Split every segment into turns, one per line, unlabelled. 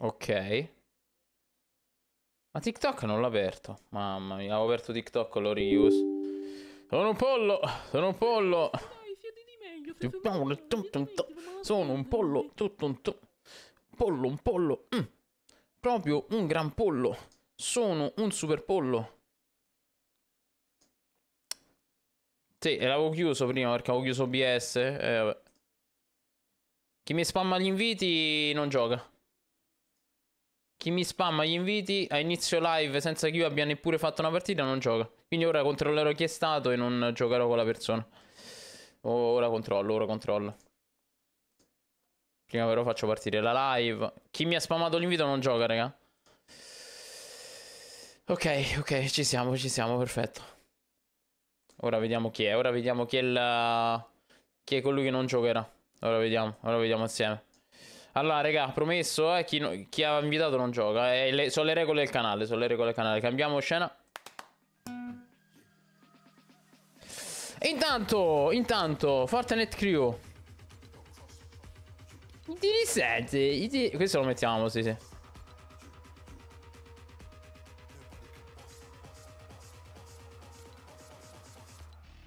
Ok. Ma TikTok non l'ho aperto. Mamma mia, ho aperto TikTok lo riuso. Sono un pollo, sono un pollo. Sono un pollo, tutto un to. Pollo, un pollo. Mm. Proprio un gran pollo. Sono un super pollo. Sì, l'avevo chiuso prima perché avevo chiuso OBS. Eh, Chi mi spamma gli inviti non gioca. Chi mi spamma gli inviti a inizio live senza che io abbia neppure fatto una partita non gioca. Quindi ora controllerò chi è stato e non giocherò con la persona. Ora controllo, ora controllo. Prima però faccio partire la live. Chi mi ha spammato l'invito non gioca, raga. Ok, ok, ci siamo, ci siamo, perfetto. Ora vediamo chi è, ora vediamo chi è, la... chi è colui che non giocherà. Ora vediamo, ora vediamo assieme. Allora, raga, promesso, eh, chi, no, chi, ha invitato non gioca. Eh, le, sono le regole del canale, sono le regole del canale. Cambiamo scena. intanto, intanto, Fortnite Crew. Interessante. Questo lo mettiamo, sì, sì.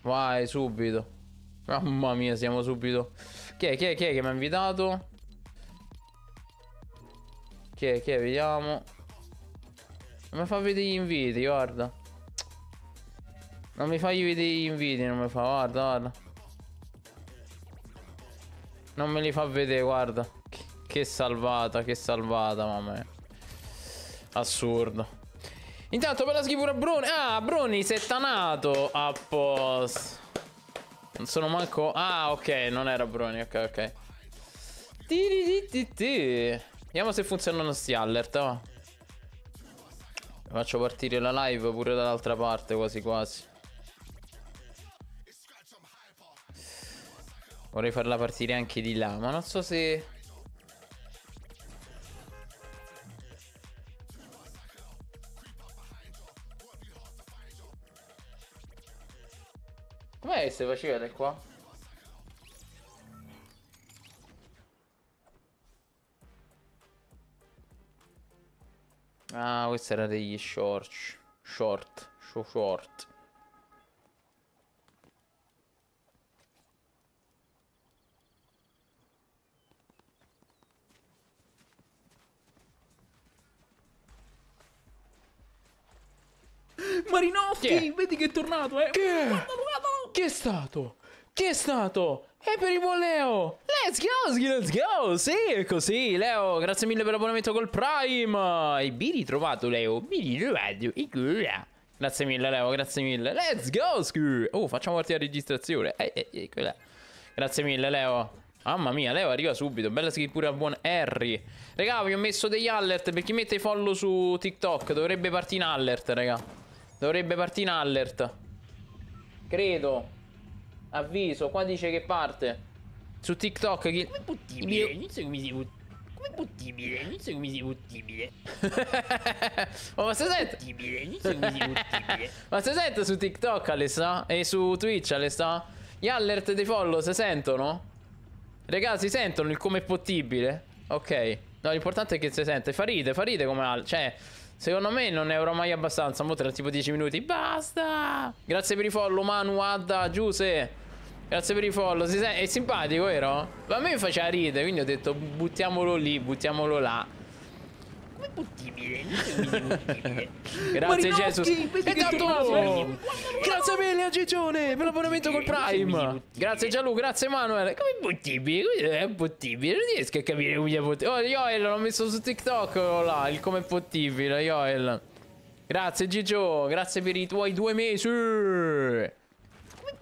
Vai, subito. Mamma mia, siamo subito. Chi è, chi è, chi è che mi ha invitato? Che, che, vediamo. Non mi fa vedere gli inviti, guarda. Non mi fagli vedere gli inviti, non mi fa, guarda, guarda. Non me li fa vedere, guarda. Che, salvata, che salvata, mamma mia. Assurdo. Intanto per la schifura Bruni. Ah, Bruni si è tanato apposta. Non sono manco. Ah, ok, non era Bruni, ok, ok. Ti ti ti Vediamo se funzionano sti alert, va. Faccio partire la live pure dall'altra parte, quasi quasi. Vorrei farla partire anche di là, ma non so se... Com'è che se faceva da qua? Ah, questi erano degli short. Short. Short. Marinofsky, che? vedi che è tornato, eh! Che? Guarda, guarda! Che è stato? Che è stato? E per il buon Leo! Let's go, let's go! Sì, è così, Leo, grazie mille per l'abbonamento col Prime! E mi ritrovato, Leo, mi ritrovato, eh. Grazie mille, Leo, grazie mille. Let's go, screw! Oh, facciamo partire la registrazione. Eh, eh, eh, quella. Grazie mille, Leo. Mamma mia, Leo arriva subito. Bella skin pure al buon Harry. Raga, vi ho messo degli alert. Per chi mette follow su TikTok, dovrebbe partire in alert, raga. Dovrebbe partire in alert. Credo. Avviso, qua dice che parte. Su TikTok chi... Come
possibile? Io... Non so come si puttibile. Come possibile? Non so come si puttibile.
oh, ma si sente? Puttibile, non so come si
puttibile.
ma si sente su TikTok, Alessa? E su Twitch, Alessa? Gli alert dei follow si sentono? Regà, si sentono il come è possibile? Ok. No, l'importante è che si sente. Farite, farite come al... Cioè... Secondo me non ne avrò mai abbastanza. Mo' tra tipo 10 minuti. Basta! Grazie per i follow, Manu, Adda, Giuse. Grazie per i follow. Si è simpatico, vero? Ma a me mi faceva ridere, quindi ho detto buttiamolo lì, buttiamolo là. Come buttibile? buttibile. Grazie Gesù. E tanto Grazie mille a Gigione per l'abbonamento col Prime. Grazie Gianlu, grazie Manuel. Come buttibile? È possibile? Non riesco a capire come è potibile. Oh, Joel, l'ho messo su TikTok oh, là, il come è potibile, Yoel. Grazie Gigio, grazie per i tuoi due mesi
impottibile. Eh, non so come sia impottibile.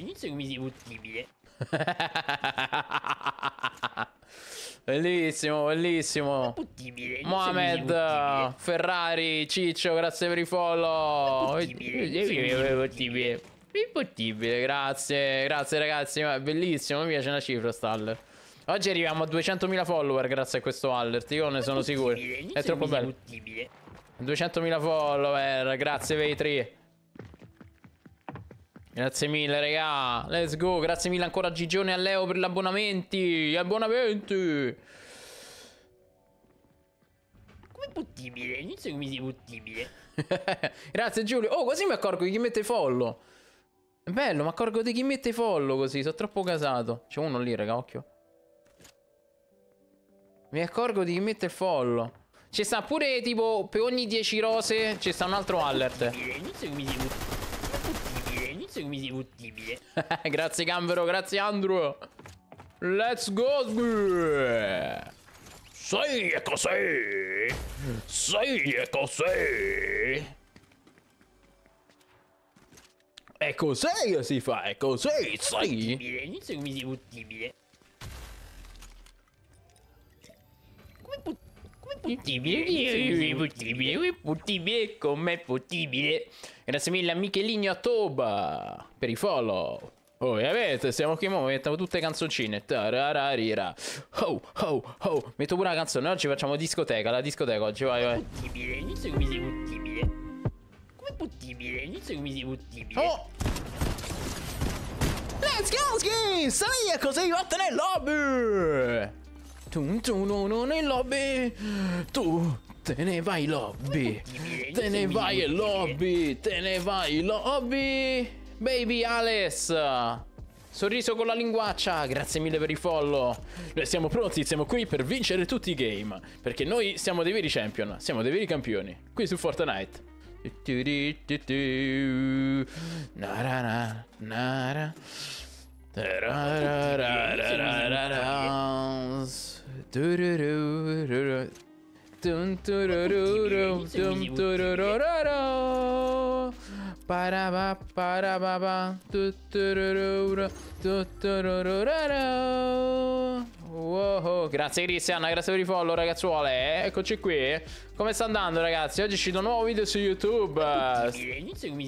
Non so come sia impottibile.
Bellissimo, bellissimo. Impottibile. Mohamed, Ferrari, Ciccio, grazie per i follow. Impottibile. Eh, Impossibile, grazie, grazie ragazzi, ma bellissimo, mi piace una cifra Staller. Oggi arriviamo a 200.000 follower grazie a questo alert, io ne sono sicuro. È troppo bello. 200.000 follower, grazie Vei 3. Grazie mille, raga. Let's go. Grazie mille ancora a Gigione e a Leo per gli abbonamenti. Abbonamenti.
Com'è possibile? Non so come sia possibile.
Grazie, Giulio. Oh, così mi accorgo di chi mette follo. È bello, mi accorgo di chi mette follo così. Sono troppo casato. C'è uno lì, raga, occhio. Mi accorgo di chi mette follo. Ci sta pure, tipo, per ogni 10 rose, ci sta un altro alert. Non so come sia possibile
inseguibile.
grazie Gambero, grazie Andrew. Let's go. Sì, è così. Sì, è così. È così che si fa, è così, sì.
Inseguibile.
Come puttana possibile, è
Potibile, è possibile, com'è possibile? Grazie mille a Micheligno Toba per i follow. Oh, e avete, siamo qui, mo, mettiamo tutte canzoncine. Tarararira. Oh, oh, oh. Metto pure una canzone, oggi facciamo discoteca, la discoteca oggi, vai, vai.
Potibile, non so come sei potibile. Com'è possibile, Non so come sei potibile.
Oh! Let's go, Skin! Sai a cosa io a nel lobby! Tu, tu, no, non in lobby. Tu, te ne vai lobby. Te ne vai lobby. Te ne vai lobby. Baby Alice. Sorriso con la linguaccia, grazie mille per il follow. Noi siamo pronti, siamo qui per vincere tutti i game. Perché noi siamo dei veri champion, siamo dei veri campioni. Qui su Fortnite. Paraba Wow, grazie Cristiana, grazie per i follow ragazzuole Eccoci qui Come sta andando ragazzi? Oggi uscito un nuovo video su YouTube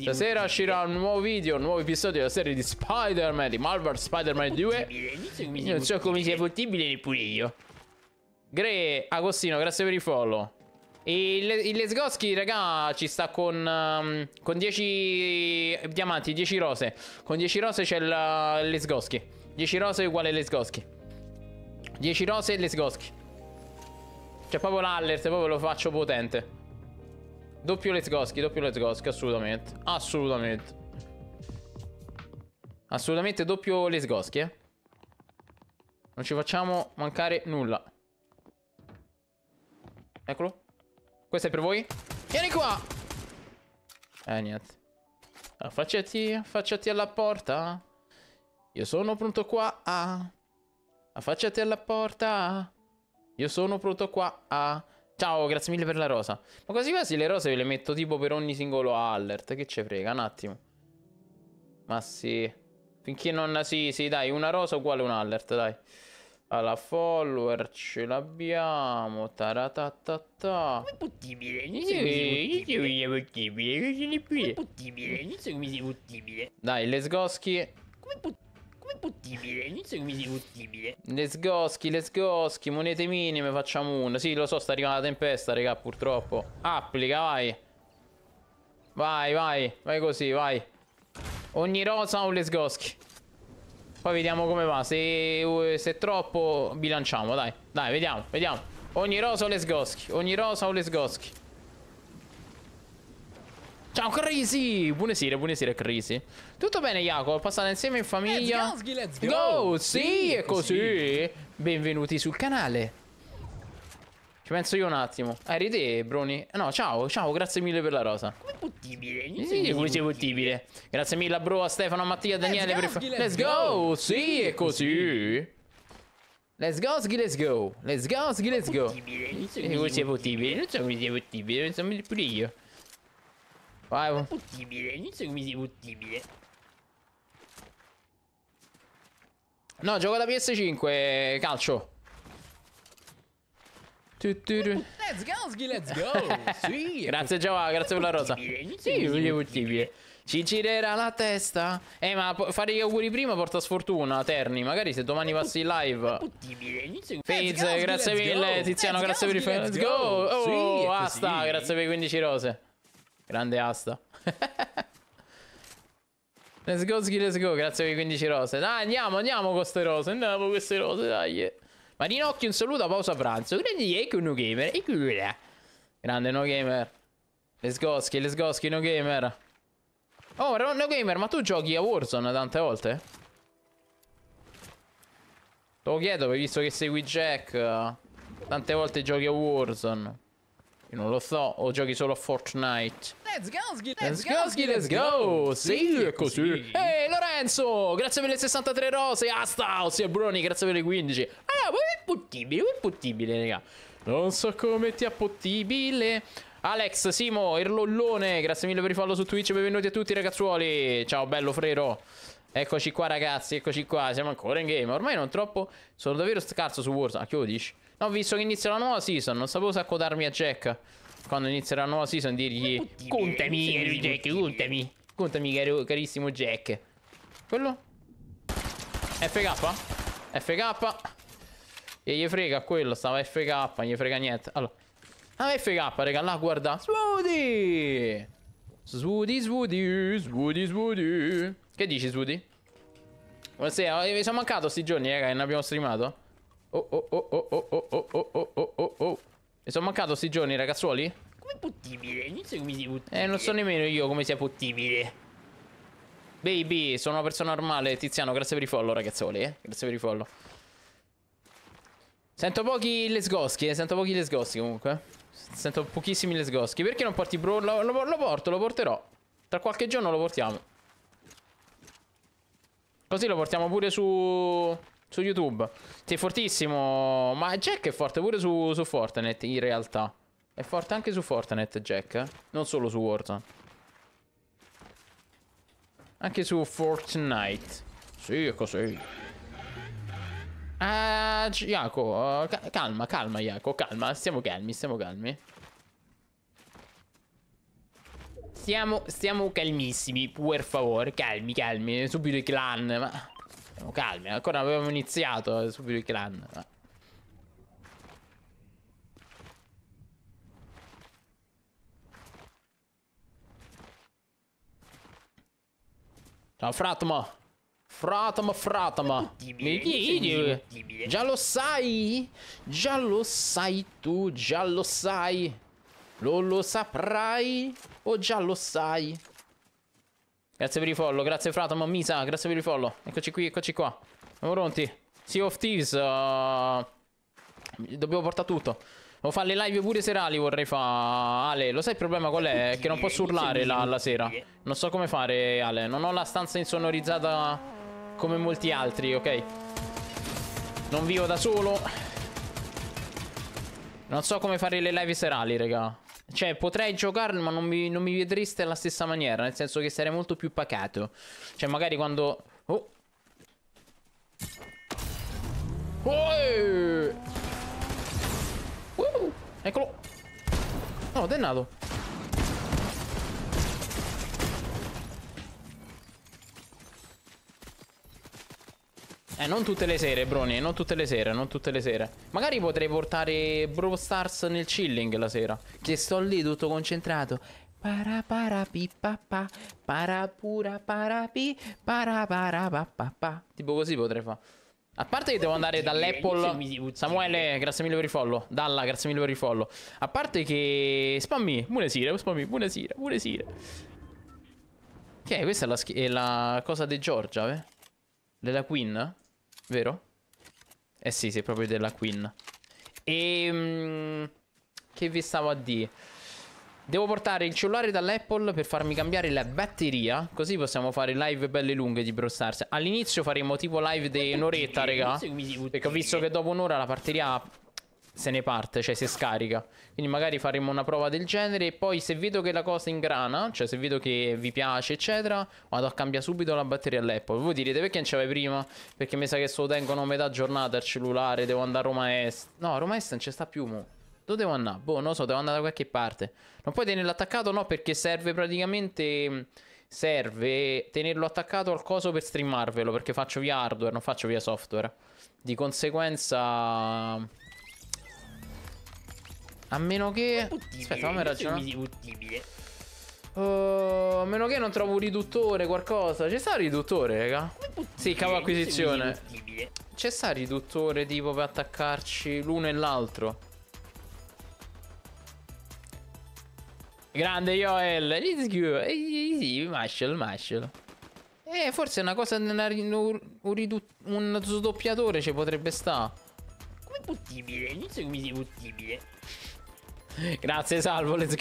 Stasera uscirà un nuovo video, un nuovo episodio della serie di Spider-Man Di Marvel Spider-Man 2 Non so come sia possibile neppure io Gre, Agostino, grazie per il follow. Il, il Lesgoschi, raga, ci sta con, um, con 10 diamanti, 10 rose. Con 10 rose c'è il uh, Lesgoski. 10 rose è uguale Lesgoski. 10 rose e Lesgoschi. Cioè proprio l'allert, proprio lo faccio potente. Doppio Lesgoski, doppio Lesgoschi, assolutamente. Assolutamente. Assolutamente doppio Lesgoski, eh. Non ci facciamo mancare nulla. Eccolo. Questo è per voi. Vieni qua! Eh, niente. Affacciati, ah, affacciati alla porta. Io sono pronto qua. Ah. Affacciati alla porta. Io sono pronto qua. Ah. Ciao, grazie mille per la rosa. Ma quasi quasi le rose ve le metto tipo per ogni singolo alert. Che ce frega, un attimo. Ma sì. Finché non... Sì, sì, dai, una rosa uguale un alert, dai. Alla follower ce l'abbiamo. Taratatata. Come
puttibile? Non so come sia
Non so come puttibile. Non so come sia puttibile. Dai, let's Come è
possibile? Non so
come sia puttibile. Let's go Monete minime facciamo uno. Sì, lo so, sta arrivando la tempesta, raga, purtroppo. Applica, vai. Vai, vai. Vai così, vai. Ogni rosa un oh, let's poi vediamo come va. Se, eh, se è troppo, bilanciamo, dai. Dai, vediamo, vediamo. Ogni rosa o le sgoschi. Ogni rosa o le sgoschi. Ciao Crisi! Buonasera, buonasera Crisi. Tutto bene, Jacopo? Passate insieme in famiglia? Let's go, let's go. go! Sì, sì è così. così. Benvenuti sul canale penso io un attimo. Eri eh, te, Bruni? No, ciao, ciao, grazie mille per la rosa. Come possibile? Sì, sì, come possibile. possibile. Grazie mille Bro, a Stefano, a Mattia, a Daniele. Let's go, let's go. go. Sì, è così. Let's go, Sghi, let's go. Let's go, Sghi, let's go. Non so come sia possibile, non so come sia possibile, non so pure io. Vai. Non
possibile, non so come sia possibile.
No, gioco da PS5, calcio. Let's go, Sghi, let's go. Sì. grazie Giova, grazie per la rosa. Sì, possibile. Ci girerà la testa. Eh, ma fare gli auguri prima porta sfortuna, Terni. Magari se domani passi in live.
Fizz, grazie mille. Tiziano, grazie per il fan. Let's go. Oh, Asta, grazie per i
15 rose. Grande Asta. let's go, Sghi, let's go. Grazie per i 15 rose. Dai, andiamo, andiamo con queste rose. Andiamo con queste rose, dai. Marinocchio, un saluto a pausa pranzo. Quindi è che gamer. Grande no gamer. Let's go, ski, let's go, ski, no gamer. Oh, no gamer, ma tu giochi a Warzone tante volte? Te lo chiedo, visto che segui Jack. Tante volte giochi a Warzone. Io non lo so, o giochi solo a Fortnite? Let's go, ski, let's, go, ski, let's go! Sì, è ecco, così! Ehi, hey, Lorenzo! Grazie per le 63 rose! Asta, ossia Bruni, grazie per le 15! Ah, ma è impottibile, è impottibile, raga! Non so come ti è possibile... Alex, Simo, Erlollone, grazie mille per i follow su Twitch, benvenuti a tutti ragazzuoli, ciao bello frero Eccoci qua ragazzi, eccoci qua, siamo ancora in game, ormai non troppo, sono davvero scarso su Warzone, ah che lo dici? No, visto che inizia la nuova season, non sapevo se accodarmi a Jack. Quando inizierà la nuova season, dirgli: Contami, caro Jack, contami. Contami, caro, carissimo Jack. Quello? FK? FK? E gli frega quello, stava FK, non gli frega niente. Allora. Ah, FK, raga, là, guarda. Swoody! Swoody, Swoody, Swoody, Swoody. Che dici, Swoody? Buonasera, vi eh, sono mancato sti giorni, raga, che ne abbiamo streamato? Oh, oh, oh, oh, oh, oh, oh, oh, oh, oh, oh, Mi sono mancato sti giorni, ragazzuoli?
Come è possibile? Non so come sia
possibile. Eh, non so nemmeno io come sia possibile. Baby, sono una persona normale, Tiziano, grazie per i follow, ragazzuoli, eh. Grazie per i follow. Sento pochi lesgoschi, eh. Sento pochi lesgoschi, comunque. Sento pochissimi lesgoschi. Perché non porti bro? Lo, lo, lo porto, lo porterò. Tra qualche giorno lo portiamo. Così lo portiamo pure su su YouTube. Sei fortissimo. Ma Jack è forte pure su, su Fortnite, in realtà. È forte anche su Fortnite, Jack. Eh? Non solo su Warzone. Anche su Fortnite. Sì, è così. Ah, Jaco, uh, calma, calma, Jaco, calma. Stiamo calmi, stiamo calmi. Stiamo, stiamo calmissimi, per favore, calmi, calmi. Subito i clan, ma... Siamo calmi, ancora avevamo iniziato subito il clan. Ciao fratmo Fratmo fratmo Già lo sai Già lo sai tu Già lo sai Non lo saprai O già lo sai Grazie per il follow, grazie frata, mamma misa, grazie per il follow. Eccoci qui, eccoci qua. Siamo pronti. Sea of Thieves. Uh... Dobbiamo portare tutto. Devo fare le live pure serali vorrei fare. Ale, lo sai il problema qual è? Che non posso urlare la, la sera. Non so come fare, Ale. Non ho la stanza insonorizzata come molti altri, ok? Non vivo da solo. Non so come fare le live serali, raga. Cioè, potrei giocarlo, ma non mi, non mi vedreste alla stessa maniera. Nel senso che sarei molto più pacato. Cioè, magari quando... Oh! Oh! Uh, eccolo! Oh, dannato! Eh, non tutte le sere, Broni, non tutte le sere, non tutte le sere. Magari potrei portare Bro Stars nel chilling la sera. Che sto lì tutto concentrato. Para para pi pa pa para pura para pi para para pa Tipo così potrei fare. A parte che devo andare dall'Apple Samuele, grazie mille per il follow Dalla, grazie mille per il follow A parte che... Spammi, buonasera, spammi, buonasera, buonasera Che questa è la, è la cosa di Giorgia, eh? Della Queen? Vero? Eh sì, sei proprio della Queen. E... Ehm, che vi stavo a dire? Devo portare il cellulare dall'Apple per farmi cambiare la batteria. Così possiamo fare live belle lunghe di Brawl Stars. All'inizio faremo tipo live di un'oretta, raga. Perché ho visto che dopo un'ora la batteria se ne parte, cioè si scarica. Quindi magari faremo una prova del genere e poi se vedo che la cosa ingrana, cioè se vedo che vi piace eccetera, vado a cambiare subito la batteria all'Apple. Voi direte perché non c'avevi prima? Perché mi sa che solo lo tengono metà giornata il cellulare, devo andare a Roma Est. No, a Roma Est non ci sta più mo. Dove devo andare? Boh, non lo so, devo andare da qualche parte. Non puoi tenerlo attaccato? No, perché serve praticamente... Serve tenerlo attaccato al coso per streamarvelo, perché faccio via hardware, non faccio via software. Di conseguenza... A meno che... Aspetta, fammi ragionare. Uh, a meno che non trovo un riduttore, qualcosa. C'è sta il riduttore, raga? Sì, cavo acquisizione. C'è sta il riduttore tipo per attaccarci l'uno e l'altro. Grande Yoel. Easy, Marshall, Marshall. Eh, forse una cosa nella, un, un sdoppiatore ci potrebbe sta
Come possibile Non so come sia puttibile.
Grazie, salvo, let's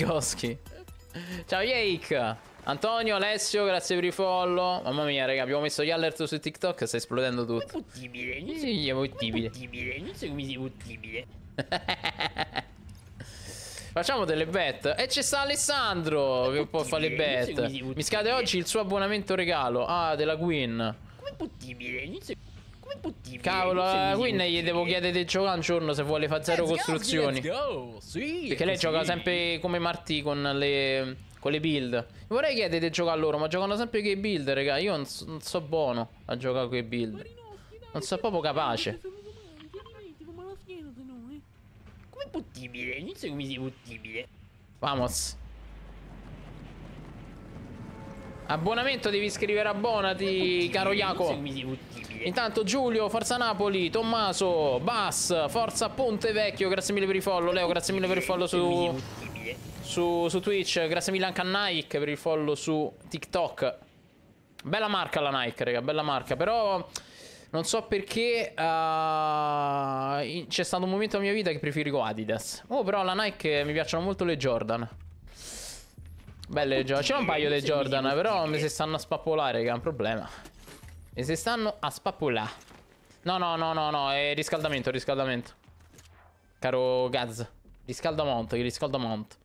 Ciao, Yake Antonio, Alessio, grazie per il follow. Mamma mia, raga, abbiamo messo gli alert su TikTok sta esplodendo tutto. È
possibile, non so, è possibile. possibile, non so come sia possibile.
Facciamo delle bet. E c'è sta Alessandro che può fare le bet. So Mi scade oggi il suo abbonamento regalo. Ah, della Queen.
Com'è possibile? Non so come butti
Cavolo, alla eh, Queen gli devo chiedere di giocare un giorno se vuole fare zero costruzioni. sì, Perché lei gioca sempre come Martì con le, con le build. Vorrei chiedere di giocare a loro, ma giocano sempre che build, raga. Io non so, non so buono a giocare con i build. Non so proprio capace.
Come puttibile? Non so come sei
puttibile. Vamos. Abbonamento devi scrivere abbonati, caro Iaco. Intanto Giulio, Forza Napoli, Tommaso, Bass, Forza Ponte Vecchio, grazie mille per il follow. Leo, grazie mille per il follow su, su, su Twitch. Grazie mille anche a Nike per il follow su TikTok. Bella marca la Nike, raga, bella marca. Però non so perché uh, c'è stato un momento della mia vita che preferisco Adidas. Oh, però la Nike mi piacciono molto le Jordan. Belle le Jordan. C'era un paio di Jordan, però mi si stanno a spappolare, che è un problema. E se stanno a spapola. No, no, no, no, no, è riscaldamento, riscaldamento. Caro Gaz, riscaldamento, riscaldamento.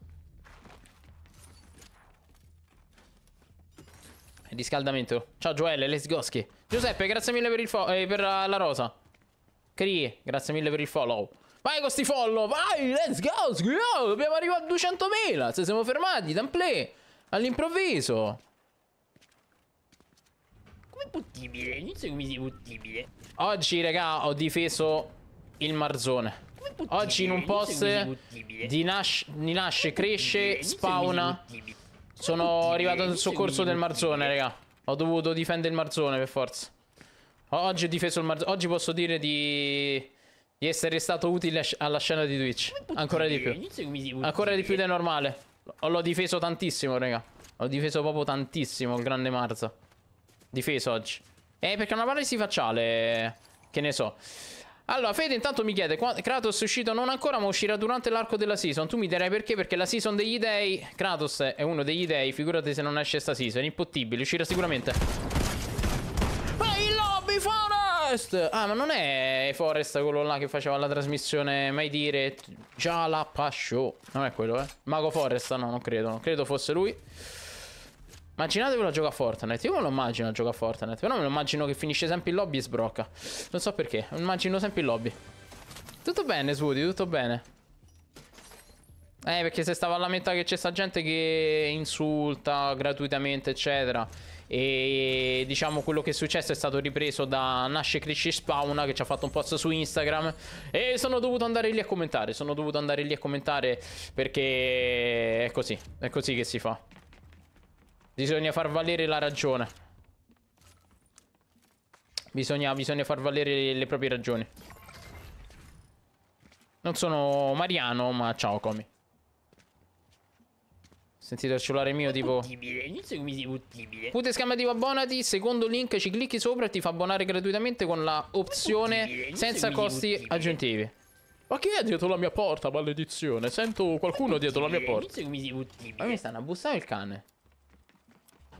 Riscaldamento. Ciao Joelle, let's goschi. Giuseppe, grazie mille per, il eh, per uh, la rosa. Cree, grazie mille per il follow. Vai con sti follow, vai, let's go, go. Dobbiamo arrivare a 200.000. Se siamo fermati, templé. All'improvviso
possibile? Non so come sia possibile.
Oggi, raga, ho difeso il Marzone. Oggi in un post di, nasce, di nasce cresce, spawna. Sono arrivato al soccorso del Marzone, raga. Ho dovuto difendere il Marzone per forza. Oggi ho difeso il Marzone. Oggi posso dire di... Di essere stato utile alla scena di Twitch. Ancora di
più. Ancora di
più del normale. L'ho difeso tantissimo, raga. L'ho difeso proprio tantissimo il grande Marza Difeso oggi. Eh, perché è una paralisi facciale. Che ne so. Allora, Fede intanto mi chiede, Kratos è uscito non ancora ma uscirà durante l'arco della season. Tu mi direi perché? Perché la season degli dei, Kratos è uno degli dei, figurati se non esce sta season, è impossibile, uscirà sicuramente. Ehi, hey, lobby forest! Ah, ma non è Forest quello là che faceva la trasmissione, mai dire, già la pascio. Non è quello, eh. Mago Forest, no, non credo, credo fosse lui. Immaginatevelo a giocare a Fortnite. Io me lo immagino a giocare a Fortnite. Però me lo immagino che finisce sempre in lobby e sbrocca. Non so perché. immagino sempre in lobby. Tutto bene, Swoody, tutto bene. Eh, perché se stava a lamentare che c'è sta gente che insulta gratuitamente, eccetera. E diciamo quello che è successo è stato ripreso da Nasce Cresci Spawna che ci ha fatto un post su Instagram. E sono dovuto andare lì a commentare. Sono dovuto andare lì a commentare perché è così. È così che si fa. Bisogna far valere la ragione. Bisogna, bisogna far valere le, le proprie ragioni. Non sono Mariano, ma ciao, Comi. Sentito il cellulare mio tipo... Pute scambiativo abbonati, secondo link ci clicchi sopra e ti fa abbonare gratuitamente con la opzione senza costi aggiuntivi. Ma chi è dietro la mia porta, maledizione? Sento qualcuno dietro la mia porta. Ma mi stanno a bussare il cane.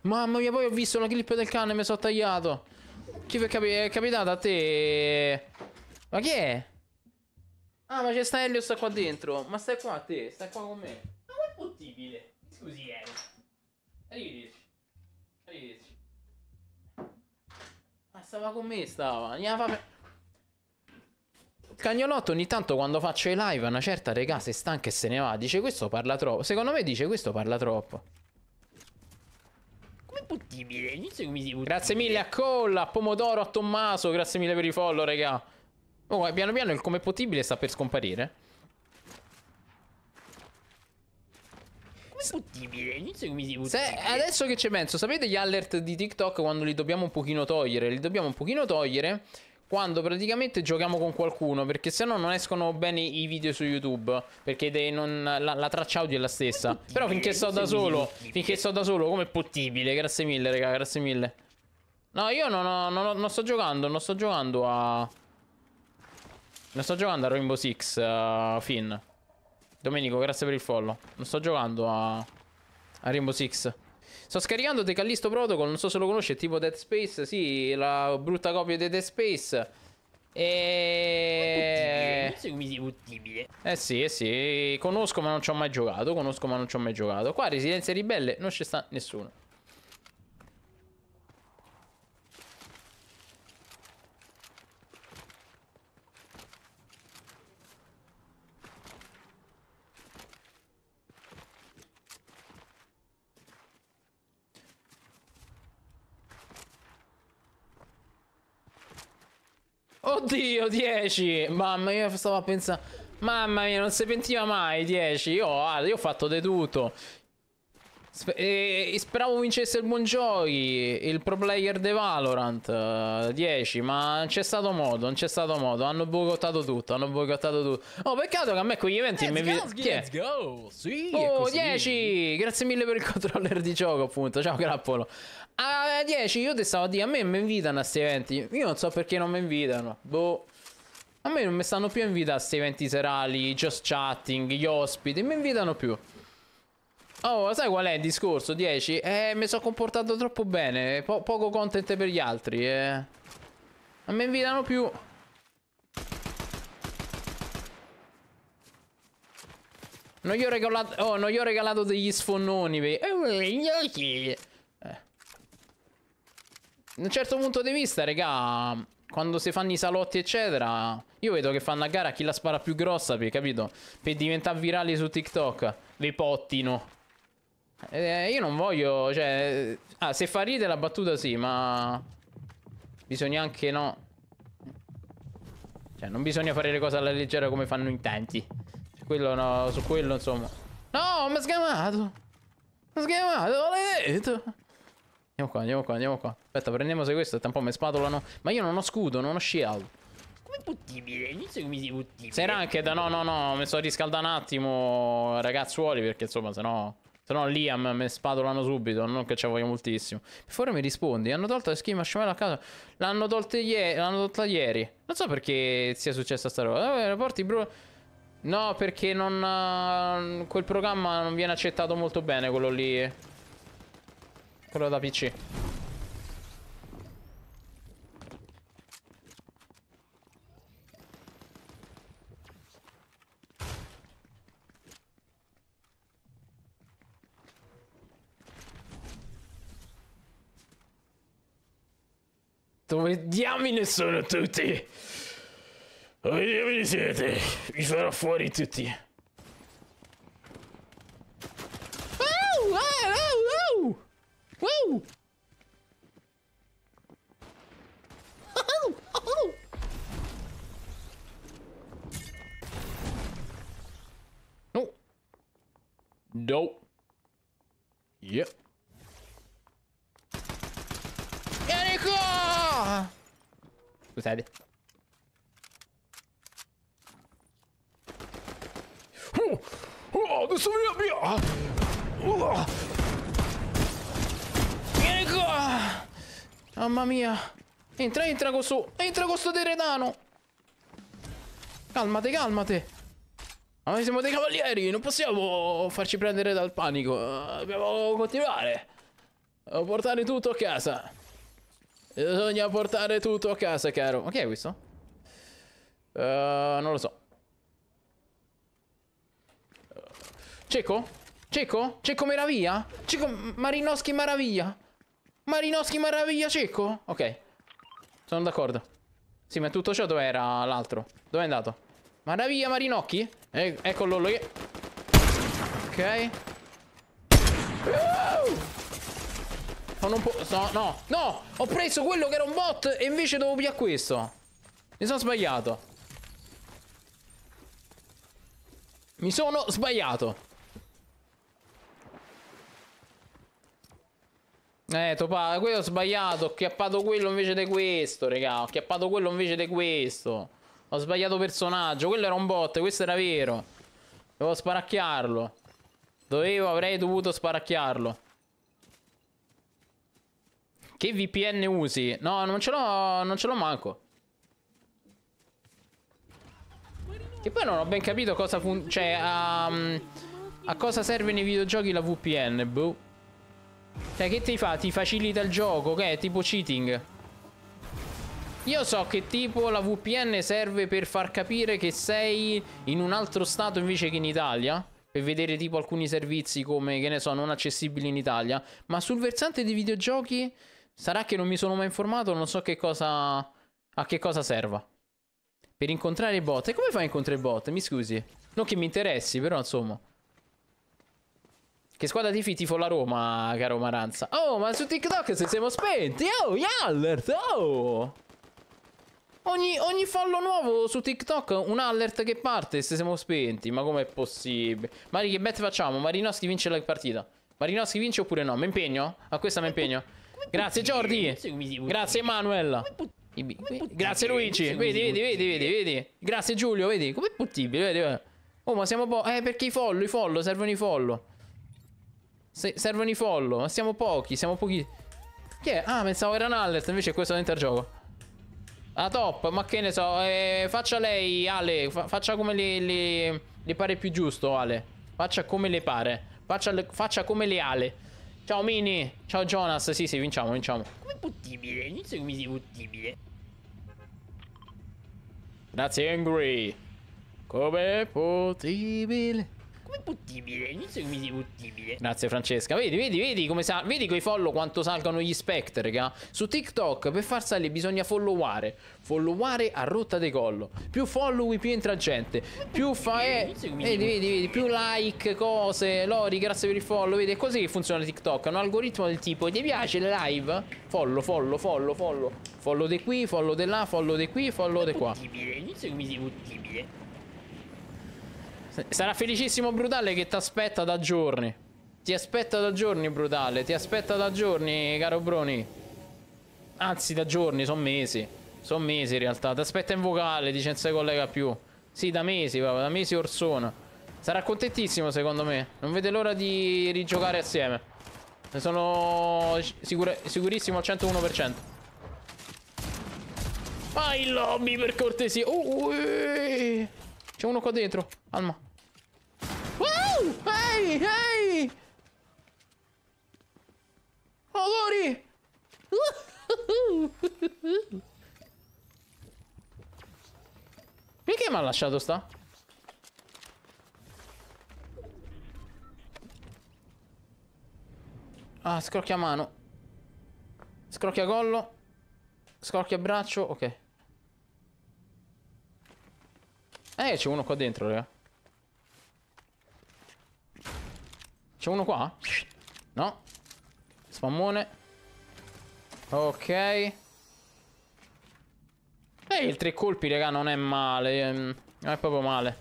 Mamma mia, poi ho visto una clip del cane e mi sono tagliato. Che è, capi è capitato a te? Ma chi è? Ah, ma c'è sta Elio sta qua dentro. Ma stai qua a te, stai qua con me.
Ma è possibile? Scusi, Elio. Eh. Arrivederci.
Arrivederci. Ma ah, stava con me, stava. Andiamo a Cagnolotto ogni tanto quando faccio i live una certa regà se stanca e se ne va. Dice questo parla troppo. Secondo me dice questo parla troppo discutibile. Grazie mille a Colla, a Pomodoro, a Tommaso. Grazie mille per i follow, raga. Oh, eh, piano piano il come è possibile sta per scomparire.
come Possibile, Se, adesso
che ci penso, sapete gli alert di TikTok quando li dobbiamo un pochino togliere? Li dobbiamo un pochino togliere quando praticamente giochiamo con qualcuno perché se no non escono bene i video su YouTube perché non, la, la, traccia audio è la stessa è però finché sto da solo finché sto da solo com'è possibile grazie mille raga grazie mille no io non, ho, non, ho, non, sto giocando non sto giocando a non sto giocando a Rainbow Six uh, Finn Domenico grazie per il follow non sto giocando a, a Rainbow Six Sto scaricando The Callisto Protocol, non so se lo conosce, tipo Dead Space, sì, la brutta copia di Dead Space. E... Utibile, eh sì, eh sì, conosco ma non ci ho mai giocato, conosco ma non ci ho mai giocato. Qua Residenze Ribelle non ci sta nessuno. Oddio, 10. Mamma mia, stavo a pensare. Mamma mia, non si pentiva mai 10. Io, io ho fatto di tutto. Sper e speravo vincesse il buon giochi. il pro player di Valorant, 10, eh, ma non c'è stato modo, non c'è stato modo, hanno boicottato tutto, hanno boicottato tutto. Oh, peccato che a me con gli eventi mi vede... Chi è?
Go. Sì, oh, 10,
grazie mille per il controller di gioco, appunto, ciao Grappolo. Ah, 10, io ti stavo a dire, a me mi invitano a questi eventi. Io non so perché non mi invitano. Boh. A me non mi stanno più invitando a questi eventi serali, just chatting, gli ospiti, mi invitano più. Oh, sai qual è il discorso? 10? Eh, mi sono comportato troppo bene, po poco content per gli altri, eh. Non mi invitano più. Non gli ho regalato, oh, non gli ho regalato degli sfonnoni, per... Da un certo punto di vista, regà, quando si fanno i salotti, eccetera, io vedo che fanno a gara chi la spara più grossa, per, capito? Per diventare virali su TikTok. Le pottino. Eh, io non voglio, cioè... Ah, se fa ride la battuta sì, ma... Bisogna anche no... Cioè, non bisogna fare le cose alla leggera come fanno in tanti. Quello no, su quello, insomma. No, mi ha sgamato! Mi ha sgamato, maledetto! Andiamo qua, andiamo qua, andiamo qua. Aspetta, prendiamo se questo, tra un mi spadolano. Ma io non ho scudo, non ho shield. Come possibile? Non so come si puttibile. Se anche da no, no, no, mi sto riscaldando un attimo, ragazzuoli, perché insomma, se no... Se no Liam mi spadolano subito, non che ci voglio moltissimo. Fuori mi rispondi, hanno tolto la schema marshmallow a casa. L'hanno tolta ieri, ieri. Non so perché sia successa sta roba. Vabbè, eh, porti bro... No, perché non... Eh, quel programma non viene accettato molto bene quello lì. Quello da PC. Dove diamine sono tutti? Dove diamine siete? Vi farò fuori tutti.
Woo! Oh, oh.
Nope. Nope. Yep.
Erika! Who's that? Oh, oh, this is up here. Ah. Oh.
Ah, mamma mia. Entra, entra con Entra con sto Calmate, calmate. Ma noi siamo dei cavalieri, non possiamo farci prendere dal panico. Dobbiamo continuare. Dobbiamo portare tutto a casa. Bisogna portare tutto a casa, caro. Ma chi è questo? Uh, non lo so. Cieco? Cieco? Cieco Meraviglia? Cieco Marinoschi Maraviglia? Marinoschi Maraviglia Cecco? Ok. Sono d'accordo. Sì, ma tutto ciò dov'era l'altro? Dove è andato? Maraviglia Marinocchi? E eccolo lì Ok. Uh! Sono un no, no! Ho preso quello che era un bot e invece dovevo pigliare questo. Mi sono sbagliato. Mi sono sbagliato. Eh, topa, quello ho sbagliato. Ho chiappato quello invece di questo, raga. Ho chiappato quello invece di questo. Ho sbagliato personaggio. Quello era un bot, questo era vero. Dovevo sparacchiarlo. Dovevo, avrei dovuto sparacchiarlo. Che VPN usi? No, non ce l'ho, non ce l'ho manco. Che poi non ho ben capito cosa funziona. Cioè, um, a cosa serve nei videogiochi la VPN, boh. Cioè, che ti fa? Ti facilita il gioco, che è tipo cheating. Io so che tipo la VPN serve per far capire che sei in un altro stato invece che in Italia. Per vedere tipo alcuni servizi come, che ne so, non accessibili in Italia. Ma sul versante dei videogiochi, sarà che non mi sono mai informato, non so che cosa... a che cosa serva. Per incontrare i bot. E come fai a incontrare i bot? Mi scusi. Non che mi interessi, però insomma. Che squadra tifi tifo la Roma, caro Maranza? Oh, ma su TikTok se siamo spenti! Oh, Yallert! Oh! Ogni, ogni follow nuovo su TikTok un alert che parte se siamo spenti. Ma com'è possibile? Mari, che bet facciamo? Marinoschi vince la partita. Marinoschi vince oppure no? Mi impegno? A questa mi impegno. Grazie, Jordi! Grazie, Emanuel! Grazie, Luigi! Vedi, vedi, vedi, vedi, vedi! Grazie, Giulio, vedi? Com'è possibile? Vedi, vedi. Oh, ma siamo po'... Eh, perché i follow, i follow, servono i follow. Se servono i follow, ma siamo pochi, siamo pochi. Chi è? Ah, pensavo era un alert, invece è questo dentro al gioco. Ah, top, ma che ne so, eh, faccia lei, Ale, fa faccia come le, le, le, pare più giusto, Ale. Faccia come le pare, faccia, le, faccia come le Ale. Ciao Mini, ciao Jonas, sì sì, vinciamo, vinciamo.
Com'è possibile? Non so come sia possibile.
Grazie Angry. Com'è possibile?
Com'è possibile? Non so come sia possibile.
Grazie Francesca. Vedi, vedi, vedi come sa... Vedi coi follow quanto salgono gli spectre, raga. Su TikTok per far salire bisogna followare. Followare a rotta di collo. Più follow più entra gente. Più fa... Eh, vedi, vedi, vedi, più like, cose. Lori, grazie per il follow. Vedi, è così che funziona TikTok. È un algoritmo del tipo, ti piace le live? Follow, follow, follow, follow. Follow di qui, follow di là, follow di qui, follow di qua. Non so
come sia possibile.
Sarà felicissimo Brutale che ti aspetta da giorni. Ti aspetta da giorni, Brutale. Ti aspetta da giorni, caro Broni. Anzi, da giorni, sono mesi. Sono mesi in realtà. Ti aspetta in vocale, dice non si collega più. Sì, da mesi, proprio, da mesi or sono. Sarà contentissimo, secondo me. Non vede l'ora di rigiocare assieme. Ne sono sicur sicurissimo al 101%. Vai in lobby, per cortesia. Uh, uh, uh, uh. C'è uno qua dentro. Alma. Wow! Ehi, ehi! Auguri! Perché mi ha lasciato sta? Ah, scrocchia mano. Scrocchia collo. Scrocchia braccio, ok. Eh, c'è uno qua dentro, raga. C'è uno qua? No. Spammone. Ok. Ehi il tre colpi, raga, non è male. Ehm, non è proprio male.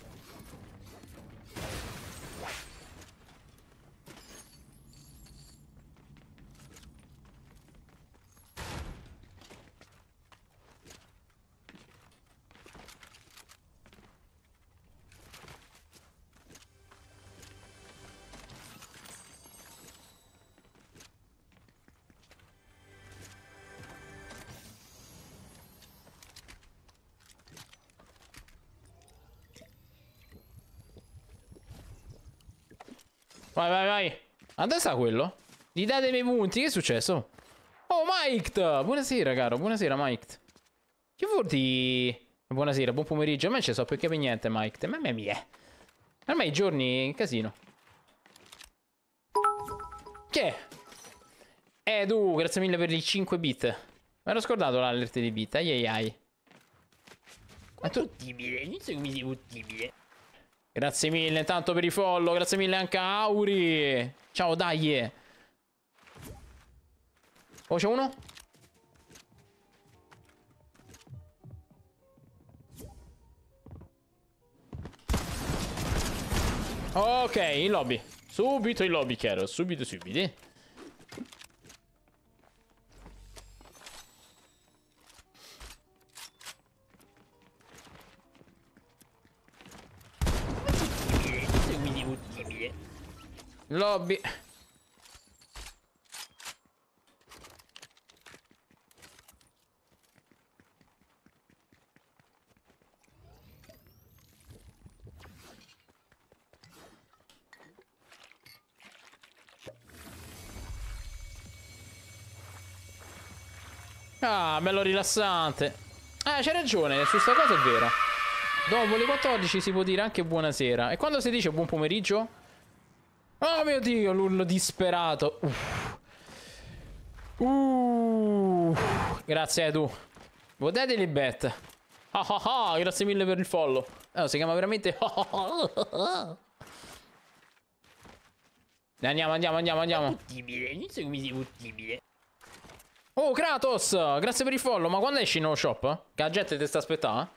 Vai, vai, vai. Andate sta quello? Gli date i miei punti, che è successo? Oh, Mike! Buonasera, caro, buonasera, Mike. Che vuol dire? Buonasera, buon pomeriggio. A me ci so perché per niente, Mike. Mamma mia. Ormai i giorni, casino. Che? Eh, tu, grazie mille per i 5 bit. Mi ero scordato l'alert di bit, ai ai ai. Ma tu... Tibile, non so come sei tibile. Grazie mille intanto per i follow. Grazie mille anche a Auri. Ciao, dai. Eh. Oh, c'è uno? Ok, in lobby. Subito in lobby, Chiaro. Subito, subito. Lobby. Ah, bello rilassante. Ah, eh, c'è ragione, su sta cosa è vera. Dopo le 14 si può dire anche buonasera. E quando si dice buon pomeriggio? Oh mio dio, Lullo disperato. Uff. Uh. Grazie Edu. Votate le bet. Ah ah ah, grazie mille per il follow. Oh, si chiama veramente... Ah, ah, ah. Andiamo, andiamo, andiamo, andiamo.
Futtibile, inizio come si futtibile.
Oh, Kratos, grazie per il follow. Ma quando esci in no shop? Che la gente ti sta aspettando? Eh?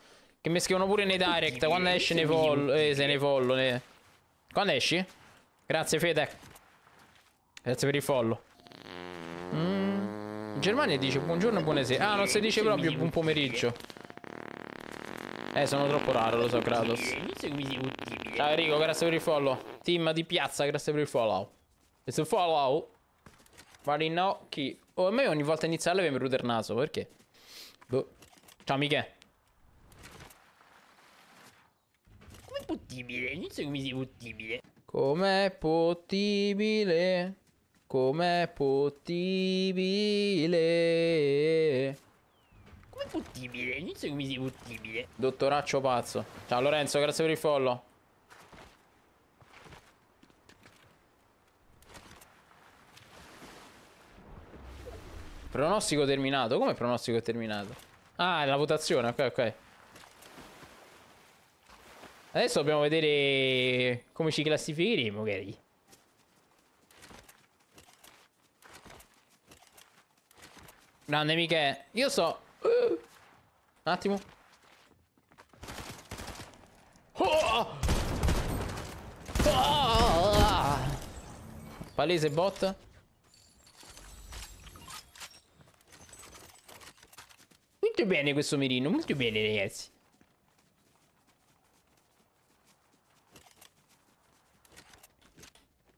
Che mi scrivono pure nei direct. Quando esci eh, nei follow... Eh, se nei follow... Nei... Quando esci? Grazie Fede. Grazie per il follow. Mm. In Germania dice buongiorno e buonasera. Ah, non si dice proprio buon pomeriggio. Eh, sono troppo raro, lo so, Kratos. Ciao ah, Enrico, grazie per il follow. Team di piazza, grazie per il follow. Questo follow. Marinocchi. Oh, a me ogni volta iniziale mi rude il naso, perché? Boh. Ciao Michè. Come è
possibile? Non so come sia possibile.
Com'è possibile? Com'è possibile? Com'è possibile? Non so come sia possibile. Dottoraccio pazzo. Ciao Lorenzo, grazie per il follow. Pronostico terminato. Come pronostico terminato? Ah, è la votazione, ok, ok. Adesso dobbiamo vedere come ci classificheremo, magari. Grande Michè, io so... Uh. Un attimo. Oh! Oh! Palese bot. Molto bene questo mirino, molto bene ragazzi.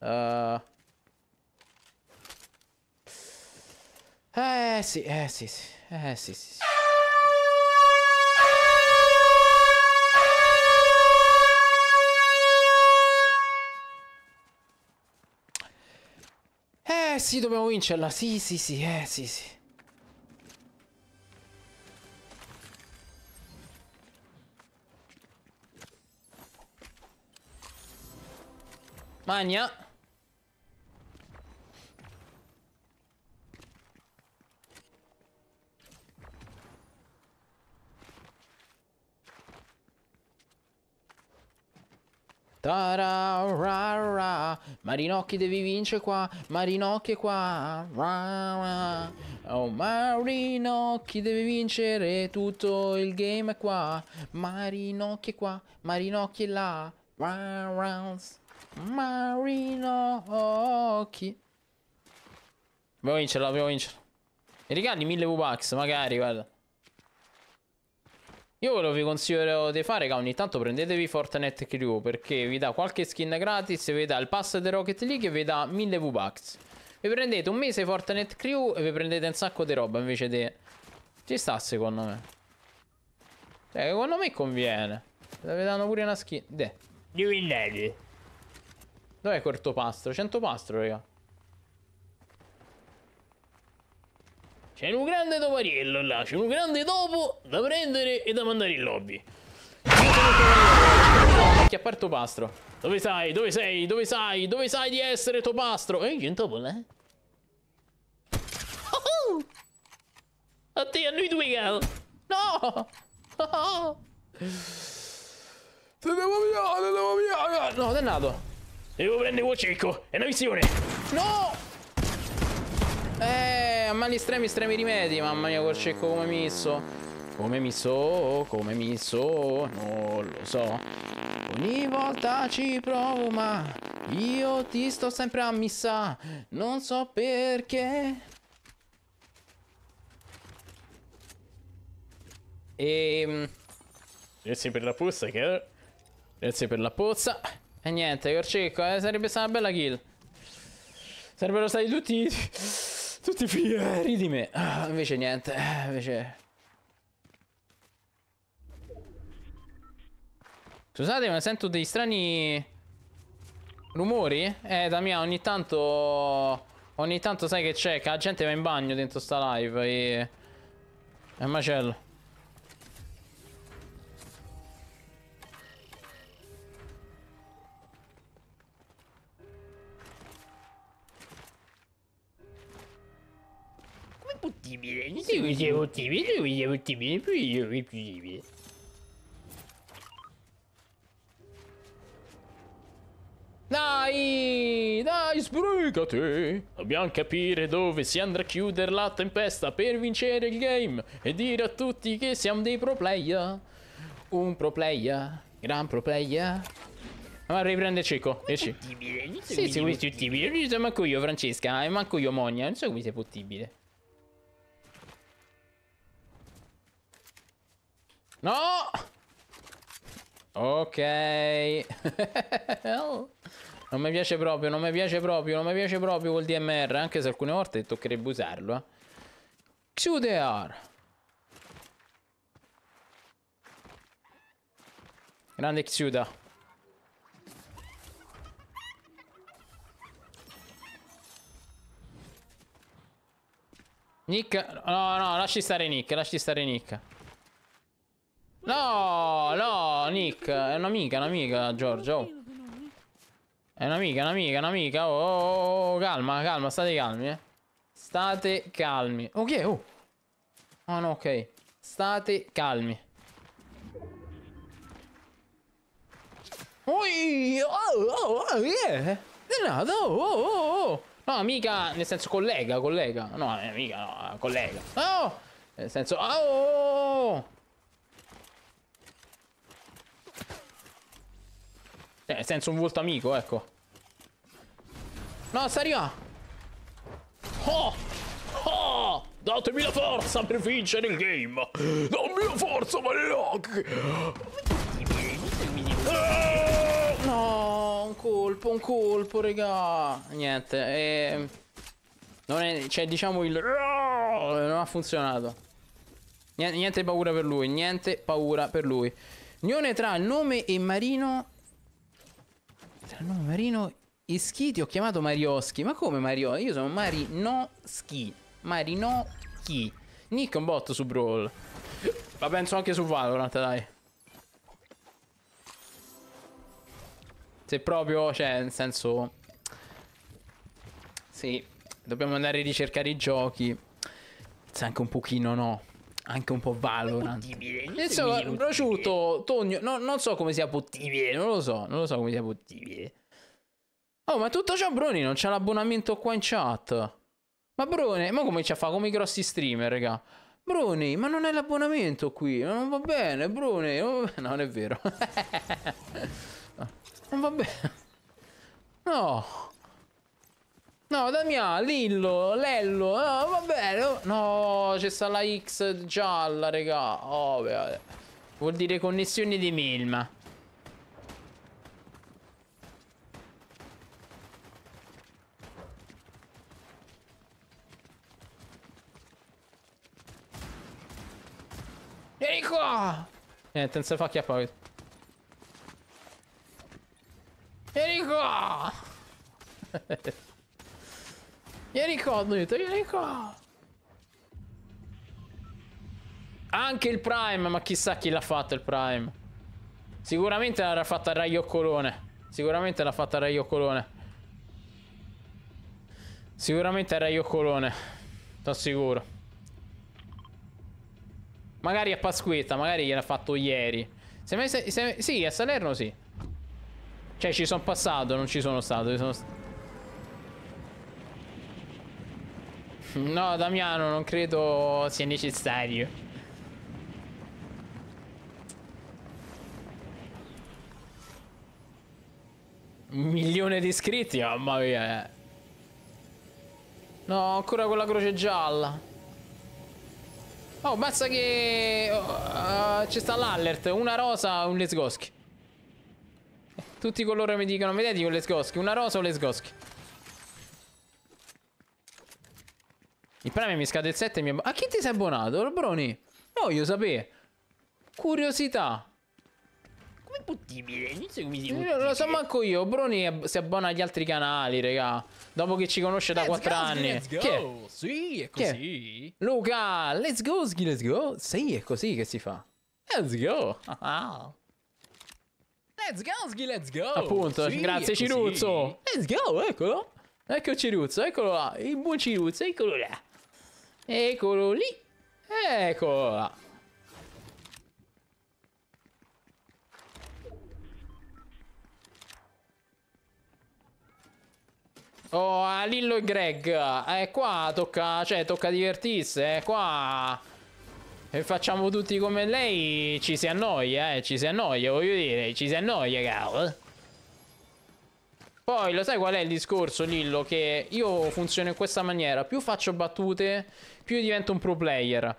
Uh... Eh sì, eh sì, sì. Eh sì, sì. sì. Eh sì, dobbiamo vincerla. Sì, sì, sì, eh sì, sì. Magna. Tara, ra, ra. Marinocchi devi vincere qua, Marinocchi qua. Ra, ra. Oh, Marinocchi devi vincere tutto il game qua. Marinocchi qua, Marinocchi là. Ra, ra. Marinocchi. Dobbiamo vincerla, dobbiamo vincere. E regali 1000 V-Bucks, magari, guarda. Io ve lo vi consiglio di fare, che ogni tanto prendetevi Fortnite Crew, perché vi dà qualche skin gratis, vi dà il pass di Rocket League e vi dà 1000 V-Bucks. Vi prendete un mese Fortnite Crew e vi prendete un sacco di roba invece di... Ci sta secondo me. Cioè, secondo me conviene. Vi danno pure una skin... De. Dov'è quel tuo pastro? 100 pastro, raga. C'è un grande topariello là, c'è un grande topo da prendere e da mandare in lobby. Chi ha aperto pastro? Dove sei? Dove sei? Dove sai? Dove sai di essere topastro? Ehi, c'è un topo là? Eh. A te, a noi due, gal!
No!
Se devo via, se devo via! No, dannato! Devo prendere cecco! È una missione! No! Eh a mali estremi, estremi rimedi. Mamma mia, col cecco come so Come misso, come misso, non lo so. Ogni volta ci provo, ma io ti sto sempre a missa. Non so perché. E... Ehm, grazie per la pozza che... Grazie per la pozza. E niente, Corcicco, eh, sarebbe stata una bella kill. Sarebbero stati tutti... Tutti fieri eh, di me. Ah, invece niente, eh, invece... Scusate, ma sento dei strani rumori? Eh, Damia, ogni tanto... Ogni tanto sai che c'è, che la gente va in bagno dentro sta live e... È un macello.
possibile, non è così possibile, non è possibile, poi non è possibile.
Dai, dai, sbrigati! Dobbiamo capire dove si andrà a chiudere la tempesta per vincere il game e dire a tutti che siamo dei pro player. Un pro player, gran pro player. Ma riprende Cicco, esci. Sì, sì, questo è possibile. Non so manco io, Francesca, e eh, manco io, Monia. Non so come sia possibile. No! Ok. non mi piace proprio, non mi piace proprio, non mi piace proprio quel DMR, anche se alcune volte toccherebbe usarlo, eh. Xudear. Grande Xuda. Nick, no, no, lasci stare Nick, lasci stare Nick. No, no, Nick, è un'amica, un'amica, Giorgio. Oh. È un'amica, un'amica, un'amica. Oh, oh, oh, calma, calma, state calmi, eh. State calmi. Ok, oh. Oh no, ok. State calmi. Oi, oh, oh, oh, yeah. Denado, oh, oh, oh. No, amica, nel senso collega, collega. No, amica, no, collega. Oh! Nel senso, oh! Cioè, nel eh, senso un volto amico, ecco. No, sta arrivando. Oh! Oh! Datemi la forza per vincere il game! Dammi la forza, Malloc! Ah! No, un colpo, un colpo, regà. Niente, eh... È... Cioè, diciamo il... Non ha funzionato. Niente, niente paura per lui, niente paura per lui. Unione tra il nome e Marino il nome Marino Ischi ti ho chiamato Marioschi. Ma come Mario? Io sono Marino Marinochi. Nick è un bot su Brawl. La penso anche su Valorant, dai. Se proprio, cioè, nel senso... Sì, dobbiamo andare a ricercare i giochi. Se anche un pochino no anche un po' Valorant. Puttibile, Insomma, prosciutto, togno, no, non so come sia possibile, non lo so, non lo so come sia possibile. Oh, ma tutto ciò Bruni, non c'ha l'abbonamento qua in chat. Ma Bruni, ma come ci fa come i grossi streamer, raga? Bruni, ma non è l'abbonamento qui, non va bene, Bruni, non, va bene. non è vero. non va bene. No. No, Damia, Lillo, Lello, no, va bene. No, c'è sta la X gialla, regà. Oh, beh, Vuol dire connessione di Milma. Vieni qua! Niente, non si fa chiappa. Vieni qua! Vieni qua, Nito, vieni qua. Anche il Prime, ma chissà chi l'ha fatto il Prime. Sicuramente l'ha fatta Raio Colone. Sicuramente l'ha fatta Raio Colone. Sicuramente era Raio Colone. Sono sicuro. Magari a Pasquetta, magari gliel'ha fatto ieri. Se mai, se, se, sì, a Salerno sì. Cioè, ci sono passato, non ci sono stato. Ci sono stato. No, Damiano, non credo sia necessario. Un milione di iscritti, ah, mamma mia. Eh. No, ancora quella croce gialla. Oh, basta che... Uh, ci sta l'allert, una rosa, o un Lesgoski. Tutti coloro mi dicono, vedete con Lesgoski, una rosa o Lesgoski. Il premio mi scade il 7 e mi abbono. A chi ti sei abbonato, Robroni? Voglio sapere. Curiosità.
Com'è possibile? Non so come si
Non lo so manco io. Broni si abbona agli altri canali, raga. Dopo che ci conosce da 4 go, anni. Let's go. Che? Sì, è così. Che? Luca, let's go, ski, let's go. Sì, è così che si fa. Let's go. Ah. Let's go, ski, let's go. Appunto, sì, grazie Ciruzzo. Let's go, eccolo. Ecco Ciruzzo, eccolo là. Il buon Ciruzzo, eccolo là. Eccolo lì. Eccolo là. Oh, Lillo e Greg. Eh, qua tocca, cioè, tocca divertirsi. Eh, qua... E facciamo tutti come lei, ci si annoia, eh, ci si annoia, voglio dire, ci si annoia, cavolo. Poi, lo sai qual è il discorso, Lillo? Che io funziono in questa maniera. Più faccio battute, più io divento un pro player.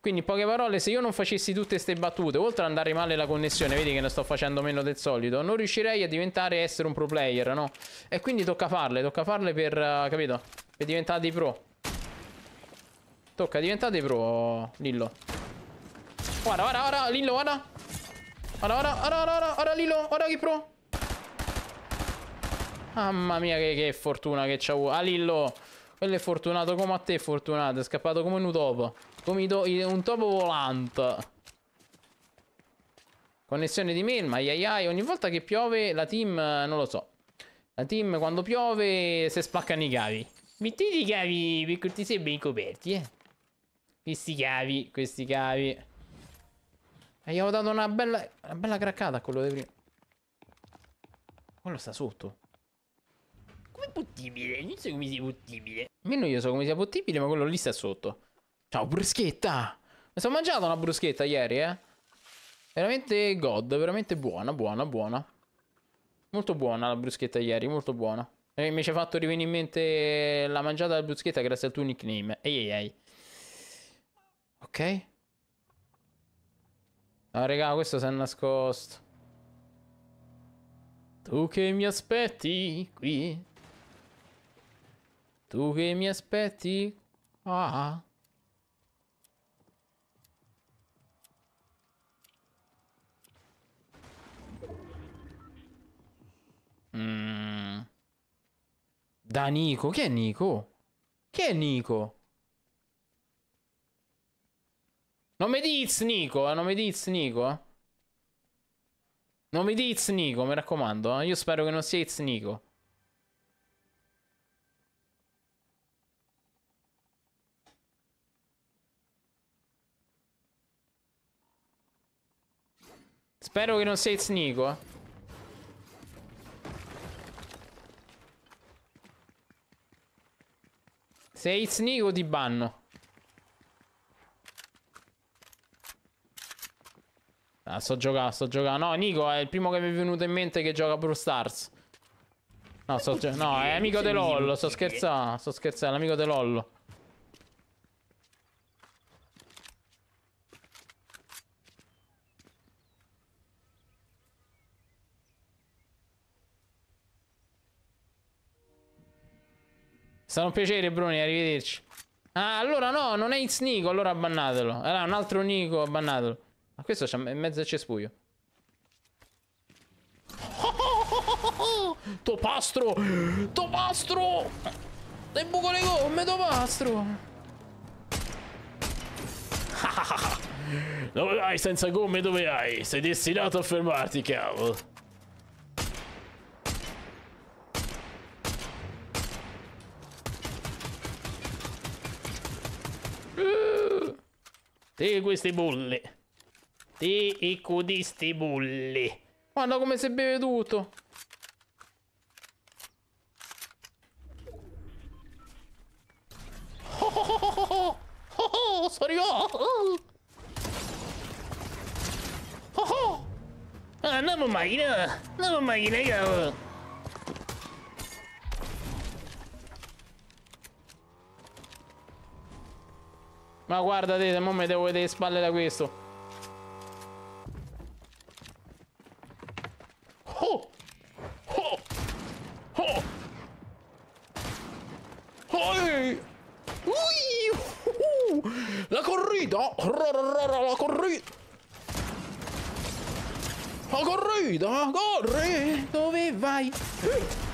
Quindi, in poche parole, se io non facessi tutte queste battute, oltre ad andare male la connessione, vedi che ne sto facendo meno del solito, non riuscirei a diventare, essere un pro player, no? E quindi tocca farle, tocca farle per, uh, capito? Per diventare dei pro. Tocca, diventate pro, Lillo. Guarda, guarda, guarda, Lillo, guarda. Guarda, guarda, guarda, guarda, guarda, Lillo, guarda che pro. Mamma mia, che, che fortuna che c'ha avuto. Ah, Lillo. Quello è fortunato come a te, fortunato. È scappato come un topo. Come un topo volante. Connessione di mail, ma ai ai. Ogni volta che piove la team, non lo so. La team quando piove si spaccano i cavi. Mettete i cavi per cortesia ben coperti, eh. Questi cavi, questi cavi. Abbiamo dato una bella, una bella craccata a quello di prima. Quello sta sotto. Com'è possibile?
Non so come sia possibile.
Meno io so come sia possibile, ma quello lì sta sotto. Ciao, bruschetta! Mi sono mangiato una bruschetta ieri, eh. Veramente god, veramente buona, buona, buona. Molto buona la bruschetta ieri, molto buona. E mi ci ha fatto rivenire in mente la mangiata della bruschetta grazie al tuo nickname. Ehi ehi ehi. Ok. Ah, regà, questo si è nascosto. Tu che mi aspetti qui? Tu che mi aspetti? Ah. Mm. Da Nico. Chi è Nico? Chi è Nico? Non mi diz Nico, eh? non mi diz Nico. Non mi diz Nico, mi raccomando. Eh? Io spero che non sia It's Nico. Spero che non sei Snico, eh. Sei Snico ti banno. Ah, sto giocando, sto giocando. No, Nico è il primo che mi è venuto in mente che gioca Pro Stars. No, sto No, è amico de LOL, sto scherzando, sto scherzando, è l'amico de LOL. stato un piacere, Bruni, arrivederci. Ah, allora no, non è It's Nico, allora bannatelo. Allora, un altro Nico, bannatelo. Ma questo c'è in mezzo al cespuglio. topastro! Topastro! Dai buco le gomme, topastro! dove vai senza gomme? Dove vai? Sei destinato a fermarti, cavolo.
Sì, queste bolle. Sì, e codisti bolle.
Guarda come si beve tutto. Oh, oh, oh, oh, oh,
sono arrivato. Oh, oh.
Ah, andiamo in macchina. Andiamo in macchina, cavolo.
Ma guardate, se mo mi devo vedere le spalle da questo.
Oh! Oh! Oh!
Ui! Uh! La corrida! La corrida! La corrida! Corri! Dove vai? Eh!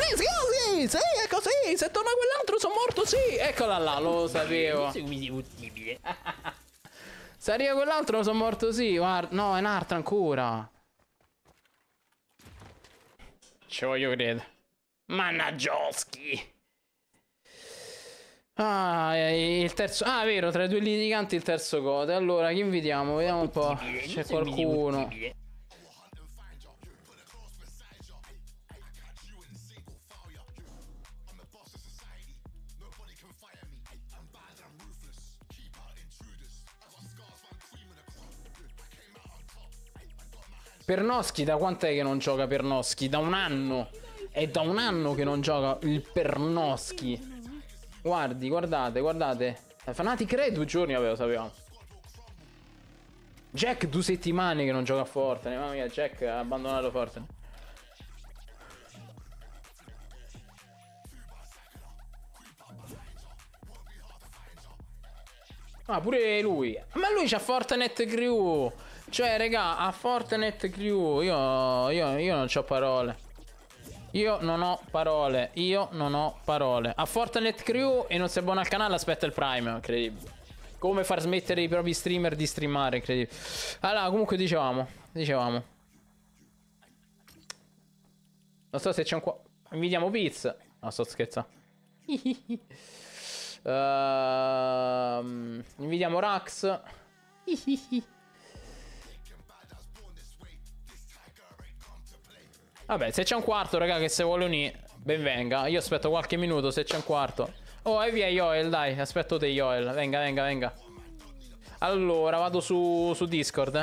Sì, sì, sì, sì, è così. Ecco, se torna quell'altro sono morto, sì. Eccola là, lo sapevo. Se arriva quell'altro sono morto, sì. Guarda, no, è un'altra ancora. Ci voglio credere. Mannaggioschi. Ah, eh, il terzo... Ah, vero, tra i due litiganti il terzo code. Allora, chi invitiamo? Vediamo un po'. C'è qualcuno. Pernoschi da quant'è che non gioca Pernoschi? Da un anno. È da un anno che non gioca il Pernoschi. Guardi, guardate, guardate. Eh, Fanatic Re due giorni, vabbè, lo sapevamo. Jack due settimane che non gioca a Fortnite. Mamma mia, Jack ha abbandonato Fortnite. Ah, pure lui. Ma lui c'ha Fortnite Crew. Cioè, raga, a Fortnite Crew io, io, io non ho parole. Io non ho parole. Io non ho parole. A Fortnite Crew e non si abbona al canale, aspetta il Prime. Incredibile. Come far smettere i propri streamer di streamare, incredibile. Allora, comunque dicevamo. Dicevamo. Non so se c'è un qua... Invidiamo pizza. No, sto scherzando. uh, ehm, invidiamo Rax. Vabbè, se c'è un quarto, raga, che se vuole unì, benvenga. Io aspetto qualche minuto se c'è un quarto. Oh, e eh, via Yoel, dai, aspetto te Yoel. Venga, venga, venga. Allora, vado su, su Discord,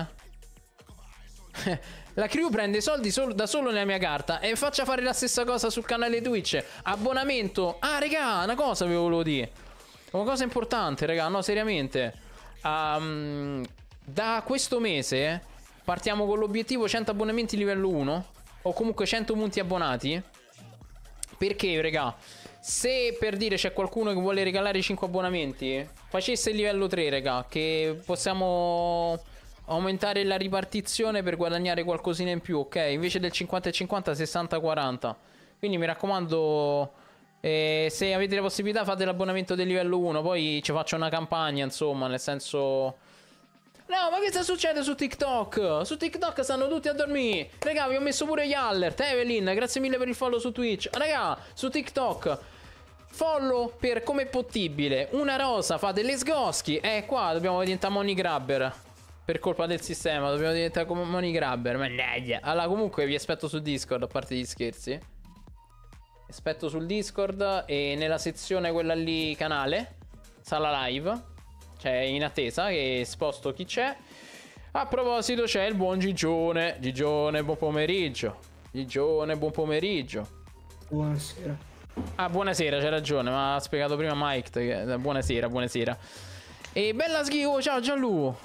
eh. La crew prende soldi sol da solo nella mia carta e faccia fare la stessa cosa sul canale Twitch. Abbonamento. Ah, regà una cosa vi volevo dire. Una cosa importante, raga, no, seriamente. Um, da questo mese eh, partiamo con l'obiettivo 100 abbonamenti livello 1 o comunque 100 punti abbonati. Perché, raga, se per dire c'è qualcuno che vuole regalare 5 abbonamenti, facesse il livello 3, raga, che possiamo aumentare la ripartizione per guadagnare qualcosina in più, ok? Invece del 50 50, 60 40. Quindi mi raccomando, eh, se avete la possibilità fate l'abbonamento del livello 1, poi ci faccio una campagna, insomma, nel senso No, ma che sta succedendo su TikTok? Su TikTok stanno tutti a dormire. Raga, vi ho messo pure gli alert. Eh, Evelyn, grazie mille per il follow su Twitch. Raga, su TikTok. Follow per come è possibile. Una rosa fa delle sgoschi. Eh, qua dobbiamo diventare money grabber. Per colpa del sistema, dobbiamo diventare come money grabber. Mannaggia. Allora, comunque, vi aspetto su Discord, a parte gli scherzi. Aspetto sul Discord e nella sezione quella lì canale. Sala live. Cioè, in attesa che sposto chi c'è. A proposito, c'è il buon Gigione. Gigione, buon pomeriggio. Gigione, buon pomeriggio. Buonasera. Ah, buonasera, c'è ragione, ma ha spiegato prima Mike. Buonasera, buonasera. E bella schifo, ciao Gianlu.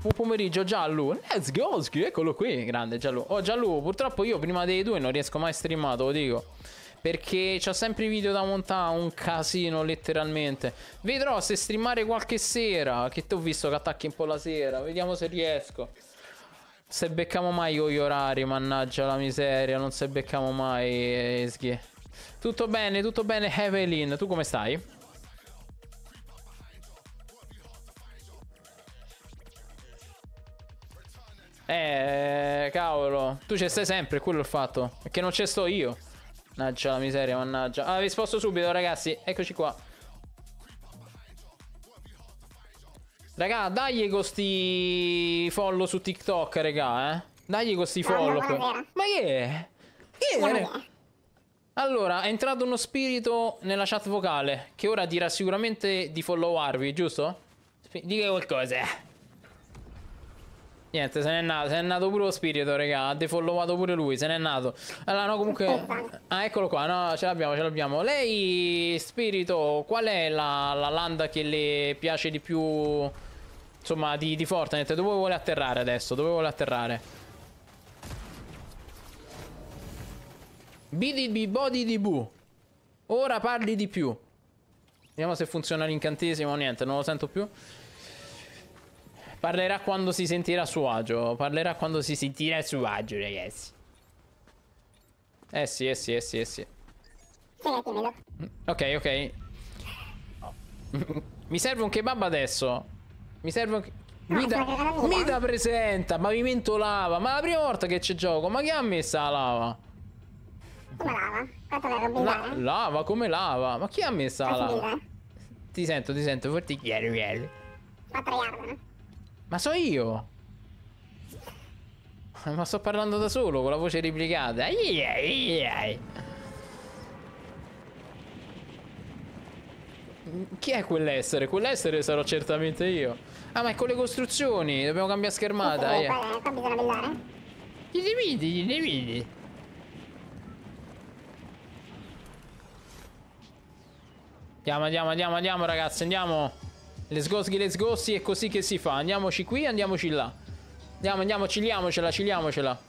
Buon pomeriggio Giallo. Let's go, schifo. eccolo qui, grande Giallo. Oh Giallo, purtroppo io prima dei due non riesco mai a streamare, lo dico. Perché c'ho sempre video da montare, un casino letteralmente. Vedrò se streamare qualche sera, che ti ho visto che attacchi un po' la sera, vediamo se riesco. Se becchiamo mai con gli orari, mannaggia la miseria, non se becchiamo mai, Esghi. Tutto bene, tutto bene, Evelyn, tu come stai? Eh, cavolo, tu ci stai sempre, quello è il fatto. Perché non ci sto io. Mannaggia la miseria, mannaggia. Ah, vi sposto subito, ragazzi. Eccoci qua. Raga, dagli questi follow su TikTok, raga, eh. Dagli questi ah, follow. Ma che è? Che è? Allora, è entrato uno spirito nella chat vocale che ora dirà sicuramente di followarvi, giusto? Dica qualcosa. Niente, se n'è nato, se n'è nato pure lo spirito, raga. Ha defollowato pure lui, se n'è nato. Allora, no, comunque. Oh, ah, eccolo qua. No, ce l'abbiamo, ce l'abbiamo. Lei, spirito, qual è la, la, landa che le piace di più? Insomma, di, di Fortnite. Dove vuole atterrare adesso? Dove vuole atterrare? BDB body di bu. Ora parli di più. Vediamo se funziona l'incantesimo. Niente, non lo sento più. Parlerà quando si sentirà a suo agio. Parlerà quando si sentirà a suo agio, ragazzi. Eh sì, eh sì, eh sì, eh sì. Ok, ok. Mi serve un kebab adesso. Mi serve un... mi mi da presenta, pavimento lava. Ma la prima volta che c'è gioco, ma chi ha messa la lava?
Come lava? Quanto la combinare?
La,
lava, come lava? Ma chi ha messa la lava? Ti sento, ti sento, forti chiaro, chiaro. Ma tre armi, no? Ma so io! Ma sto parlando da solo con la voce replicata. Chi è quell'essere? Quell'essere sarò certamente io. Ah, ma è con le costruzioni. Dobbiamo cambiare schermata. Sì, qua, eh.
eh, eh, qua bisogna bellare.
Gli dividi, gli dividi. Andiamo, andiamo, andiamo, andiamo, ragazzi, andiamo. Let's go, let's go, sì, è così che si fa. Andiamoci qui, andiamoci là. Andiamo, andiamo, ciliamocela, ciliamocela.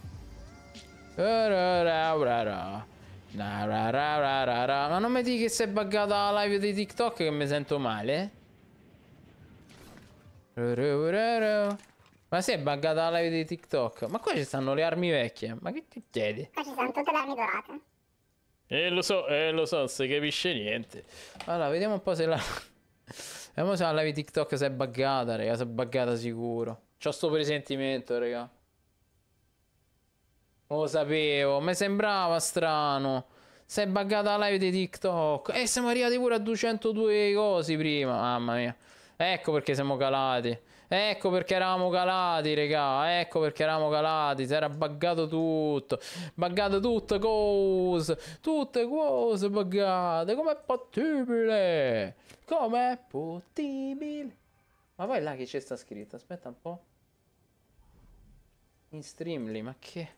Ma non mi dici che sei buggata la live di TikTok che mi sento male? Ma sei buggata la live di TikTok? Ma qua ci stanno le armi vecchie. Ma che ti chiedi?
Qua ci stanno tutte le armi dorate.
Eh lo so, eh lo so, non si capisce niente. Allora, vediamo un po' se la... Vediamo eh, se la live TikTok si è buggata, raga. Si è buggata sicuro. C'ho sto presentimento, raga. Lo sapevo. Mi sembrava strano. Si è buggata la live di TikTok. E eh, siamo arrivati pure a 202 cose prima. Mamma mia. Ecco perché siamo calati. Ecco perché eravamo calati, regà. Ecco perché eravamo calati. Si era buggato tutto. Buggato tutte cose. Tutte cose buggate. Com'è possibile? Com'è possibile? Ma poi là che c'è sta scritto? Aspetta un po'. In streamly, ma che...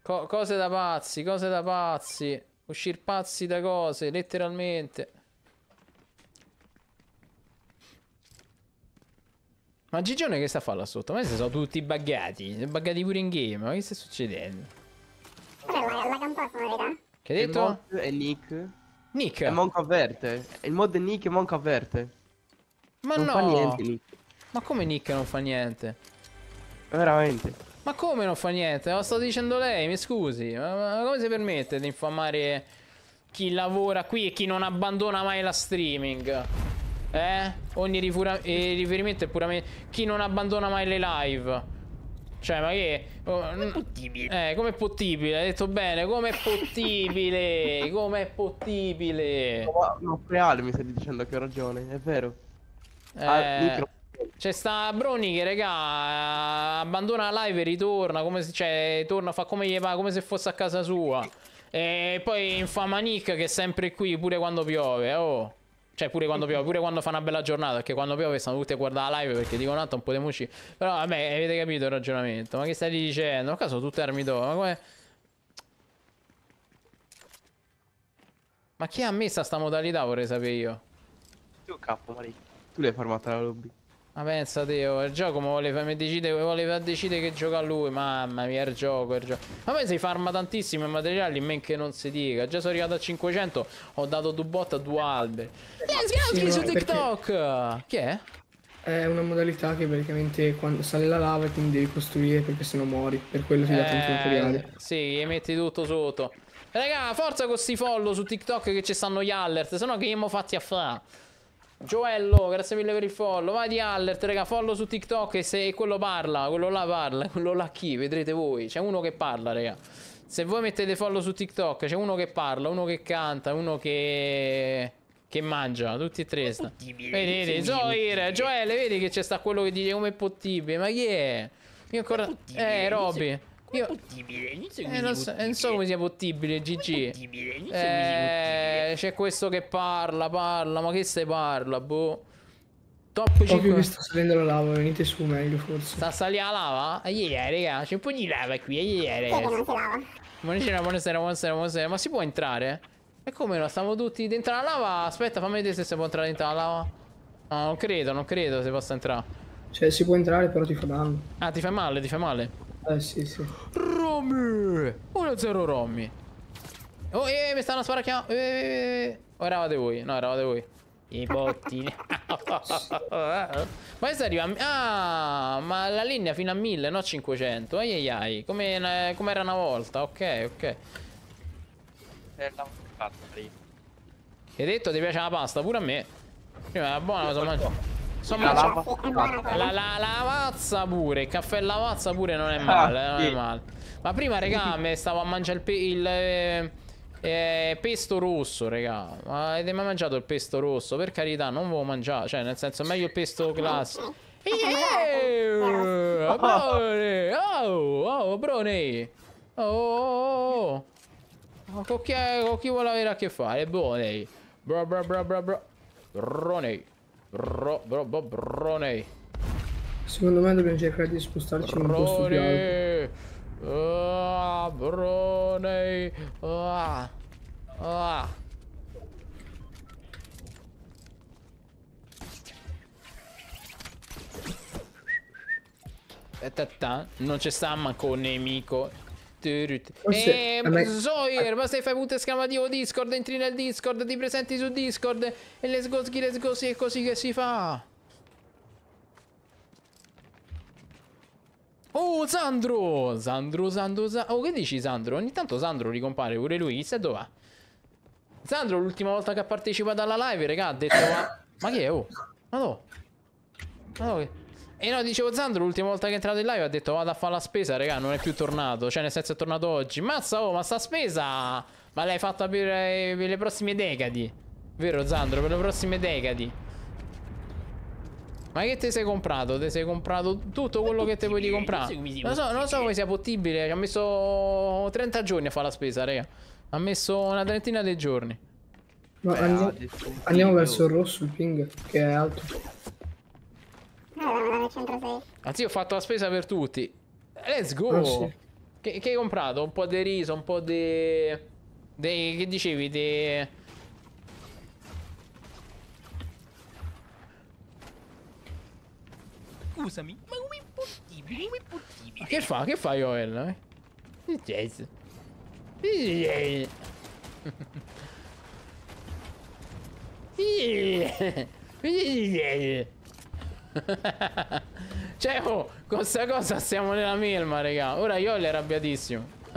Co cose da pazzi, cose da pazzi. Uscire pazzi da cose, letteralmente. Ma Gigione che sta a fare là sotto? Ma se sono tutti buggati. Buggati pure in game. Ma che sta succedendo?
La, la campana,
Che hai detto? E Nick. Nick. E Monk avverte. Il mod è Nick e Monk avverte. Ma non no. Fa niente, Nick. Ma come Nick non fa niente? Veramente. Ma come non fa niente? Lo sto dicendo lei, mi scusi. ma come si permette di infamare chi lavora qui e chi non abbandona mai la streaming? Eh? Ogni eh, riferimento è puramente... Chi non abbandona mai le live? Cioè, ma che... Oh, come è possibile? Eh, com'è possibile? Hai detto bene, com'è possibile? com'è possibile? No, ma, no, reale mi stai dicendo che ho ragione, è vero. Ah, eh... Ah, c'è sta Broni che regà abbandona la live e ritorna, come se, cioè, torna, fa come gli va, come se fosse a casa sua. E poi infama Nick che è sempre qui pure quando piove, oh. Cioè, pure quando piove, pure quando fa una bella giornata, perché quando piove stanno tutti a guardare la live perché dicono tanto un po' di muci. Però, vabbè, avete capito il ragionamento. Ma che stai dicendo? A caso tutte armi d'oro, ma come... Ma chi ha messa sta modalità vorrei sapere io. Io capo, Mari. Tu l'hai formata la lobby. Ma pensa Teo, il gioco mi voleva, mi decide, voleva decidere che gioca lui, mamma mia, il gioco, il gioco. Ma poi si farma tantissimi materiali, men che non si dica. Già sono arrivato a 500, ho dato due botte a due alberi. Let's go sì, su TikTok! Chi è? È una modalità che praticamente quando sale la lava e quindi devi costruire
perché se no muori. Per quello ti dà eh, tanto materiale.
Sì, e metti tutto sotto. Raga, forza con sti follow su TikTok che ci stanno gli alert, sennò che gli fatti a fa'. Gioello, grazie mille per il follow. Vai di alert, raga, follow su TikTok e se quello parla, quello là parla, quello là chi, vedrete voi. C'è uno che parla, raga. Se voi mettete follow su TikTok, c'è uno che parla, uno che canta, uno che che mangia, tutti e tre. Sta. Vedete, Zoir, Gioele, vedi che c'è sta quello che dice come è possibile, ma chi è? Io ancora...
Eh, Robby.
Io... Possibile, eh, non so
eh, non so,
non so come sia possibile, GG. So eh, c'è questo che parla, parla, ma che stai parla, boh. Top 5. Proprio che sto salendo la lava, venite su meglio forse. Sta salendo la lava? Ah, eh, yeah, eh, raga, c'è un po' di lava qui, ah, yeah, raga. Buonasera, buonasera, buonasera, buonasera. Ma si può entrare? E come no? Stiamo tutti dentro la lava? Aspetta, fammi vedere se si può entrare dentro la lava. No, non credo, non credo se possa entrare. Cioè, si può entrare, però ti fa danno. Ah, ti fa male, ti fa male. Eh sì, sì. Romy! 1-0 Romy. Oh, eh, mi stanno sparacchiando. Eh, o eh, eh. oh, eravate voi? No, eravate voi. I bottini. ma questa arriva... Ah, ma la linea fino a 1000, no 500. Ai ai ai. Come, eh, come era una volta. Ok, ok. Che hai detto? Ti piace la pasta? Pure a me. Prima era buona, ma sono Insomma, la, lava, ah. la, la, lavazza pure, il caffè e lavazza pure non è ah, male, ah, non sì. è male. Ma prima, regà, me stavo a mangiare il, pe il eh, eh, pesto rosso, regà. Ma avete mai mangiato il pesto rosso? Per carità, non lo mangiare, cioè, nel senso, meglio il pesto classico. Yeah! Brone! Oh, oh, oh, Brone! Oh, oh, oh! oh, oh. Con chi, con chi vuole avere a che fare? Brone! Bro, bro, bro, bro, bro! Brone! Bro, bro, bro, brone.
Secondo me dobbiamo cercare di spostarci in un posto più alto.
Ah, bronei. Ah. Ah. Non c'è sta manco un nemico Forse, ehm, me... Zoyer, ma se fai punto esclamativo Discord, entri nel Discord, ti presenti su Discord e let's go, let's go, sì, è così che si fa. Oh, Sandro! Sandro, Sandro, Sandro. Oh, che dici, Sandro? Ogni tanto Sandro ricompare pure lui, chissà dove va. Sandro, l'ultima volta che ha partecipato alla live, raga, ha detto... Ma, ma che è, oh? Ma no? Ma no, e no, dicevo Zandro, l'ultima volta che è entrato in live ha detto vado a fare la spesa, raga, non è più tornato. Cioè, nel senso è tornato oggi. Mazza, oh, ma sta spesa! Ma l'hai fatta per, eh, per, le prossime decadi. Vero, Zandro, per le prossime decadi. Ma che ti sei comprato? Ti sei comprato tutto quello che ti puoi comprare. Non so, non so come sia possibile. Ci ha messo 30 giorni a fare la spesa, raga. Ha messo una trentina di giorni.
No, andiamo, andiamo verso il rosso, il ping, che è alto.
Eh, Anzi, ho fatto la spesa per tutti. Let's go. Oh, sì. che, che, hai comprato? Un po' di riso, un po' di... De... che dicevi? De... Scusami, ma come è possibile? Come è possibile? Che fa? Che fa Joel? Eh? Yeah. cioè, oh, con questa cosa siamo nella melma, raga. Ora io l'ho arrabbiatissimo.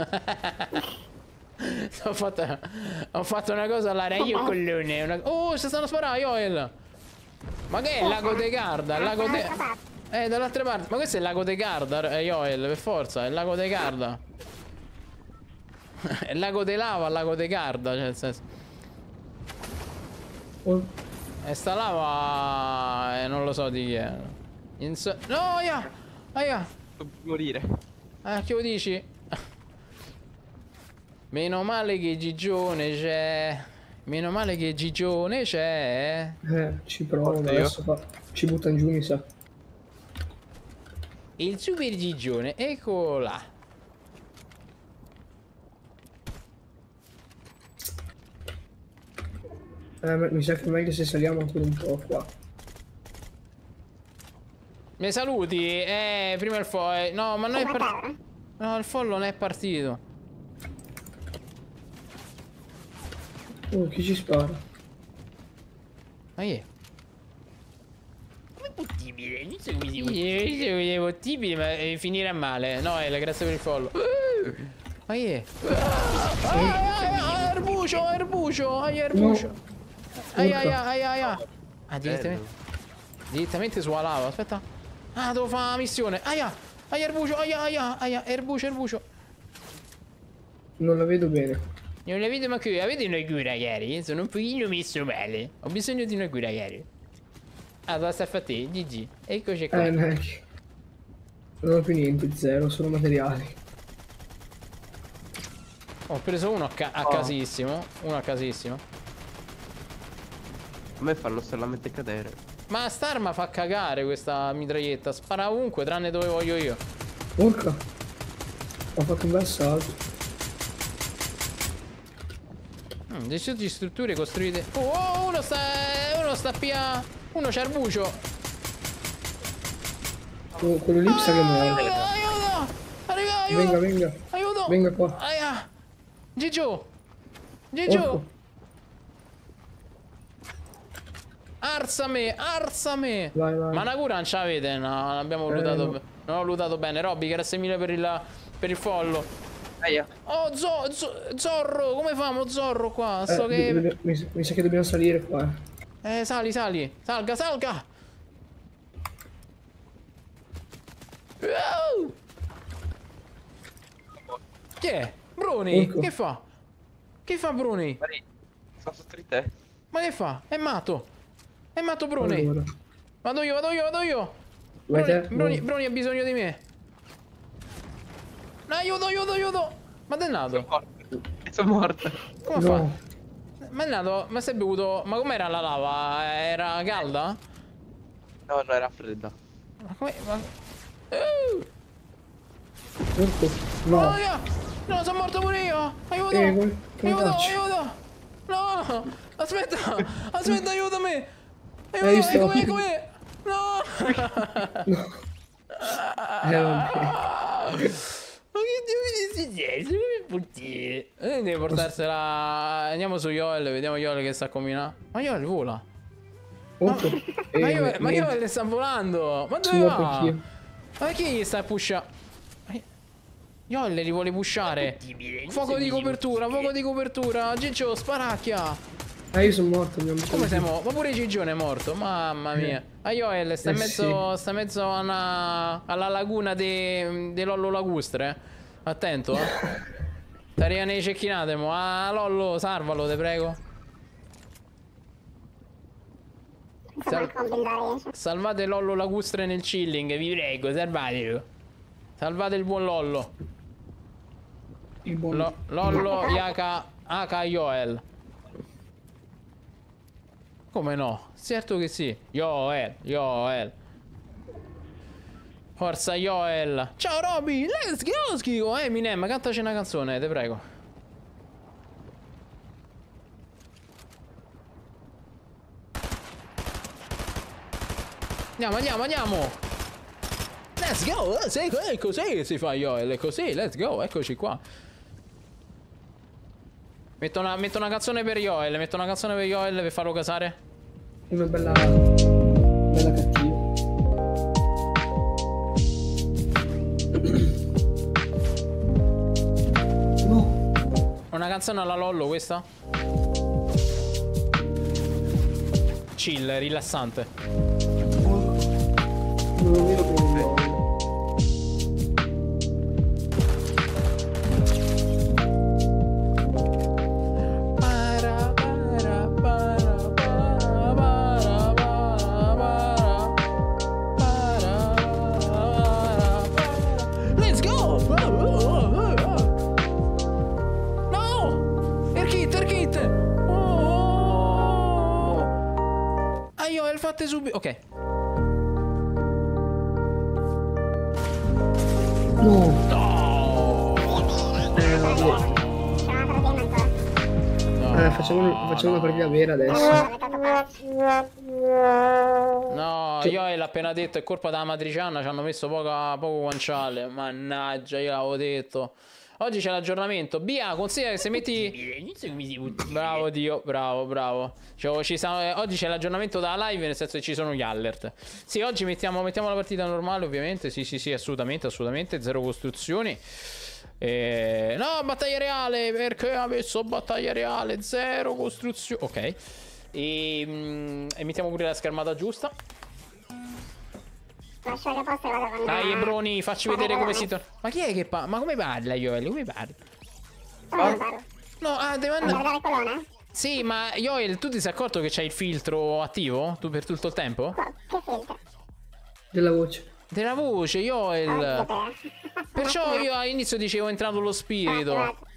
ho, fatto, ho, fatto, una cosa alla Io, oh, collone. Una... Oh, ci stanno sparando, Joel. Ma che è il lago de Garda? Il lago de... Eh, dall'altra parte. Ma questo è il lago de Garda, eh, Joel, per forza. È il lago de Garda. è il lago de lava, il lago de Garda, cioè nel senso. Oh. E sta lava... Eh, non lo so di chi è. Inso no, aia! Aia! morire. Ah, che lo dici? Meno male che Gigione c'è. Meno male che Gigione c'è.
Eh, eh ci provo, adesso fa... ci buttano giù, mi sa.
Il super Gigione, eccola.
Eh, mi sa che è meglio se saliamo ancora un po' qua.
Mi saluti? Eh, prima il follo. Eh, no, ma non è partito. No, il follo non è partito. Oh, chi ci spara? Ma io.
Come è possibile? Non so
come è possibile, ma eh, finirà male. No, Ele, grazie per il follo. Eh. Ma io. Ah, ah, ah, arbucio, arbucio, ah, arbucio. No aia, aia, aia, aia. Ah, direttamente. Direttamente sulla lava, aspetta. Ah, devo fare la missione. Aia, aia, erbucio, aia, aia, aia, erbucio, erbucio. Non la vedo bene. Non la vedo ma qui, avete una cura, ieri? Sono un pochino messo male. Ho bisogno di una cura, ieri. Ah, basta fa te, GG. Eccoci qua. Eh, neanche. Non ho più niente, zero, solo materiali. Ho preso uno a, ca a oh. casissimo. Uno a casissimo. A me fa fanno solamente cadere. Ma starma fa cagare questa mitraglietta. Spara ovunque, tranne dove voglio io.
Porca. Ho fatto un bel salto.
Mm, di strutture costruite. Oh, oh, uno sta. Uno sta via. Uno c'è arbucio. Oh, quello lì ah, sa che ah, muore. Aiuto, aiuto! Arriva, aiuto! Venga, venga. Aiuto! Venga qua. Aia. Gigio!
Gigio! Orco.
Arzame, arzame! Vai, vai. Ma Nakura non ce l'avete? No, non abbiamo eh, lutato. No. Non ho lutato bene. Robby, grazie mille per il, per il follow. Oh, zo, zo, Zorro, come famo Zorro qua? So eh, che... Dobbiamo,
mi, mi, sa che dobbiamo salire qua.
Eh, sali, sali. Salga, salga! Wow! Chi è? Bruni, Porco. Ecco. che fa? Che fa Bruni? Sto sotto di te. Ma che fa? È matto. È matto Bruni. Vado io, vado io, vado io. Bruni, Bruni, ha bisogno di me. Aiuto, aiuto, aiuto. Ma dannato. Sono morto. Sono morto. Come fa? Ma è nato, ma sei bevuto... Ma com'era la lava? Era calda? No, no, era fredda. Ma come... Ma... Uh. No. no, sono morto pure io! Aiuto! Eh, aiuto, aiuto! No! Aspetta! Aspetta, aiutami! Eh, Hai eh, visto? Eh, com'è, com'è? No! no.
Eh, vabbè.
Ma che Dio dire? Sono le puttine. Andiamo eh, portarsela... Andiamo su Yol, vediamo Yol che sta combinando. Ma Yol vola.
Ma, eh, ma,
io, ma io le sta volando! Ma dove va? Ma chi gli sta pushando? Yol li vuole pushare. Fuoco di copertura, fuoco di copertura. Giccio, sparacchia. Ah, io sono morto, abbiamo Come sei morto? Ma pure Gigione è morto, mamma mia. Eh. Aioel ah, sta, eh, mezzo, sì. sta mezzo una, alla laguna de, de Lollo Lagustre. Attento, eh. Sta arrivando cecchinate, mo. Ah, Lollo, Sarvalo te prego. Sal salvate Lollo Lagustre nel chilling, vi prego, salvatelo. Salvate il buon Lollo. Il buon... Lo Lollo Yaka Aka Yoel. Come no? Certo che sì. Joel, Joel. Forza Joel. Ciao Roby, let's go schifo. Eminem, eh, cantaci una canzone, te prego. Andiamo, andiamo, andiamo. Let's go, è così che si fa Joel, è così, ecco, let's go, eccoci qua. Metto una, metto una, canzone per Yoel, metto una canzone per Yoel per farlo casare.
Una bella. bella cattiva.
No. Una canzone alla Lollo questa? Chill, rilassante. No, non vedo proprio... Ok.
No. No. no.
Eh, facciamo, un, facciamo una partita vera adesso. No, cioè io l'ho appena detto, è colpa della matriciana, ci hanno messo poca, poco guanciale. Mannaggia, io l'avevo detto. Oggi c'è l'aggiornamento. Bia, consiglia che se metti... Bravo Dio, bravo, bravo. Cioè, ci stanno... Eh, oggi c'è l'aggiornamento da live, nel senso che ci sono gli alert. Sì, oggi mettiamo, mettiamo la partita normale, ovviamente. Sì, sì, sì, assolutamente, assolutamente. Zero costruzioni. E... Eh, no, battaglia reale, perché ha messo battaglia reale, zero costruzioni. Ok. E, ehm, e mettiamo pure la schermata giusta. Lascia che passa e vado con Dai, Bruni, facci Dai, vedere come si torna. Ma chi è che parla? Ma come parla, Joel? Come parla? Come ah. parlo? No, ah, devo andare. colonna? Sì, ma Joel, tu ti sei accorto che c'è il filtro attivo? Tu per tutto il tempo? Che filtro? Della voce. Della voce, Joel. Ah, Perciò io all'inizio dicevo entrando lo spirito. Ah, esatto.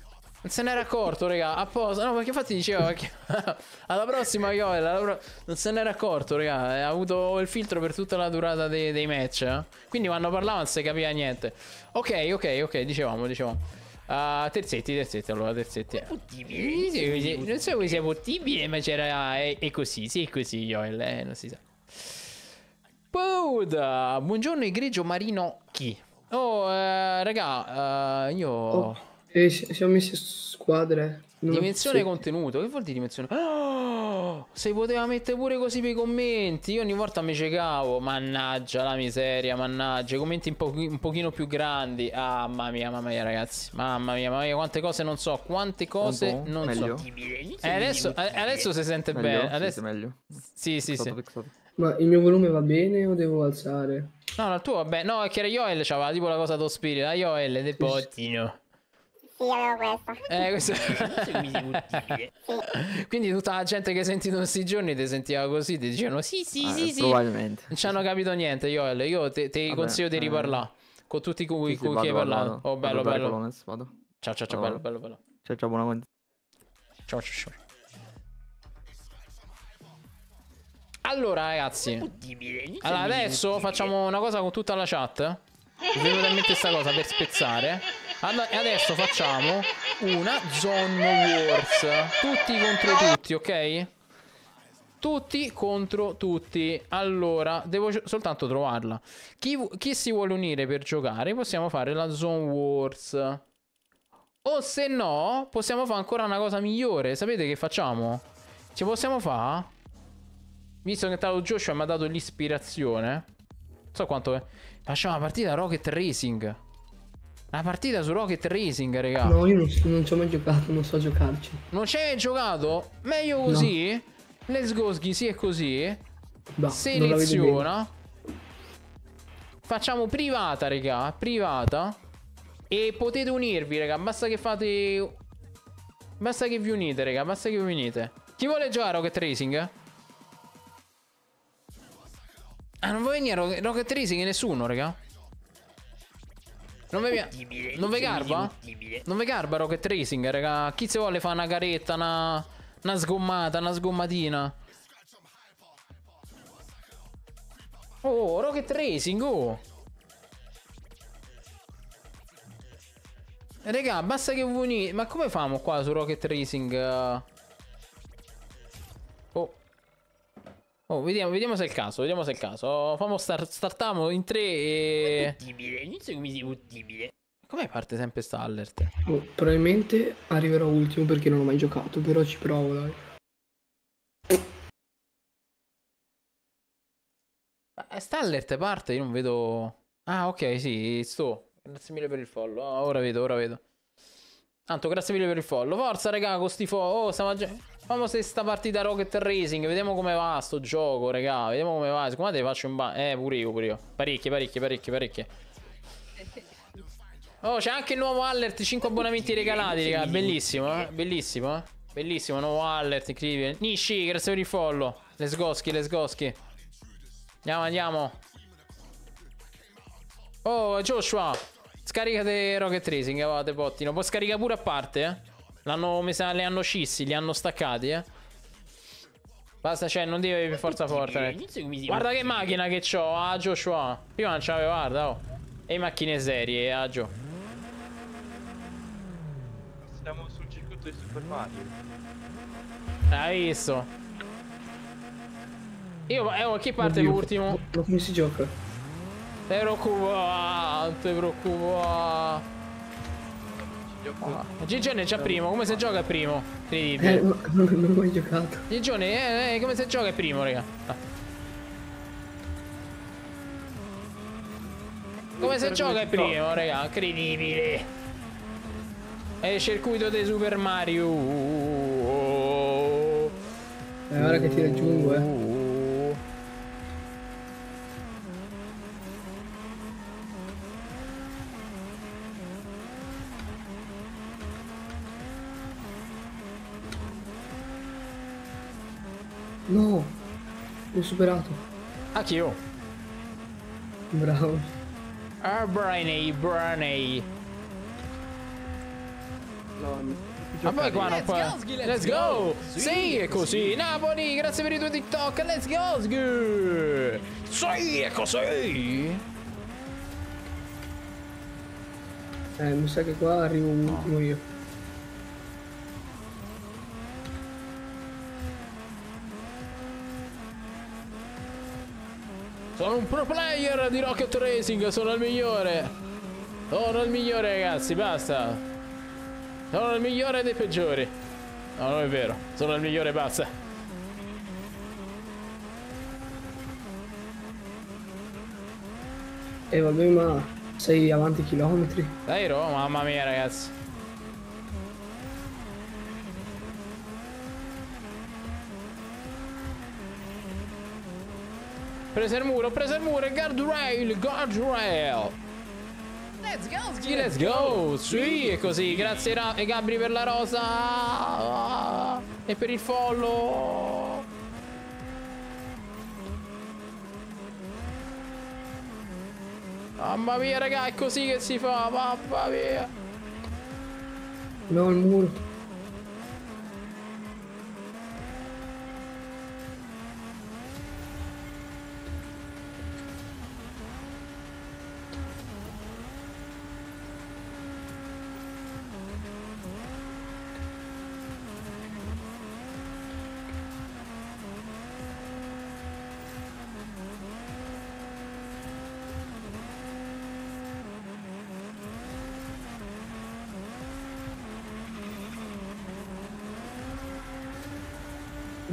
Non se n'era accorto, raga, apposta. No, perché infatti diceva che alla prossima Viola, alla pro... non se n'era accorto, raga. Eh, ha avuto il filtro per tutta la durata dei, dei match. Eh? Quindi quando parlava non si capiva niente. Ok, ok, ok, dicevamo, dicevamo. Uh, terzetti, terzetti, allora, terzetti. Non so come sia possibile, ma c'era... È, eh, è così, sì, è così, Joel, eh, non si sa. Bouda, buongiorno egregio marino chi? Oh, eh, raga, eh, io... Oh. E siamo messi squadre. Non dimensione sì. contenuto, che vuol dire dimensione? Oh, se poteva mettere pure così per i commenti, io ogni volta mi cecavo, mannaggia la miseria, mannaggia, commenti un, po un pochino più grandi. Ah, mamma mia, mamma mia ragazzi, mamma mia, mamma mia, quante cose non so, quante cose oh, non meglio. so. Eh, adesso, eh, adesso si sente meglio, bene, adesso... meglio. Sì, sì, sì. Ma il mio
volume va bene o devo alzare?
No, no, il tuo va bene. No, è che era Yoel, c'aveva tipo la cosa d'ospirito, la Yoel del bottino sì, avevo questa. Eh, questa... Quindi tutta la gente che sentito in questi giorni ti sentiva così, ti dicevano sì, sì, ah, sì, sì. Probabilmente. Non ci hanno capito niente, Joel. Io eh, ti consiglio di eh. riparlare con tutti cui, sì, sì, cui vado, hai parlato. Vado, oh, bello, vado, bello. Colones, vado.
Ciao, ciao, ciao, vado, bello, bello, bello. Ciao, ciao, buona continuazione. Ciao,
ciao, ciao.
Allora, ragazzi.
Allora, adesso
facciamo una cosa con tutta la chat. Velocemente questa cosa per spezzare. Allora, adesso facciamo una zone wars. Tutti contro tutti, ok? Tutti contro tutti. Allora, devo soltanto trovarla. Chi, chi si vuole unire per giocare, possiamo fare la zone wars. O se no, possiamo fare ancora una cosa migliore. Sapete che facciamo? Ci possiamo fare... Visto che tanto Joshua mi ha dato l'ispirazione. Non so quanto è. Facciamo la partita Rocket Racing. La partita su Rocket Racing, raga. No,
io non, non ci ho mai giocato, non so giocarci.
Non ci hai mai giocato? Meglio così? No. Let's go, sì è così. No, Seleziona. Facciamo privata, raga. Privata. E potete unirvi, raga. Basta che fate... Basta che vi unite, raga. Basta che vi unite. Chi vuole giocare a Rocket Racing? Ah, non vuole venire Rocket Racing nessuno, raga. Non vi, non vi garba? Non vi garba Rocket Racing, raga. Chi se vuole fa una garetta, una, una sgommata, una sgommatina. Oh, Rocket Racing, oh. Raga, basta che unite. Ma come famo qua su Rocket Racing? Uh... Oh, vediamo, vediamo, se è il caso, vediamo se è il caso. Famo star startiamo in tre e... Inizio inizio come inutibile. Come parte sempre sta alert?
Oh, probabilmente arriverò ultimo perché non ho mai giocato, però ci
provo, dai. sta alert parte, io non vedo... Ah, ok, sì, sto. Grazie mille per il follow. Oh, ora vedo, ora vedo. Tanto, grazie mille per il follow. Forza, raga, con sti fo... Oh, stiamo già... Fammo questa partita Rocket Racing. Vediamo come va sto gioco, raga. Vediamo come va. Secondo te faccio un ban. Eh, pure io, pure io. Parecchie, parecchie, parecchie, parecchie. Oh, c'è anche il nuovo alert. 5 abbonamenti regalati, raga. Bellissimo, eh. Bellissimo, eh. Bellissimo, nuovo alert, incredibile. Nishi, grazie per il follow. Let's goschi, let's go, goschi. Andiamo, andiamo. Oh, Joshua. Scaricate Rocket Racing, avevate bottino. Può scaricare pure a parte, eh. L'hanno messa, li hanno scissi, li hanno staccati, eh. Basta, cioè, non devi più forza forte. Guarda che macchina che ho, ah, Joshua. Prima non c'avevo, guarda, oh. E macchine serie, ah, Gio. Siamo sul circuito di Super Mario. Eh, hai visto? Io, eh, oh, chi parte Oddio, l'ultimo? Come si gioca? Te preoccupo, te preoccupo. Ah. Gigione c'ha primo, come se gioca primo? Incredibile. Eh, no,
non, non ho mai giocato.
Gigione eh, è, eh, è come se gioca primo, raga. Ah.
Come se gioca il primo, raga,
incredibile. È il circuito dei Super Mario. È eh, ora che ti raggiungo, eh. Uh, uh, uh.
No! L'ho superato. Anch'io. Bravo.
Ah, Brainy, Brainy. No, ma poi qua non può. Let's go! Sì, sì, è così. Napoli, grazie per i tuoi TikTok. Let's go! Sì, è così. Eh, mi sa che qua arrivo un no. ultimo io. Sono un pro player di Rocket Racing, sono il migliore. Sono il migliore ragazzi, basta. Sono il migliore dei peggiori. No, non è vero. Sono il migliore, basta.
E eh, vabbè, ma sei avanti chilometri.
Dai, Roma, mamma mia ragazzi. Presa il muro, presa il muro, guardrail, guardrail. Let's go, sì, let's go. Sì, è così. Grazie Ra e Gabri per la rosa. e per il follow. Mamma mia, raga, è così che si fa. Mamma mia. No, il muro.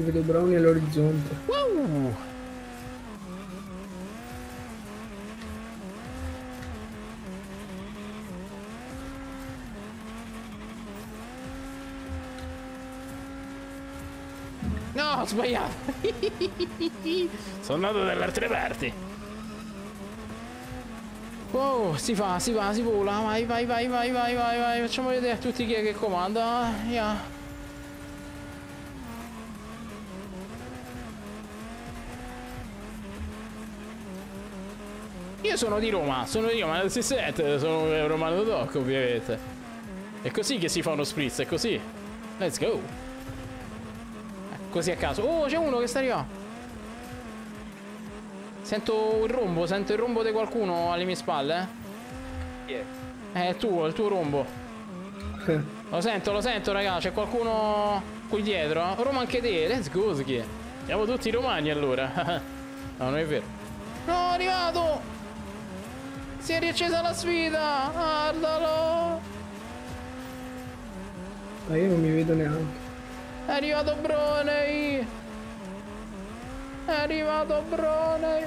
Vedo Brownie all'orizzonte. Uh. No, ho sbagliato. Sono andato dalle altre parti. Oh, si fa, si va, si vola. Vai, vai, vai, vai, vai, vai, vai. Facciamo vedere a tutti chi è che comanda. Yeah. sono di Roma, sono di Roma, si sente, eh, sono Romano Doc ovviamente. È così che si fa uno spritz, è così. Let's go. Eh, così a caso. Oh, c'è uno che sta arrivando. Sento il rombo, sento il rombo di qualcuno alle mie spalle. Eh. Chi eh? è? Eh, è tuo, il tuo rombo. lo sento, lo sento, raga, c'è qualcuno qui dietro. Roma anche te, let's go, Siamo tutti romani allora. no, non è vero. No, è arrivato! Si è riaccesa la sfida! Guardalo!
Ma io non mi vedo neanche.
È arrivato Bronei! È arrivato Bronei!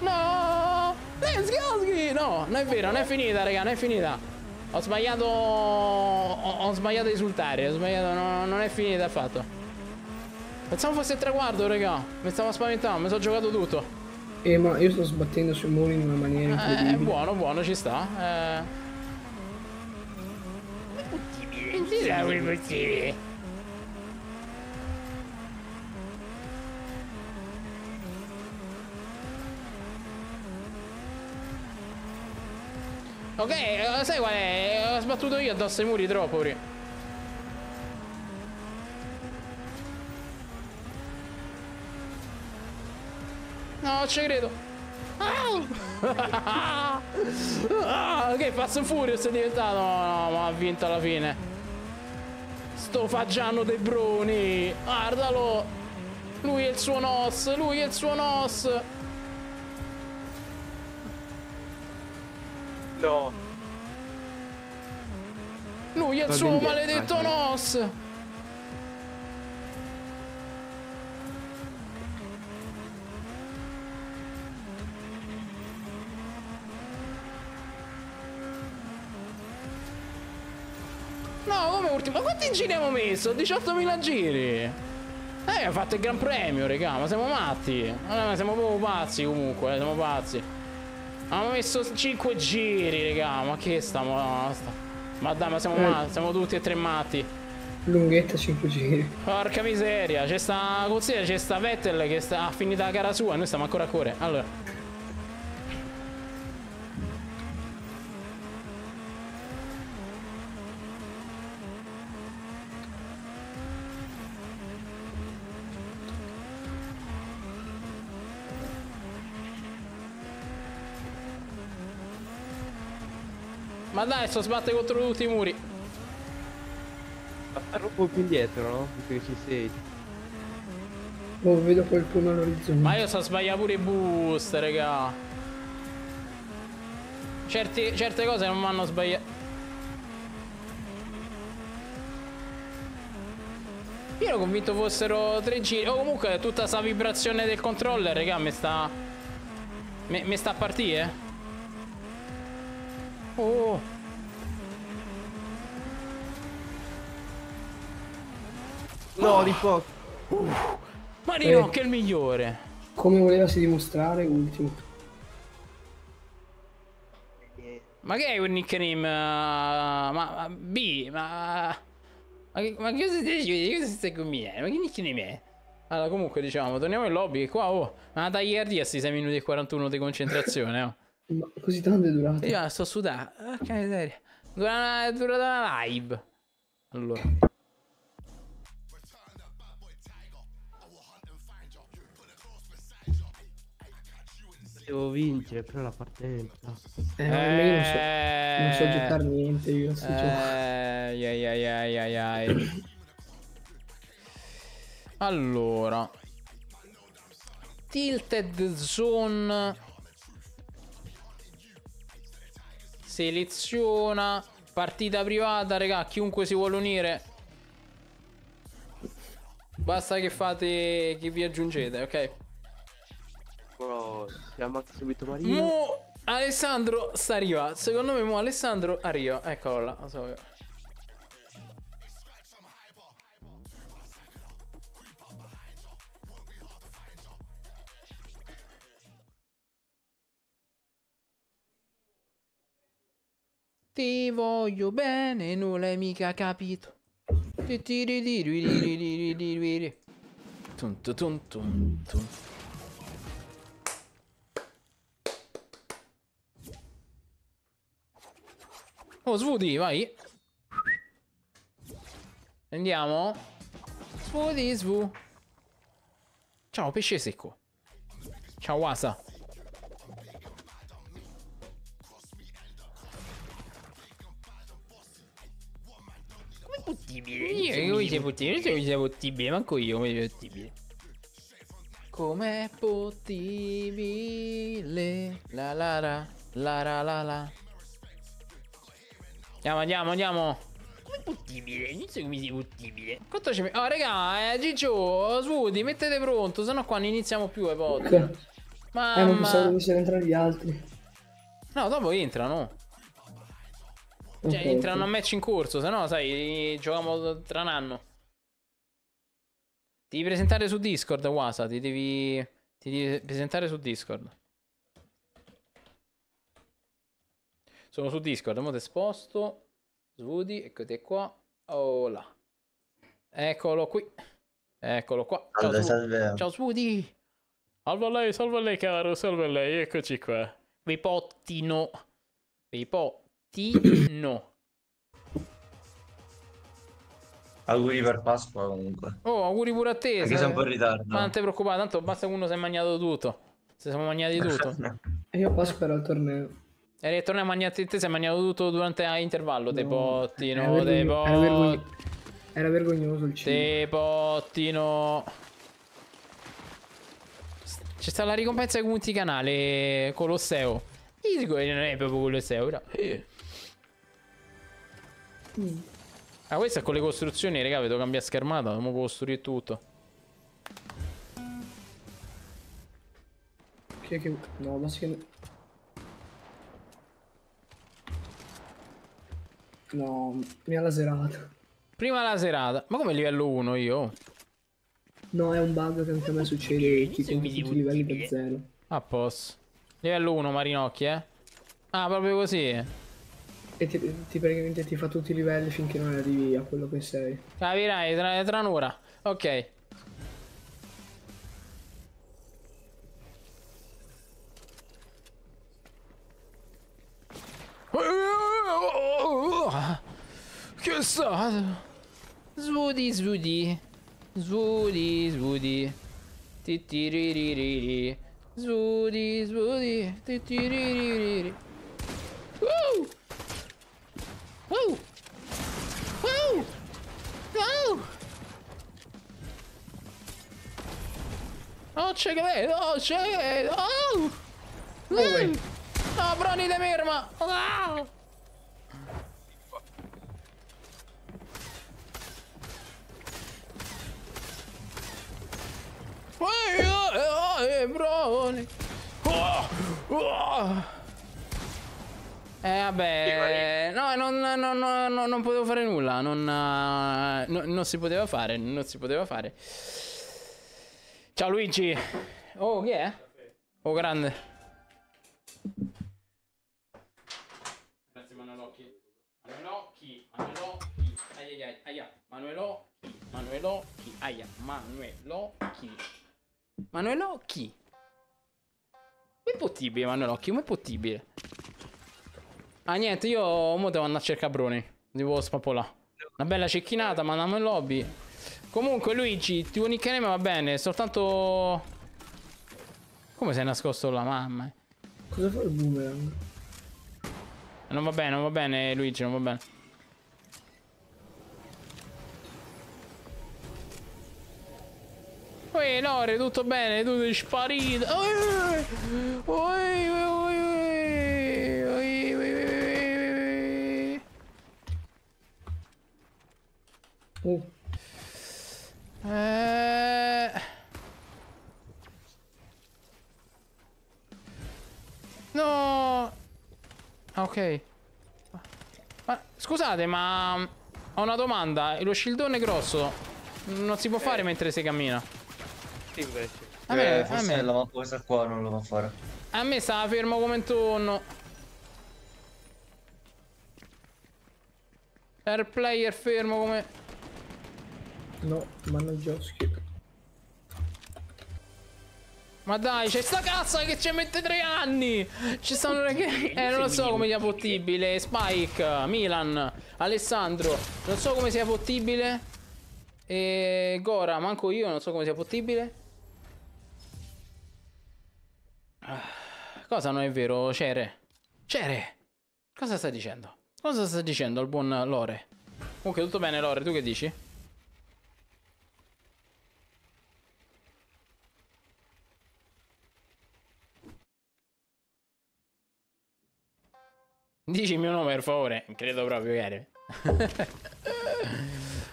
No! Let's No, non è vero, non è finita, raga, non è finita. Ho sbagliato... Ho, ho sbagliato a esultare, ho sbagliato... No, non è finita affatto. Pensavo fosse il traguardo, raga. Mi stavo spaventando, mi sono giocato tutto.
Eh ma io sto sbattendo sui muri in una maniera eh, incredibile.
Eh, buono, buono, ci sta. Eh...
Impossibile, impossibile.
Ok, eh, sai qual è? Ho sbattuto io addosso ai muri troppo prima. No, ci credo. Ah! ah, ok, Fast and Furious è diventato. No, no, ma ha vinto alla fine. Sto fagiano dei broni. Guardalo. Lui è il suo nos. Lui è il suo nos. No. Lui è il suo maledetto nos. No, come ultimo? Ma quanti giri abbiamo messo? 18.000 giri. Eh, ha fatto il gran premio, raga, ma siamo matti. Eh, ma siamo proprio pazzi comunque, eh, siamo pazzi. Abbiamo messo 5 giri, raga, ma che stiamo... Ma dai, ma siamo eh. matti, siamo tutti e tre matti.
Lunghetta 5 giri.
Porca miseria, c'è sta... Considera, c'è sta Vettel che sta... ha finito la gara sua, noi stiamo ancora a cuore. Allora... Ma dai, sto sbatte contro tutti i muri. Passare un po' più indietro, no? Perché ci sei. Oh, vedo qualcuno all'orizzonte. Ma io so sbagliare pure i boost, raga. Certi, certe cose non vanno sbagliate. Io ero convinto fossero tre giri. oh, comunque tutta sta vibrazione del controller, raga, mi sta. Mi sta a partire. Eh. Oh. oh. No, di poco. Mario Marino, eh. che è il migliore. Come voleva si dimostrare, ultimo. Ma che è un nickname? Uh, ma, uh, B, ma... Ma che, ma che cosa stai, cosa stai Ma che nickname è? Allora, comunque, diciamo, torniamo in lobby, che qua, oh, ma dai RD a 6 minuti e 41 di concentrazione, oh.
ma così tanto è durato? Io
sto sudando. Ah, che miseria. Dura una live. Allora. Devo vincere, però la partenza. Eh, eh non, so, non so eh. giocare niente io. So eh, ai, ai, ai, ai, ai. allora. Tilted Zone. Seleziona. Partita privata, raga, chiunque si vuole unire. Basta che fate, che vi aggiungete, ok? No, ammazza subito Maria. Mo Alessandro sta arriva. Secondo me mo Alessandro arriva. Eccolo là. So. Ti voglio bene, non l'hai mica capito. Ti tiri tiri tiri tiri tiri tiri. Tum tum tum tum. Oh, Svoody, vai. Andiamo. Svoody, Svu. Ciao, pesce secco. Ciao, Wasa.
Come è possibile? Io, come è possibile? Come
è possibile? Manco io, come è possibile? Com'è possibile? La la la, la la la la. Andiamo, andiamo, andiamo. Come è
possibile?
Inizio come sia possibile. Quanto ci... Oh, raga, eh, Gigio, Sudi, mettete pronto, sennò qua non iniziamo più, e poi. Okay. Mamma... Eh, non pensavo dovessero entrare gli altri. No, dopo entrano. Cioè, okay, entrano okay. a match in corso, se no, sai, giochiamo tra un anno. Ti devi presentare su Discord, Wasa, ti devi... Ti devi presentare su Discord. Sono su Discord, ora esposto. Svudi, eccoti qua. Oh Eccolo qui. Eccolo qua. Ciao, salve, salve. Svudi. Salve lei, salve lei caro, salve lei, eccoci qua. Ripottino. Ripottino.
Auguri per Pasqua comunque.
Oh, auguri pure a te. Anche se un po' in ritardo. Ma non ti preoccupare, tanto basta che uno si è mangiato tutto. Si sono mangiati tutto.
Io Pasqua ero al torneo.
E eh, ritorna a mangiare te, se mangiato tutto durante l'intervallo, no. te bottino, era te bottino. Era, vergogno... era vergognoso il cibo. Te bottino. C'è stata la ricompensa di comunque canale Colosseo. Dico che non è proprio Colosseo, però. Eh. Mm. Ah, questa è con le costruzioni, raga, vedo cambia schermata, dobbiamo costruire tutto.
Che che... No, ma si... No, prima la serata.
Prima la serata? Ma come livello 1 io? No, è un bug che anche a me succede. Ti sono tutti i livelli da zero. A posto. Livello 1, Marinocchi, eh? Ah, proprio così. E ti, ti, praticamente ti fa tutti i livelli finché non arrivi a quello che sei. Capirai, ah, tra, tra un'ora. Ok. Uh! sta? Che sta? Svudi svudi. Svudi svudi. Titiririri. Svudi svudi. Titiririri. Wow! Wow! Wow! Wow! Non ci credo, non ci credo! Oh! Oh, oh! Mm. Ah, Broni di merma! Wow! Ah! Eh vabbè, no, non, non, non, non, potevo fare nulla, non, eh, si poteva fare, non si poteva fare. Ciao Luigi. Oh, che è? Oh, grande. Grazie Manuelocchi. Manuelocchi, Manuelocchi, aia aia, aia, Manuelocchi, Manuelocchi, aia, Manuelocchi. Manuel Occhi. Come possibile, Manuel Occhi? Come possibile? Ah, niente, io ora devo andare a cercare Bruni. Devo spapolare. Una bella cecchinata, ma andiamo in lobby. Comunque, Luigi, Ti tuo nickname va bene, soltanto... Come sei nascosto la mamma?
Cosa fa il boomerang?
Non va bene, non va bene, Luigi, non va bene. Oi Nore, tutto bene? Tu sei sparito. Oi, oi, oi, oi, oi, oi, oi. Oh. Eh... No. ok. Ma, scusate, ma ho una domanda. Lo scildone grosso non si può eh. fare mentre si cammina invece. A me, eh, a me.
questa qua non lo va a fare.
A me stava fermo come un tonno. Air player fermo come... No, ma non già schifo. Ma dai, c'è sta cazzo che ci mette tre anni! Ci stanno ragazzi... Eh, non lo so come sia possibile. Spike, Milan, Alessandro. Non so come sia possibile. E Gora, manco io, non so come sia possibile. Ah, cosa non è vero, Cere? Cere! Cosa stai dicendo? Cosa sta dicendo al buon Lore? Comunque, tutto bene, Lore, tu che dici? Dici il mio nome, per favore. Credo proprio, caro.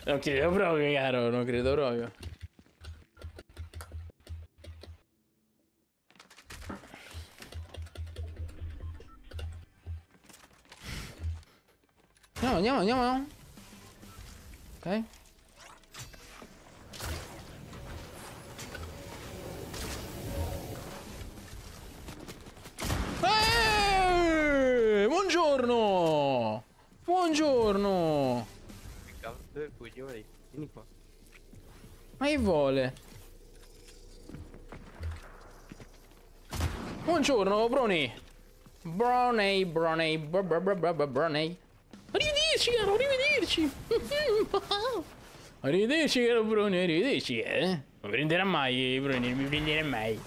non credo proprio, caro, non credo proprio. Andiamo, andiamo, andiamo. Ok. Eh, buongiorno! buongiorno! qua. Ma che vuole? Buongiorno, Bruni! Brony, Brony, Brony, Brony. Arrivederci, caro, arrivederci. arrivederci, caro Bruno, arrivederci, eh. Non prenderà mai, Bruno, non mi prenderà mai.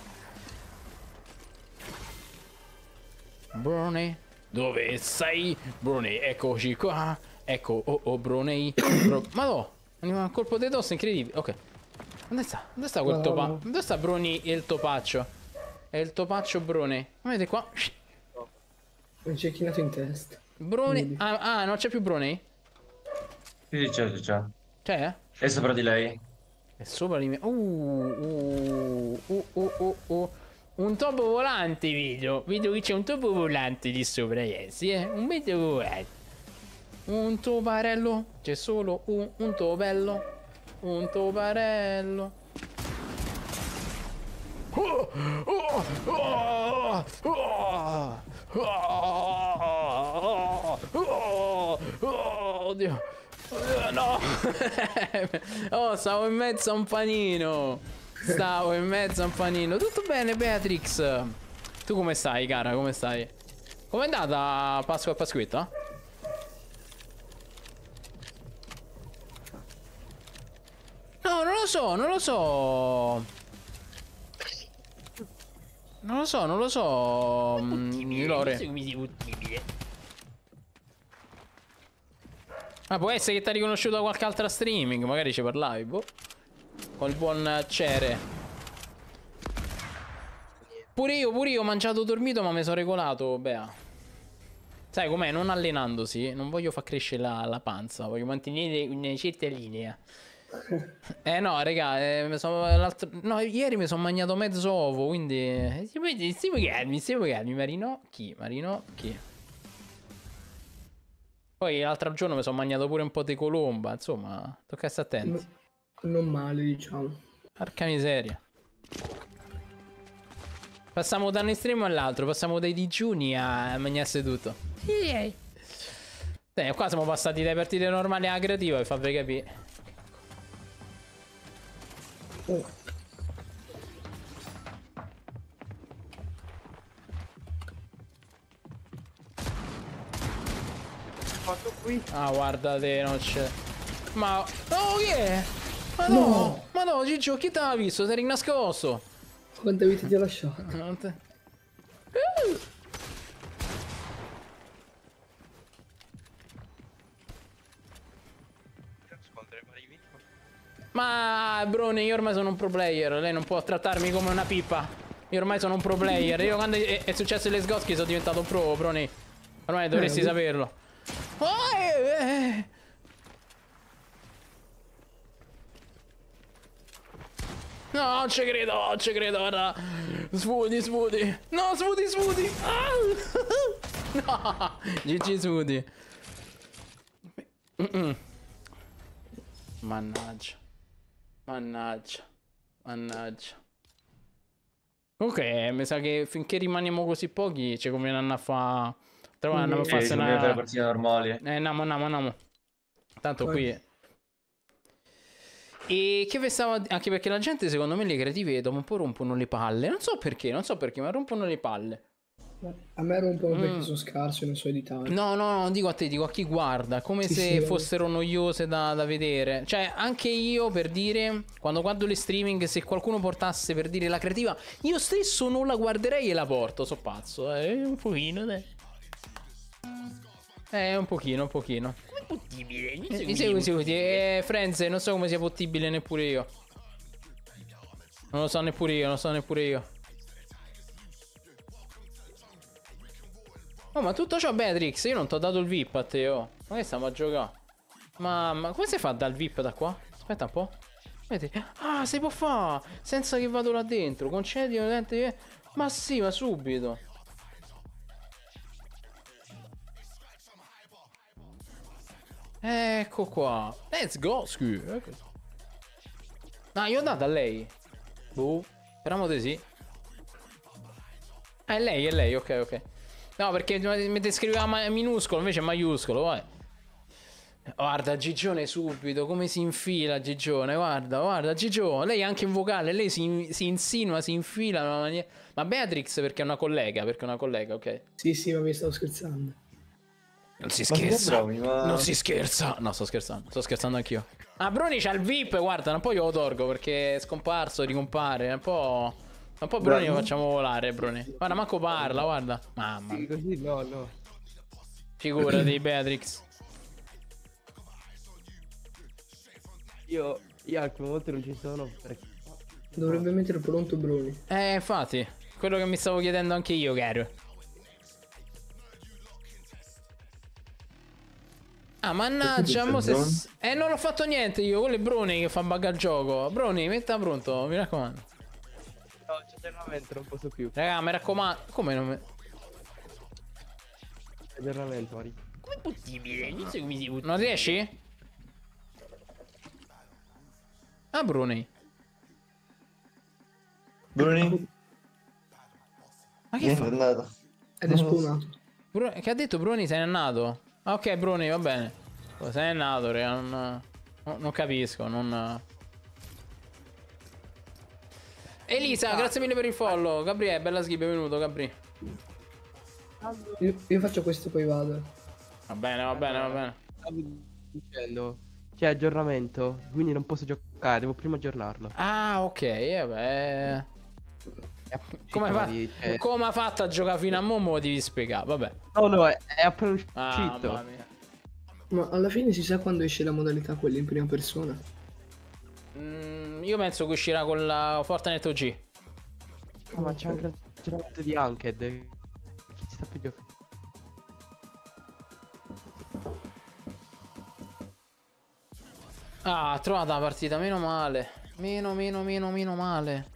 Brone, dove sei? Brone, eccoci qua. Ecco, oh, oh, Brunei. Bro... Ma no, un colpo di tosse incredibile. Ok. Dove sta? Dove sta quel topaccio? Dove sta Bruni e il topaccio? È il topaccio Brone. Vedete qua. Un cecchinato in testa. Brone... Ah, ah, non c'è più Brone?
Sì, c'è, c'è.
C'è? È sopra di lei. È sopra di me. Uh, uh, uh, uh, Un topo volante vedo. Vedo che c'è un topo volante lì sopra, ragazzi. Eh? Un topo volante. Un toparello. C'è solo un, un topello. Un toparello. Oh, oh, oh, oh. Oh, oddio. No. oh, stavo in mezzo a un panino. Stavo in mezzo a un panino. Tutto bene, Beatrix. Tu come stai, cara? Come stai? Com'è andata Pasqua e Pasquetta? No, non lo so, non lo so. Non lo so, non lo so. Mm, Lore. Ma ah, può essere che ti ha riconosciuto da qualche altra streaming, magari ci parlavi, boh. Con il buon Cere. Pure io, pure io ho mangiato dormito, ma mi sono regolato, Bea. Sai com'è? Non allenandosi, non voglio far crescere la, la panza, voglio mantenere una certa linea. Eh no, raga, eh, sono, no, ieri mi sono mangiato mezzo ovo, quindi... Stiamo calmi, stiamo calmi, Marino. Chi? Marino? Chi? Poi l'altro giorno mi sono mangiato pure un po' di colomba, insomma, tocca stare attenti. No, non male, diciamo. Arca miseria. Passiamo da un estremo all'altro, passiamo dai digiuni a mangiarsi tutto. Sì, sì. Eh, qua siamo passati dai partite normali alla creativa, per farvi capire. Oh. Fatto qui. Ah, guarda te, non c'è. Ma... Oh, che yeah! Ma no! no. Ma no, Gigio, chi t'ha visto? Sei rinascoso! Quante vite ti ho lasciato? Ma Brone, io ormai sono un pro player, lei non può trattarmi come una pipa. Io ormai sono un pro player. Io quando è, è successo il Sgoski sono diventato un pro, Brone. Ormai dovresti eh, saperlo. Oh, eh, eh. No, non ci credo, non ci credo, guarda. Sfudi, sfudi. No, sfudi, sfudi. Ah! no, GG sfudi. Mannaggia. Mannaggia. Mannaggia. Comunque, mi sa che finché rimaniamo così pochi, ci conviene andare a fare... Trova a fare una... Eh, una... Eh, andiamo, andiamo, andiamo. Tanto Poi. qui... E che pensavo, anche perché la gente secondo me le creative dopo un po' rompono le palle, non so perché, non so perché, ma rompono le palle. A me rompono mm. perché sono scarso e non so editare. No, no, no, non dico a te, dico a chi guarda, come sì, se sì, fossero noiose da, da, vedere. Cioè, anche io per dire, quando guardo le streaming, se qualcuno portasse per dire la creativa, io stesso non la guarderei e la porto, so pazzo. Eh, un pochino, dai. Eh, un pochino, un pochino. Come è
possibile? Mi segui, mi segui.
Eh, eh Frenze, non so come sia possibile neppure io. Non lo so neppure io, non lo so neppure io. Oh, ma tutto ciò, Beatrix, io non ti ho dato il VIP a te, oh. Ma che stiamo a giocare? Mamma, come si fa dal VIP da qua? Aspetta un po'. Vedi? Ah, si può fare! Senza che vado là dentro. Concedi un utente... Ma sì, ma subito. Ecco qua. Let's go, scu. Ecco. No, io ho dato a lei. Boh. Speriamo di sì. Ah, è lei, è lei, ok, ok. No, perché mentre scriveva minuscolo, invece è maiuscolo, vai. Guarda Gigione subito, come si infila Gigione, guarda, guarda Gigione, lei anche in vocale, lei si, si insinua, si infila maniera... Ma Beatrix perché è una collega, perché è una collega, ok?
Sì, sì, ma mi stavo
scherzando. Non si scherza, ma... non si scherza. No, sto scherzando, sto scherzando anch'io. Ah, Bruni c'ha il VIP, guarda, un po' io lo torgo perché è scomparso, ricompare, è un po' un po' Bruni lo facciamo volare, Bruni. Guarda, manco parla, guarda. Mamma. Sì, così no, no. Figurati, Beatrix. Io, io al volte non ci sono perché... Dovrebbe mettere pronto Bruni. Eh, infatti. Quello che mi stavo chiedendo anche io, caro. Ah, mannaggia, mo se... Eh, non ho fatto niente io, quello è Bruni che fa bug il gioco. Bruni, metta pronto, mi raccomando. No, aggiornamento, non posso più. Raga, mi raccomando. Come non. Aggiornamento, Ari.
è possibile? Inizio mi si
Non riesci? Ah, Bruni. Bruni? Ma che È andato. Ed è spumato. Che ha detto Bruni? Se n'è andato. Ah, ok, Bruni, va bene. Oh, se n'è andato, raga. Non... non capisco, non... Elisa, grazie mille per il follow. Gabriele, bella skip, benvenuto, Gabri. Io, io, faccio questo e poi vado. Va bene, va bene, va bene. dicendo, c'è aggiornamento, quindi non posso giocare, devo prima aggiornarlo. Ah, ok, eh beh. Come, fa... Come ha fatto a giocare fino a Momo? Devi spiegare. Vabbè. No, no, è, è appena uscito. Ah,
ma alla fine si sa quando esce la modalità quella in
prima persona. Mmm io penso che uscirà con la Fortnite OG. Oh, ah, ma c'è anche il giramento di Anked. Chi sta più Ah, ha trovato la partita, meno male. Meno, meno, meno, meno male.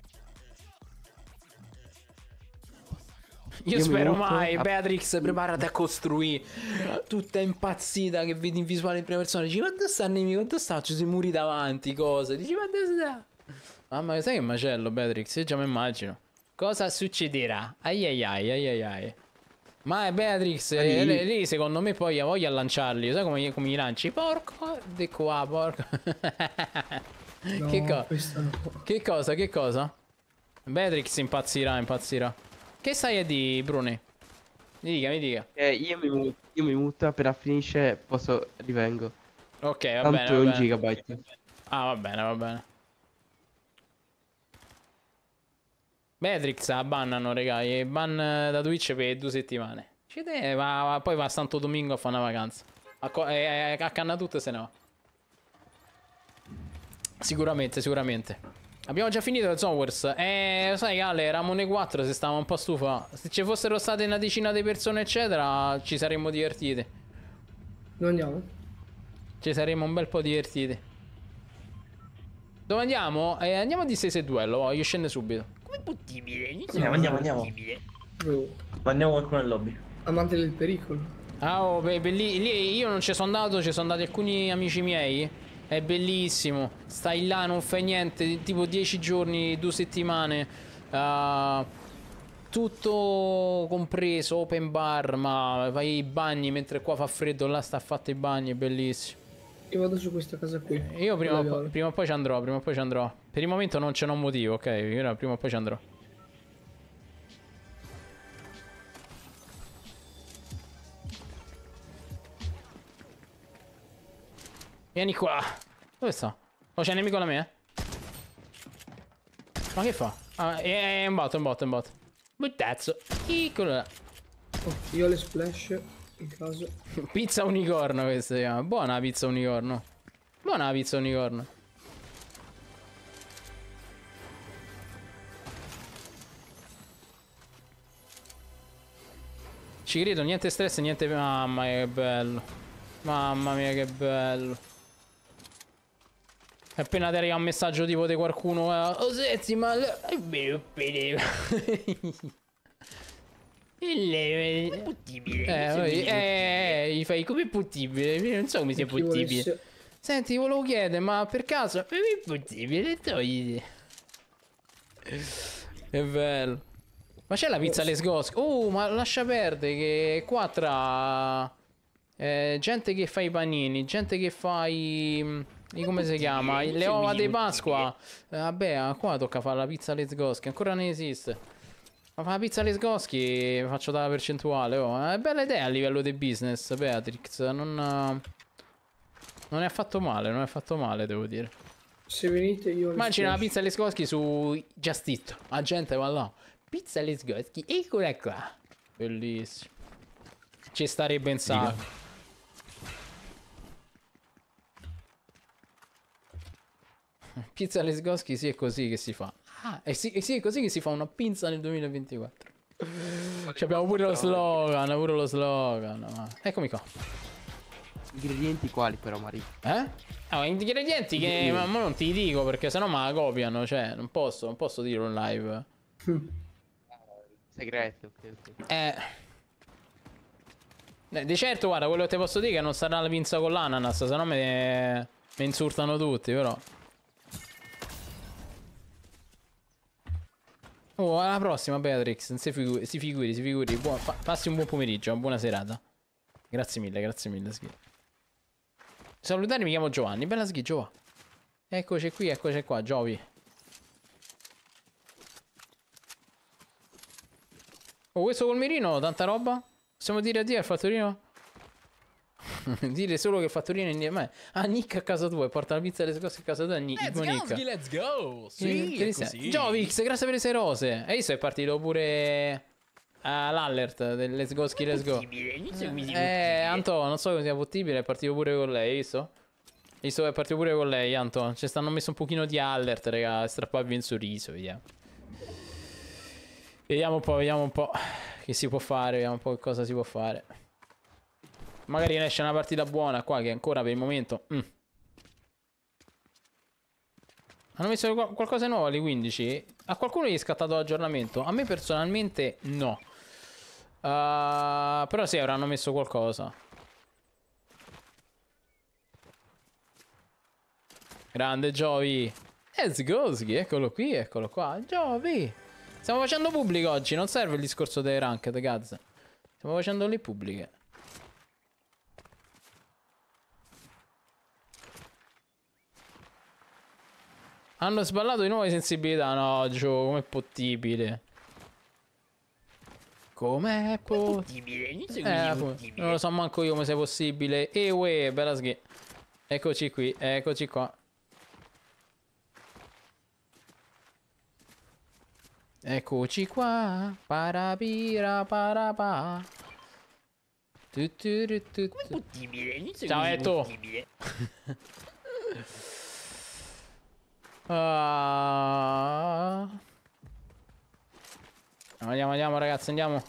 Io, Io spero mai. Beatrix,
preparata a costruire. Tutta impazzita che vedi in visuale in prima persona. Dici, quanto sta il nemico? Quanto sta? Ci si muri davanti, cosa? Dici, quanto sta? Mamma, mia, sai che macello, Beatrix? Io già mi immagino. Cosa succederà? Ai ai ai ai ai ai. Ma eh, Beatrix, eh, lì, lì secondo me poi ha voglia a lanciarli. Sai come, come gli lanci? Porco di qua, porco. no, che, co no. che cosa? Che cosa? Beatrix impazzirà, impazzirà. Che sai di Bruni? Mi dica, mi dica. Eh, io mi, muto, io mi muto appena finisce posso rivengo. Ok, va Tanto bene. Tanto è un gigabyte. Ah, va bene, va bene. Matrix ah, bannano, raga, ban eh, da Twitch per due settimane. Ci deve, ma poi va a Santo Domingo a fare una vacanza. A, eh, eh a canna tutto se no. Sicuramente, sicuramente. Abbiamo già finito il Zowers. Eh, sai, Ale, eravamo nei 4, se stavamo un po' stufa. Se ci fossero state una decina di persone, eccetera, ci saremmo divertiti. Dove andiamo? Ci saremmo un bel po' divertiti. Dove andiamo? Eh, andiamo di 6 duello, oh, io scendo subito.
Com'è possibile? Andiamo, andiamo, andiamo. Possibile.
Oh. Mandiamo qualcuno nel lobby. Amante del pericolo. Ah, oh, baby, lì, lì io non ci sono andato, ci sono andati alcuni amici miei. È bellissimo. Stai là, non fai niente. Tipo 10 giorni, 2 settimane. Uh, tutto compreso, open bar, ma vai ai bagni mentre qua fa freddo, là sta fatto i bagni, è bellissimo. Io vado su questa casa qui. Eh, io prima, prima o poi ci andrò, prima o poi ci andrò. Per il momento non ce n'ho motivo, ok? Ora prima o poi ci andrò. Vieni qua. Dove sta? Oh, c'è un nemico da me, eh. Ma che fa? Ah, è, è un bot, è un bot, è un bot. Buttazzo. Eccolo là. Oh, io le splash, in caso. pizza unicorno questa si chiama. Buona pizza unicorno. Buona pizza unicorno. Ci credo, niente stress, niente... Mamma che bello. Mamma mia che bello. Appena ti arriva un messaggio tipo di qualcuno eh, Oh senti ma... Lei, eh, è possibile? Eh, eh, eh, gli fai come è possibile? non so come sia possibile. Senti, volevo chiedere, ma per caso come è possibile? togliere? È bello. Ma c'è la pizza alle sgosche? Oh, ma lascia perdere che qua tra eh, gente che fa i panini, gente che fa i di come si chiama? Le uova di Pasqua. Eh, vabbè, ah, qua tocca fare la pizza Let's Ancora non esiste. Ma fa la pizza Let's faccio dalla percentuale. Oh. È eh, bella idea a livello di business, Beatrix. Non. Eh, non è affatto male, non è affatto male, devo dire. Se venite io... Immagina la pizza Let's su Just It. La gente va là. Pizza Let's eccola qua. Bellissimo. Ci starebbe in sacco. Pizza Lesgoschi, sì, è così che si fa. Ah, e sì, sì, è così che si fa una pizza nel 2024. Ci abbiamo pure lo slogan, pure lo slogan. Eccomi qua. Ingredienti quali però, Mari? Eh? Ah, ingredienti che ma, ma non ti dico perché sennò me la copiano, cioè non posso, non posso dirlo in live.
Segreto, ok,
ok. Eh. eh. di certo, guarda, quello che ti posso dire è che non sarà la pinza con l'ananas, sennò me, me insultano tutti, però. Oh, alla prossima Beatrix, si figuri, si figuri, si figuri. Buon, fa, passi un buon pomeriggio, una eh, buona serata. Grazie mille, grazie mille, Sghi. Salutare, mi chiamo Giovanni. Bella Sghi, Giova. Eccoci qui, eccoci qua, Giovi. Oh, questo col mirino, tanta roba. Possiamo dire addio al fattorino? Dire solo che fattorino in ma ah, Nick a casa tua e porta la pizza e le cose a casa tua. Nick, let's go, Nick. Schi, let's go. Sì, eh, sì. Jovix, grazie per le sei rose. E visto è partito pure all'alert del Let's Go Ski Let's Go.
Eh,
Anto, non so come sia possibile, è partito pure con lei, hai visto? Visto è partito pure con lei, Anto. Ci stanno messo un pochino di alert, raga, strapparvi un sorriso, vediamo. Vediamo un po', vediamo un po' che si può fare, vediamo un po' che cosa si può fare. Magari esce una partita buona qua che ancora per il momento... Mm. Hanno messo qualcosa di nuovo alle 15? A qualcuno gli è scattato l'aggiornamento? A me personalmente no. Uh, però sì, avranno messo qualcosa. Grande Giovi. Let's go, eccolo qui, eccolo qua. Giovi. Stiamo facendo pubblico oggi, non serve il discorso dei ranked, cazzo. Stiamo facendo le pubbliche. Hanno sballato di nuovo le sensibilità. No, Gio, oh, com'è possibile? Com'è possibile?
Eh, possibile?
non lo so manco io come sia possibile. E eh, bella sghi. Eccoci qui, eccoci qua. Eccoci qua. Parapira parapà. Com'è possibile? Ciao, è possibile. Uh... Andiamo, andiamo ragazzi, andiamo.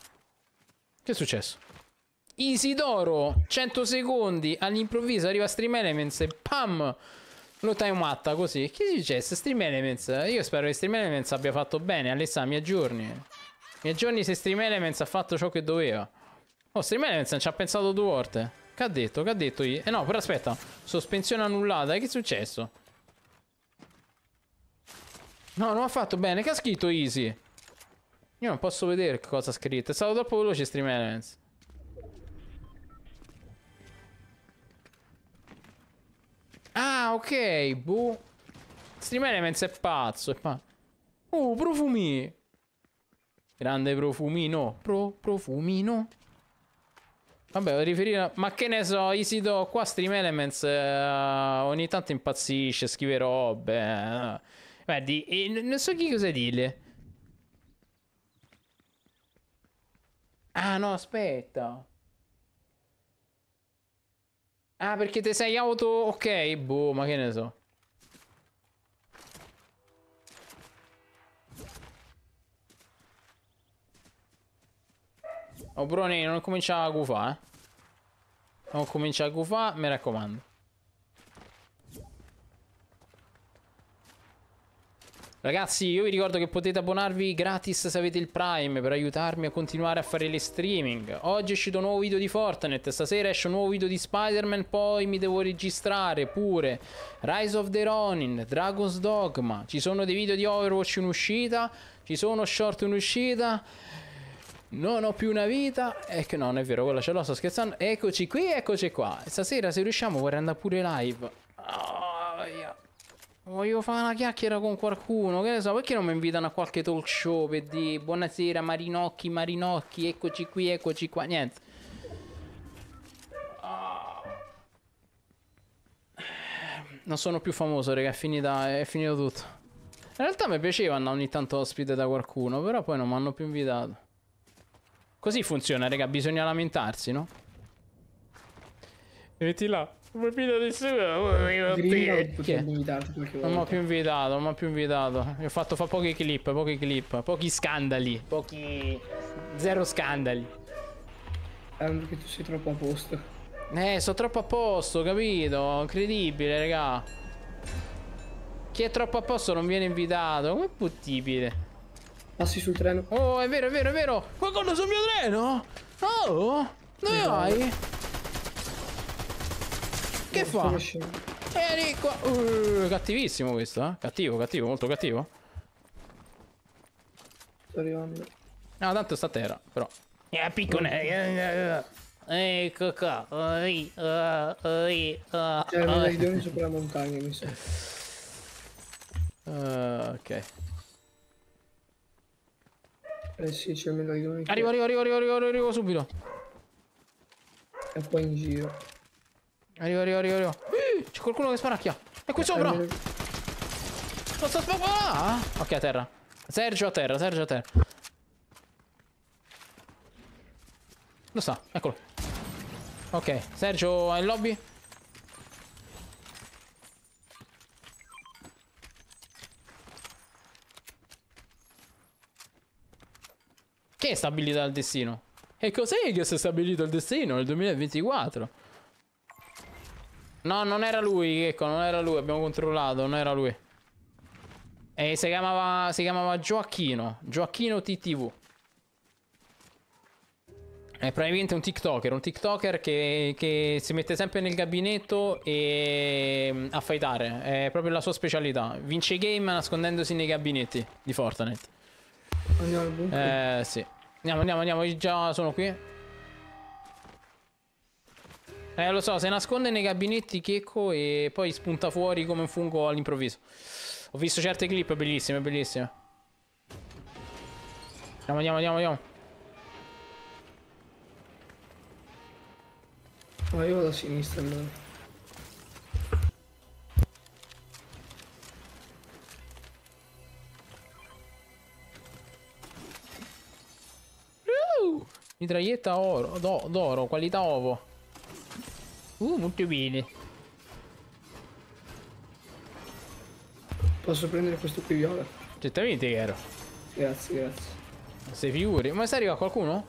Che è successo? Isidoro, 100 secondi, all'improvviso arriva Stream Elements e pam! Lo time matta così. Che è successo? Stream Elements. Io spero che Stream Elements abbia fatto bene. Alessa, mi aggiorni. Mi aggiorni se Stream Elements ha fatto ciò che doveva. Oh, Stream Elements non ci ha pensato due volte. Che ha detto? Che ha detto io? Eh no, però aspetta. Sospensione annullata. Che è successo? No, non ha fatto bene. Che ha scritto Easy? Io non posso vedere cosa ha scritto. È stato troppo veloce Stream Elements. Ah, ok, boh. Stream Elements è pazzo, è pazzo. Oh, uh, profumi. Grande profumino. Pro, profumino. Vabbè, riferire... Ma che ne so, Isido, qua Stream Elements eh, ogni tanto impazzisce, scrive robe. Eh. Guardi, e non so chi cosa dire. Ah no, aspetta. Ah, perché te sei auto... Ok, boh, ma che ne so. Oh, Brone, non comincia a gufare, eh. Non comincia a gufare, mi raccomando. Ragazzi, io vi ricordo che potete abbonarvi gratis se avete il Prime per aiutarmi a continuare a fare le streaming. Oggi è uscito un nuovo video di Fortnite, stasera esce un nuovo video di Spider-Man, poi mi devo registrare pure Rise of the Ronin, Dragon's Dogma. Ci sono dei video di Overwatch in uscita, ci sono short in uscita. Non ho più una vita. Eh, e no, non è vero, quella ce l'ho, sto scherzando. Eccoci qui, eccoci qua. Stasera se riusciamo vorrei andare pure live. Oh, yeah. Voglio fare una chiacchiera con qualcuno, che ne so, perché non mi invitano a qualche talk show per dire buonasera Marinocchi, Marinocchi, eccoci qui, eccoci qua, niente. Ah. Non sono più famoso, raga, è, finita, è finito tutto. In realtà mi piaceva andare ogni tanto ospite da qualcuno, però poi non mi hanno più invitato. Così funziona, raga, bisogna lamentarsi, no? Metti là. Come pila di sicuro. Eh, non mi ha più invitato, non mi ha più invitato. ho fatto fa pochi clip, pochi clip, pochi scandali, pochi... Zero scandali.
Tanto che tu sei
troppo a posto.
Eh, sono troppo a posto, capito? Incredibile, raga. Chi è troppo a posto non viene invitato. Com'è possibile? Passi sul treno. Oh, è vero, è vero, è vero. Qualcuno sul mio treno? Oh, dove eh, vai? che fa? Vieni eh, qua. Uh, cattivissimo questo, eh? Cattivo, cattivo, molto cattivo. Sto arrivando. No, tanto sta a terra, però.
E eh, a piccone.
Eh, ecco qua. Oi, oi, C'erano dei leoni
sopra la montagna, mi sa. Uh, ok. Eh sì, c'è il medaglione. Arrivo, arrivo, arrivo, arrivo, arrivo, arrivo subito. E poi in giro. Arrivo, arrivo, arrivo, arrivo. C'è qualcuno che sparacchia. È qui sopra. Eh, non sto sparando. Ok, a terra. Sergio a terra, Sergio a terra. Lo sta? Eccolo. Ok, Sergio è in lobby. Che è stabilita dal destino? E cos'è che si è stabilito il destino nel 2024? No, non era lui, ecco, non era lui, abbiamo controllato, non era lui. E si chiamava, si chiamava Gioacchino, Gioacchino TTV. È probabilmente un TikToker, un TikToker che, che si mette sempre nel gabinetto e mm, a fightare, è proprio la sua specialità. Vince i game nascondendosi nei gabinetti di Fortnite. Andiamo al bunker? Eh, sì. Andiamo, andiamo, andiamo, io già sono qui. Eh, lo so, se nasconde nei gabinetti Checco e poi spunta fuori come un fungo all'improvviso. Ho visto certe clip bellissime, bellissime. Andiamo, andiamo, andiamo, andiamo. Ma io vado a sinistra allora. Mitraglietta oro, d'oro, qualità ovo. Uh, molto bene. Posso prendere questo qui viola? Certamente, Gero. Grazie, grazie. Se figuri. Ma sta arriva qualcuno?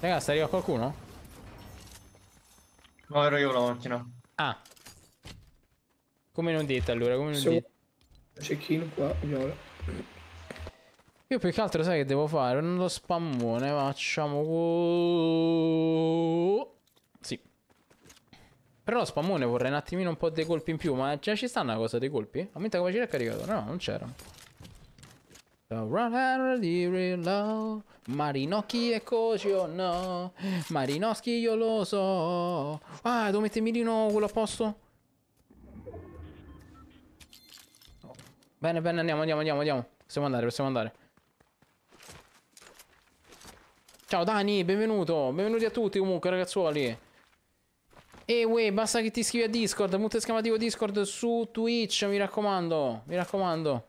Raga, sta arriva qualcuno? No, ero io la macchina. Ah. Come non detto allora, come non so, detto. Cecchino qua, viola. Io più che altro sai che devo fare? Uno spammone, facciamo... Però lo spammone vorrei un attimino un po' dei colpi in più, ma già ci sta una cosa dei colpi? Aumenta capacità caricato. No, non c'era. Marinocchi e cocio, no Marinoschi io lo so Ah devo mettere Mirino quello a posto Bene bene andiamo andiamo andiamo andiamo Possiamo andare possiamo andare Ciao Dani benvenuto Benvenuti a tutti comunque ragazzuoli e wey, basta che ti iscrivi a Discord, punto esclamativo Discord su Twitch, mi raccomando, mi raccomando.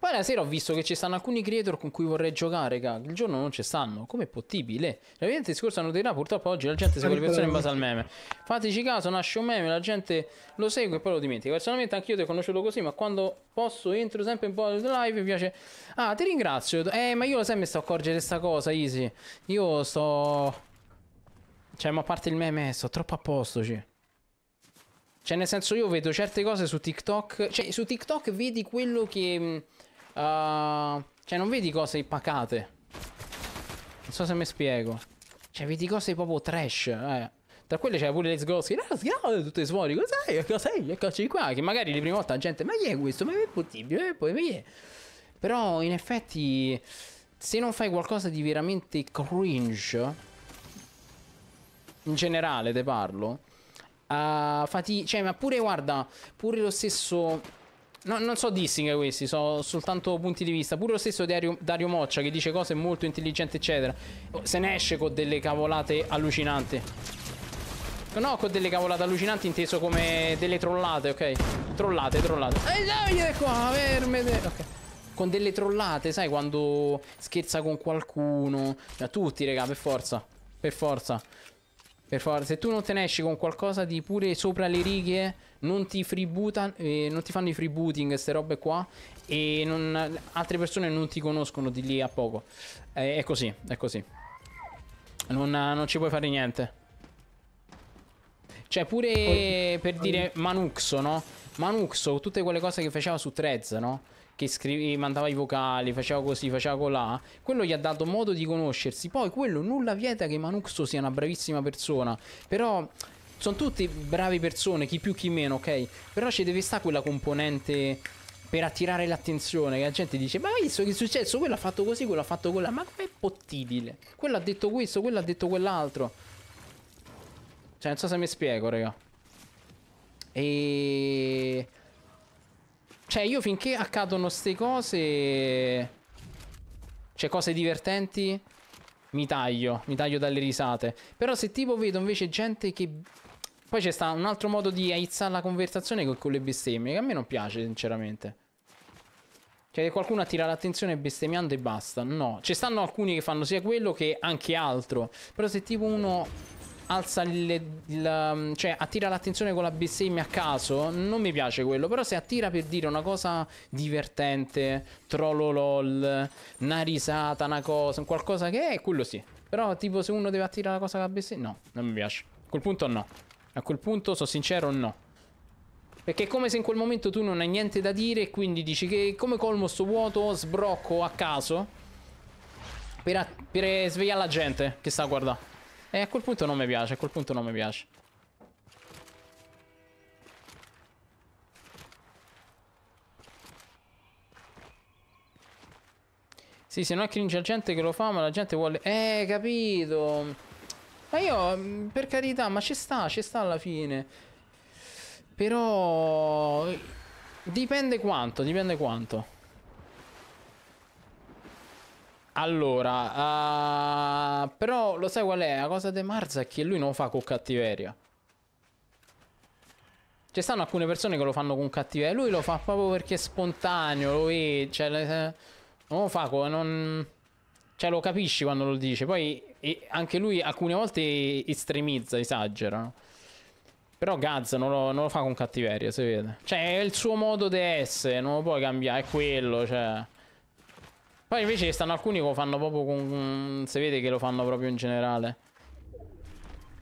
Poi la sera ho visto che ci stanno alcuni creator con cui vorrei giocare, raga. Il giorno non ci stanno. Com'è possibile? L'evidenza discorso non dirà, purtroppo oggi la gente segue le persone in base al meme. Fateci caso, nasce un meme, la gente lo segue e poi lo dimentica. Personalmente anch'io ti ho conosciuto così, ma quando posso entro sempre un po' alle live, mi piace. Ah, ti ringrazio. Eh, ma io lo sai, mi sto accorgendo di questa cosa, Easy. Io sto... Cioè, ma a parte il meme, sto troppo a posto, cioè. Cioè, nel senso, io vedo certe cose su TikTok. Cioè, su TikTok vedi quello che. Uh, cioè, non vedi cose pacate. Non so se mi spiego. Cioè, vedi cose proprio trash. Eh. Tra quelle c'era pure Let's Go. Sì, Let's ah, Go, ah, tutte suoni. Cos'è? Cos'è? Eccoci qua. Che magari la prima volta la gente, ma chi è questo? Ma è possibile? E poi, ma chi è? Però, in effetti, se non fai qualcosa di veramente cringe. In generale, te parlo. Uh, fati- cioè, ma pure, guarda, pure lo stesso No, non so dissing questi, sono soltanto punti di vista. Pure lo stesso Dario, Dario Moccia che dice cose molto intelligenti, eccetera. Se ne esce con delle cavolate allucinanti. No, con delle cavolate allucinanti inteso come delle trollate, ok? Trollate, trollate. Ehi, dai, è qua, fermete. Ok con delle trollate, sai, quando scherza con qualcuno. Cioè, tutti, raga, per forza. Per forza. Per forza. Se tu non te ne esci con qualcosa di pure sopra le righe, non ti, freebootan, eh, non ti fanno i freebooting, queste robe qua, e non, altre persone non ti conoscono di lì a poco. Eh, è così, è così. Non, non ci puoi fare niente. Cioè pure per dire Manuxo, no? Manuxo, tutte quelle cose che faceva su Threads, no? Che scrive, mandava i vocali, faceva così, faceva colà. Quello gli ha dato modo di conoscersi. Poi quello nulla vieta che Manuxo sia una bravissima persona. Però sono tutte brave persone, chi più chi meno, ok? Però ci deve stare quella componente per attirare l'attenzione, che la gente dice, ma hai visto che è successo? Quello ha fatto così, quello ha fatto quella, ma com'è possibile? Quello ha detto questo, quello ha detto quell'altro. Cioè, non so se mi spiego, raga. E... Cioè, io finché accadono ste cose... Cioè, cose divertenti mi taglio, mi taglio dalle risate. Però se tipo vedo invece gente che poi c'è un altro modo di aizzare la conversazione con, le bestemmie, che a me non piace, sinceramente. Cioè, che qualcuno attira l'attenzione bestemmiando e basta. No, ci stanno alcuni che fanno sia quello che anche altro. Però se tipo uno alza le, la, um, cioè attira l'attenzione con la bestemmia a caso, non mi piace quello. Però se attira per dire una cosa divertente, trollolol, una risata, una cosa, qualcosa che è, quello sì. Però tipo se uno deve attirare la cosa con la bestemmia, no, non mi piace. A quel punto no. A quel punto, sono sincero, no. Perché è come se in quel momento tu non hai niente da dire e quindi dici che come colmo sto vuoto, sbrocco a caso per, per eh, svegliare la gente che sta a guardare. E a quel punto non mi piace, a quel punto non mi piace. Sì, se no è cringe la gente che lo fa, ma la gente vuole... Eh, capito... Ma io, mm, per carità, ma ci sta, ci sta alla fine. Però... Dipende quanto, dipende quanto. Allora, uh, però lo sai qual è? La cosa di Marza è che lui non lo fa con cattiveria. Ci stanno alcune persone che lo fanno con cattiveria. Lui lo fa proprio perché è spontaneo. Lui, cioè, non lo fa con... Non... Cioè, lo capisci quando lo dice. Poi e anche lui alcune volte estremizza, esagera. Però Gaz non lo, non lo fa con cattiveria, si vede. Cioè, è il suo modo di essere, non lo puoi cambiare, è quello, cioè... Poi invece ci stanno alcuni che lo fanno proprio con... Si vede che lo fanno proprio in generale.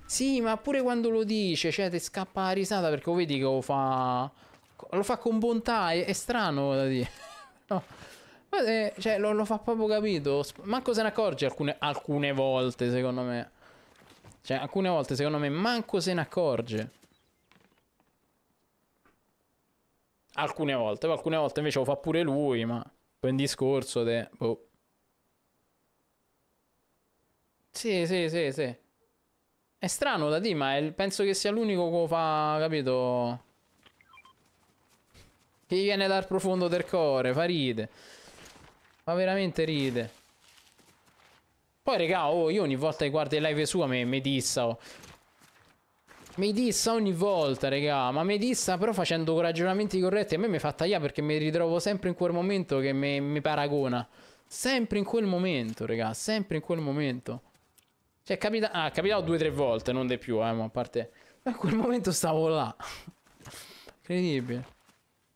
Sì, ma pure quando lo dice, cioè, ti scappa la risata perché lo vedi che lo fa... Lo fa con bontà, è, è strano da dire. no eh, cioè, lo, lo, fa proprio capito. Manco se ne accorge alcune, alcune volte, secondo me. Cioè, alcune volte, secondo me, manco se ne accorge. Alcune volte, alcune volte invece lo fa pure lui, ma... Quel discorso te... Boh. Sì, sì, sì, sì. È strano da dire, ma il... penso che sia l'unico che lo fa, capito? Che gli viene dal profondo del cuore, fa ride. Ma veramente ride. Poi, regà, oh, io ogni volta che guardo le live sua mi, mi dissa, oh. Mi dissa ogni volta, regà. Ma mi dissa però facendo ragionamenti corretti. A me mi fa tagliare perché mi ritrovo sempre in quel momento che mi, mi paragona. Sempre in quel momento, regà. Sempre in quel momento. Cioè, capita... Ah, capitato due o tre volte, non di più, eh, ma a parte... Ma in quel momento stavo là. Incredibile.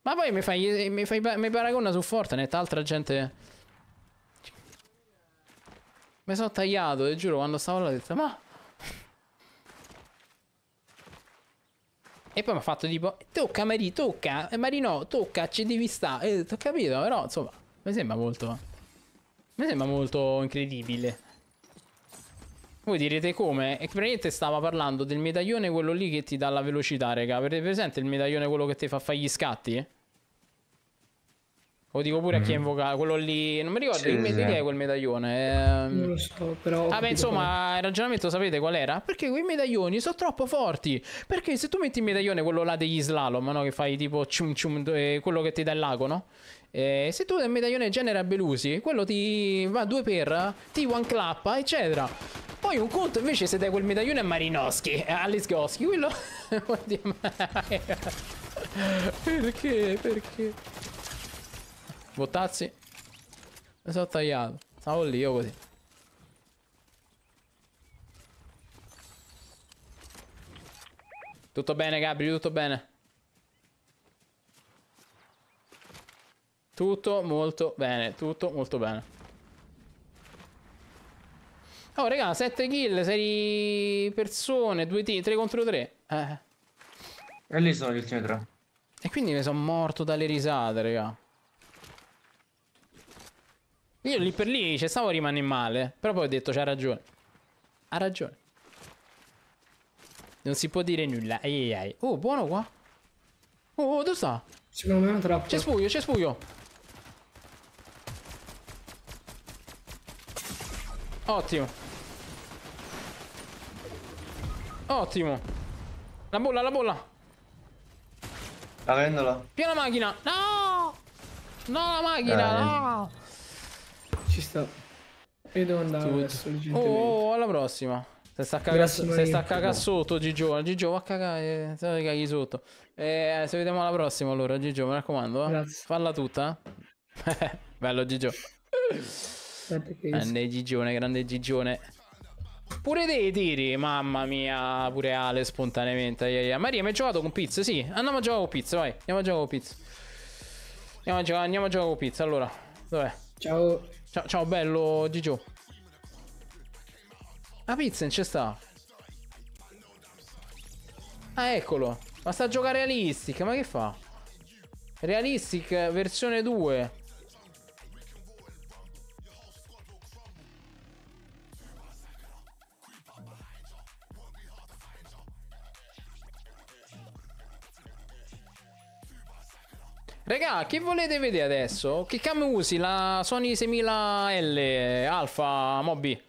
Ma poi mi fai... Mi, fai, mi paragona su Fortnite, altra gente... Mi sono tagliato, e giuro, quando stavo là ho detto, ma... E poi mi ha fatto tipo, tocca Marì, tocca, e Marino, tocca, ci devi stare. E ho detto, capito, però, insomma, mi sembra molto... Mi sembra molto incredibile. Voi direte come? E praticamente stava parlando del medaglione quello lì che ti dà la velocità, raga. Avete presente il medaglione quello che ti fa fare gli scatti? Lo dico pure mm. a chi è mm. invocato, quello lì, non mi ricordo sì, me- sì. è quel medaglione. Ehm. Non lo so, però. Vabbè, ah, insomma, il ragionamento sapete qual era? Perché quei medaglioni sono troppo forti. Perché se tu metti il medaglione, quello là degli slalom, no? Che fai tipo cium cium, eh, quello che ti dà il lago, no? Eh, se tu del medaglione genera Belusi, quello ti va due per, ti one clappa, eccetera. Poi un conto invece se dai quel medaglione a Marinoschi, a Alice Goschi, quello... Perché? Perché? Bottazzi. Mi sono tagliato. Stavo lì io così. Tutto bene, Gabri, tutto bene. Tutto molto bene, tutto molto bene. Oh, raga, 7 kill, 6 persone, 2 team, 3 contro 3. Eh.
E lì sono gli ultimi 3.
E quindi mi sono morto dalle risate, raga. Io lì per lì ci stavo rimanendo male. Però poi ho detto c'ha ragione. Ha ragione. Non si può dire nulla. Ai, ai, ai. Oh, buono qua. Oh, oh, dove sta? Secondo me è un trappola. C'è spuglio, c'è spuglio. Ottimo. Ottimo. La bolla, la bolla. La vendola. Piena macchina. No! No, la macchina, Dai. Eh. no! Ci sta. Io devo andare Tutto. adesso, oh, oh, oh, alla prossima. Se sta a cagare caga sotto Gigio, eh, Gigio va a cagare, eh, se no caghi sotto. E eh, se vediamo alla prossima allora Gigio, mi raccomando. Grazie. Falla tutta. Bello Gigio. Grande Gigione, grande Gigione. Pure dei tiri, mamma mia, pure Ale spontaneamente. Ia, ia. Maria, mi hai giocato con Pizza? Sì, andiamo a giocare con Pizza, vai. Andiamo a giocare con Pizza. Andiamo a giocare, andiamo a giocare con Pizza, allora. Dov'è? Ciao. Ciao, ciao bello Gigio. Ah Pizzen ci sta. Ah, eccolo. Ma sta a giocare realistic, ma che fa? Realistic versione 2. Raga, che volete vedere adesso? Che cam usi? La Sony 6000L Alpha Mobi?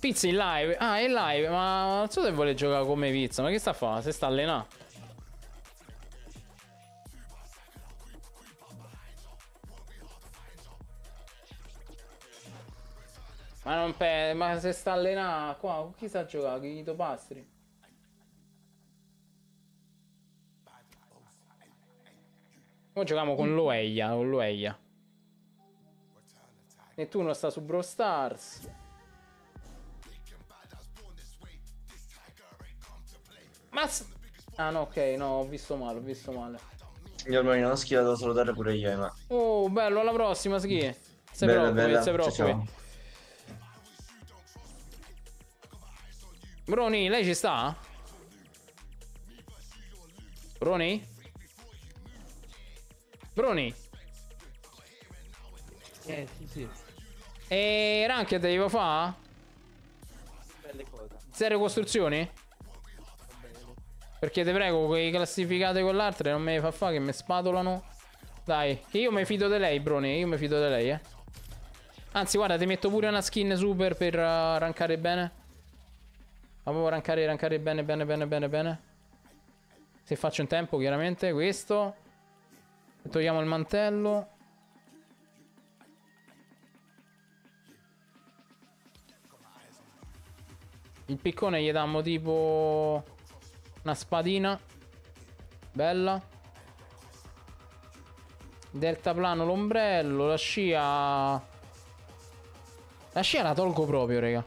Pizza in live? Ah, in live, ma non so se vuole giocare come pizza, ma che sta a fare? Se sta allenando? Ma non per... ma se sta allenando qua, chi sa giocare? Chi topastri? Noi giochiamo con Loeia, con Loeia. Nettuno sta su Bro Stars. Ma... Ah no, ok, no, ho visto male, ho visto male. Io
Signor Malinowski, vado a salutare pure io, eh, ma...
Oh, bello, alla prossima, Ski. Sei bella, preoccupi, bella. sei preoccupi. Ciao, ciao. Broni, lei ci sta? Broni? Bruni. Eh, sì, sì. E Ranked devo fa? Belle cose. Zero costruzioni? Perché ti prego, quei classificati con l'altra non me fa fa che mi spatolano. Dai, io mi fido di lei, Bruni, io mi fido di lei, eh. Anzi, guarda, ti metto pure una skin super per uh, rankare bene. Ma proprio rankare, rankare bene, bene, bene, bene, bene. Se faccio in tempo, chiaramente, questo. E togliamo il mantello. Il piccone gli dammo tipo una spadina. Bella. Deltaplano l'ombrello, la scia... La scia la tolgo proprio, raga.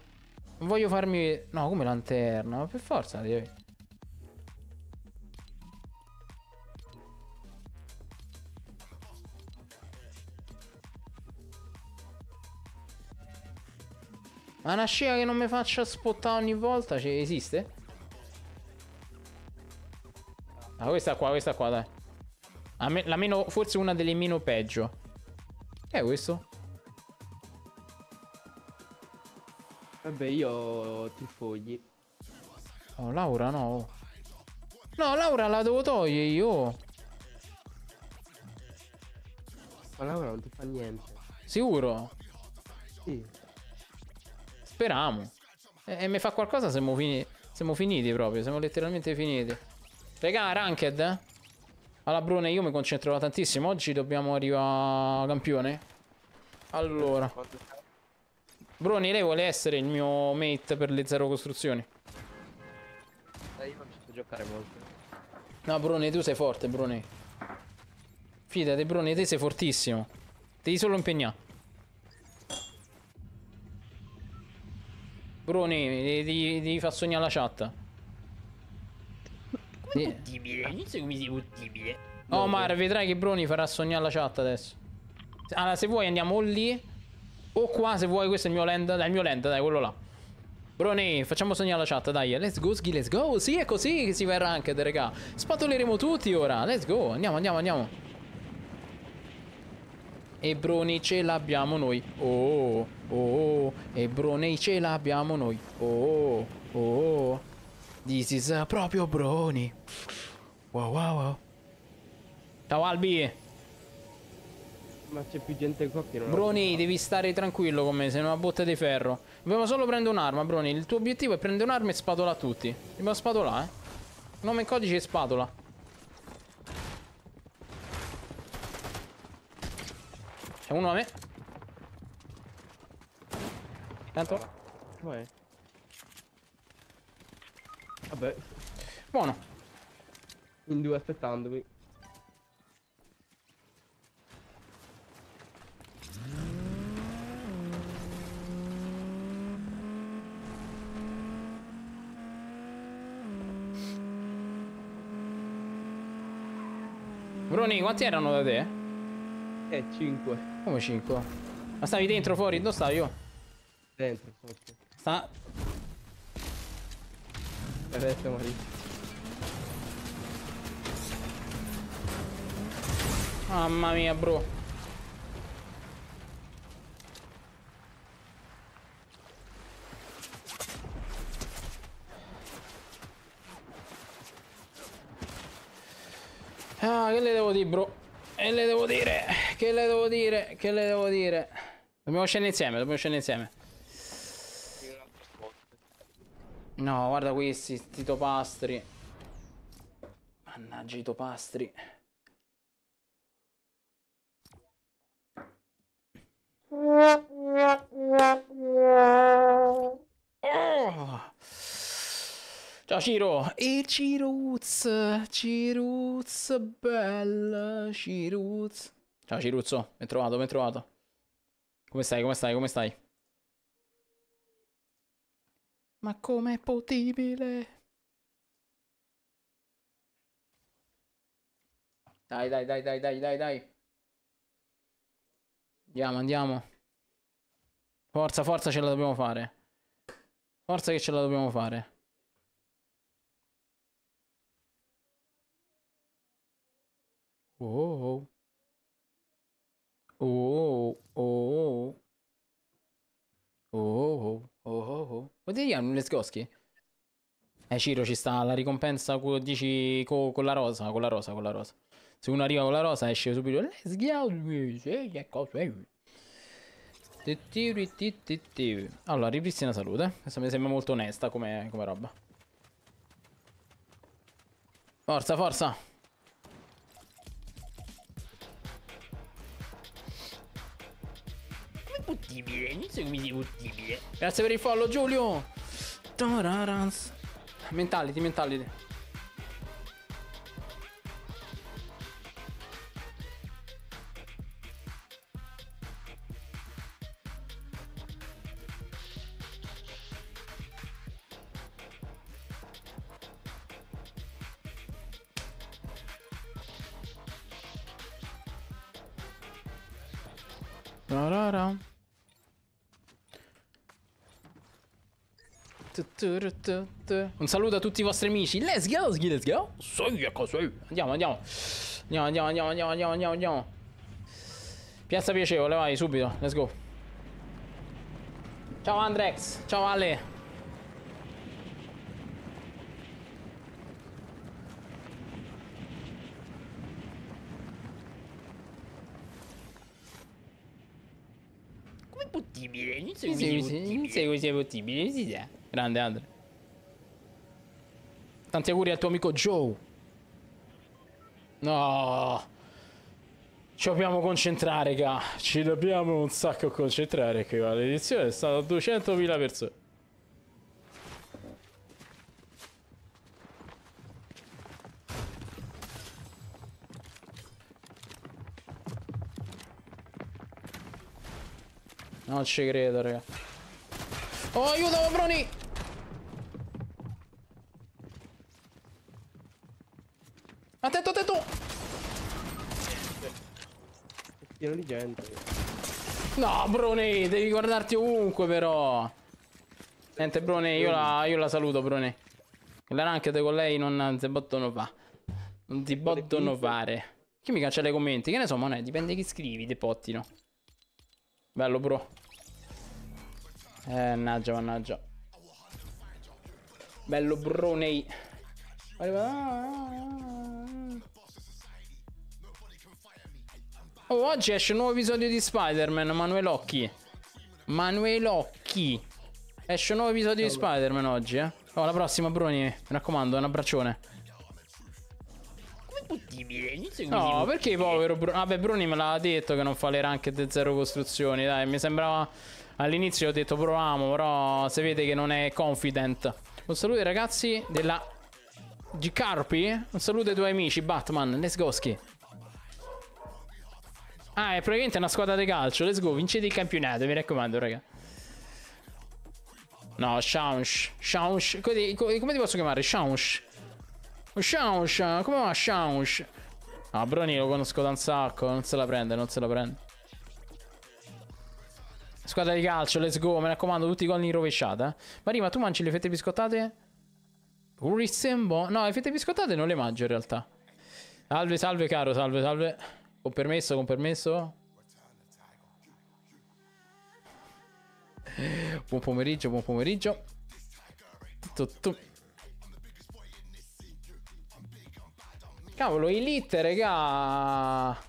Non voglio farmi... No, come lanterna? Ma per forza, devi... Ma una scia che non mi faccia spottare ogni volta cioè, esiste? Ah, questa qua, questa qua, dai. Me la meno, forse una delle meno peggio. Che è questo? Vabbè, io ti fogli. Oh, Laura, no. No, Laura la devo togliere io. Ma Laura non ti fa niente. Sicuro? Sì. Speriamo. E, e mi fa qualcosa se siamo, fini siamo finiti proprio, siamo letteralmente finiti. Regà, ranked, eh? Allora, Brune, io mi concentrerò tantissimo. Oggi dobbiamo arrivare a campione. Allora. Bruni, lei vuole essere il mio mate per le zero costruzioni. Eh, io non ci sto giocare molto. No, Bruni, tu sei forte, Bruni. Fidati, Bruni, te sei fortissimo. Devi solo impegnare. Bruni, devi, devi far sognare la chat. Come è
possibile? Non so come sia possibile. Omar,
vedrai che Bruni farà sognare la chat adesso. Allora, se vuoi andiamo o lì o qua, se vuoi, questo è il mio land. Dai, il mio land, dai, quello là. Broni, facciamo sognare la chat, dai. Let's go, Sghi, let's go. Sì, è così che si verrà anche, raga. Spatoleremo tutti ora. Let's go. Andiamo, andiamo, andiamo e Ebroni ce l'abbiamo noi. Oh, oh, oh, oh. Ebroni ce l'abbiamo noi. Oh, oh, oh. This is eh, proprio Broni. Wow, wow, wow. Ciao Albi. Ma c'è più gente qua che non Broni, devi stare tranquillo con me, sei una botta di ferro. Dobbiamo solo prendere un'arma, Broni. Il tuo obiettivo è prendere un'arma e spatola a tutti. Dobbiamo spatolare, eh. Nome in codice è spatola. C'è uno a me. Tanto. Vai. Vabbè. Buono. In due aspettandovi. Bruni, quanti erano da te? Eh, 5. Come 5? Ma stavi dentro, fuori? Dove stavi io? Dentro, sotto. Sta... Adesso è morito. Mamma mia, bro. Ah, che le devo dire, bro? E le devo dire, che le devo dire, che le devo dire. Dobbiamo scendere insieme, dobbiamo scendere insieme. No, guarda questi, Tito Pastri. Mannaggia, i topastri Oh. Ciao Ciro! E Ciruz! Ciruz, bella Ciruz! Ciao Ciruzzo, ben trovato, ben trovato. Come stai, come stai, come stai? Ma com'è possibile? Dai, dai, dai, dai, dai, dai, dai. Andiamo, andiamo. Forza, forza, ce la dobbiamo fare. Forza che ce la dobbiamo fare. Oh. Oh. Oh. Oh. Oh. Potete dire un Lesgoschi? Eh Ciro ci sta la ricompensa con, dici, con, con la rosa, con la rosa, con la rosa. Se uno arriva con la rosa esce subito Let's go, Allora, ripristina salute. Questa mi sembra molto onesta come, come roba. Forza, forza! utile, inizio quindi utile. Grazie per il follow Giulio. Mentality, mentality. Un saluto a tutti i vostri amici. Let's go, let's go. Ecco, andiamo, andiamo. Andiamo, andiamo, andiamo, andiamo, andiamo, andiamo, andiamo. Piazza piacevole, vai, subito. Let's go. Ciao Andrex, ciao Ale.
Come è possibile? Non so se
è possibile, si sa. Grande Andre. Tanti auguri al tuo amico Joe. No. Ci dobbiamo concentrare, raga. Ci dobbiamo un sacco concentrare che la l'edizione è stata 200.000 persone. Non ci credo, raga. Oh, aiuto, Broni! Attento, attento! Tiro di gente. No, Brone, devi guardarti ovunque però. Niente, Brone, io la, io la saluto, Brone. La ranked con lei non si bottono fa. Non ti bottono fare. Chi mi cancella i commenti? Che ne so, ma non dipende chi scrivi, ti pottino. Bello, bro. Eh, mannaggia, mannaggia. Bello, Brone. Arriva. Oh, oggi esce un nuovo episodio di Spider-Man, Manuelocchi. Manuelocchi. Esce un nuovo episodio Ciao. di Spider-Man oggi, eh. Oh, alla prossima, Bruni. Mi raccomando, un abbraccione.
Com'è possibile?
No, perché povero Bruni? Vabbè, Bruni me l'ha detto che non fa le ranked zero costruzioni. Dai, mi sembrava. All'inizio ho detto proviamo, però si vede che non è confident. Un saluto ai ragazzi della G-Carpi. Un saluto ai tuoi amici, Batman. Let's go, ski. Ah, è probabilmente una squadra di calcio. Let's go, vincete il campionato, mi raccomando, raga. No, Shaunsh. Shaunsh. Come, ti posso chiamare? Shaunsh. Shaunsh. Come va Shaunsh? Ah, Broni lo conosco da un sacco. Non se la prende, non se la prende. Squadra di calcio, let's go. Mi raccomando, tutti i gol in rovesciata. Eh. Maria, ma tu mangi le fette biscottate? Un No, le fette biscottate non le mangio in realtà. Salve, salve, caro, salve, salve. Con permesso, con permesso. Buon pomeriggio, buon pomeriggio. Tutto. Cavolo, Elite, raga.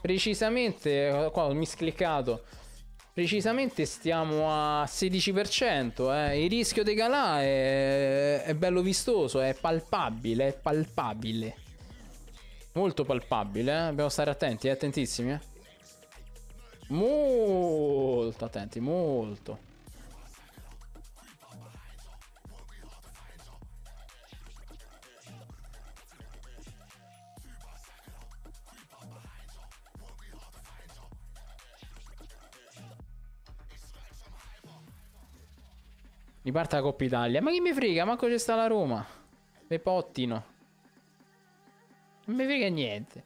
Precisamente, qua ho miscliccato. Precisamente stiamo a 16%, eh. il rischio di Galà è, è bello vistoso, è palpabile, è palpabile. Molto palpabile, eh? dobbiamo stare attenti, eh? attentissimi. Eh? Molto attenti, molto. Riparte la Coppa Italia. Ma chi mi frega? Manco c'è sta la Roma. Pepottino. Non mi frega niente.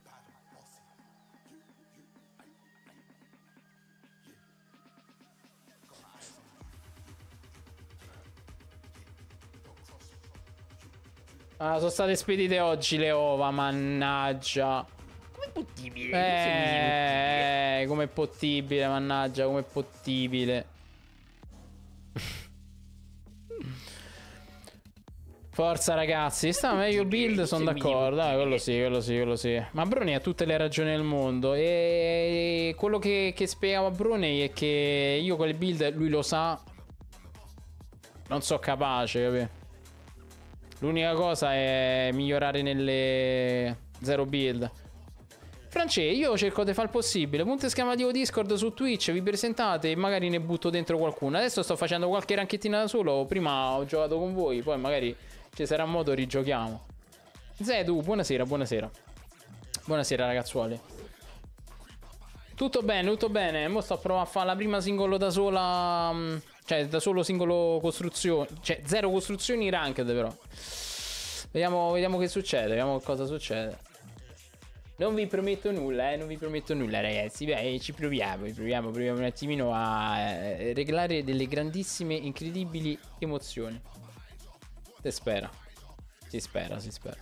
Ah, sono state spedite oggi le ova, mannaggia. Come
è possibile?
Eh, eh è possibile, mannaggia, come è possibile. Forza ragazzi, sta meglio build, sono d'accordo, ah, quello sì, quello sì, quello sì. Ma Bruni ha tutte le ragioni del mondo e quello che, che spiegavo Bruni è che io quelle build, lui lo sa, non so capace, capì? L'unica cosa è migliorare nelle zero build. Francesco, io cerco di fare il possibile. Punto esclamativo Discord su Twitch, vi presentate e magari ne butto dentro qualcuno. Adesso sto facendo qualche ranchettina da solo, prima ho giocato con voi, poi magari ci sarà modo, rigiochiamo. Zedu, buonasera, buonasera. Buonasera ragazzuoli. Tutto bene, tutto bene. Mo sto a provare a fare la prima singolo da sola. Mm, cioè, da solo singolo costruzione. Cioè, zero costruzioni ranked, però. Vediamo, vediamo che succede, vediamo cosa succede. Non vi prometto nulla, eh, non vi prometto nulla, ragazzi. Beh, ci proviamo, ci proviamo, proviamo un attimino a eh, delle grandissime, incredibili emozioni. Si spera. Si spera, si spera.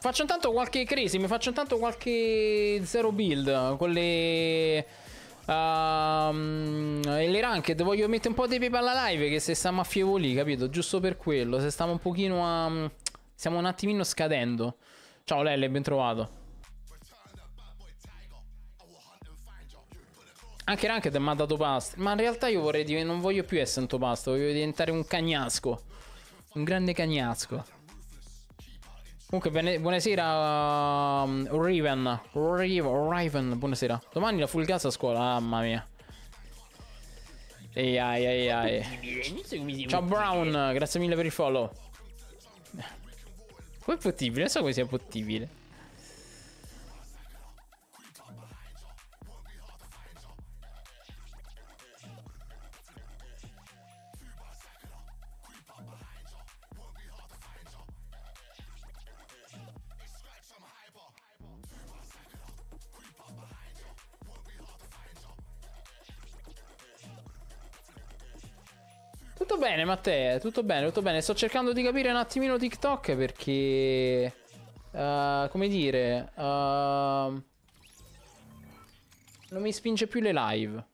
Faccio intanto qualche crisi, mi faccio intanto qualche zero build con le... Um, le ranked voglio mettere un po' di pepe alla live che se stiamo a fievo lì, capito? Giusto per quello, se stiamo un pochino a... Stiamo un attimino scadendo. Ciao Lelle, ben trovato. Anche Ranked mi ha dato pasta. Ma in realtà io vorrei diventare. Non voglio più essere un tuo pasto. Voglio diventare un cagnasco. Un grande cagnasco. Comunque, buonasera. Um, Riven. Riven. Riven. Buonasera. Domani la full gas a scuola. Mamma mia. Ehi, ai, ai,
ai. Ciao
Brown. Grazie mille per il follow. Com'è possibile? Non so come sia possibile. Tutto bene, Matteo, tutto bene, tutto bene. Sto cercando di capire un attimino TikTok perché... Uh, come dire... Uh, non mi spinge più le live.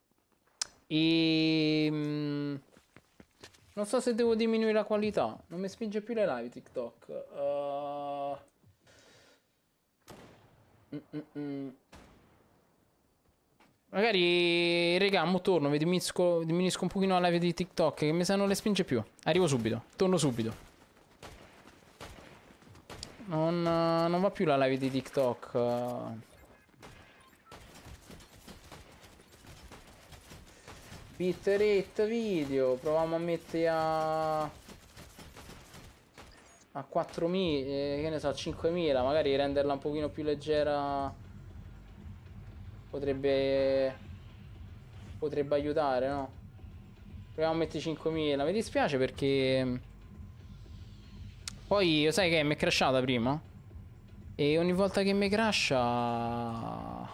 E... Um, non so se devo diminuire la qualità. Non mi spinge più le live TikTok. Uh, Magari, regà, mo torno, vi diminuisco, diminuisco un pochino la live di TikTok, che mi sa non le spinge più. Arrivo subito, torno subito. Non, non va più la live di TikTok. Bitrate video, proviamo a mettere a... A 4.000, eh, che ne so, 5.000, magari renderla un pochino più leggera potrebbe potrebbe aiutare, no? Proviamo a mettere 5.000. Mi dispiace perché... Poi, sai che mi è crashata prima? E ogni volta che mi crasha...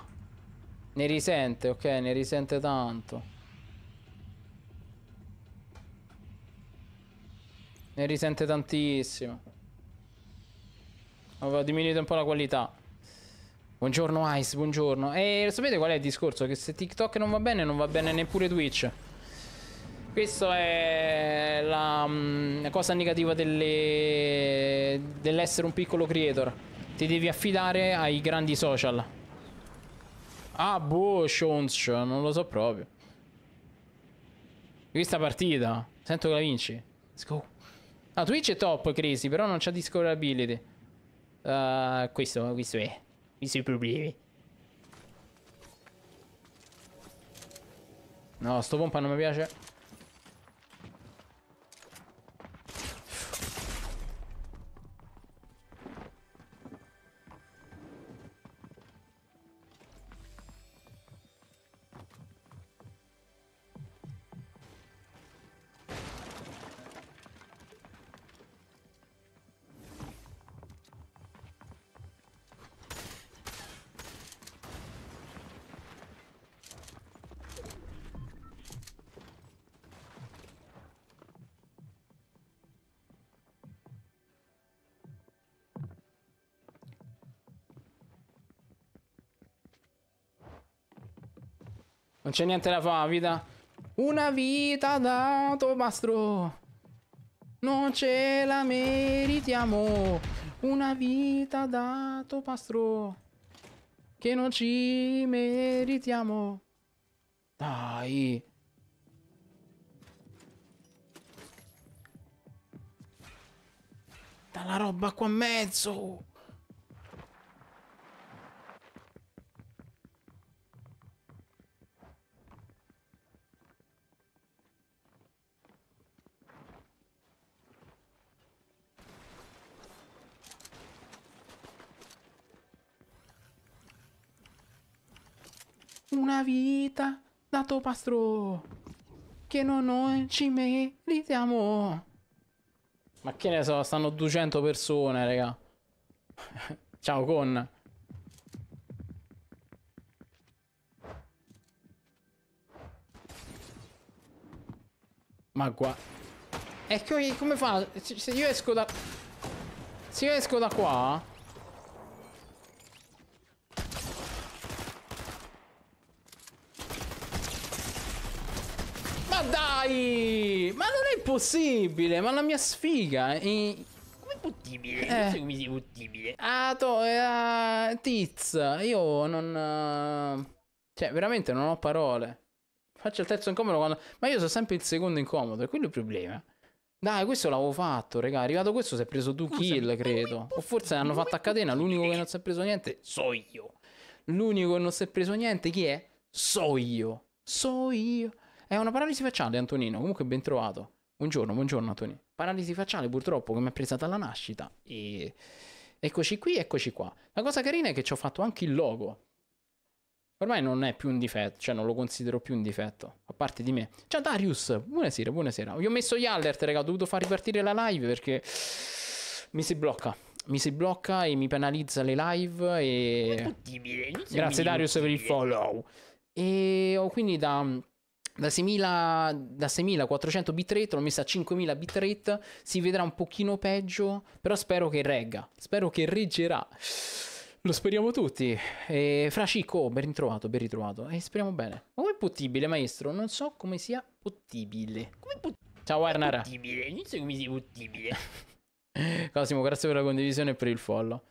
Ne risente, ok? Ne risente tanto. Ne risente tantissimo. Avevo diminuito un po' la qualità. Buongiorno Ice, buongiorno. E sapete qual è il discorso? Che se TikTok non va bene, non va bene neppure Twitch. Questa è la mm, la cosa negativa delle... dell'essere un piccolo creator. Ti devi affidare ai grandi social. Ah, boh, Shons, non lo so proprio. Questa partita, sento che la vinci. Let's go. Ah, Twitch è top, Crazy, però non c'ha discoverability. Uh, questo, questo è i suoi problemi. No, sto pompa non mi piace. Non c'è niente da fare, vita. Una vita da autobastro. Non ce la meritiamo. Una vita da autobastro. Che non ci meritiamo. Dai. Dalla roba qua a mezzo. una vita dato pastro che non noi ci meritiamo. Ma che ne so, stanno 200 persone, raga. Ciao con. Ma qua. E come fa? Se io esco da... Se io esco da qua... dai! Ma non è possibile, ma la mia sfiga... E... Come è
possibile? Eh. Non so come sia possibile.
Ah, to... Eh, tiz, io non... Eh, cioè, veramente non ho parole. Faccio il terzo incomodo quando... Ma io sono sempre il secondo incomodo, è quello il problema. Dai, questo l'avevo fatto, raga. È arrivato questo, si è preso due kill, credo. O forse l'hanno fatto a catena. L'unico che non si è preso niente, so io. L'unico che non si è preso niente, chi è? So io. So io. È una paralisi facciale, Antonino. Comunque, ben trovato. Buongiorno, buongiorno, Antonino. Paralisi facciale, purtroppo, che mi è presa dalla nascita. E... Eccoci qui, eccoci qua. La cosa carina è che ci ho fatto anche il logo. Ormai non è più un difetto, cioè non lo considero più un difetto, a parte di me. Ciao Darius, buonasera, buonasera. Vi ho messo gli alert, raga, ho dovuto far ripartire la live perché mi si blocca. Mi si blocca e mi penalizza le live e...
Grazie Darius per
il follow. E ho quindi da da, 6000, da 6400 bitrate l'ho messa a 5000 bitrate si vedrà un pochino peggio però spero che regga spero che reggerà lo speriamo tutti e fra Cicco oh, ben ritrovato ben ritrovato e speriamo bene ma come è possibile maestro non so come sia possibile come po- ciao Arnara
non so come sia possibile
Cosimo grazie per la condivisione e per il follow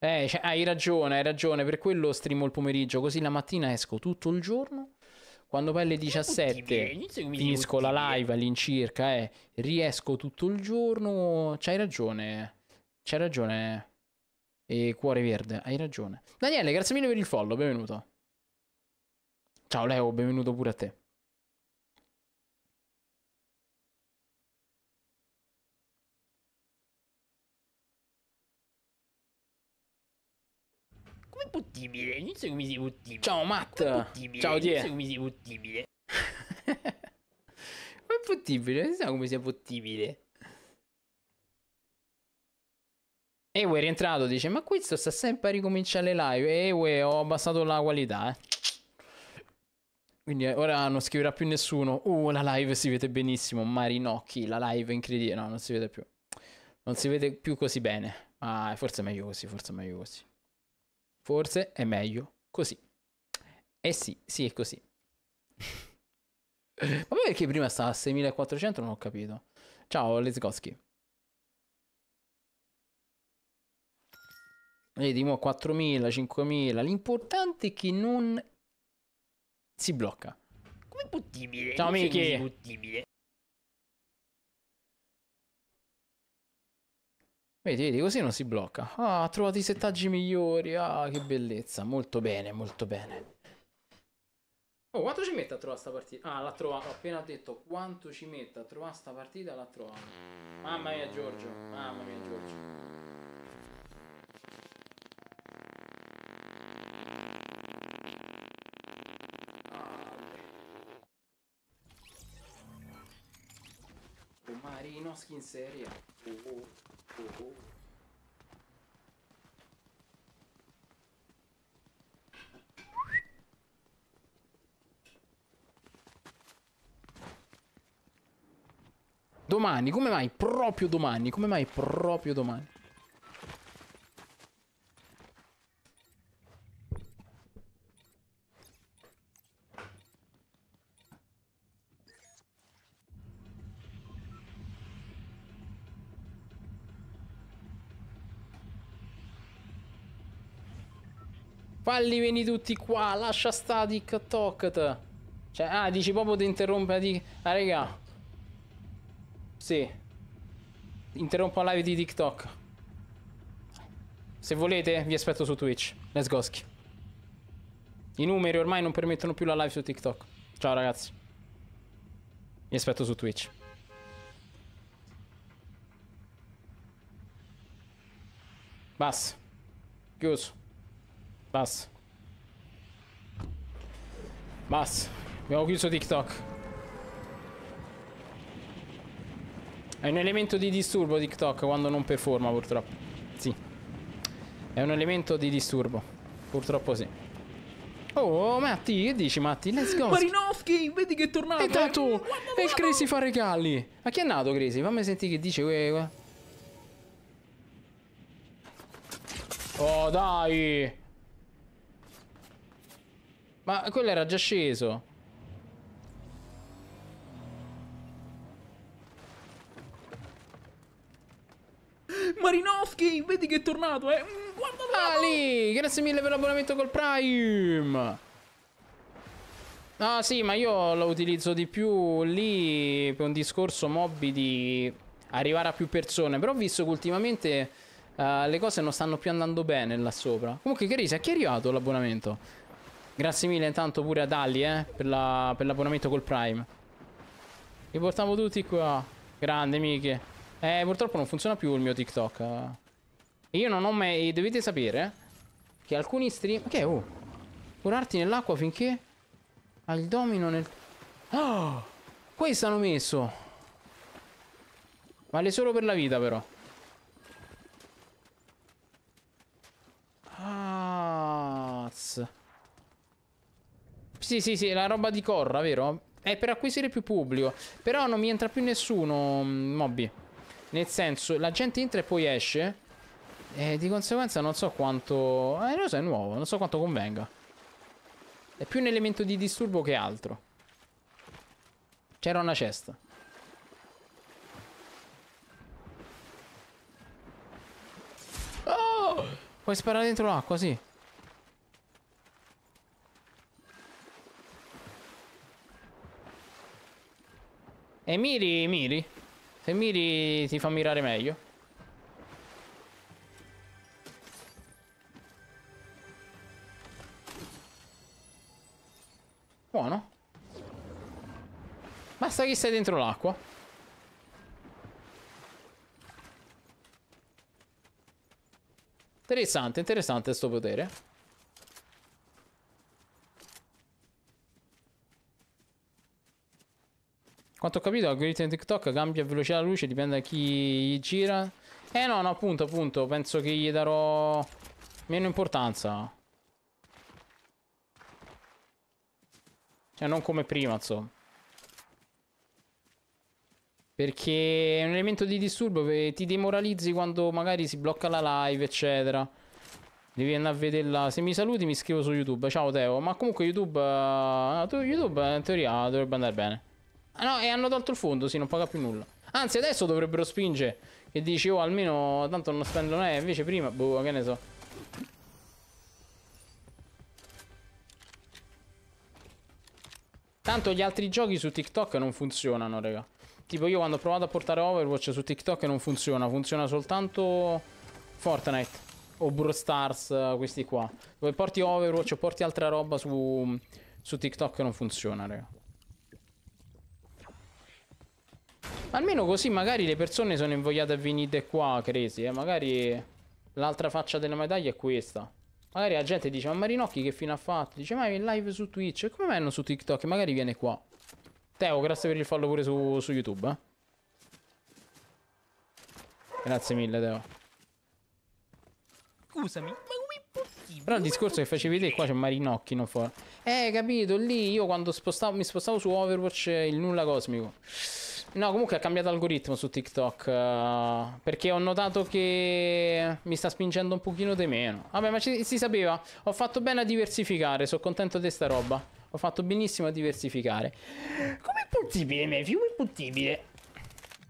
eh, cioè, hai ragione, hai ragione, per quello streamo il pomeriggio, così la mattina esco tutto il giorno. Quando poi alle 17 finisco la live all'incirca, eh, riesco tutto il giorno. C'hai ragione, c'hai ragione. E cuore verde, hai ragione. Daniele, grazie mille per il follow, benvenuto. Ciao Leo, benvenuto pure a te.
Come è possibile? Non so come sia possibile. Ciao Matt. Ciao Diego. Non so come sia possibile.
come è possibile? Non so come sia possibile. Ewe è rientrato, dice, ma questo sta sempre a ricominciare le live. Ewe, ho abbassato la qualità, eh. Quindi eh, ora non scriverà più nessuno. Uh, la live si vede benissimo. Marinocchi, la live è incredibile. No, non si vede più. Non si vede più così bene. Ma ah, forse è meglio così, forse è meglio così. Forse è meglio così. Eh sì, sì, è così. Ma perché prima stava a 6400? Non ho capito. Ciao, Lezgoski. Vedi, mo 4000, 5000. L'importante è che non si blocca.
Com'è possibile? Ciao, amici.
Vedi, vedi, così non si blocca. Ah, ha trovato i settaggi migliori. Ah, che bellezza. Molto bene, molto bene. Oh, quanto ci mette a trovare sta partita? Ah, l'ha trovata. Ho appena detto quanto ci mette a trovare sta partita, l'ha trovata. Mamma mia, Giorgio. Mamma mia, Giorgio. Volkanovski in serie. oh, oh, oh. Domani, come mai? Proprio domani, come mai proprio domani? Falli vieni tutti qua, lascia sta TikTok. Cioè, ah, dici proprio di interrompere di... Ah, raga. Sì. Interrompo la live di TikTok. Se volete, vi aspetto su Twitch. Let's go. Ski. I numeri ormai non permettono più la live su TikTok. Ciao ragazzi. Vi aspetto su Twitch. Basta. Chiuso. Basta. Basta. Abbiamo chiuso TikTok. È un elemento di disturbo TikTok quando non performa purtroppo. Sì. È un elemento di disturbo. Purtroppo sì. Oh, Matti, che dici, Matti? Let's go. Marinowski, vedi che è tornato. E tanto, e eh. il Crazy fa regali. Ma chi è nato, Crazy? Fammi sentire che dice. Oh, dai. Ma quello era già sceso. Marinovski, vedi che è tornato, eh? Mm, guarda Ali, ah, grazie mille per l'abbonamento col Prime. Ah sì, ma io lo utilizzo di più lì per un discorso mobby di arrivare a più persone. Però ho visto che ultimamente uh, le cose non stanno più andando bene là sopra. Comunque, Chirisa, a chi è arrivato l'abbonamento? Grazie mille intanto pure a Dalli eh, per l'abbonamento la, col Prime. Li portiamo tutti qua. Grande, miche. Eh, purtroppo non funziona più il mio TikTok. Eh, io non ho mai... Eh, dovete sapere che alcuni stream... Che okay, oh. Curarti nell'acqua finché... Ha il domino nel... Oh! Ah! Questo hanno messo. Vale solo per la vita, però. Ah... Sì, sì, sì, la roba di Corra, vero? È per acquisire più pubblico. Però non mi entra più nessuno, mm, Mobby. Nel senso, la gente entra e poi esce. E di conseguenza non so quanto... Eh, lo so, è nuovo. Non so quanto convenga. È più un elemento di disturbo che altro. C'era una cesta. Oh! Puoi sparare dentro l'acqua, sì. E miri, miri. Se miri si fa mirare meglio. Buono. Basta che stai dentro l'acqua. Interessante, interessante sto potere. Quanto ho capito l'algoritmo di TikTok cambia velocità la luce, dipende da chi gli gira. Eh no, no, appunto, appunto, penso che gli darò meno importanza. Cioè, non come prima, insomma. Perché è un elemento di disturbo, eh, ti demoralizzi quando magari si blocca la live, eccetera. Devi andare a vederla. Se mi saluti mi scrivo su YouTube. Ciao Teo. Ma comunque YouTube... Eh, YouTube in teoria dovrebbe andare bene. Ah no, e hanno tolto il fondo, sì, non paga più nulla. Anzi, adesso dovrebbero spingere. Che dici, oh, almeno tanto non spendo noi, invece prima, boh, che ne so. Tanto gli altri giochi su TikTok non funzionano, raga. Tipo io quando ho provato a portare Overwatch su TikTok non funziona, funziona soltanto Fortnite o Brawl Stars, questi qua. Dove porti Overwatch o porti altra roba su, su TikTok non funziona, raga. Almeno così magari le persone sono invogliate a venire qua, cresi. Eh? Magari l'altra faccia della medaglia è questa. Magari la gente dice, ma Marinocchi che fine ha fatto? Dice, ma è in live su Twitch. come vanno su TikTok? Magari viene qua. Teo, grazie per il follow pure su, su YouTube, eh? Grazie mille, Teo. Scusami, ma come possibile? Però il discorso che facevi te qua c'è Marinocchi, non fa... Eh, capito, lì io quando spostavo, mi spostavo su Overwatch il nulla cosmico. No, comunque ha cambiato algoritmo su TikTok. Uh, perché ho notato che mi sta spingendo un pochino di meno. Vabbè, ma ci, si sapeva. Ho fatto bene a diversificare. Sono contento di sta roba. Ho fatto benissimo a diversificare. Com'è possibile, Mefi? Com'è possibile?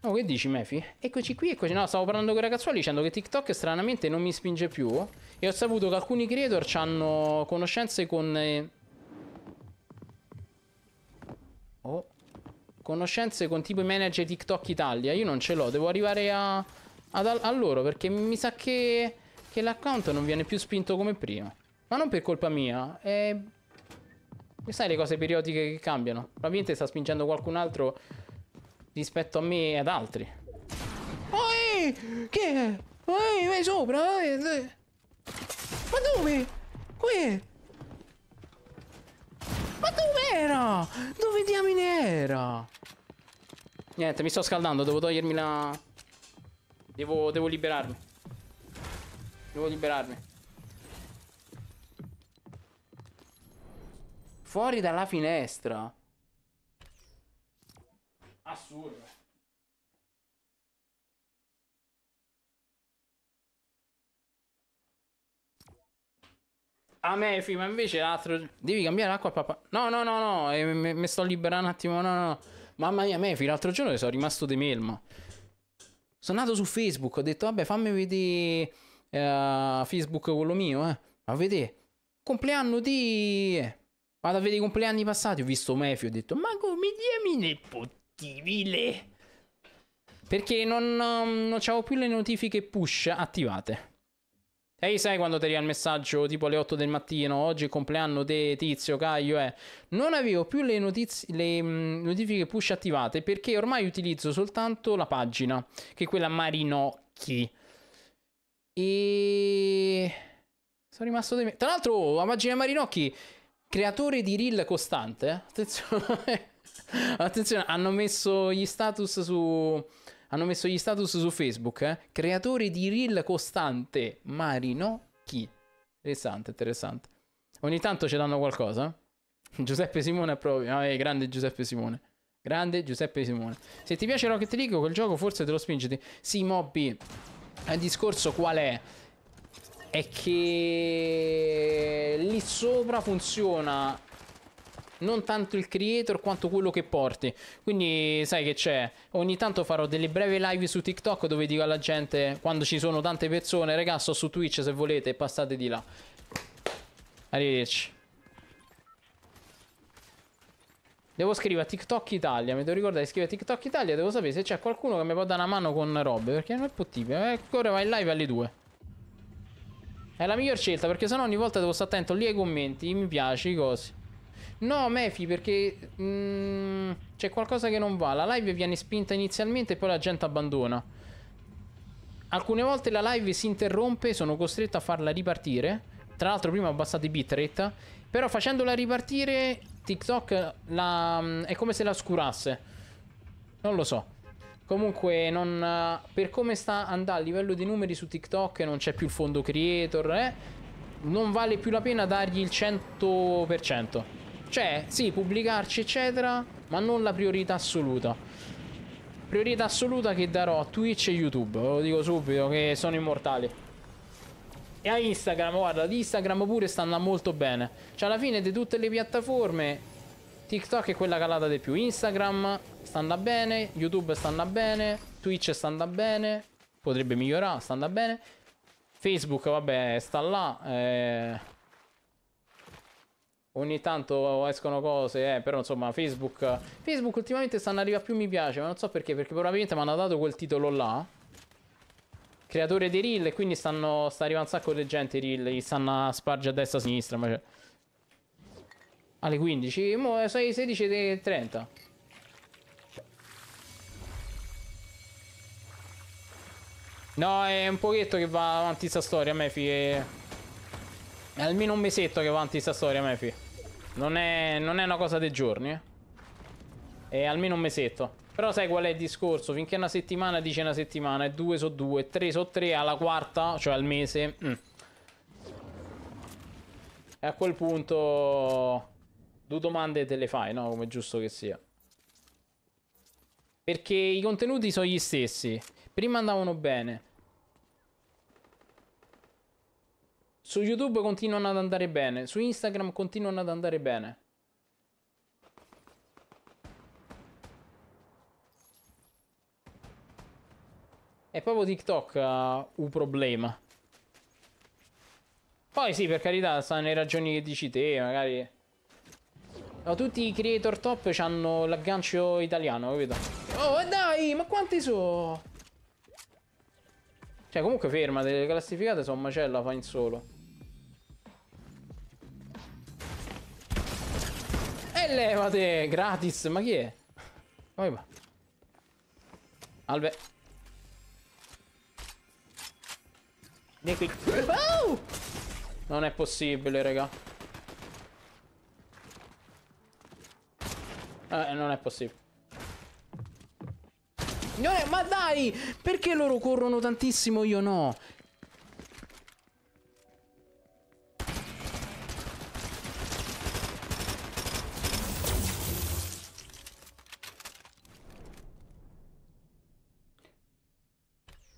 Oh, che dici, Mefi? Eccoci qui, eccoci. No, stavo parlando con i ragazzuoli dicendo che TikTok stranamente non mi spinge più. E ho saputo che alcuni creator hanno conoscenze con. Eh... Oh. Conoscenze con tipo i manager TikTok Italia. Io non ce l'ho, devo arrivare a, ad, a loro perché mi sa che, che l'account non viene più spinto come prima. Ma non per colpa mia, è... E sai le cose periodiche che cambiano? Probabilmente sta spingendo qualcun altro rispetto a me e ad altri. Oi! Che? Oi, vai sopra! Oi, oi. Ma dove? Qui! Ma dov'era? Dove diamine era? Niente, mi sto scaldando, devo togliermi la... Devo, devo liberarmi. Devo liberarmi. Fuori dalla finestra.
Assurdo.
A me, ma invece l'altro. Devi cambiare l'acqua papà. No, no, no, no. Eh, mi sto liberando un attimo. No, no. Mamma mia, Mefi, l'altro giorno sono rimasto de melma. Sono andato su Facebook. Ho detto, vabbè, fammi vedere. Uh, Facebook quello mio, eh. A vedere. Compleanno di. Eh, vado a vedere i compleanni passati. Ho visto Mefi. Ho detto, ma come diamine potibile. Perché non, non c'avevo più le notifiche push attivate. Ehi, sai quando ti arriva il messaggio tipo alle 8 del mattino, oggi è il compleanno de Tizio, Caio, eh? Non avevo più le, notiz- le mh, mm, notifiche push attivate perché ormai utilizzo soltanto la pagina, che è quella Marinocchi. E... Sono rimasto... De... Tra l'altro, oh, la pagina Marinocchi, creatore di reel costante, eh? Attenzione. Attenzione, hanno messo gli status su hanno messo gli status su Facebook, eh? creatore di reel costante, Marino Chi. Interessante, interessante. Ogni tanto ce l'hanno qualcosa. Giuseppe Simone è proprio... Ah, eh, grande Giuseppe Simone. Grande Giuseppe Simone. Se ti piace Rocket League, quel gioco forse te lo spingiti. Sì, Mobby. Il discorso qual è? È che lì sopra funziona non tanto il creator quanto quello che porti. Quindi sai che c'è, ogni tanto farò delle breve live su TikTok dove dico alla gente quando ci sono tante persone, ragazzo, sto su Twitch se volete, passate di là. Arrivederci. Devo scrivere a TikTok Italia, mi devo ricordare di scrivere a TikTok Italia, devo sapere se c'è qualcuno che mi può dare una mano con robe, perché non è possibile. Eh, ora vai in live alle 2. È la miglior scelta, perché sennò ogni volta devo stare attento lì ai commenti, mi piace, i cosi. No, Mefi, perché mm, c'è qualcosa che non va. La live viene spinta inizialmente e poi la gente abbandona. Alcune volte la live si interrompe, sono costretto a farla ripartire. Tra l'altro prima ho abbassato i bitrate. Però facendola ripartire TikTok la, mm, è come se la oscurasse. Non lo so. Comunque, non, eh, per come sta andando a livello di numeri su TikTok, non c'è più il fondo creator, eh? non vale più la pena dargli il 100%. Cioè, sì, pubblicarci, eccetera, ma non la priorità assoluta. Priorità assoluta che darò a Twitch e YouTube, ve lo dico subito, che sono immortali. E a Instagram, guarda, di Instagram pure sta andando molto bene. Cioè, alla fine di tutte le piattaforme, TikTok è quella calata di più. Instagram sta andando bene, YouTube sta andando bene, Twitch sta andando bene, potrebbe migliorare, sta andando bene. Facebook, vabbè, sta là. Eh Ogni tanto escono cose, eh, però insomma Facebook... Facebook ultimamente stanno arrivando più mi piace, ma non so perché, perché probabilmente mi hanno dato quel titolo là. Creatore dei reel, e quindi stanno, sta arrivando un sacco di gente reel, gli stanno a spargere a destra e a sinistra, ma cioè... Alle 15? Mo' sono le 16.30. No, è un pochetto che va avanti sta storia, Mefi. È... è almeno un mesetto che va avanti sta storia, Mefi. Non è, non è una cosa dei giorni, eh. È almeno un mesetto. Però sai qual è il discorso? Finché una settimana dice una settimana, e due so due, tre so tre, alla quarta, cioè al mese... Mm. E a quel punto... Due domande te le fai, no? Come giusto che sia. Perché i contenuti sono gli stessi. Prima andavano bene, Su YouTube continuano ad andare bene, su Instagram continuano ad andare bene. È proprio TikTok uh, un problema. Poi sì, per carità, stanno le ragioni che dici te, magari... No, tutti i creator top hanno l'aggancio italiano, capito? Oh, eh, dai, ma quanti sono? Cioè, comunque ferma, le classificate sono macella, fa in solo. Levate! Gratis, ma chi è? Come va? Alve. Vieni qui. Oh! Non è possibile, raga. Eh, non è possibile. Non è, ma dai! Perché loro corrono tantissimo, io no?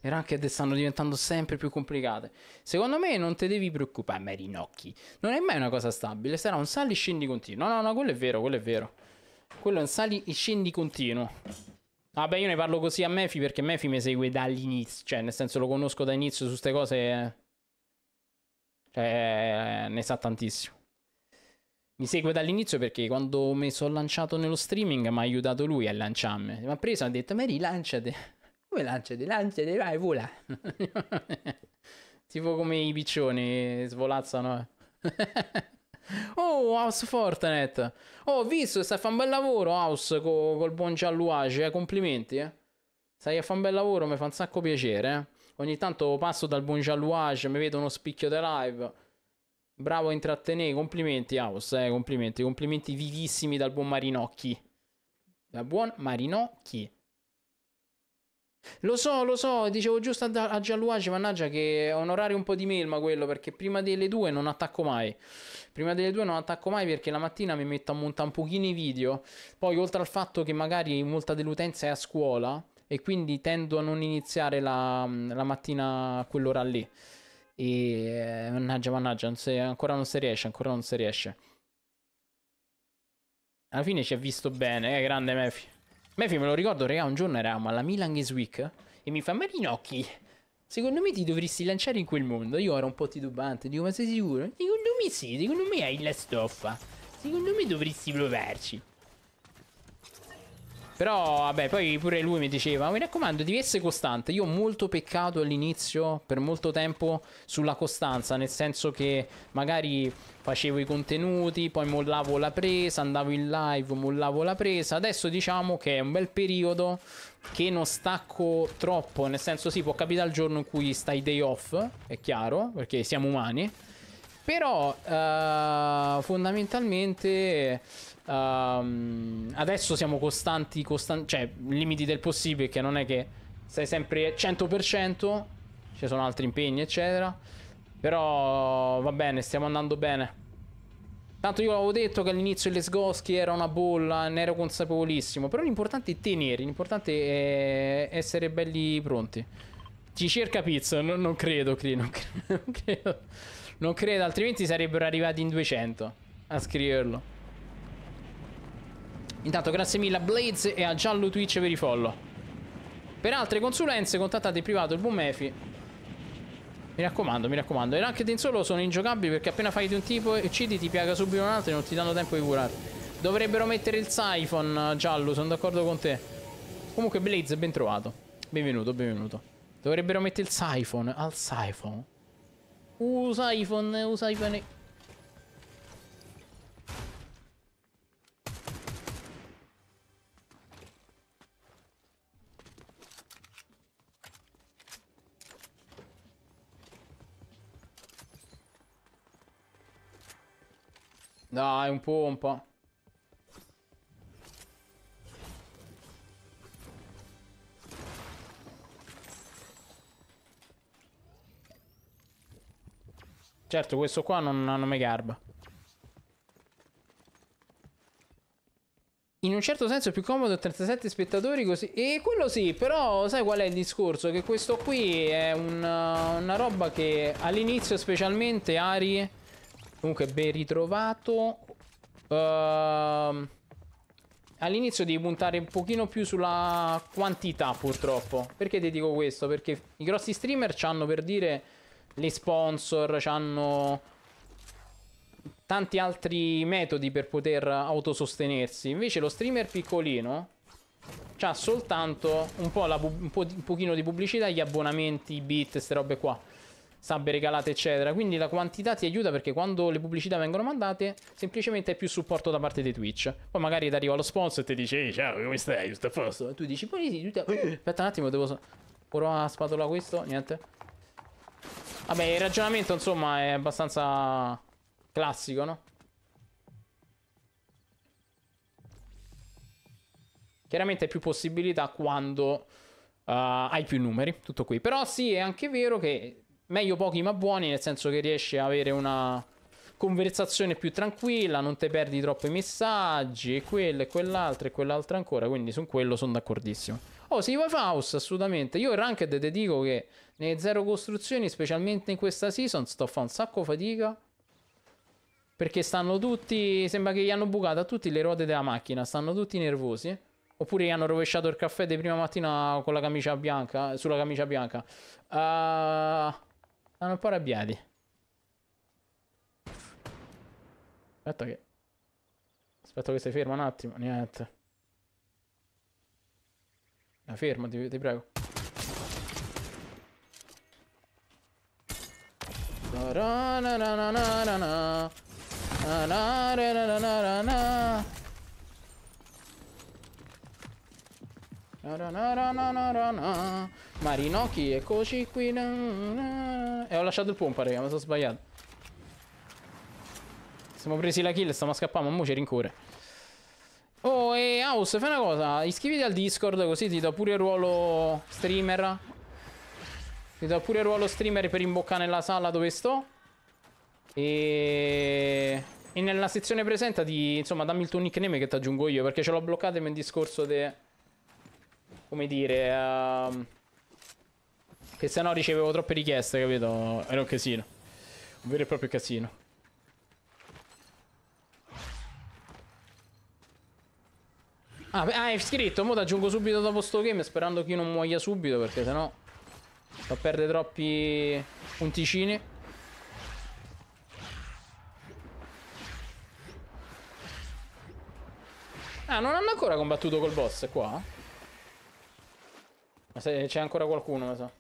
Le ranked stanno diventando sempre più complicate. Secondo me non te devi preoccupare, ma rinocchi. Non è mai una cosa stabile, sarà un sali e scendi continuo. No, no, no, quello è vero, quello è vero. Quello è un sali e scendi continuo. Vabbè, ah, io ne parlo così a Mefi perché Mefi mi segue dall'inizio. Cioè, nel senso lo conosco da inizio su queste cose. Cioè, ne sa tantissimo. Mi segue dall'inizio perché quando mi sono lanciato nello streaming mi ha aiutato lui a lanciarmi. Mi ha preso e ha detto, ma rilanciate.
Come lanciati? Lanciati, vai, vola.
tipo come i piccioni svolazzano. Eh. oh, House Fortnite. Oh, ho visto, stai a fare un bel lavoro, House, co- col buon Gialluage. Eh? Complimenti, eh. Stai a fare un bel lavoro, mi fa un sacco piacere, eh. Ogni tanto passo dal buon Gialluage, mi vedo uno spicchio di live. Bravo a intrattenere, complimenti House, eh, complimenti, complimenti vivissimi dal buon Marinocchi. Da buon Marinocchi. Lo so, lo so, dicevo giusto a, a mannaggia che è un orario un po' di melma quello, perché prima delle due non attacco mai. Prima delle due non attacco mai perché la mattina mi metto a montare un pochino i video, poi oltre al fatto che magari molta dell'utenza è a scuola e quindi tendo a non iniziare la, la mattina a quell'ora lì. E eh, mannaggia, mannaggia, non si, ancora non si riesce, ancora non si riesce. Alla fine ci ha visto bene, eh, grande Mefi. Mefi me lo ricordo, regà, un giorno eravamo alla Milan Games Week e mi fa Marinocchi. Secondo me ti dovresti lanciare in quel mondo. Io ero un po' titubante, dico, ma sei sicuro? Secondo me sì, secondo me hai la stoffa. Secondo me dovresti provarci. Però vabbè, poi pure lui mi diceva, mi raccomando, devi essere costante. Io ho molto peccato all'inizio, per molto tempo, sulla costanza, nel senso che magari facevo i contenuti, poi mollavo la presa, andavo in live, mollavo la presa. Adesso diciamo che è un bel periodo che non stacco troppo, nel senso sì, può capitare il giorno in cui stai day off, è chiaro, perché siamo umani. Però eh, fondamentalmente Um, adesso siamo costanti, costanti, cioè limiti del possibile, che non è che sei sempre 100%, ci sono altri impegni, eccetera. Però va bene, stiamo andando bene. Tanto io avevo detto che all'inizio il Lesgoski era una bolla, ne ero consapevolissimo. Però l'importante è tenere, l'importante è essere belli pronti. Ci cerca Pizzo, non, non credo, Cree, non, cre non credo. Non credo, altrimenti sarebbero arrivati in 200 a scriverlo. Intanto grazie mille a Blaze e a Giallo Twitch per i follow. Per altre consulenze contattate in privato il buon Mefi. Mi raccomando, mi raccomando. I ranked in solo sono ingiocabili perché appena fai di un tipo e uccidi ti piaga subito un altro e non ti danno tempo di curare. Dovrebbero mettere il siphon giallo, sono d'accordo con te. Comunque Blaze, ben trovato. Benvenuto, benvenuto. Dovrebbero mettere il siphon, al siphon. uh, iPhone, Uh, iPhone. Dai, un po', un po'. Certo, questo qua non, non mi garba. In un certo senso è più comodo 37 spettatori così. E quello sì, però sai qual è il discorso? Che questo qui è una, una roba che all'inizio specialmente Ari Comunque ben ritrovato. Uh, All'inizio devi puntare un pochino più sulla quantità purtroppo. Perché ti dico questo? Perché i grossi streamer hanno per dire le sponsor, hanno tanti altri metodi per poter autosostenersi. Invece lo streamer piccolino ha soltanto un po', la, un po di, un pochino di pubblicità, gli abbonamenti, i bit, queste robe qua sabbe regalate, eccetera. Quindi la quantità ti aiuta perché quando le pubblicità vengono mandate, semplicemente è più supporto da parte di Twitch. Poi magari ti arriva lo sponsor e ti dice, ehi, ciao, come stai? Io a posto. E tu dici, poi sì, tu eh. aspetta un attimo, devo... Ora spatola questo, niente. Vabbè, il ragionamento, insomma, è abbastanza classico, no? Chiaramente più possibilità quando uh, hai più numeri, tutto qui. Però sì, è anche vero che meglio pochi ma buoni, nel senso che riesci a avere una conversazione più tranquilla, non ti perdi troppi messaggi e quello e quell'altro e quell'altro ancora, quindi su quello sono d'accordissimo. Oh, si va Faust, assolutamente. Io il ranked te dico che nelle zero costruzioni, specialmente in questa season, sto a fare un sacco fatica. Perché stanno tutti, sembra che gli hanno bucato a tutti le ruote della macchina, stanno tutti nervosi. Oppure gli hanno rovesciato il caffè di prima mattina con la camicia bianca, sulla camicia bianca. Ehm... Uh... Sono un po' arrabbiati. Aspetta che... Aspetta che stai fermo un attimo. Niente. La fermo, ti, ti prego. Na na na na na na Marinochi, eccoci qui. Na, na. E eh, ho lasciato il pompa, raga, mi sono sbagliato. Siamo presi la kill e stiamo scappando, ma mo ci rincorre. Oh, e House, fai una cosa, iscriviti al Discord così ti do pure il ruolo streamer. Ti do pure il ruolo streamer per imboccare nella sala dove sto. E... e nella sezione presenta ti... Insomma, dammi il tuo nickname che ti aggiungo io, perché ce l'ho bloccato in discorso di... De... Come dire... Uh che se no ricevevo troppe richieste, capito? Era un casino. Un vero e proprio casino. Ah, beh, ah, è scritto. Mo' aggiungo subito dopo sto game sperando che io non muoia subito perché sennò fa perdere troppi punticini. Ah, non hanno ancora combattuto col boss qua? Ma se c'è ancora qualcuno, lo so.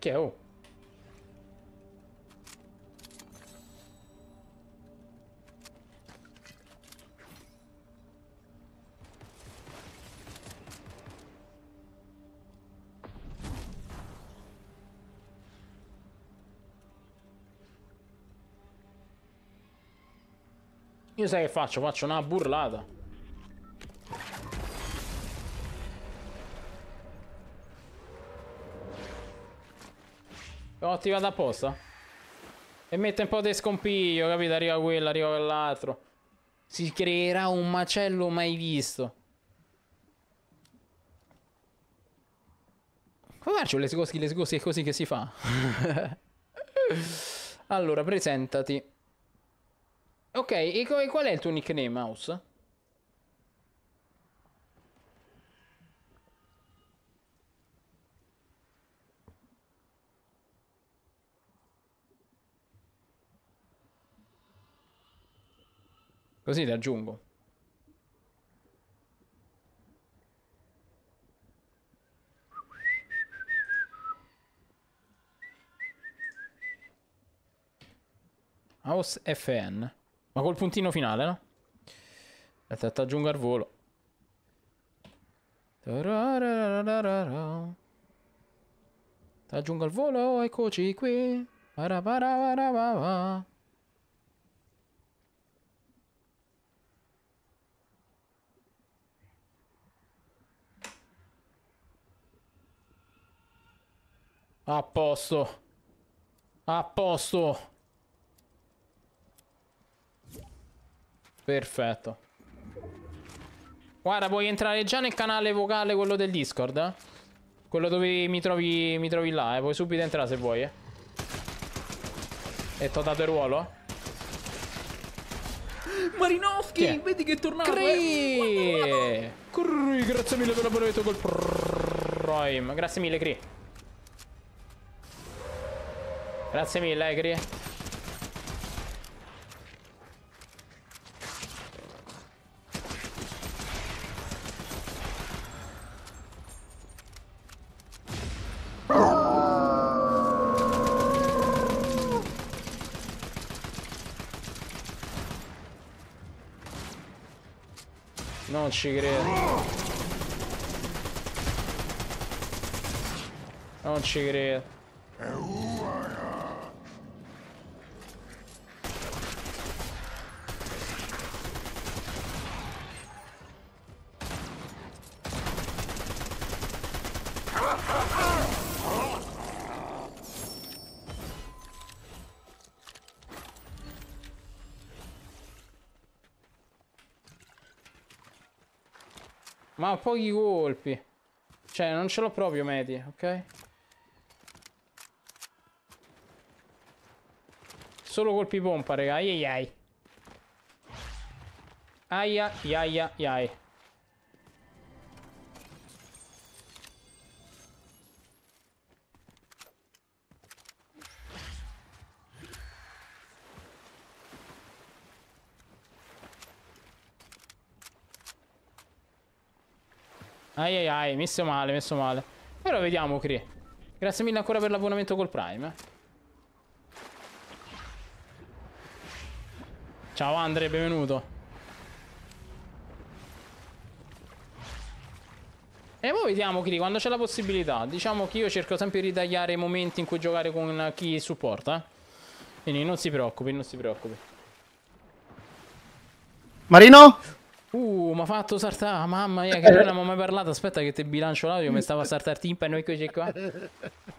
Que é o Io sai che faccio? Faccio una burlata. L'ho attivata apposta. E mette un po' di scompiglio, capito? Arriva quello, arriva quell'altro. Si creerà un macello mai visto. Come faccio le scosse, le scosse, è così che si fa. allora, presentati. Ok, e qual è il tuo nickname, Mouse? Così ti aggiungo. House FN. Ma col puntino finale, no? Aspetta, aggiungo al volo. Aggiungo al volo, eccoci qui. A posto. A posto. Perfetto. Guarda, puoi entrare già nel canale vocale, quello del Discord, eh? Quello dove mi trovi, mi trovi là, eh? Puoi subito entrare se vuoi, eh? E ho dato il ruolo? Marinovski, che? vedi che è tornato, eh. Cree! Eh? Cree, grazie mille per l'abbonamento col Prime. Grazie mille, Cree. Grazie mille, eh, Cree. tigreiro. É um é Ma ho pochi colpi. Cioè, non ce l'ho proprio medi, ok? Solo colpi pompa, raga. Ai ai ai. Ai ai ai Ai ai ai, messo male, messo male. Però vediamo, Cree. Grazie mille ancora per l'abbonamento col Prime. Eh. Ciao Andre, benvenuto. E poi vediamo Cree, quando c'è la possibilità. Diciamo che io cerco sempre di ritagliare i momenti in cui giocare con chi supporta. Eh. Quindi non si preoccupi, non si preoccupi. Marino? Uh, mi ha fatto saltare, mamma mia, che non abbiamo mai parlato. Aspetta che ti bilancio l'audio, mi stava a saltare timpano e così qua.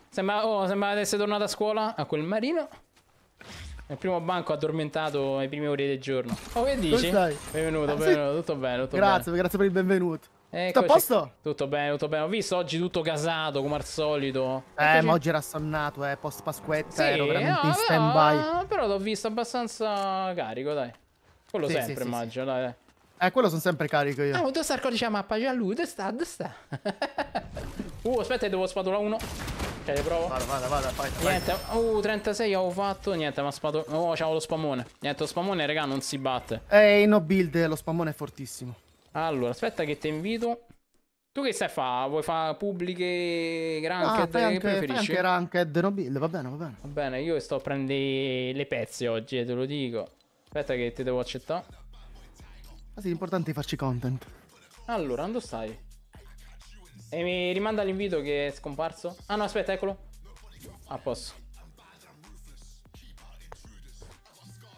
Sembra, oh, sembra di essere tornato a scuola, a quel marino. Il primo banco addormentato ai primi ore del giorno. Oh, che dici? Benvenuto, ah, benvenuto, sì. tutto bene, tutto grazie,
bene. Grazie per il benvenuto. Eccoci. Eh, tutto a posto?
Tutto bene, tutto bene. Ho visto oggi tutto casato, come al solito. Eh, eccoci. Eh, ma oggi era
sonnato, eh, post Pasquetta, sì, ero eh, veramente no, in stand-by. Però,
ah, però l'ho visto abbastanza carico, dai. Quello sì, sempre, sì, immagino, dai, dai. Eh, quello sono sempre carico io. Ah, non devo stare codice a mappa, già lui, dove sta, dove sta? uh, aspetta, devo spadola 1. Ok, provo. Vada, vada, vada, fai, fai. Niente, uh, 36 ho fatto, niente, ma spadola... Oh, c'avevo lo spamone. Niente, lo spamone, raga, non si batte.
Eh, no build, lo spamone è fortissimo.
Allora, aspetta che ti invito. Tu che stai a fa? Vuoi fare pubbliche ranked? Ah, anche, che preferisci? anche
ranked, no build, va bene, va bene.
Va bene, io sto a prendere le pezze oggi, eh, te lo dico. Aspetta che ti devo accettare.
Ma ah, sì, l'importante è farci content.
Allora, dove stai? E mi rimanda l'invito che è scomparso. Ah no, aspetta, eccolo. A posto.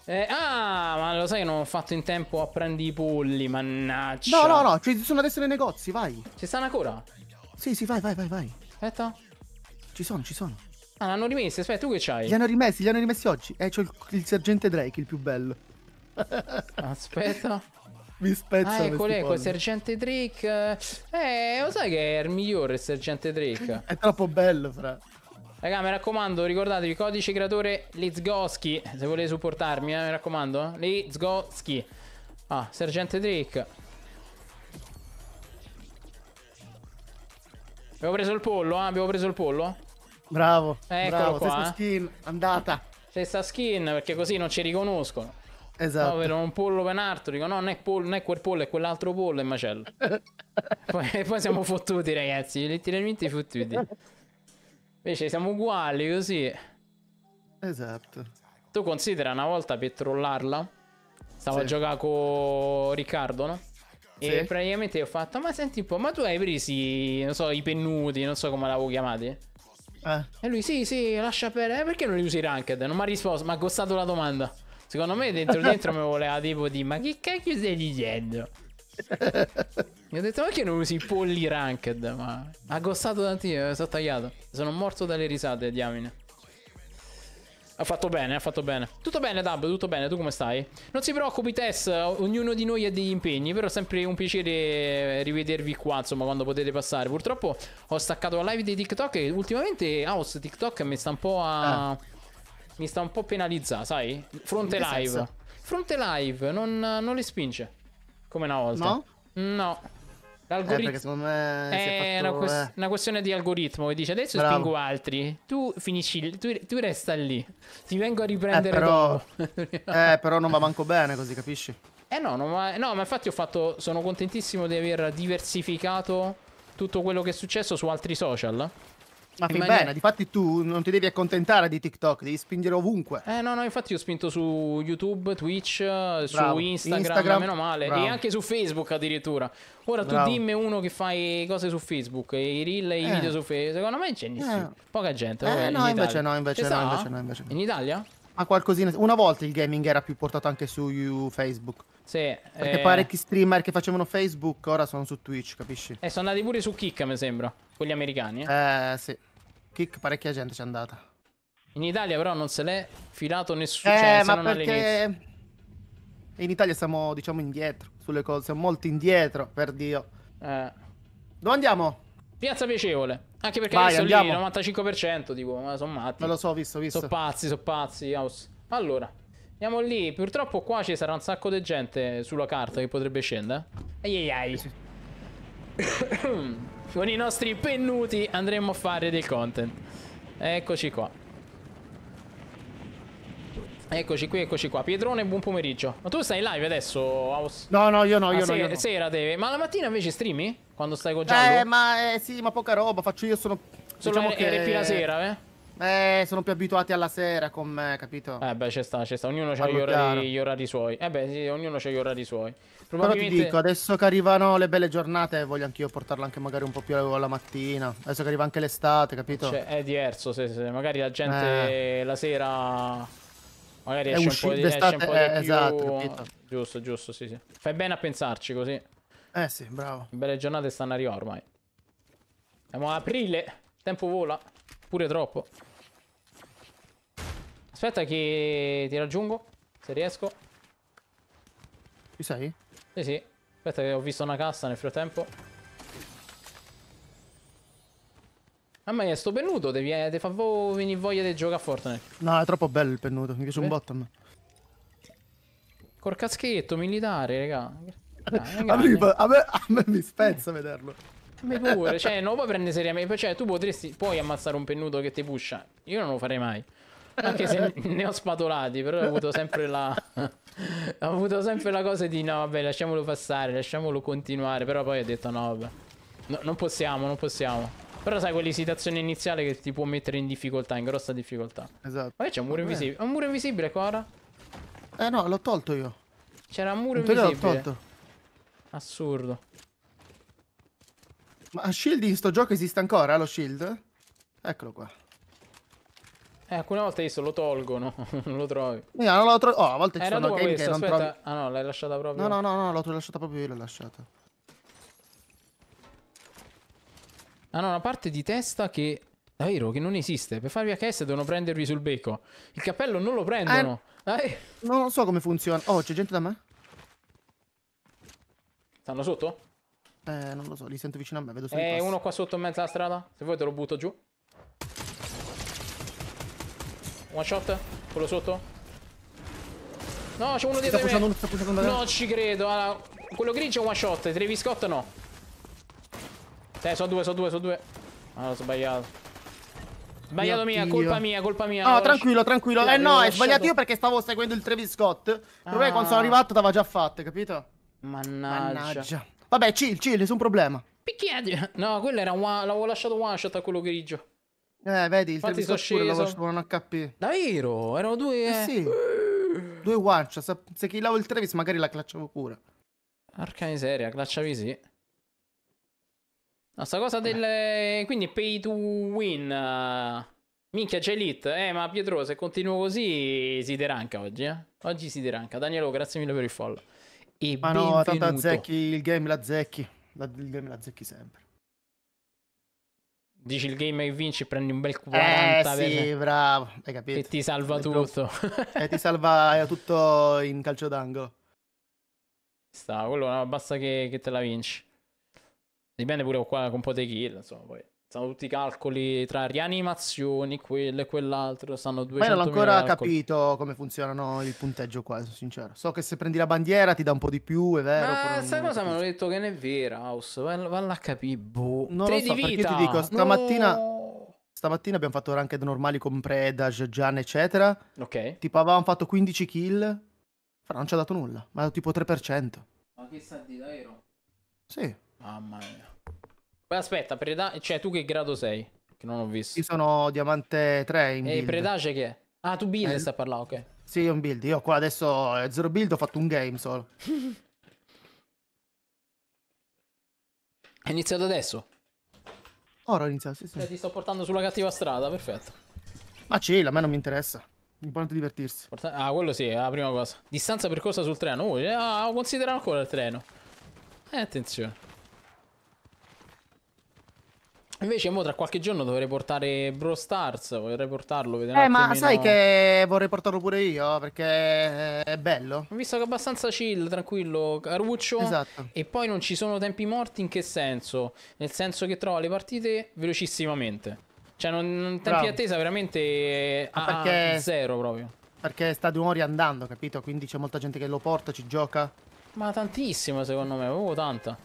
Eh, ah, ma lo sai che non ho fatto in tempo a prendere i polli, mannaggia. No, no, no, ci sono
adesso nei negozi, vai. Ci stanno ancora? Sì, sì, vai, vai, vai, vai. Aspetta. Ci sono, ci sono.
Ah, l'hanno rimessi, aspetta, tu che c'hai? Li
hanno rimessi, li hanno rimessi oggi. Eh, c'ho il, il sergente Drake, il più
bello. aspetta mi spezza ah, ecco ecco il sergente Drake eh lo sai che è il migliore il sergente Drake è troppo bello fra Raga, mi raccomando, ricordatevi, codice creatore Lizgoski, se volete supportarmi, eh, mi raccomando. Eh. Lizgoski. Ah, Sergente Drake. Abbiamo preso il pollo, eh? Abbiamo preso il pollo.
Bravo. Eccolo bravo, qua. Stessa eh.
skin, andata. Stessa skin, perché così non ci riconoscono. Esatto. No, un pollo ben altro. dico no, non è, pollo, non è quel pollo, è quell'altro pollo e macello. poi, poi siamo fottuti ragazzi, letteralmente fottuti. Invece siamo uguali così.
Esatto.
Tu considera una volta per trollarla, stavo sì. a giocare con Riccardo, no? Sì. E praticamente ho fatto, ma senti un po', ma tu hai preso, non so, i pennuti, non so come l'avevo chiamati. Eh. E lui, sì, sì, lascia perdere, Eh, perché non li usi ranked? Non mi ha risposto, mi ha costato la domanda. Secondo me dentro dentro mi voleva tipo di ma che cacchio stai dicendo? Mi ho detto ma che non usi polli ranked? Ma ha gostato tantissimo, eh, Mi sono tagliato. Sono morto dalle risate, diamine. Ha fatto bene, ha fatto bene. Tutto bene, Dab, tutto bene. Tu come stai? Non si preoccupi, Tess. Ognuno di noi ha degli impegni. Però è sempre un piacere eh, rivedervi qua, insomma, quando potete passare. Purtroppo ho staccato la live di TikTok e ultimamente House TikTok mi sta un po' a... Ah mi sta un po' penalizzando, sai? Fronte live. Fronte live non, non le spinge. Come una volta. No? No. Eh, L'algoritmo... Eh, è fatto, una, quest eh. una, questione di algoritmo che dice adesso Bravo. spingo altri, tu finisci, tu, tu, resta lì, ti vengo a riprendere eh, però...
eh, però non va manco bene così, capisci?
Eh no, va... no, ma infatti ho fatto, sono contentissimo di aver diversificato tutto quello che è successo su altri social. Ma fin maniera... bene, difatti tu non ti devi accontentare di TikTok, devi spingere ovunque. Eh no, no, infatti io ho spinto su YouTube, Twitch, eh, Bravo. su Instagram, Instagram, meno male, Bravo. e anche su Facebook addirittura. Ora Bravo. tu dimmi uno che fai cose su Facebook, i reel e i eh. video su Facebook, secondo me c'è nessuno, eh. poca
gente. Eh, eh no, invece no, invece no, esatto. invece no, invece no. In Italia? Ma qualcosina, una volta il gaming era più portato anche su Facebook. Sì, perché eh... parecchi streamer che facevano Facebook ora sono su Twitch, capisci?
Eh, sono andati pure su Kick, mi sembra, con gli americani. Eh, eh sì. Kick parecchia gente ci è andata. In Italia però non se l'è filato nessuno. Eh, cioè, ma perché...
In Italia siamo, diciamo, indietro sulle cose. Siamo molto indietro, per Dio.
Eh. Dove andiamo? Piazza Piacevole. Anche perché Vai, adesso andiamo. lì 95%, tipo, ma sono matti. Non lo so, visto, visto. Sono pazzi, sono pazzi, house. Allora, andiamo lì. Purtroppo qua ci sarà un sacco di gente sulla carta che potrebbe scendere. Ai ai ai. con i nostri pennuti andremo a fare del content. Eccoci qua. Eccoci qui, eccoci qua. Pietrone, buon pomeriggio. Ma tu stai in live adesso, House? No, no, io no, ah, io, se no io no. Sera deve. Ma la mattina invece streami? Quando stai con Gianlu? Eh,
ma eh, sì, ma poca roba. Faccio io, sono...
Solo diciamo che... RP la sera, eh?
Eh, sono più abituati alla sera con me, capito? Eh
beh, c'è sta, c'è sta. Ognuno ha gli, gli orari, suoi. Eh beh, sì, ognuno ha gli orari suoi.
Probabilmente... Però ti dico, adesso che arrivano le belle giornate, voglio anch'io portarla anche magari un po' più alla mattina. Adesso che arriva anche l'estate, capito? Cioè,
è diverso, se, sì. Magari la gente eh. la sera... Magari esce un po' di, esce un po' di eh, più... Esatto, capito? Giusto, giusto, sì, sì. Fai bene a pensarci così.
Eh sì, bravo.
Le belle giornate stanno arrivando ormai. Siamo a aprile, tempo vola, pure troppo. Aspetta che ti raggiungo, se riesco. Ci sei? Sì, sì. Aspetta che ho visto una cassa nel frattempo. Mamma mia, sto pennuto, devi, eh, devi far venire voglia di giocare a Fortnite.
No, è troppo bello il pennuto, mi piace eh? un bottom
a Col caschetto militare, raga. a, me, a, me, a, me, mi
spezza eh. vederlo.
me pure, cioè, non lo puoi prendere seriamente. Cioè, tu potresti, puoi ammazzare un pennuto che ti puscia. Io non lo farei mai anche se ne ho spatolati, però ho avuto sempre la... ho avuto sempre la cosa di no, vabbè, lasciamolo passare, lasciamolo continuare, però poi ho detto no, vabbè. No, non possiamo, non possiamo. Però sai quell'esitazione iniziale che ti può mettere in difficoltà, in grossa difficoltà. Esatto. Ma c'è un muro invisibile. Un muro invisibile qua ora? Eh no, l'ho tolto io. C'era un muro invisibile. L'ho tolto. Assurdo.
Ma shield in sto gioco esiste ancora, lo shield? Eccolo qua.
Eh, alcune volte adesso lo tolgono, non lo trovi. Io non lo trovo. Oh, a volte ci Era sono game questa, che non aspetta. trovi. Ah no, l'hai lasciata proprio. No, no, no, no,
l'ho lasciata proprio io, l'ho lasciata.
Ah no, una parte di testa che Davvero, che non esiste. Per farvi HS devono prendervi sul becco. Il cappello non lo prendono. Eh, eh. Non so come funziona. Oh, c'è gente da me? Stanno sotto?
Eh, non lo so, li sento vicino a me. Vedo se. eh,
uno qua sotto in mezzo alla strada. Se vuoi te lo butto giù. One shot. Quello sotto. No, c'è uno dietro. Sta pushando, sta pushando. Non ci credo. Allora, quello green c'è one shot. Travis Scott no. Eh, so due, so due, so due. Ah, ho sbagliato.
Sbagliato mia, mia colpa mia,
colpa mia. No, oh, ah, tranquillo, tranquillo. Cioè, eh no, è sbagliato io
perché stavo seguendo il Travis Scott. Il problema è quando sono ah. arrivato t'aveva già fatte, capito? Mannaggia. Mannaggia. Vabbè, chill, chill, nessun problema.
Picchiadio. No, quello era un one... l'avevo lasciato one shot a quello grigio. Eh, vedi, il Infatti televisore scuro lo faccio
con HP. Davvero? Erano due... Eh, eh. sì. due one cioè,
Se killavo il Travis magari la clacciavo pure. Porca miseria, clacciavi sì. No, sta cosa eh. del... Eh, quindi pay to win. Minchia, c'è Elite. Eh, ma Pietro, se continuo così si deranca oggi, eh. Oggi si deranca. Danielo, grazie mille per il follow. E ma benvenuto. no, tanto azzecchi
il game, l'azzecchi. La, il game la zecchi sempre.
Dici il game che vinci, prendi un bel 40 eh, sì, per... bravo,
hai capito. E ti salva tutto. e eh, ti salva eh, tutto
in calcio d'angolo. Sta, quello basta che, che, te la vinci. Dipende pure qua con un po' di kill, insomma, poi. Stanno tutti i calcoli tra rianimazioni, quelle e quell'altro. Stanno 200 Ma non ho ancora
capito come funzionano il punteggio qua, sono sincero. So che se prendi la bandiera ti dà un po' di più, è vero. Ma sai cosa mi hanno
detto che non è vera, House? Valla a capire, boh. Non Tre lo so, di vita. ti dico, stamattina...
No. Stamattina abbiamo fatto ranked normali con Predage, Gian, eccetera. Ok. Tipo avevamo fatto 15 kill. Fra non ci ha dato nulla, ma tipo 3%.
Ma che sta di davvero? Sì. Mamma mia. Poi aspetta, preda... cioè tu che grado sei? Che non ho visto. Io sono
diamante 3 in E predace che è? Ah, tu build eh, stai parlando, ok. Sì, io un build. Io qua adesso è eh, zero build, ho fatto un game solo. è iniziato adesso? Ora ho iniziato, sì, sì.
Cioè, ti sto portando sulla cattiva strada, perfetto.
Ma chill, a me non mi interessa.
Importante divertirsi. Porta... Ah, quello sì, è la prima cosa. Distanza percorsa sul treno. Uh, eh, ah, considera ancora il treno. Eh, attenzione. Invece, mo tra qualche giorno dovrei portare Bro Stars. Vorrei portarlo. Vedere eh, ma sai che vorrei portarlo pure io perché è bello. Ho visto che è abbastanza chill, tranquillo, caruccio. Esatto. E poi non ci sono tempi morti. In che senso? Nel senso che trova le partite velocissimamente. Cioè, non, non tempi di attesa veramente a, perché, zero proprio.
Perché sta due ore andando, capito? Quindi c'è
molta gente che lo porta, ci gioca. Ma tantissima, secondo me. Oh, tanta.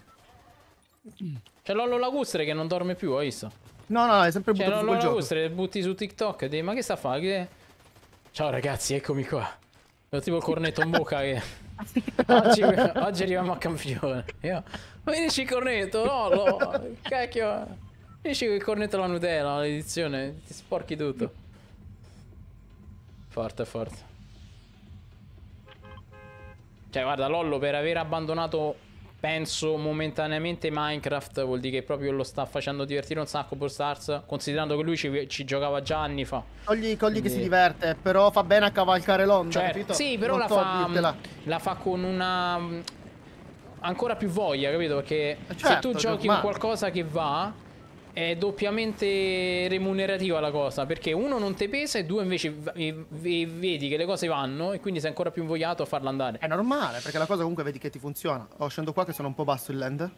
Mm. C'è Lollo Lagustre che non dorme più, hai visto? No, no, è sempre buttato C'è Lollo Lagustre, butti su TikTok e dici, ma che sta a fare? Che... Ciao ragazzi, eccomi qua. Ho tipo il cornetto in bocca che... Oggi, oggi arriviamo a campione. Io... Ma il cornetto, Lollo, cacchio. Vieni il cornetto alla Nutella, l'edizione, ti sporchi tutto. Forte, forte. Cioè, guarda, Lollo per aver abbandonato penso momentaneamente Minecraft vuol dire che proprio lo sta facendo divertire un sacco Brawl Stars considerando che lui ci, ci giocava già anni fa
togli, Quindi... che si diverte però fa bene a cavalcare l'onda cioè, capito? sì però la fa,
la fa, con una ancora più voglia capito perché certo, se tu giochi ma... qualcosa che va è doppiamente remunerativa la cosa perché uno non te pesa e due invece v- v- vedi che le cose vanno e quindi sei ancora più invogliato a farla andare. È
normale perché la cosa comunque vedi che ti funziona. Oh, scendo qua che sono un po' basso il land.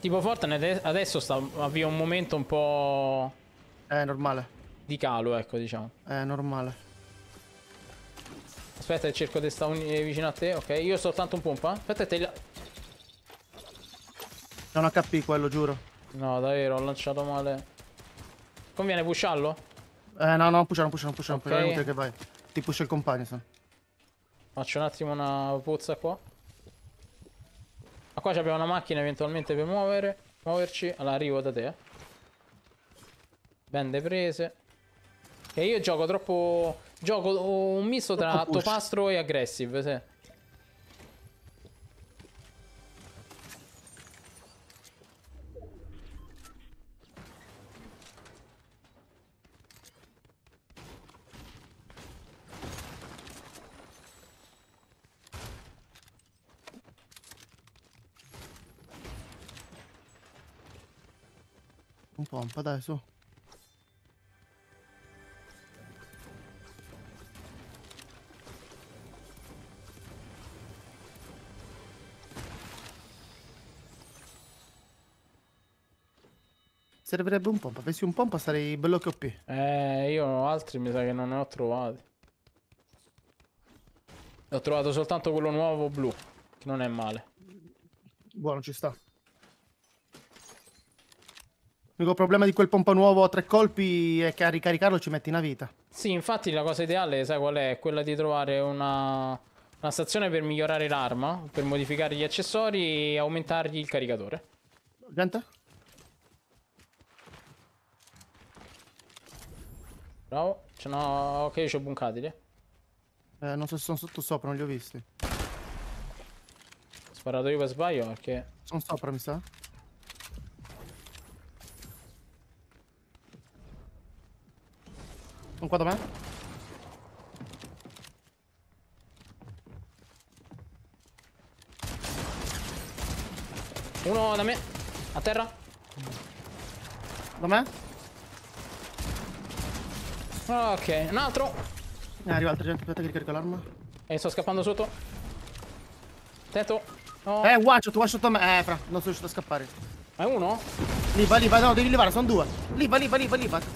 Tipo Fortnite adesso sta avvia un momento un po'... È normale. Di calo, ecco, diciamo. È normale. Aspetta, cerco di stare eh, vicino a te. Ok, io ho soltanto un pompa. Aspetta, te... La... Non HP quello, giuro. No, davvero, ho lanciato male. Conviene pusharlo?
Eh, no, no, pushare, pushare, pushare. Okay. È che vai. Ti pusha il compagno, se.
Faccio un attimo una pozza qua. Ma qua abbiamo una macchina eventualmente per muovere. Muoverci. Allora, arrivo da te, eh. Bende prese. E io gioco troppo... Gioco un misto troppo tra push. topastro e aggressive, sì.
lampada eso. Servirebbe un pompa. Avessi un pompa sarei bello che OP.
Eh, io altri mi sa che non ne ho trovati. Ho trovato soltanto quello nuovo blu, che non è male.
Buono, ci sta. L'unico problema di quel pompa nuovo a tre colpi è che a ricaricarlo ci metti una vita.
Sì, infatti la cosa ideale, sai qual è? Quella di trovare una, una stazione per migliorare l'arma, per modificare gli accessori e aumentargli il caricatore. Gente? Bravo. C'è no... Ok, c'ho buncatili.
Eh, non so se sono sotto o sopra, non li ho visti.
Ho sparato io per sbaglio perché...
Sono sopra, mi sa. Un qua da me.
Uno da me. A terra. Da me.
Ok, un altro. Eh, arriva altra gente, aspetta che ricarico l'arma. E sto scappando sotto. Tetto. No. Eh, one shot, one shot a me. Eh, fra, non sono riuscito a scappare. È uno? Lì, va, lì, va, no, devi levare, sono due. Lì, va, lì, va, lì, va, lì, va.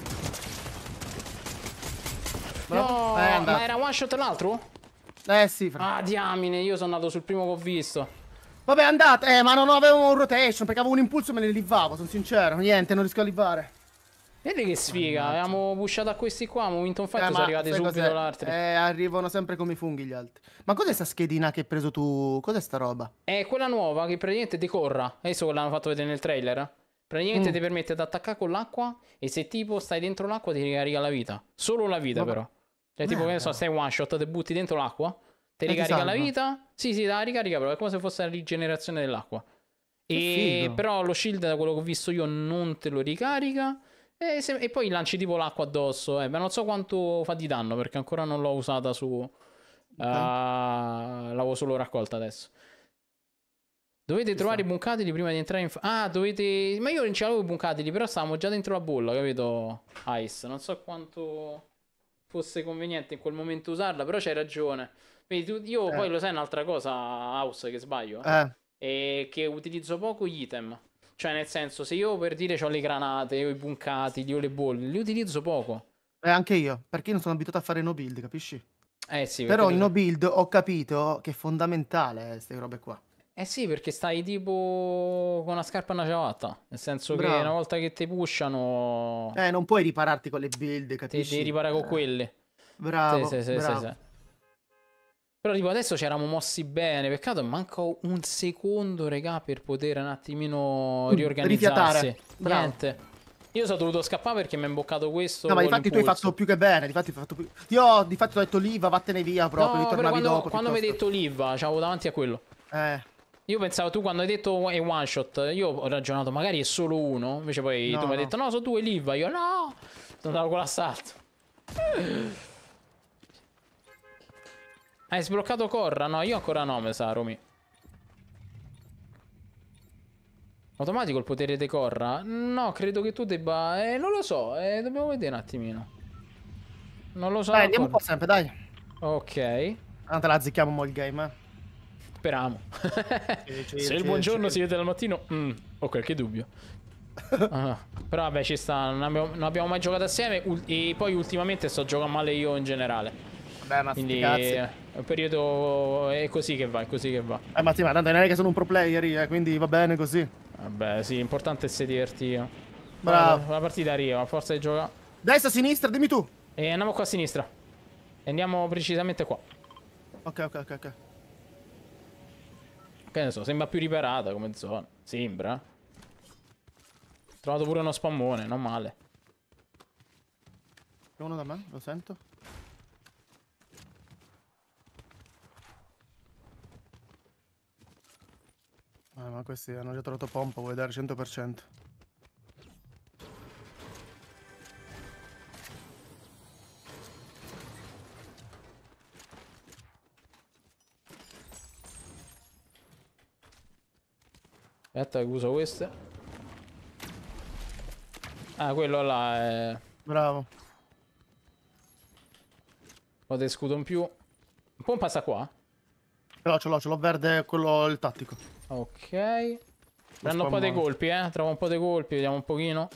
No, eh, ma era
one shot l'altro? Eh sì, fra. Ah, diamine, io sono andato sul primo che ho visto. Vabbè, andate.
Eh, ma non avevo un rotation perché avevo un impulso e me ne livavo, sono sincero. Niente, non riesco a livare.
Vedi che sfiga, Mannaggia. avevamo pushato a questi qua, abbiamo vinto un fight eh, sono arrivati subito l'altro. Eh, arrivano sempre come i funghi gli altri.
Ma cos'è sta schedina che hai preso tu? Cos'è sta roba?
È quella nuova che praticamente ti corra. Adesso che l'hanno fatto vedere nel trailer. Praticamente mm. ti permette di attaccare con l'acqua e se tipo stai dentro l'acqua ti ricarica la vita. Solo la vita Vabbè. però. Cioè, tipo, che ne so, sei one shot, te butti dentro l'acqua, te eh, ricarica la vita. Sì, sì, la ricarica, però è come se fosse la rigenerazione dell'acqua. e però lo shield, da quello che ho visto io, non te lo ricarica. E, se... e poi lanci tipo l'acqua addosso, eh. ma non so quanto fa di danno perché ancora non l'ho usata su. Uh, l'avevo solo raccolta adesso. Dovete Ci trovare i buncatili prima di entrare in. Fa- ah, dovete. Ma io non ce l'avevo i buncatili, però stavamo già dentro la bolla, capito? Ice, non so quanto fosse conveniente in quel momento usarla, però c'hai ragione. tu, io eh. poi lo sai un'altra cosa, House, che sbaglio, eh. e che utilizzo poco gli item. Cioè, nel senso, se io per dire ho le granate, ho i buncati, ho le bolle, li utilizzo poco.
Eh, anche io, perché non sono abituato a fare no build, capisci?
Eh sì. Però in no build ho capito che è
fondamentale queste eh, robe qua.
Eh sì, perché stai tipo con una scarpa e una ciabatta. Nel senso Bravo. che una volta che ti pushano... Eh,
non puoi ripararti con le build, capisci? Devi riparare con eh. quelle.
Bravo, sì, sì, bravo. Sì, Però tipo adesso ci eravamo mossi bene, peccato manca un secondo, regà, per poter un attimino mm, riorganizzarsi. Mm, rifiatare. Niente. Io sono dovuto scappare perché mi ha imboccato questo. No, ma infatti tu hai fatto
più che bene. Difatti, fatto più... Io di fatto ho detto Liva, vattene via proprio. No, però quando, dopo, quando mi hai detto
Liva, c'avevo davanti a quello. Eh. Io pensavo tu quando hai detto è one shot, io ho ragionato magari è solo uno, invece poi no, tu mi hai no. detto no, sono due liva, io no, sono andato con l'assalto. hai sbloccato Corra? No, io ancora no, mi sa, Romy. Automatico il potere di Corra? No, credo che tu debba... Eh, non lo so, eh, dobbiamo vedere un attimino.
Non lo so. Dai, ancora. andiamo un po' sempre, dai. Ok. Tanto la zicchiamo
mo' il game, eh. Speriamo. Se il buongiorno si vede dal mattino, mm, ok, che dubbio. Ah, però vabbè ci sta, non abbiamo, non abbiamo mai giocato assieme e poi ultimamente sto giocando male io in generale. Beh, ma Quindi è un periodo è così che va, è così che va.
Eh, ma sì, ma tanto non è che sono un pro player eh, quindi va bene così.
Vabbè, sì, l'importante è se io. Bravo. La, la partita arriva, forza di giocare. Destra, sinistra, dimmi tu. E eh, andiamo qua a sinistra. E andiamo precisamente qua. Ok, ok, ok, ok. Che ne so, sembra più riparata come zona. Sembra. Ho trovato pure uno spammone, non male. C'è uno
da me, lo sento. Eh, ma questi hanno già trovato pompa, vuoi dare 100%.
Aspetta che uso queste. Ah, quello là è... Bravo. Ho del scudo in più. Pompa sta qua? No, ce l'ho, ce l'ho verde, quello il tattico. Ok. Danno un po' dei colpi, eh. Trovo un po' dei colpi, vediamo un pochino.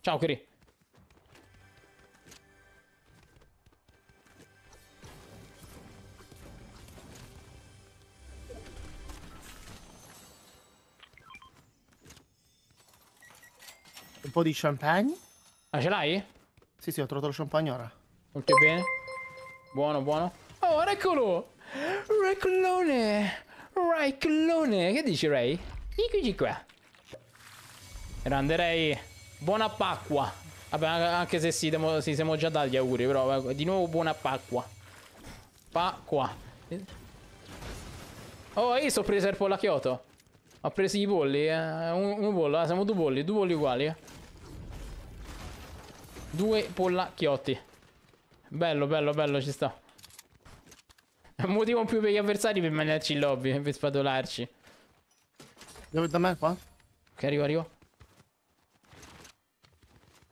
Ciao, Kiri.
po' di champagne. Ah, ce l'hai? Sì, sì, ho trovato
lo champagne ora. Molto bene. Buono, buono. Oh, eccolo! Reclone! Reclone! Che dici, Ray? Eccoci qua. Grande Ray. Buona pacqua. Vabbè, anche se si, si siamo già dati gli auguri, però di nuovo buona pacqua. Pacqua. Oh, io sto preso il pollo a Kyoto. Ho preso i polli, eh. Un, un pollo, eh. siamo due polli, due polli uguali, eh. Due polla chiotti. Bello, bello, bello, ci sta. È un motivo in più per gli avversari per mangiarci in lobby, per spadolarci. Devo da me qua? Ok, arrivo, arrivo.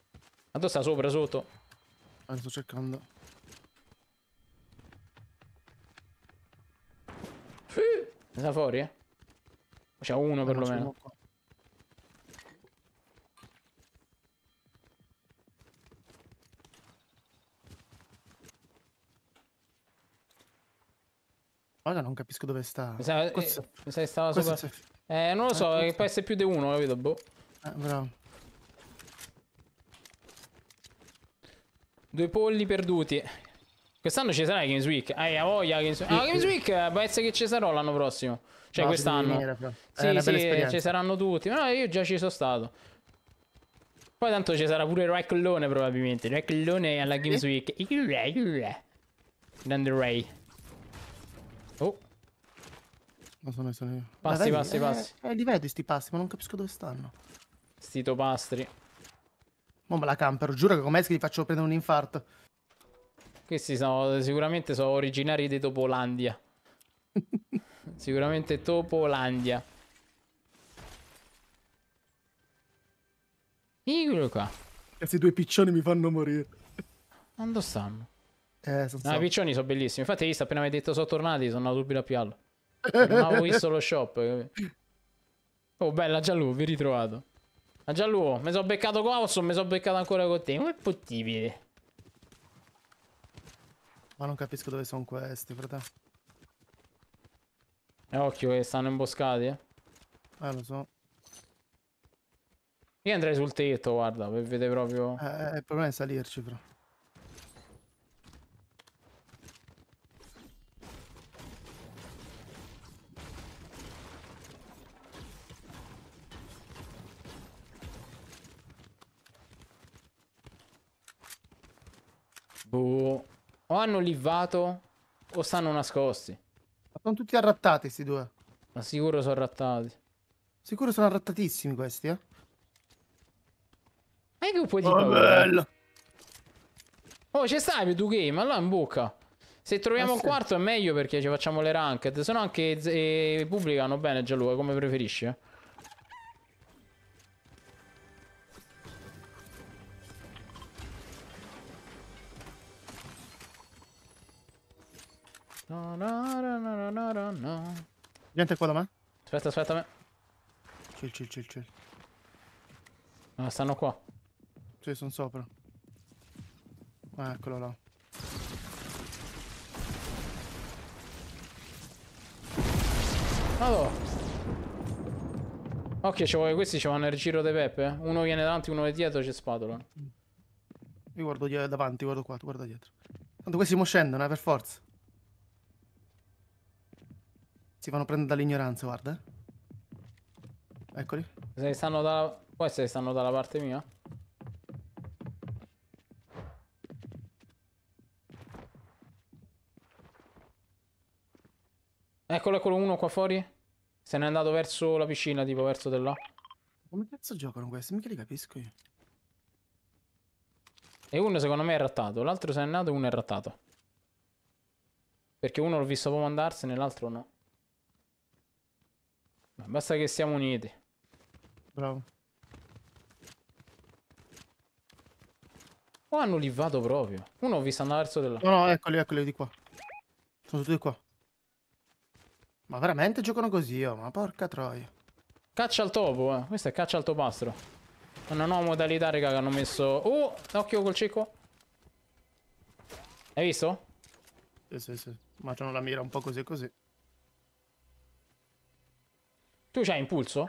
Ma Tanto sta sopra, sotto. Ah, sto cercando. Sì. Sta fuori, eh? C'è uno eh, perlomeno.
Ora non capisco dove sta. Mi sa, questo, eh,
mi sa che stava sopra. Eh, non lo eh, so, eh, può essere più di uno, capito? Boh. Eh, bravo. Due polli perduti. Quest'anno ci sarà Games Week. Eh, Hai ah, voglia Games Week. Ah, Games Week eh, può essere che ci sarò l'anno prossimo. Cioè no, quest'anno. Sì, sì, ci saranno tutti. Ma no, io già ci sono stato. Poi tanto ci sarà pure Rackellone probabilmente. Rackellone alla Games Week. Grande Ray. Oh. Ma sono io, sono io. Passi, Guarda, passi, eh, passi.
Eh, li vedo sti passi, ma non capisco dove
stanno. Sti topastri.
Ma la camper, giuro che come esco gli faccio prendere un
infarto. Questi sono, sicuramente sono originari di Topolandia. sicuramente Topolandia.
Eccolo qua. Questi due piccioni mi fanno morire.
Quando stanno? Eh, no, so. i piccioni sono bellissimi. Infatti, hai visto, appena mi hai detto sono tornati, sono andato subito a piallo. Non avevo visto lo shop. Oh, bella Gianlu, vi ritrovato. Ma Gianlu, mi sono beccato qua Clauson, mi sono beccato ancora con te. Come è possibile? Ma non
capisco dove sono questi, fratello.
E eh, occhio che stanno imboscati, eh. Eh, lo so. Io andrei sul tetto, guarda, per vedere proprio...
Eh, eh il problema è salirci, però.
Boh. O hanno livvato o stanno nascosti. Ma sono tutti arrattati questi due. Ma sicuro sono arrattati. Sicuro sono arrattatissimi questi, eh. Ma che
un po' di oh, bello.
Oh, ci stai più tu game, allora in bocca. Se troviamo ah, il quarto è meglio perché ci facciamo le ranked. Se no anche eh, pubblicano bene già lui, come preferisci, eh. Niente qua da me. Aspetta, aspetta me.
Chill, chill, chill, chill. No, stanno qua. Sì, sono sopra.
Ah, eccolo là. Allora. Ok, ci vuole questi ci vanno nel giro dei peppe. Eh. Uno viene davanti, uno è dietro, c'è spatola. Io guardo davanti, guardo qua, tu guarda dietro.
Tanto questi mo scendono, eh, per forza. Si fanno prendere dall'ignoranza, guarda. Eccoli.
Se stanno dalla... Poi se stanno dalla parte mia. Eccolo, eccolo uno qua fuori. Se n'è andato verso la piscina, tipo verso di là.
Come cazzo giocano questi? Mica li capisco io.
E uno secondo me è rattato, l'altro se n'è andato e uno è rattato. Perché uno l'ho visto proprio andarsene, l'altro no. Basta che siamo uniti. Bravo. Qua hanno livato proprio. Uno ho visto andare verso dell'altro.
No, no, eccoli, eccoli di qua. Sono tutti qua.
Ma veramente giocano così, oh, ma porca troia. Caccia al topo, eh. Questo è caccia al topastro. È una nuova modalità, raga, che hanno messo... Oh, occhio col cicco. Hai visto? Sì, sì, sì. Ma c'hanno la mira un po' così così. Tu c'hai impulso?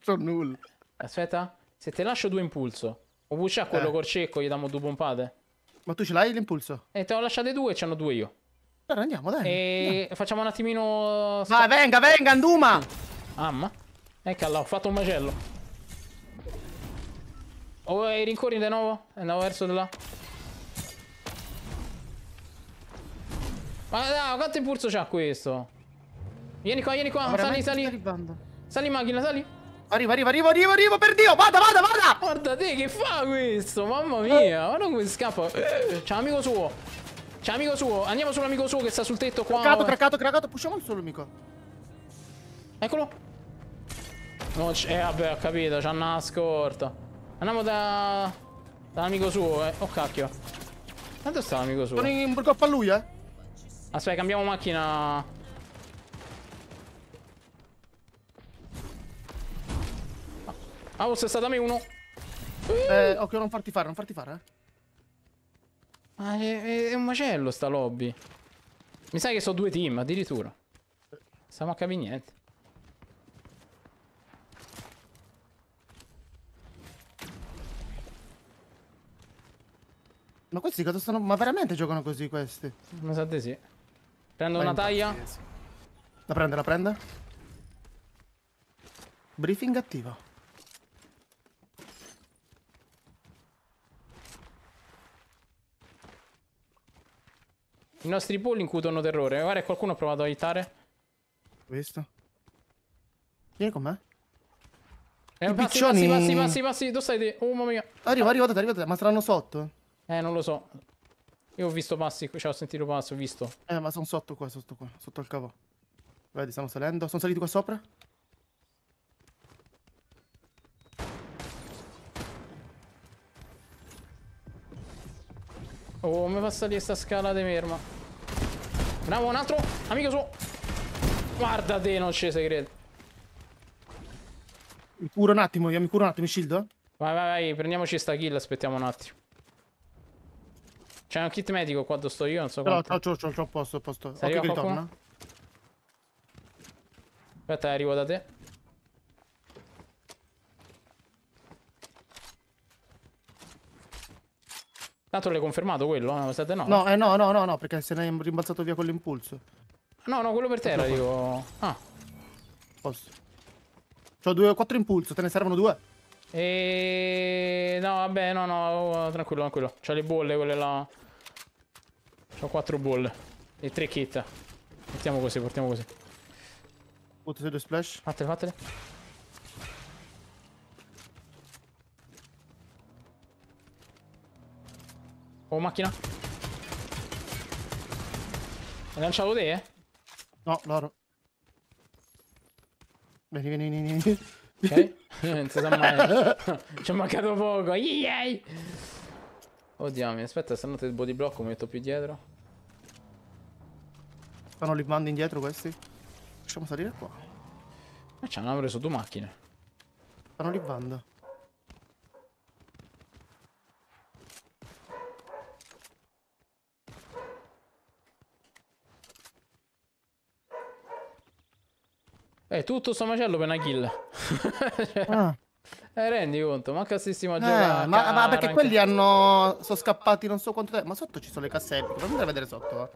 Sono nulla. Aspetta, se te lascio due impulso, oppure c'è quello eh. corcecco, gli diamo due pompate. Ma tu ce l'hai l'impulso? E eh, te ho lasciate due e ce n'ho due io. Allora andiamo, dai. E andiamo. facciamo un attimino... Vai, venga, venga, Anduma! Amma. Ecco, allora, ho fatto un macello. Oh, i rincorri di nuovo? Andavo verso di là. Ma dai, quanto impulso c'ha questo? Vieni qua, vieni qua. Ma sali, sali. Sali macchina, sali. Arrivo, arrivo, arrivo, arrivo, arrivo, per Dio, vada, vada, vada! Guarda te, che fa questo? Mamma mia, guarda come scappa. Eh, c'è un amico suo. C'è un amico suo. Andiamo sull'amico suo che sta sul tetto qua. Craccato, craccato, craccato. Pushiamo il solo amico. Eccolo. No, c'è, eh, vabbè, ho capito, c'ha una scorta. Andiamo da... Dall'amico suo, eh. Oh, cacchio. Dove sta l'amico suo? Sono in burgo a lui, eh. Aspetta, cambiamo macchina...
Ah, ho sessato a me uno. Eh, occhio, non farti fare, non farti fare. Eh.
Ma è, è, è un macello sta lobby. Mi sa che sono due team, addirittura. Stiamo a capire niente.
Ma questi cosa sono? Ma veramente giocano così questi? Mi sa di sì. Prendo Vai una taglia. La prende, la prende. Briefing attivo.
I nostri bull incutono terrore. Guarda, qualcuno ha provato a aiutare.
Questo? Vieni con me.
Eh, I passi, piccioni... passi, passi, passi, passi. Dove stai te? Oh, mamma mia. Arriva, ah. arrivate, arrivate. Ma saranno sotto? Eh, non lo so. Io ho visto passi, cioè ho sentito passi, ho visto. Eh, ma sono sotto qua, sotto qua, sotto
al cavo. Vedi, stanno salendo. Sono saliti qua sopra?
Oh, mi passa lì sta scala di merma. Bravo, un altro. Amico suo. Guarda te, non c'è segreto. Mi
curo un attimo, io mi curo un attimo, mi shield.
Vai, vai, vai, prendiamoci sta kill, aspettiamo un attimo. C'è un kit medico qua dove sto io, non so no, quanto. No,
c'ho, c'ho, c'ho, posto, posto. Sei Occhio ritorna.
Eh. Aspetta, arrivo da te. Tanto l'hai confermato quello? No, ah, state no. No, eh,
no, no, no, no, perché se ne è rimbalzato via quell'impulso.
No, no, quello per terra, no, dico. Ah. Posso. C'ho
due, quattro impulso, te
ne servono due? E... No, vabbè, no, no, oh, tranquillo, tranquillo. C'ho le bolle, quelle là. C'ho quattro bolle. E tre kit. Mettiamo così, portiamo così. Buttate due splash. Fatele, fatele. Oh, macchina. Hai lanciato te? Eh?
No, loro. Vieni, vieni, vieni. vieni. Ok, non si sa mai. Ci è mancato
poco. Yay! Oddio, mi aspetta, se andate il body block mi metto più dietro. Stanno li mandi indietro questi? Facciamo salire qua. Ma eh, ci hanno preso due macchine.
Stanno li bando.
Eh, tutto sto macello per una kill. cioè, ah. Eh, rendi conto, manca stessimo a eh, giocare. Ma, ma perché quelli
hanno. Sono scappati non so quanto tempo. Ma sotto ci sono le cassette. Fammi andare a vedere sotto.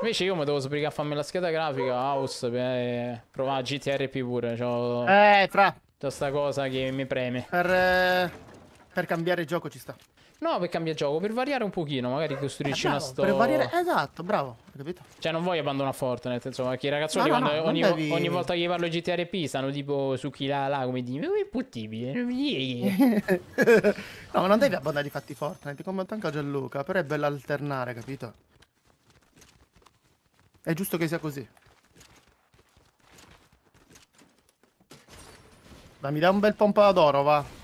Invece io mi devo sbrigare a farmi la scheda grafica house per eh, provare GTRP pure. Cioè, eh, fra. C'ho sta cosa che mi preme. Per. Eh... Per cambiare gioco ci sta. No, per cambiare gioco, per variare un pochino, magari eh, costruirci eh, una storia. Per variare,
esatto, bravo, hai capito?
Cioè, non voglio abbandonare Fortnite, insomma, che i ragazzoni no, no, no, ogni, devi... ogni, volta che gli parlo GTRP stanno tipo su chi là, là, come di, ma è impottibile, No, ma non devi abbandonare i fatti Fortnite, come anche a
Gianluca, però è bello alternare, capito? È giusto che sia così. Ma mi dà un bel pompa
d'oro, va.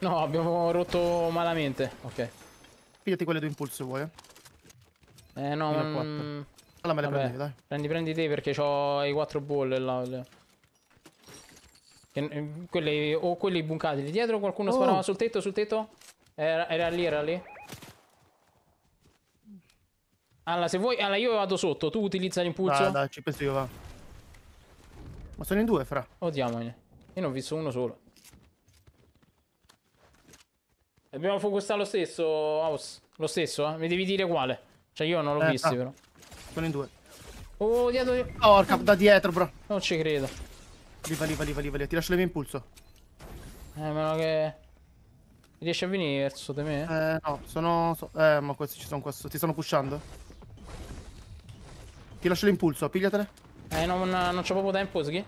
No, abbiamo rotto malamente. Ok. Pigliati quelle due impulsi vuoi, eh? Eh no, non... Mm, allora me le Vabbè. prendi, dai. Prendi, prendi te perché ho i quattro bolle là. Le... Che, quelli, o quelli buncati. Lì dietro qualcuno oh. sparava sul tetto, sul tetto? Era, era lì, era lì. Allora, se vuoi... Allora, io vado sotto. Tu utilizza l'impulso. Dai, dai, ci penso io, va. Ma sono in due, fra. odiamone Io non ho visto uno solo. Dobbiamo focustare lo stesso, House. Lo stesso, eh. Mi devi dire quale. Cioè, io non l'ho eh, visto, ah. però. Sono in due. Oh, dietro. Di...
Porca, oh, da dietro, bro. Non ci credo. Liva, liva, liva, liva. Ti lascio le mie impulso.
Eh, meno che... Riesci a venire verso di
me? Eh, no. Sono... Eh, ma questi ci sono qua. Ti stanno pushando. Ti lascio l'impulso. Pigliatele.
Eh, non, non c'ho proprio tempo, Sghi. Eh,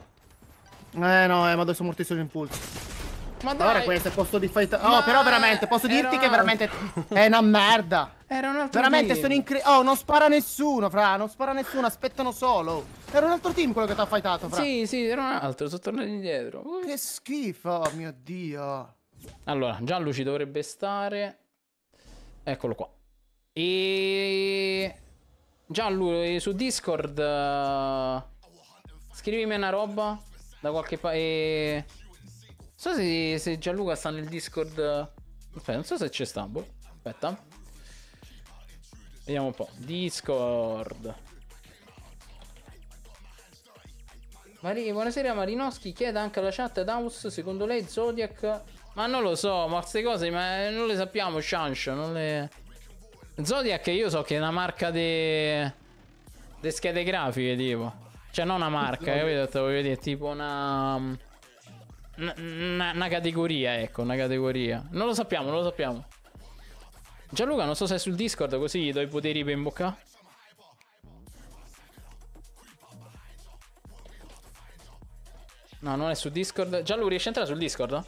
no, eh, ma adesso morti solo l'impulso.
Ma dai. Allora questo
è posto di fight. Oh, Ma... però veramente, posso dirti Era... che veramente è una merda. Era un altro Veramente team. sono incredibile. Oh, non spara nessuno, fra. Non spara nessuno, aspettano solo. Era un altro team quello che ti ha fightato, fra. Sì,
sì, era un altro. Sono tornato indietro. Che schifo, mio dio. Allora, giallo ci dovrebbe stare. Eccolo qua. E. Giallo su Discord. Uh... Scrivimi una roba. Da qualche parte. E so se, se, Gianluca sta nel Discord. Aspetta, non so se c'è Stambo. Aspetta. Vediamo un po'. Discord. Mari, buonasera Marinoschi, chiede anche alla chat Daus, secondo lei Zodiac... Ma non lo so, ma queste cose ma non le sappiamo, Shansh, non le... Zodiac io so che è una marca de... de schede grafiche, tipo. Cioè non una marca, capito? Te voglio dire, tipo una una categoria, ecco, una categoria. Non lo sappiamo, non lo sappiamo. Gianluca, non so se è sul Discord, così gli do i poteri per in bocca. No, non è su Discord. Gianluca, riesci a entrare sul Discord?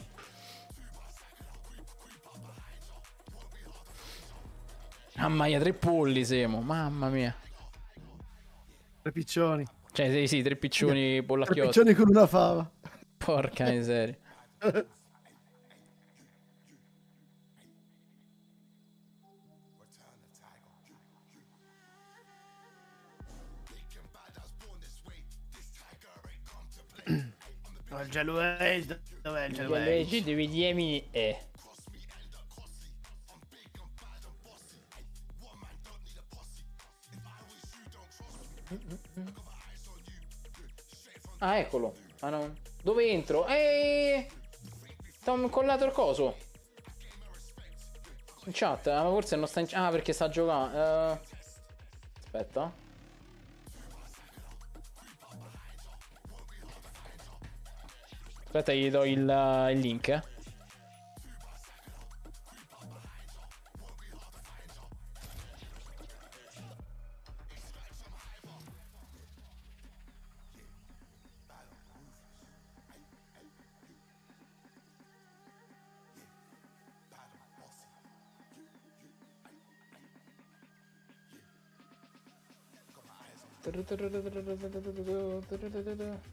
Mamma mia, tre polli siamo, mamma mia. Tre piccioni. Cioè, sì, sì, tre piccioni pollacchiotti. Tre piccioni con una fava. Porca miseria.
Dov'è il
Jaluage? Dov'è il Jaluage? Devi dirmi E. Eh.
Ah, eccolo. Ah no. Dove entro? Eeeh! T'ho incollato il coso. In chat, ah, ma forse non sta in chat. Ah, perché sta a giocare. Uh... Aspetta. Aspetta, gli do il, uh, il link. Eh.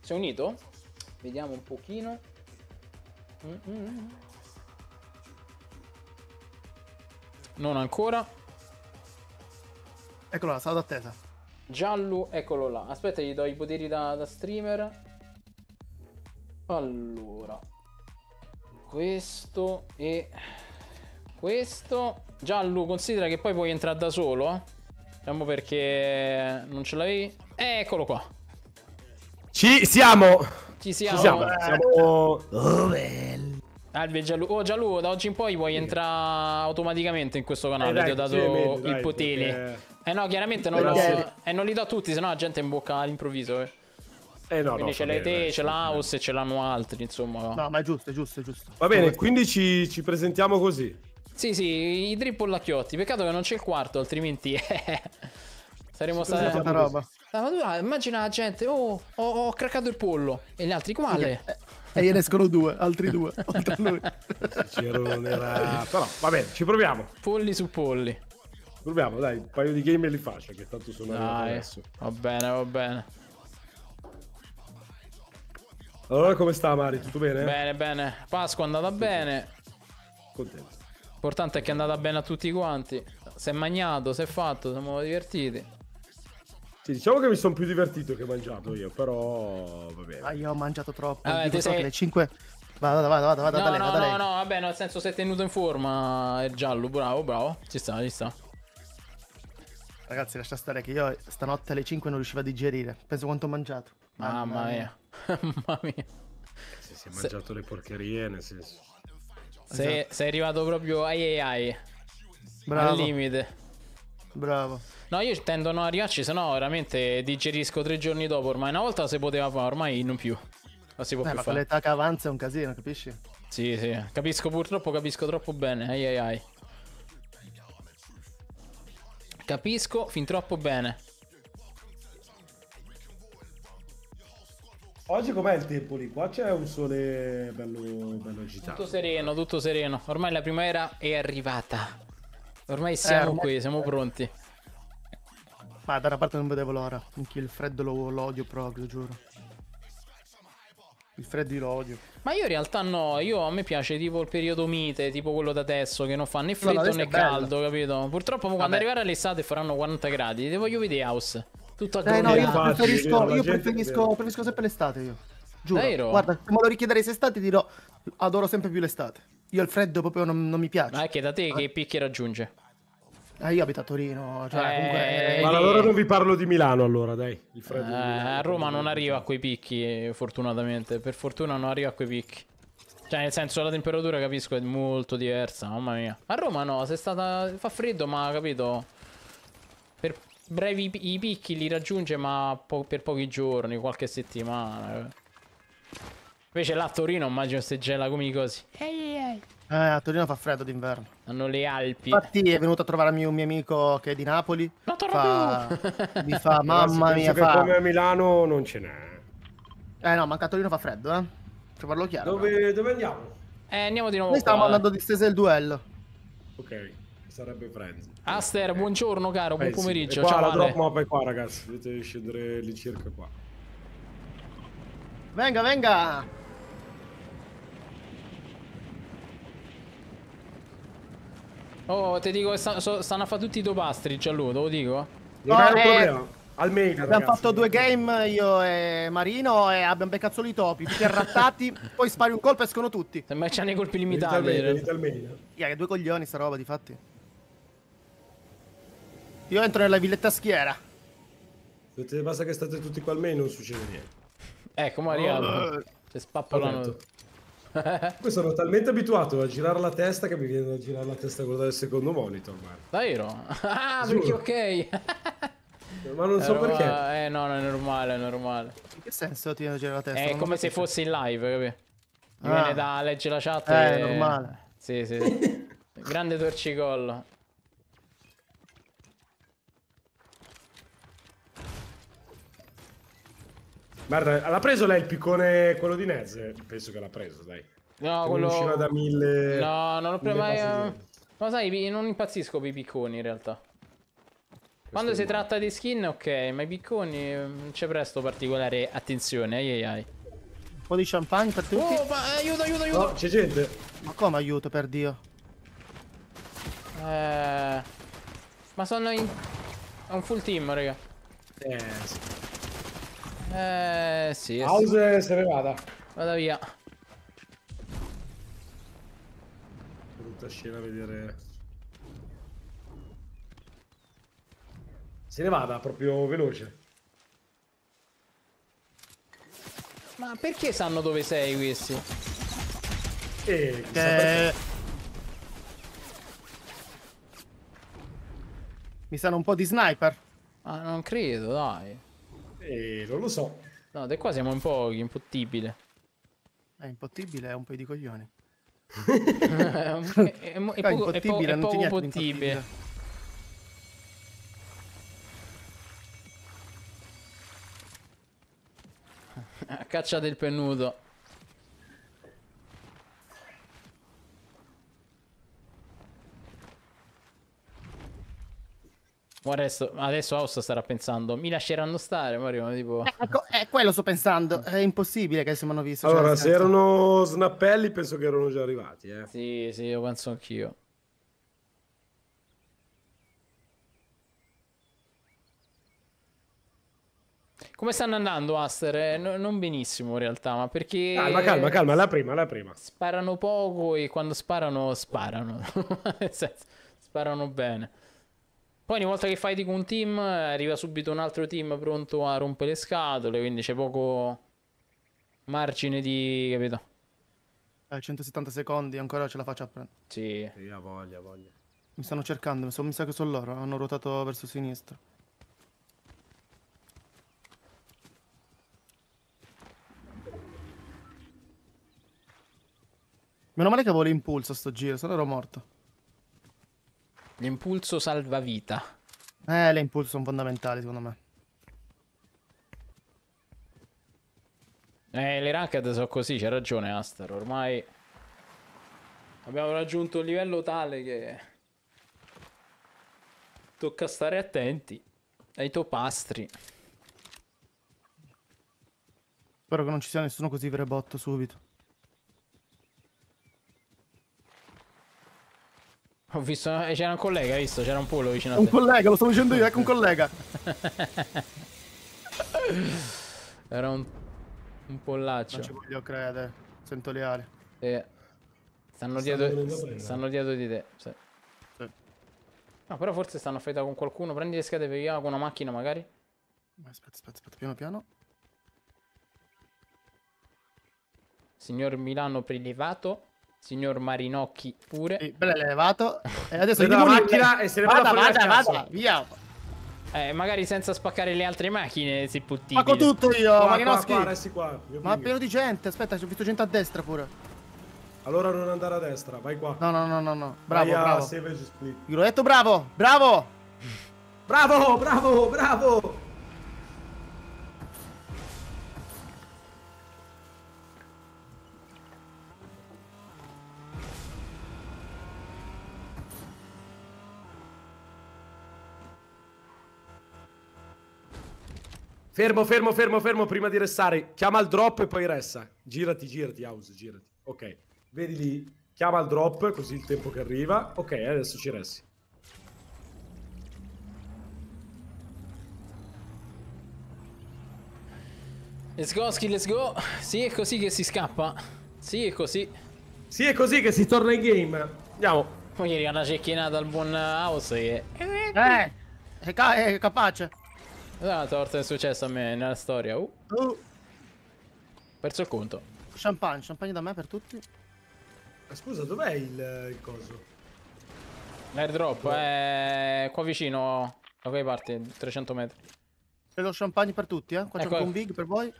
Si è unito? Vediamo un pochino. Non ancora. Eccolo là, stato attesa. Giallo, eccolo là. Aspetta, gli do i poteri da, da streamer. Allora. Questo e questo. Giallo, considera che poi puoi entrare da solo, eh. Vediamo perché non ce l'avevi. Eh, eccolo qua.
Ci siamo.
Ci siamo. Ci siamo. siamo... Eh.
Ah, oh,
Alve, Gianlu... Oh, Gianlu, da oggi in poi vuoi entrare automaticamente in questo canale. Eh, dai, Ti ho dato il potere. Perché... Eh no, chiaramente non, perché... lo... eh, non li do a tutti, sennò la gente in bocca all'improvviso. Eh. Eh no, Quindi no, ce l'hai te, ce l'ha House e ce l'hanno altri, insomma. No,
ma è giusto, è giusto, è giusto. Va bene, quindi ci, ci presentiamo così.
Sì, sì, i drip pollacchiotti. Peccato che non c'è il quarto, altrimenti... Eh, saremmo stati... Una roba. Ah, ma tu, immagina la gente, oh, ho, ho craccato il pollo. E gli altri, quale? E
gliene escono due, altri due, oltre a lui.
Cicerone Però, va bene, ci proviamo. Polli su polli. Proviamo, dai, un paio di game e li faccio, che tanto sono dai, eh. adesso. Va bene, va bene. Allora, come sta Mari? Tutto bene?
Bene, bene. Pasqua è andata Contento. bene. Contento. L'importante è che è andata bene a tutti quanti. Si è magnato, si è fatto, siamo divertiti. Sì,
diciamo
che mi sono più divertito che mangiato io, però va bene. Ah, io ho mangiato troppo. Vabbè, Dico sei... le 5... Vado, vado, vado, vado, no, vado, no, vado, no, no,
no, vabbè, nel senso sei tenuto in forma, è giallo, bravo, bravo, ci sta, ci sta. Ragazzi, lascia stare che io stanotte alle 5
non riuscivo a digerire, penso quanto ho mangiato.
Mamma, Mamma mia, mamma mia. Se si è mangiato Se... le porcherie, nel senso... Sei, esatto. sei arrivato proprio ai ai Bravo. al limite. Bravo. No, io tendo a non arrivarci, sennò veramente digerisco tre giorni dopo. Ormai una volta si poteva fare, ormai non più. Non si può eh, più ma fare. l'età che avanza è un casino, capisci? Sì, sì. Capisco purtroppo, capisco troppo bene. Ai ai ai. Capisco fin troppo bene. Oggi com'è il tempo lì? Qua c'è un
sole bello, bello agitato. Tutto
sereno, tutto sereno. Ormai la primavera è arrivata.
Ormai eh, siamo eh, ormai... qui, siamo pronti. Ma da una parte non vedevo l'ora. Anche il freddo lo, lo odio proprio, giuro. Il freddo lo odio.
Ma io in realtà no, io, a me piace tipo il periodo mite, tipo quello da adesso, che non fa né freddo no, né caldo, bello. capito? Purtroppo Vabbè. quando arriverà l'estate faranno 40 gradi, te voglio vedere house. Tutto a eh, no, io, facile, preferisco, io preferisco,
preferisco, sempre l'estate io. Giuro. Vero? Guarda, se me lo richiederei estate dirò adoro sempre più l'estate. Io il freddo proprio non, non mi piace.
Ma è che da te che ah. picchi raggiunge?
Ah, io abito a Torino, cioè, eh, comunque... Eh, ma allora non vi parlo di Milano, allora,
dai. Eh, Milano, a Roma non arriva a quei picchi, fortunatamente. Per fortuna non arriva a quei picchi. Cioè, nel senso, la temperatura, capisco, è molto diversa, mamma mia. A Roma no, se è stata... fa freddo, ma, capito... Per brevi i picchi li raggiunge ma po per pochi giorni, qualche settimana. Eh. Invece là a Torino immagino se gela come i cosi. Ehi così. Eh, a Torino fa freddo d'inverno. Hanno le Alpi. Infatti
è venuto a trovarmi un mio amico che è di Napoli. Ma torna fa... Mi fa, mamma mia, fa... come a
Milano non ce n'è.
Eh no, manca a Torino fa freddo, eh. Cioè, parlo chiaro.
Dove, dove andiamo? Eh, andiamo di nuovo Noi qua. stiamo andando
distese il duello.
Ok sarebbe Frenzy.
Aster, buongiorno caro, buon eh, pomeriggio. Qua, ciao, la drop
mob è qua ragazzi, dovete scendere lì circa qua.
Venga, venga! Oh, ti dico che stanno, stanno a fare tutti i tuoi pastri, Giallo, te lo dico? Non no, è un eh, problema. Almeno, abbiamo ragazzi, fatto
due game io e Marino e abbiamo beccato solo i topi, tutti arrattati, poi spari un colpo e escono tutti. Semmai c'hanno i colpi limitati. Venite al mega, Yeah, due coglioni sta roba, di fatti. Io entro nella villetta schiera.
Basta che state tutti qua al me non succede niente.
Ecco, Maria. Oh, C'è spappolano. Poi
sono talmente abituato a girare la testa che mi viene da girare la testa a guardare il secondo
monitor. Guarda. Davvero? Ah, Giuro. perché ok. Ma non so eh, perché. Eh no, non è normale, è normale. In che senso ti viene a girare la testa? È non come se fossi in live, capito? Mi ah. viene da leggere la chat. Eh, e... normale. Sì, sì. Grande torcicollo.
Guarda, l'ha preso lei il piccone, quello di Nez? Penso che l'ha preso, dai.
No, che quello... usciva da
mille... No, non l'ho preso mai...
Ma sai, non impazzisco per i picconi, in realtà. Questo Quando si tratta di skin, ok, ma i picconi non mm, c'è presto particolare attenzione, ai ai ai. Un po' di champagne per tutti. Oh, ma aiuto, aiuto, aiuto! No, c'è gente!
Ma come aiuto, per Dio?
Eh... Ma sono in... È un full team, raga. Eh, sì. Eh, sì. House se ne vada. Vada via.
Brutta scena vedere. Se ne vada proprio veloce.
Ma perché sanno dove sei questi?
Eh, eh...
Mi sanno un po' di sniper. Ma non credo, dai. E non lo so. No, da qua siamo un po' impottibile.
Eh, è impottibile, è un paio di coglioni. Eh, è, è, è, è poco, è po è poco
pottibile. Caccia del pennuto. Adesso, adesso House starà pensando, mi lasceranno stare, Mario, tipo... Eh,
ecco, è eh, quello sto pensando, è impossibile che siamo visto. Cioè, allora, se erano
snappelli penso che erano già arrivati, eh. Sì, sì, lo penso anch'io. Come stanno andando, Aster? Eh, no, non benissimo in realtà, ma perché... Calma, calma, calma, la prima, la prima. Sparano poco e quando sparano, sparano. Nel senso, sparano bene. Poi ogni volta che fai con un team eh, arriva subito un altro team pronto a rompere le scatole, quindi c'è poco margine di... capito? Eh,
170 secondi, ancora ce la faccio a prendere.
Sì. Sì, voglia, voglia. Mi
stanno cercando, mi sa che sono loro, hanno ruotato verso sinistra. Meno male che avevo l'impulso a sto giro, se no ero morto. L'impulso salvavita. Eh, le impulso sono fondamentali secondo me.
Eh, le racket sono così, c'è ragione Aster, ormai abbiamo raggiunto un livello tale che tocca stare attenti ai topastri.
Spero che non ci sia nessuno così verebotto subito.
Ho visto, eh, c'era un collega, hai visto? C'era un pollo vicino a te. Un collega, lo sto dicendo io, ecco un collega. Era un, un pollaccio. Non ci voglio credere, sento le ali. Sì. Stanno, dietro, stanno dietro di te, sì. sì. No, però forse stanno affetta con qualcuno. Prendi le schede per via con una macchina, magari. Aspetta, aspetta, aspetta, piano piano. Signor Milano prelevato. Signor Marinocchi pure. Sì, bello elevato.
E adesso è la macchina e se ne vada, vada, vada,
via. Eh, magari senza spaccare le altre macchine, se puttini. Facco tutto io, qua, Marinoschi. Qua, qua,
qua, Ma pieno di gente, aspetta, ho visto gente a destra pure. Allora non andare a destra, vai qua. No, no, no, no, no. Bravo, vai bravo.
Split.
Io l'ho detto bravo, bravo. bravo, bravo, bravo.
Fermo, fermo, fermo, fermo, prima di restare. Chiama il drop e poi resta. Girati, girati, House, girati. Ok, vedi lì. Chiama il drop, così il tempo che arriva. Ok, adesso ci resti.
Let's go, Ski, let's go. Sì, è così che si scappa. Sì, è così. Sì, è così che si torna in game. Andiamo. Poi arriva una cecchinata al buon house che...
Eh,
è, ca è capace. Esatto, torta è successo a me nella storia. Uh. uh. Perso il conto.
Champagne, champagne da me per tutti. Ma scusa, dov'è il,
il, coso?
L'airdrop oh. Eh, è qua vicino, da quei parti, 300 metri. E lo champagne per tutti, eh? Qua ecco. c'è un big per voi.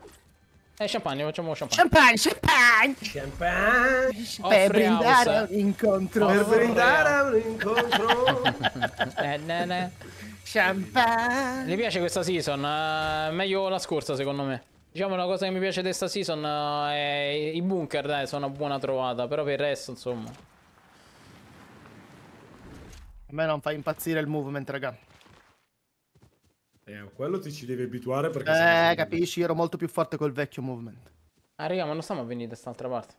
Eh, champagne, facciamo champagne.
Champagne, champagne!
Champagne! champagne. Per brindare
un incontro.
Per brindare
un incontro. eh, ne, ne. Champagne. Mi piace questa season, uh, meglio la scorsa secondo me. Diciamo una cosa che mi piace di questa season uh, è i bunker, dai, sono una buona trovata, però per il resto, insomma. A me non fa
impazzire il movement, raga.
Eh, quello ti ci devi abituare perché... Eh,
capisci, ero molto più forte col vecchio movement.
Ah, raga, ma non stiamo a venire da quest'altra parte.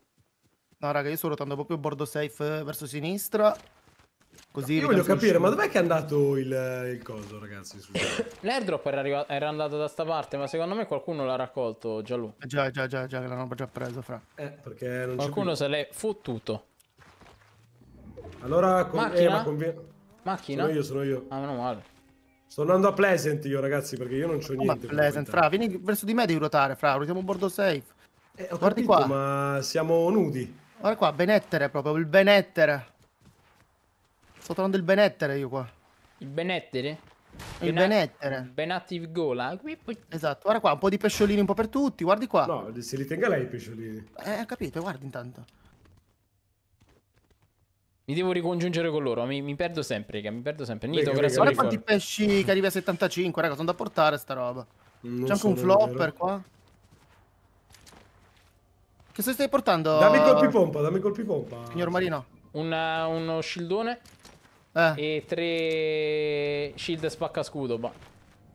No, raga, io sto rotando proprio bordo safe eh, verso sinistra Così Io voglio capire, ma dov'è che è
andato il,
il coso, ragazzi?
L'airdrop era, era, andato da sta parte, ma secondo me qualcuno l'ha raccolto già lui.
Eh, già, già, già, già, l'hanno già preso, fra. Eh,
perché non Qualcuno se l'è fottuto.
Allora, con... Macchina? Eh, ma
conviene... Macchina? Sono io, sono io. Ah, meno male. Sto andando a Pleasant io, ragazzi, perché io non c'ho niente. Ma Pleasant, fra,
vieni verso di me di ruotare, fra, ruotiamo a bordo safe. Eh, Guardi capito, qua. ma siamo nudi. Guarda qua, benettere proprio, il benettere. Sto trovando il benettere io qua.
Il benettere?
Il Bena benettere.
Benattive gola.
Esatto, guarda qua, un po' di pesciolini un po' per tutti, guardi qua. No, se li tenga lei i
pesciolini.
Eh, capito, guarda
intanto. Mi devo ricongiungere con loro, mi, mi perdo sempre, mi perdo sempre. Nito, Beh, grazie Guarda quanti
pesci che arrivi a 75, raga, sono da portare sta roba.
C'è anche un flopper vero.
qua. Che se stai portando? Dammi eh, colpi pompa,
dammi colpi pompa. Signor Marino. Una, uno shieldone. Eh. E 3 shield spacca scudo. Ma...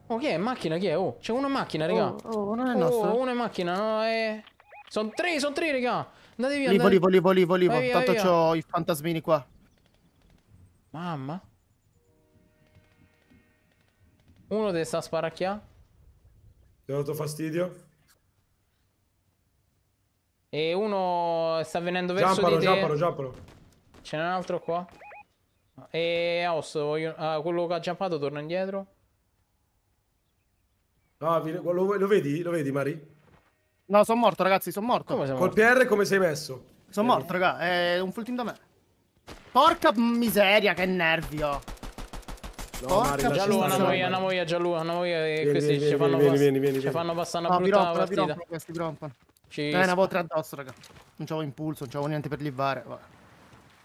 Oh, chi è in macchina? Chi è? Oh, c'è uno in macchina, raga. Oh, oh non è nostro. Oh, uno in macchina, no, è... Sono tre, sono tre, raga. Andate via, Livo, andate... livo, livo, livo, livo. Vai Tanto c'ho
i fantasmini qua.
Mamma. Uno deve sta a sparacchiare.
Ti ho dato fastidio.
E uno sta venendo verso giampalo, di te. Giampalo, giampalo, giampalo. Ce n'è un altro qua. E Host, voglio... ah, quello che ha giampato torna indietro? No,
lo, lo vedi? Lo vedi, Mari? No, sono morto, ragazzi, sono morto. Col morto? PR come sei messo?
Sono morto, raga, è un full team da me. Porca miseria, che nervio. Oh.
No, Porca Mari, giallo, andiamo via, andiamo via, giallo, andiamo via. Eh, vieni, questi vieni, ci, vieni, fanno vieni, vieni, vieni, ci fanno passare una no, brutta piroppa, partita. Piroppa, questi piroppa.
Ci... Eh, ne avevo tre addosso, raga. Non c'avevo impulso, non c'avevo niente per livare. Vabbè.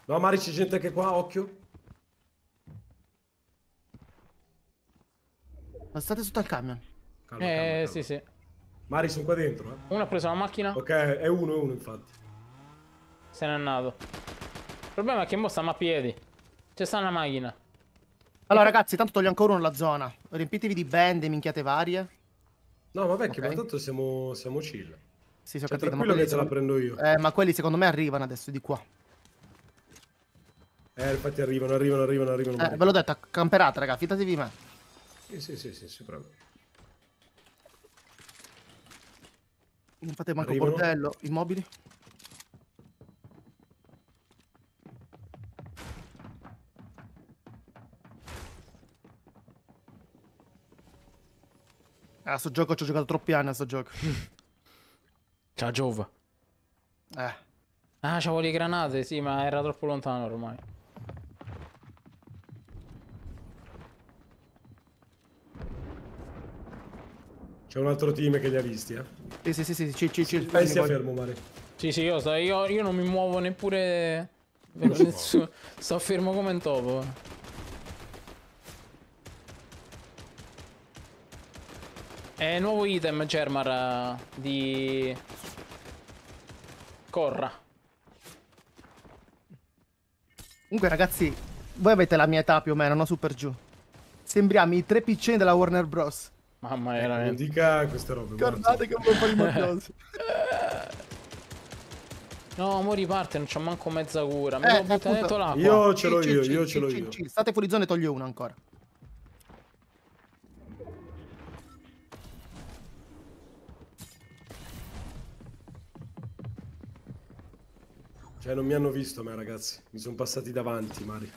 No, Mari, c'è gente anche qua, occhio. Ma state sotto al camion. Calma, eh, calma,
calma. sì, sì.
Mari, sono qua dentro, eh. Uno ha preso la macchina. Ok, è uno, è uno, infatti.
Se n'è andato. Il problema è che mo stiamo a piedi. C'è sta una macchina. Allora, ragazzi,
tanto toglio ancora uno la zona. Riempitevi di bende, e minchiate varie.
No, ma vecchio, okay. ma tanto siamo, siamo chill. Sì, sono cioè, capito. Tranquillo ma che ce la prendo io.
Eh, ma quelli secondo me arrivano adesso di qua. Eh,
infatti arrivano, arrivano, arrivano, arrivano. Eh, ve l'ho
detto, camperate, raga, fidatevi di me.
Sì, sì, sì, sì, sì proprio.
Non fate manco Arrivano. bordello, immobili. A ah, sto gioco ci ho giocato troppi anni a sto gioco. Ciao Giova.
Eh. Ah, c'avevo le granate, sì, ma era troppo lontano ormai.
C'è un altro team che li ha visti, eh.
Sì, sì, sì, sì,
sì, sì. Pensi sì, a fermo, Mare.
Sì, sì, io, sto, io, io non mi muovo neppure... Nessuno. Sto fermo come un topo. È nuovo item, Germar, di... Corra.
Comunque, ragazzi, voi avete la mia età più o meno, no? Super giù. Sembriamo i tre piccini della Warner Bros. Mamma mia, eh, veramente. Non
dica queste robe. Guardate
che un po' di mafiosi. No, mo riparte, non c'ho manco mezza cura. Mi eh, buttato l'acqua. Io ce l'ho io, io ce l'ho io. State fuori
zona e toglio uno ancora.
Cioè, non mi hanno visto me, ragazzi. Mi sono passati davanti, Mari.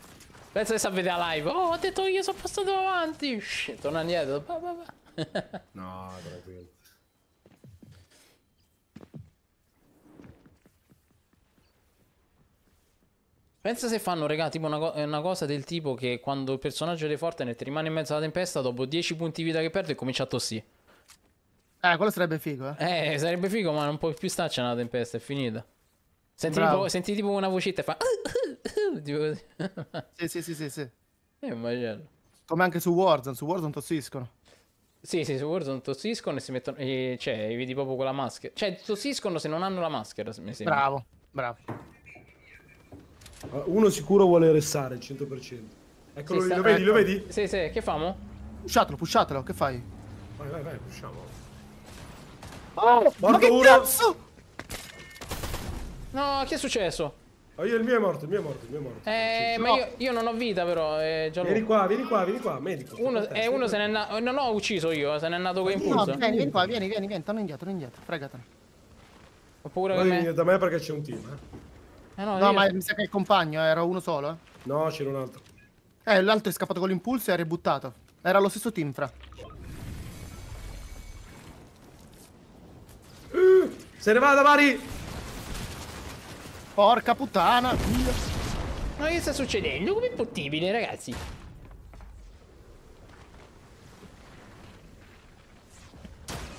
Penso che sta a vedere live. Oh, ho detto che io sono passato davanti. Shh, torna indietro. Bah, bah, bah.
no,
tranquillo. Pensa se fanno, regà, tipo una, co una, cosa del tipo che quando il personaggio di Fortnite rimane in mezzo alla tempesta, dopo 10 punti vita che perde, comincia a tossire. Eh, quello sarebbe figo, eh. Eh, sarebbe figo, ma non puoi più starci nella tempesta, è finita. Senti tipo, senti tipo, una vocetta e fa... tipo
sì, sì, sì, sì, sì. È eh, un certo. Come anche su Warzone, su Warzone tossiscono.
Sì, sì, su Warzone tossiscono e si mettono. E, cioè, vedi proprio quella maschera. Cioè, tossiscono se non hanno la maschera. Mi sembra. Bravo, bravo.
Ah, uno sicuro vuole restare 100%.
Eccolo sì, sta... lo vedi, ecco. lo vedi? Sì, sì, che famo? Pusciatelo, pusciatelo, che fai? Vai, vai, vai, pusciamo. Oh, ah, Morto ma che uno. cazzo!
No, che è successo? Oh, io, il mio è morto, il mio è morto, il mio è morto.
Eh, ma io, io, non ho vita però, eh, Vieni qua,
vieni qua, vieni qua, medico.
Uno, eh, uno se n'è andato. non ho ucciso io, se n'è nato con impulso. No, vieni, vieni
qua,
vieni, vieni, vieni, torna indietro, torna indietro, fregatene.
Oppure no, me...
da me perché c'è un team, eh.
eh no, no ma mi sa che è il compagno eh, era uno solo, eh.
No, c'era un altro.
Eh, l'altro è scappato con l'impulso e ha ributtato. Era lo stesso team, fra. se ne vada, Mari! Porca puttana! Ma che sta succedendo? Com'è possibile, ragazzi?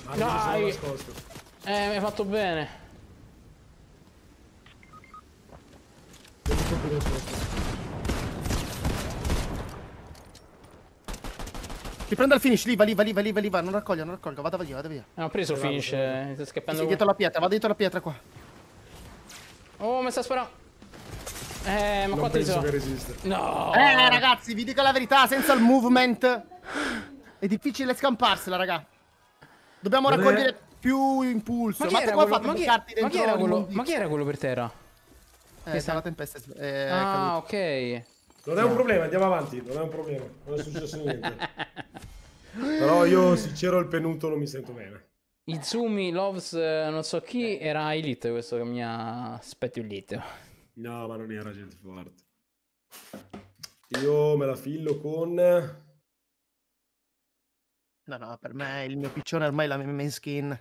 Ma no, hai... Eh, mi hai fatto bene.
Ti il finish, lì va, lì va, lì va, lì va, lì va, non raccoglio, non raccolgo, Vado via, vada via. ho preso il finish, sto scappando. Sì, dietro la pietra, vado dietro la pietra qua.
Oh, mi sta sparando. Eh, ma non qua so. che resiste. No. Eh, ragazzi, vi
dico la verità, senza il movement è difficile scamparsela, raga. Dobbiamo Dove... raccogliere più
impulso. Ma, ma, quello... ma, chi... ma chi, era quello... ma chi era quello per terra? Eh, che sta la tempesta. Eh, ah, ok. Non è un problema, andiamo avanti, non è un problema, non è successo niente. Però io,
sincero, il penultimo mi sento bene.
Izumi Loves eh, non so chi eh. era Elite questo che mi ha spetulito. No, ma non era gente forte. Io me la
fillo con... No, no, per me il mio piccione ormai è la mia main skin.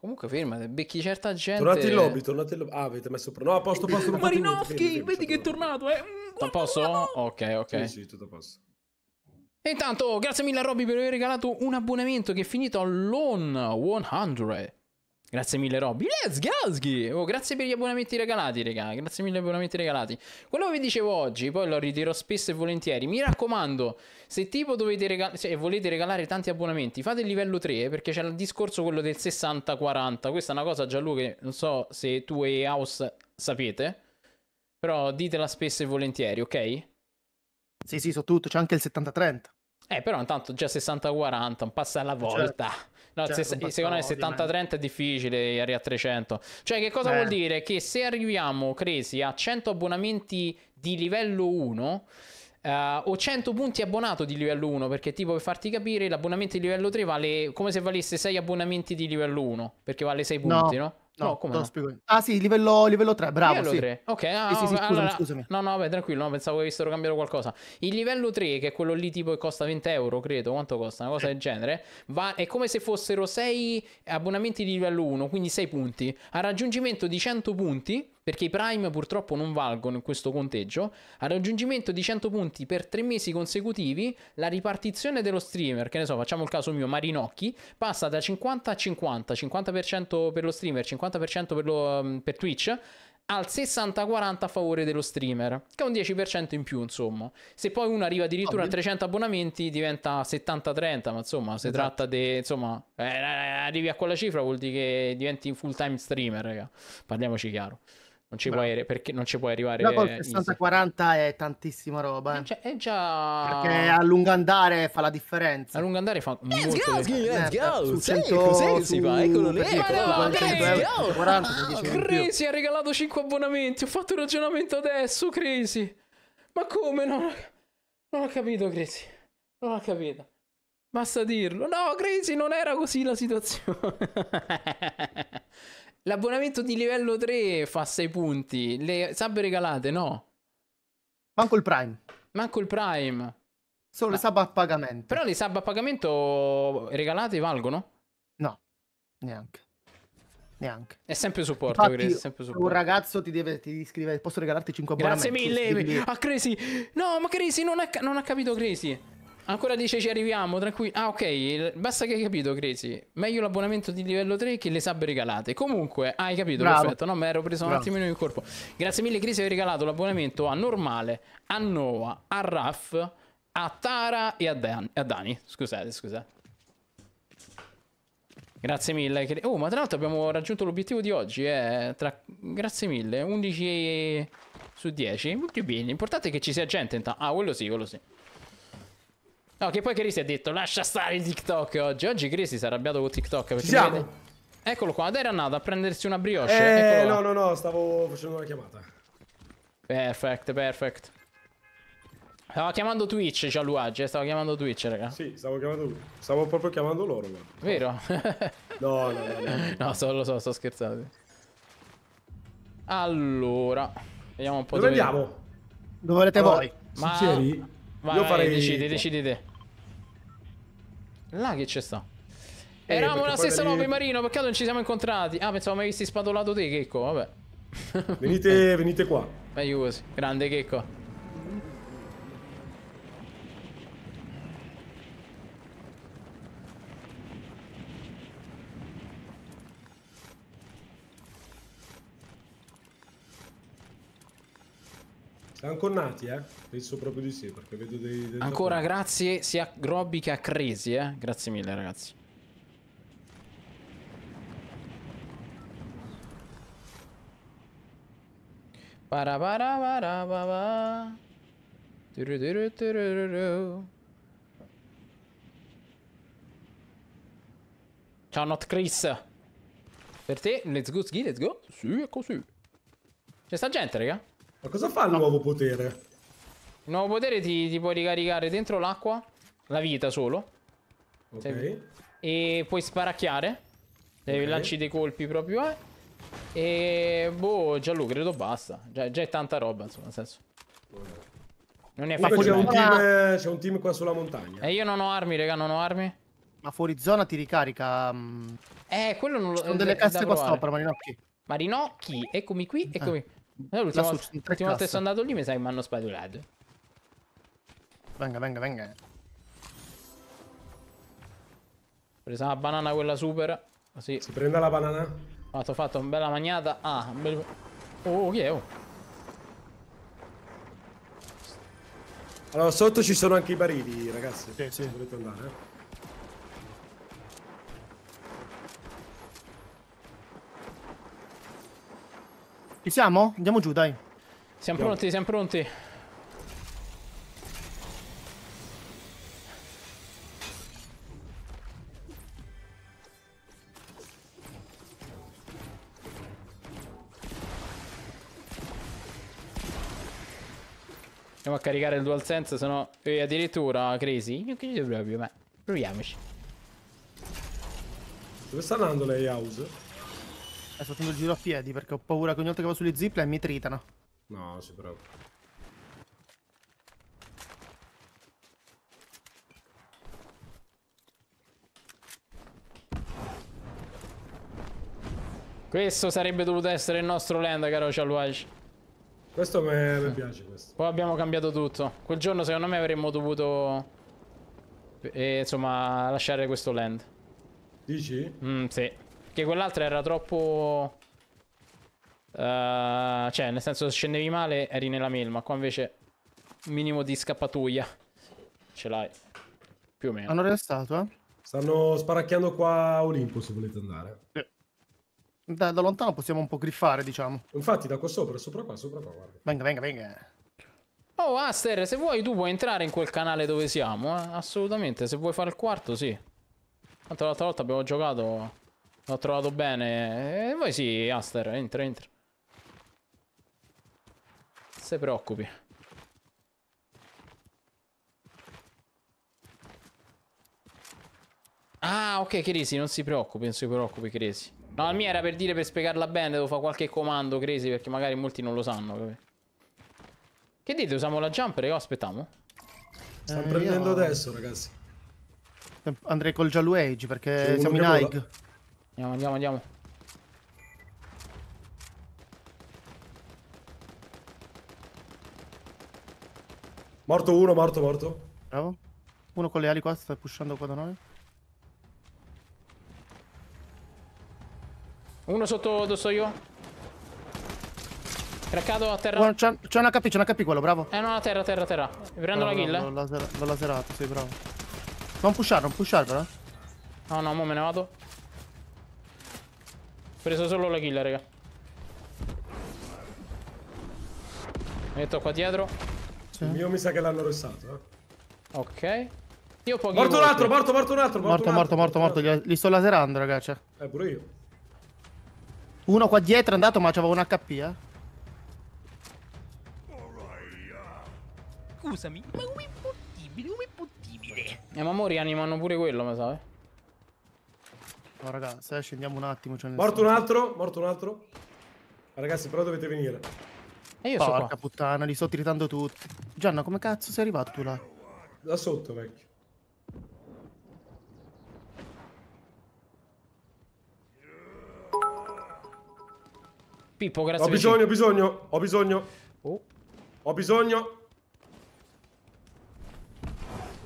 Comunque ferma, becchi certa gente... Tornate in lobby,
tornate in lobby. Ah, avete messo... No,
a posto, a posto. Marinovski vedi, vedi che è tornato, eh. Mm, tutto a posto? Ok, ok. Sì, sì, tutto a posto. E intanto, grazie mille a Robby per aver regalato un abbonamento che è finito all'ON 100. Grazie mille Robby. Let's Gasghi! Oh, grazie per gli abbonamenti regalati, raga. Grazie mille per gli abbonamenti regalati. Quello che vi dicevo oggi, poi lo ridirò spesso e volentieri. Mi raccomando, se tipo dovete regalare, cioè, volete regalare tanti abbonamenti, fate il livello 3, perché c'è il discorso quello del 60-40. Questa è una cosa, Gianluca, che non so se tu e House sapete. Però ditela spesso e volentieri, ok? Sì, sì, so tutto.
C'è anche il 70-30.
Eh, però intanto già 60-40, un passa alla certo, volta. Certo. No, certo, se, secondo me 70-30 è difficile arrivare a 300. Cioè, che cosa eh. vuol dire? Che se arriviamo, Cresi, a 100 abbonamenti di livello 1... Uh, eh, o 100 punti abbonato di livello 1 perché tipo per farti capire l'abbonamento di livello 3 vale come se valesse 6 abbonamenti di livello 1 perché vale 6 punti no? no? No, no come? No?
Spiego. Ah, sì, livello, livello 3, bravo. Livello sì. 3. Ok, ah, sì, sì, sì, scusami, allora,
scusami. No, no, beh, tranquillo, no, pensavo che avessero cambiato qualcosa. Il livello 3, che è quello lì tipo che costa 20 euro, credo, quanto costa, una cosa del genere, va, è come se fossero 6 abbonamenti di livello 1, quindi 6 punti. Al raggiungimento di 100 punti, perché i Prime purtroppo non valgono in questo conteggio, al raggiungimento di 100 punti per 3 mesi consecutivi, la ripartizione dello streamer, che ne so, facciamo il caso mio, Marinocchi, passa da 50 a 50, 50% per lo streamer, 50% 50% per, lo, mm, per Twitch, al 60-40 a favore dello streamer, che è un 10% in più, insomma. Se poi uno arriva addirittura Obvio. a 300 abbonamenti diventa 70-30, ma insomma, se esatto. tratta di... insomma, eh, eh, arrivi a quella cifra vuol dire che diventi full time streamer, raga. Parliamoci chiaro. Non ci, puoi, perché non ci puoi arrivare. Però col 60-40
è tantissima roba. Eh, eh. Cioè, è già. Perché a lungo andare fa la
differenza. A lungo andare fa let's molto go, Let's eh, go, Sì,
così si fa. Eccolo lì. ha
regalato 5 abbonamenti. Ho fatto il ragionamento adesso, Crazy. Ma come? No, non ho capito, Crazy. Non ho capito. Basta dirlo. No, Crazy, non era così la situazione. L'abbonamento di livello 3 fa 6 punti. Le sub regalate, no. Manco il Prime. Manco il Prime. Solo Ma... le sub a pagamento. Però le sub a pagamento regalate valgono?
No, neanche.
Neanche. È sempre supporto, Infatti, Chris, sempre supporto. Un ragazzo ti deve
ti scrive, posso regalarti 5 Grazie abbonamenti. Grazie mille a
Crazy. No, ma Crazy non ha, non ha capito Crazy. Ancora dice ci arriviamo, tranquillo. Ah, ok. Basta che hai capito, Crazy. Meglio l'abbonamento di livello 3 che le sub regalate. Comunque, ah, hai capito, Bravo. perfetto. No, mi ero preso Bravo. un attimino in corpo. Grazie mille, Cresi, aver regalato l'abbonamento a Normale, a Noah, a Raf, a Tara e a, Dan a Dani. Scusate, scusate. Grazie mille. Cre oh, ma tra l'altro abbiamo raggiunto l'obiettivo di oggi. Eh. Tra... Grazie mille. 11 su 10. Molto bene. L'importante è che ci sia gente. Ah, quello sì, quello sì. No, che poi Crisi ha detto lascia stare il TikTok oggi. Oggi Chris si è arrabbiato con TikTok. Ci siamo. Vede... Eccolo qua, dai era andato a prendersi una brioche. Eh, no,
no, no, stavo facendo una chiamata.
Perfect, perfect. Stava chiamando Twitch, Gialuaggi, eh, stavo chiamando Twitch, raga.
Sì, stavo chiamando stavo proprio chiamando loro, guarda.
Vero? no, no, no, no. No, so, lo so, sto scherzando. Allora, vediamo un po' dove... andiamo? Dove volete voi? Ma... Sinceri? Vai, Io farei... decidi, decidi te. Là che c'è sta.
Eh, Eravamo la stessa
lobby, Marino, peccato non ci siamo incontrati. Ah, pensavo mi avessi spadolato te, Checco, vabbè. venite, venite qua. Aiuto, Grande Checco.
C'è Anconnati, eh? Penso proprio di sì, perché vedo dei... dei Ancora
giocati. grazie sia a Grobby che a Crazy, eh? Grazie mille, ragazzi. Parabarababa. Ciao Not Chris. Per te, let's go, ski, let's go. Sì, è così. C'è sta gente, raga. Ma cosa fa il nuovo potere? Il nuovo potere ti, ti puoi ricaricare dentro l'acqua, la vita solo. Ok. E puoi sparacchiare. Okay. Lanci dei colpi proprio, eh. E boh, Gianlu, credo basta. Già, già, è tanta roba, insomma, nel senso. Non è facile. C'è un, team,
un team qua sulla montagna.
E eh, io non ho armi, raga, non ho armi. Ma fuori zona ti ricarica. Mm, eh, quello non lo. Sono eh, delle casse qua sopra, Marinocchi. Marinocchi, eccomi qui, eccomi. Eh. Eh, l'ultima, volta, l'ultima che sono andato lì mi sa che mi hanno spadulato. Venga, venga, venga. Presa la banana quella super. Così. Ah, si prende la banana? Fatto, fatto, una bella magnata. Ah, un bel... Oh, oh che è? Oh.
Allora, sotto ci sono anche i barili, ragazzi. Sì, sì. Se andare, eh.
Ci siamo? Andiamo
giù, dai. Siamo Andiamo. pronti, siamo pronti. Andiamo a caricare il DualSense, sennò... Eh, addirittura, Crazy? Io che proprio, ma... Proviamoci.
Dove sta andando lei, House? Sto facendo il giro a piedi perché ho paura che ogni volta che vado sulle zipline mi tritano.
No, si preoccupa.
Questo sarebbe dovuto essere il nostro land, caro Chalwaj.
Questo mi piace questo.
Poi abbiamo cambiato tutto. Quel giorno secondo me avremmo dovuto eh, insomma lasciare questo land. Dici? Mm, sì. Che quell'altra era troppo... Uh, cioè, nel senso, se scendevi male eri nella mail, ma Qua invece minimo di scappatoia. Ce l'hai.
Più o meno. Hanno
restato, eh?
Stanno sparacchiando qua Olimpo, se
volete andare. Eh. Da, da, lontano possiamo un po' griffare, diciamo. Infatti, da qua sopra, sopra qua, sopra qua, guarda. Venga, venga, venga.
Oh, Aster, se vuoi tu puoi entrare in quel canale dove siamo, eh? Assolutamente, se vuoi fare il quarto, sì. Tanto l'altra volta abbiamo giocato... L'ho trovato bene. E voi sì, Aster, entra, entra. Se preoccupi. Ah, ok, Crisi, non si preoccupi, non si preoccupi, Crisi. No, la mia era per dire, per spiegarla bene, devo fare qualche comando, Crisi, perché magari molti non lo sanno. Che dite, usiamo la jumper? Io aspettiamo.
Stanno eh, prendendo io... adesso, ragazzi. Andrei col giallo age, perché siamo in Haig.
Andiamo, andiamo, andiamo. Morto uno, morto, morto.
Bravo. Uno con le ali qua, sta pushando qua da noi.
Uno sotto dove sto io. Craccato a terra.
C'è un HP, c'è un HP quello, bravo.
Eh no, a terra, a terra, a terra. Mi prendo bravo, la kill. L'ho
no, eh. laserato, sì, bravo. Non pusharlo, non pusharlo, però.
No, no, mo me ne vado preso solo la kill, raga. Metto qua dietro.
Sì. Il mio mi sa che l'hanno restato, eh.
Ok.
Io pochi Morto un altro, morto, morto un altro, morto, morto,
morto, morto, Li sto laserando, ragazzi. Eh, pure io. Uno qua dietro è andato, ma c'avevo un HP, eh.
Scusami, ma come è
possibile? Come è
possibile? Eh, ma mo animano pure quello, ma sai? No, raga, se scendiamo un attimo. Cioè, morto un
altro, morto un altro. Ragazzi, però dovete venire.
E io Porca so puttana, li sto tritando tutti. Gianna, come cazzo sei arrivato tu là?
Da sotto, vecchio.
Pippo, grazie. Ho bisogno, ho bisogno,
ho bisogno. Oh. Ho bisogno.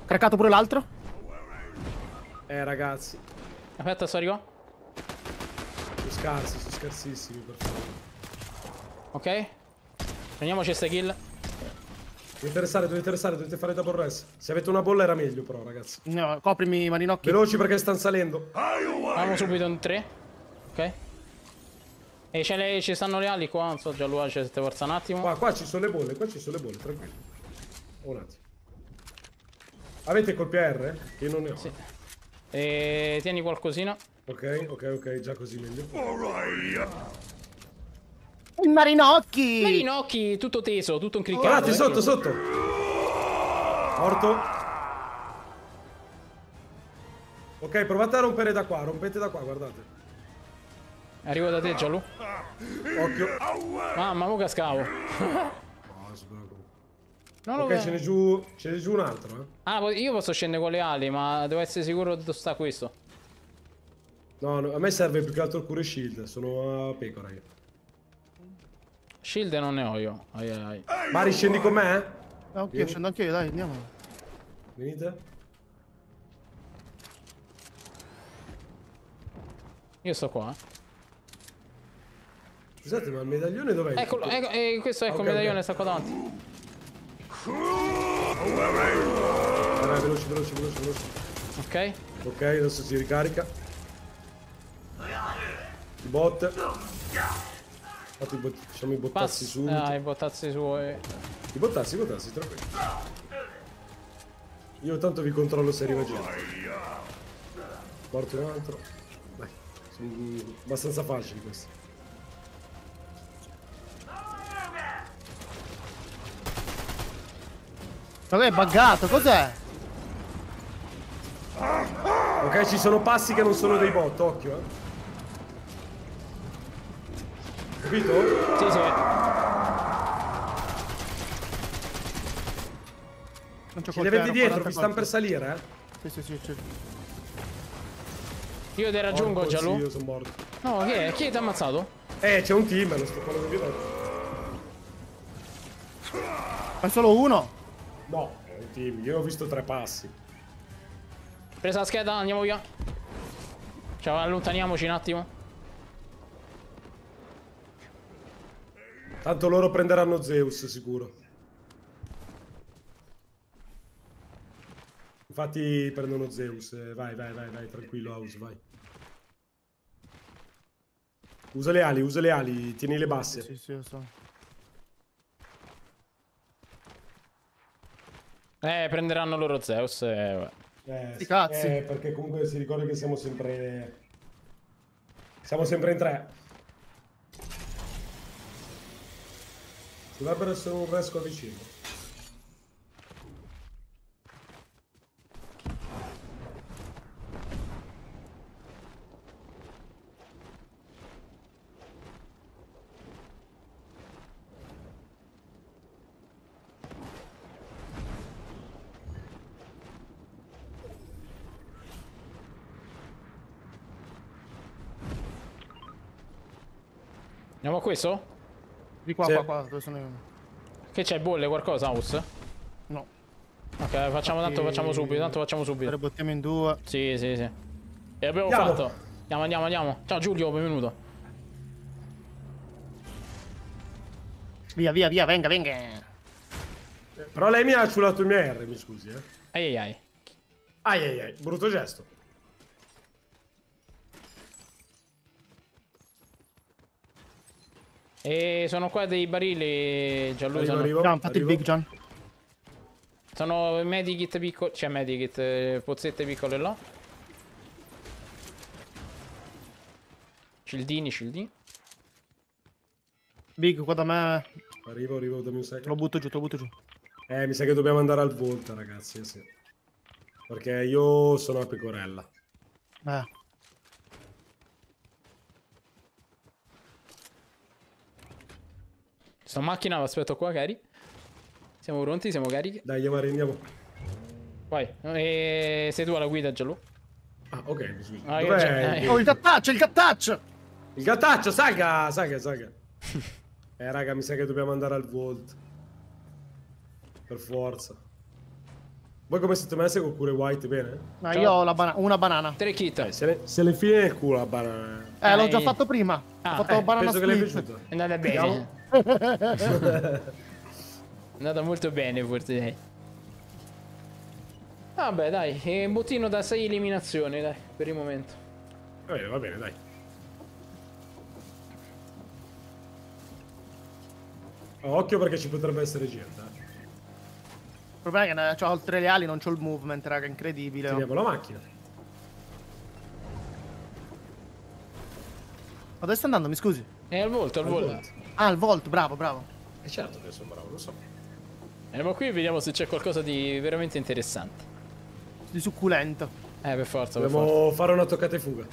Craccato pure l'altro?
Eh, ragazzi. Aspetta, sto arrivo. Sono scarsi, sono scarsissimi, per favore.
Ok.
Prendiamoci queste kill. Dovete
interessare, dovete interessare, dovete fare double res. Se avete
una bolla era meglio però, ragazzi. No,
coprimi i Marinocchi. Veloci perché stanno salendo.
Andiamo subito in 3. Ok. E le, ci stanno le ali qua, non so, già lui c'è siete forza un attimo. Qua,
qua ci sono le bolle, qua ci sono le bolle, tranquillo. Un attimo. Avete col PR? Che non ne ho. Sì.
E tieni qualcosina. Ok,
ok, ok, già così meglio.
Il Marinocchi! Marinocchi, tutto teso, tutto un criccato. Guardate, eh. sotto, sotto! Morto. Ok, provate a rompere da
qua, rompete da qua, guardate.
Arrivo da te, Giallo. Occhio. Mamma, mo cascavo. Non lo ok, ce n'è giù, giù, un altro. Eh. Ah, io posso scendere con le ali, ma devo essere sicuro dove sta questo.
No, no, a me serve più che altro il cure shield, sono a pecora io.
Shield non ne ho io. Ai, ai, ai. Mari, scendi con me? Eh, ok, scendo anche io, dai, andiamo. Venite. Io sto qua. Eh. Scusate, ma il medaglione dov'è? Eccolo, ecco, eh, questo ecco, okay, il medaglione okay. sta qua davanti.
Vai, veloce, veloce, veloce, veloce. Ok. Ok, adesso si ricarica. I bot. Fatti, bot facciamo i bottazzi su.
Ah, i bottazzi suoi. I bottazzi, i bottazzi, tranquillo.
Io tanto vi controllo se arriva gente. Porto un altro. Dai,
sono abbastanza facili questi. Ma è buggato, cos'è?
Ok, ci sono passi che non sono dei bot, occhio, eh. Capito? Sì, sì.
Non c'ho Ci le vedi dietro, vi stanno per salire, eh? Sì, sì, sì, sì.
Io te raggiungo, Già Giallo. Sì, io sono morto.
No, chi è? Chi ti ha ammazzato? Eh, c'è un team, lo sto parlando di
là. Ma solo uno?
No, eh, Io ho visto tre passi. Presa la scheda, andiamo via. Cioè, allontaniamoci un attimo. Tanto loro
prenderanno Zeus, sicuro. Infatti prendono Zeus. Eh, vai, vai, vai, vai, tranquillo, House, vai. Usa le ali, usa le ali, tieni le basse. Sì, sì, lo so.
Eh, prenderanno loro Zeus e...
Eh, sì, cazzi. Eh, perché comunque si ricorda che siamo sempre... Siamo sempre in tre. Dovrebbero essere un vescovo vicino.
Andiamo a questo? Di qua, sì. qua, qua, dove sono io. Che c'è? Bolle, qualcosa, House? No. Ok, facciamo tanto, facciamo subito, tanto facciamo subito. Le in due. Sì, sì, sì. E abbiamo andiamo. fatto. Andiamo, andiamo, andiamo. Ciao Giulio, benvenuto.
Via, via, via, venga, venga.
Però lei mi ha ciulato i miei R, mi scusi, eh.
Ai
ai ai. Ai ai ai, brutto gesto. E sono qua dei barili Gianluca. Arrivo, arrivo, no, il Big John. Sono medikit piccoli, cioè medikit, eh, pozzette piccole là. Cildini, cildini.
Big qua da me.
Arrivo, arrivo, dammi un secolo. lo butto giù, lo butto giù. Eh, mi sa che dobbiamo andare al volta, ragazzi, eh, sì. Perché io sono a pecorella.
Eh.
Sto in macchina, l'aspetto qua, cari. Siamo pronti, siamo carichi. Dai, Yamare, andiamo. Vai. E... Sei tu alla guida, Giallo. Ah,
ok.
Ah,
Dov'è? Oh, il
gattaccio, il gattaccio!
Il gattaccio, saga, saga, saga. eh, raga, mi sa che dobbiamo andare al Volt. Per forza. Voi come siete messi con cure white, bene? Ma Ciao. io
ho bana una banana. Tre kit. Eh, se, le, se le infine nel culo la
banana. Eh, l'ho già fatto prima. Ah, ho fatto eh, banana penso split. che l'hai piaciuta. Andate bene. Andiamo?
È
andata molto bene forse dai. Vabbè dai, eh, bottino da 6 eliminazioni dai, per il momento. Va bene, va bene
dai. Oh, occhio perché ci potrebbe essere gente.
Il problema è che ho oltre le ali non c'ho il movement, raga, incredibile. Tiriamo la macchina. Ma dove sta andando, mi scusi?
È al volto, al, al volto. volto. Ah, il Volt, bravo, bravo. E eh, certo che sono bravo, lo so. Andiamo qui e vediamo se c'è qualcosa di veramente interessante.
Di succulento. Eh, per forza,
Dobbiamo forza.
fare una toccata e fuga.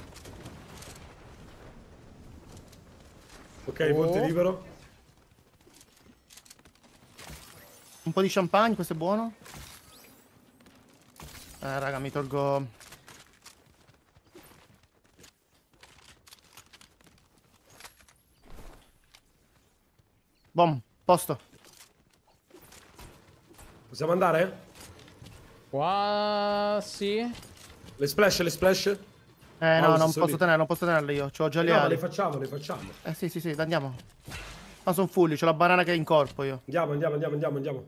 Ok, oh. Volt libero.
Un po' di champagne, questo è buono. Eh, raga, mi tolgo Bom, posto.
Possiamo andare? Qua... sì. Le splash, le splash?
Eh no, no non posso tenerle, non posso tenerle io. C'ho già le eh no, ali. le facciamo, le facciamo. Eh sì, sì, sì, andiamo. Ma sono fulli, c'ho la banana che è in corpo io.
Andiamo, andiamo, andiamo, andiamo, andiamo.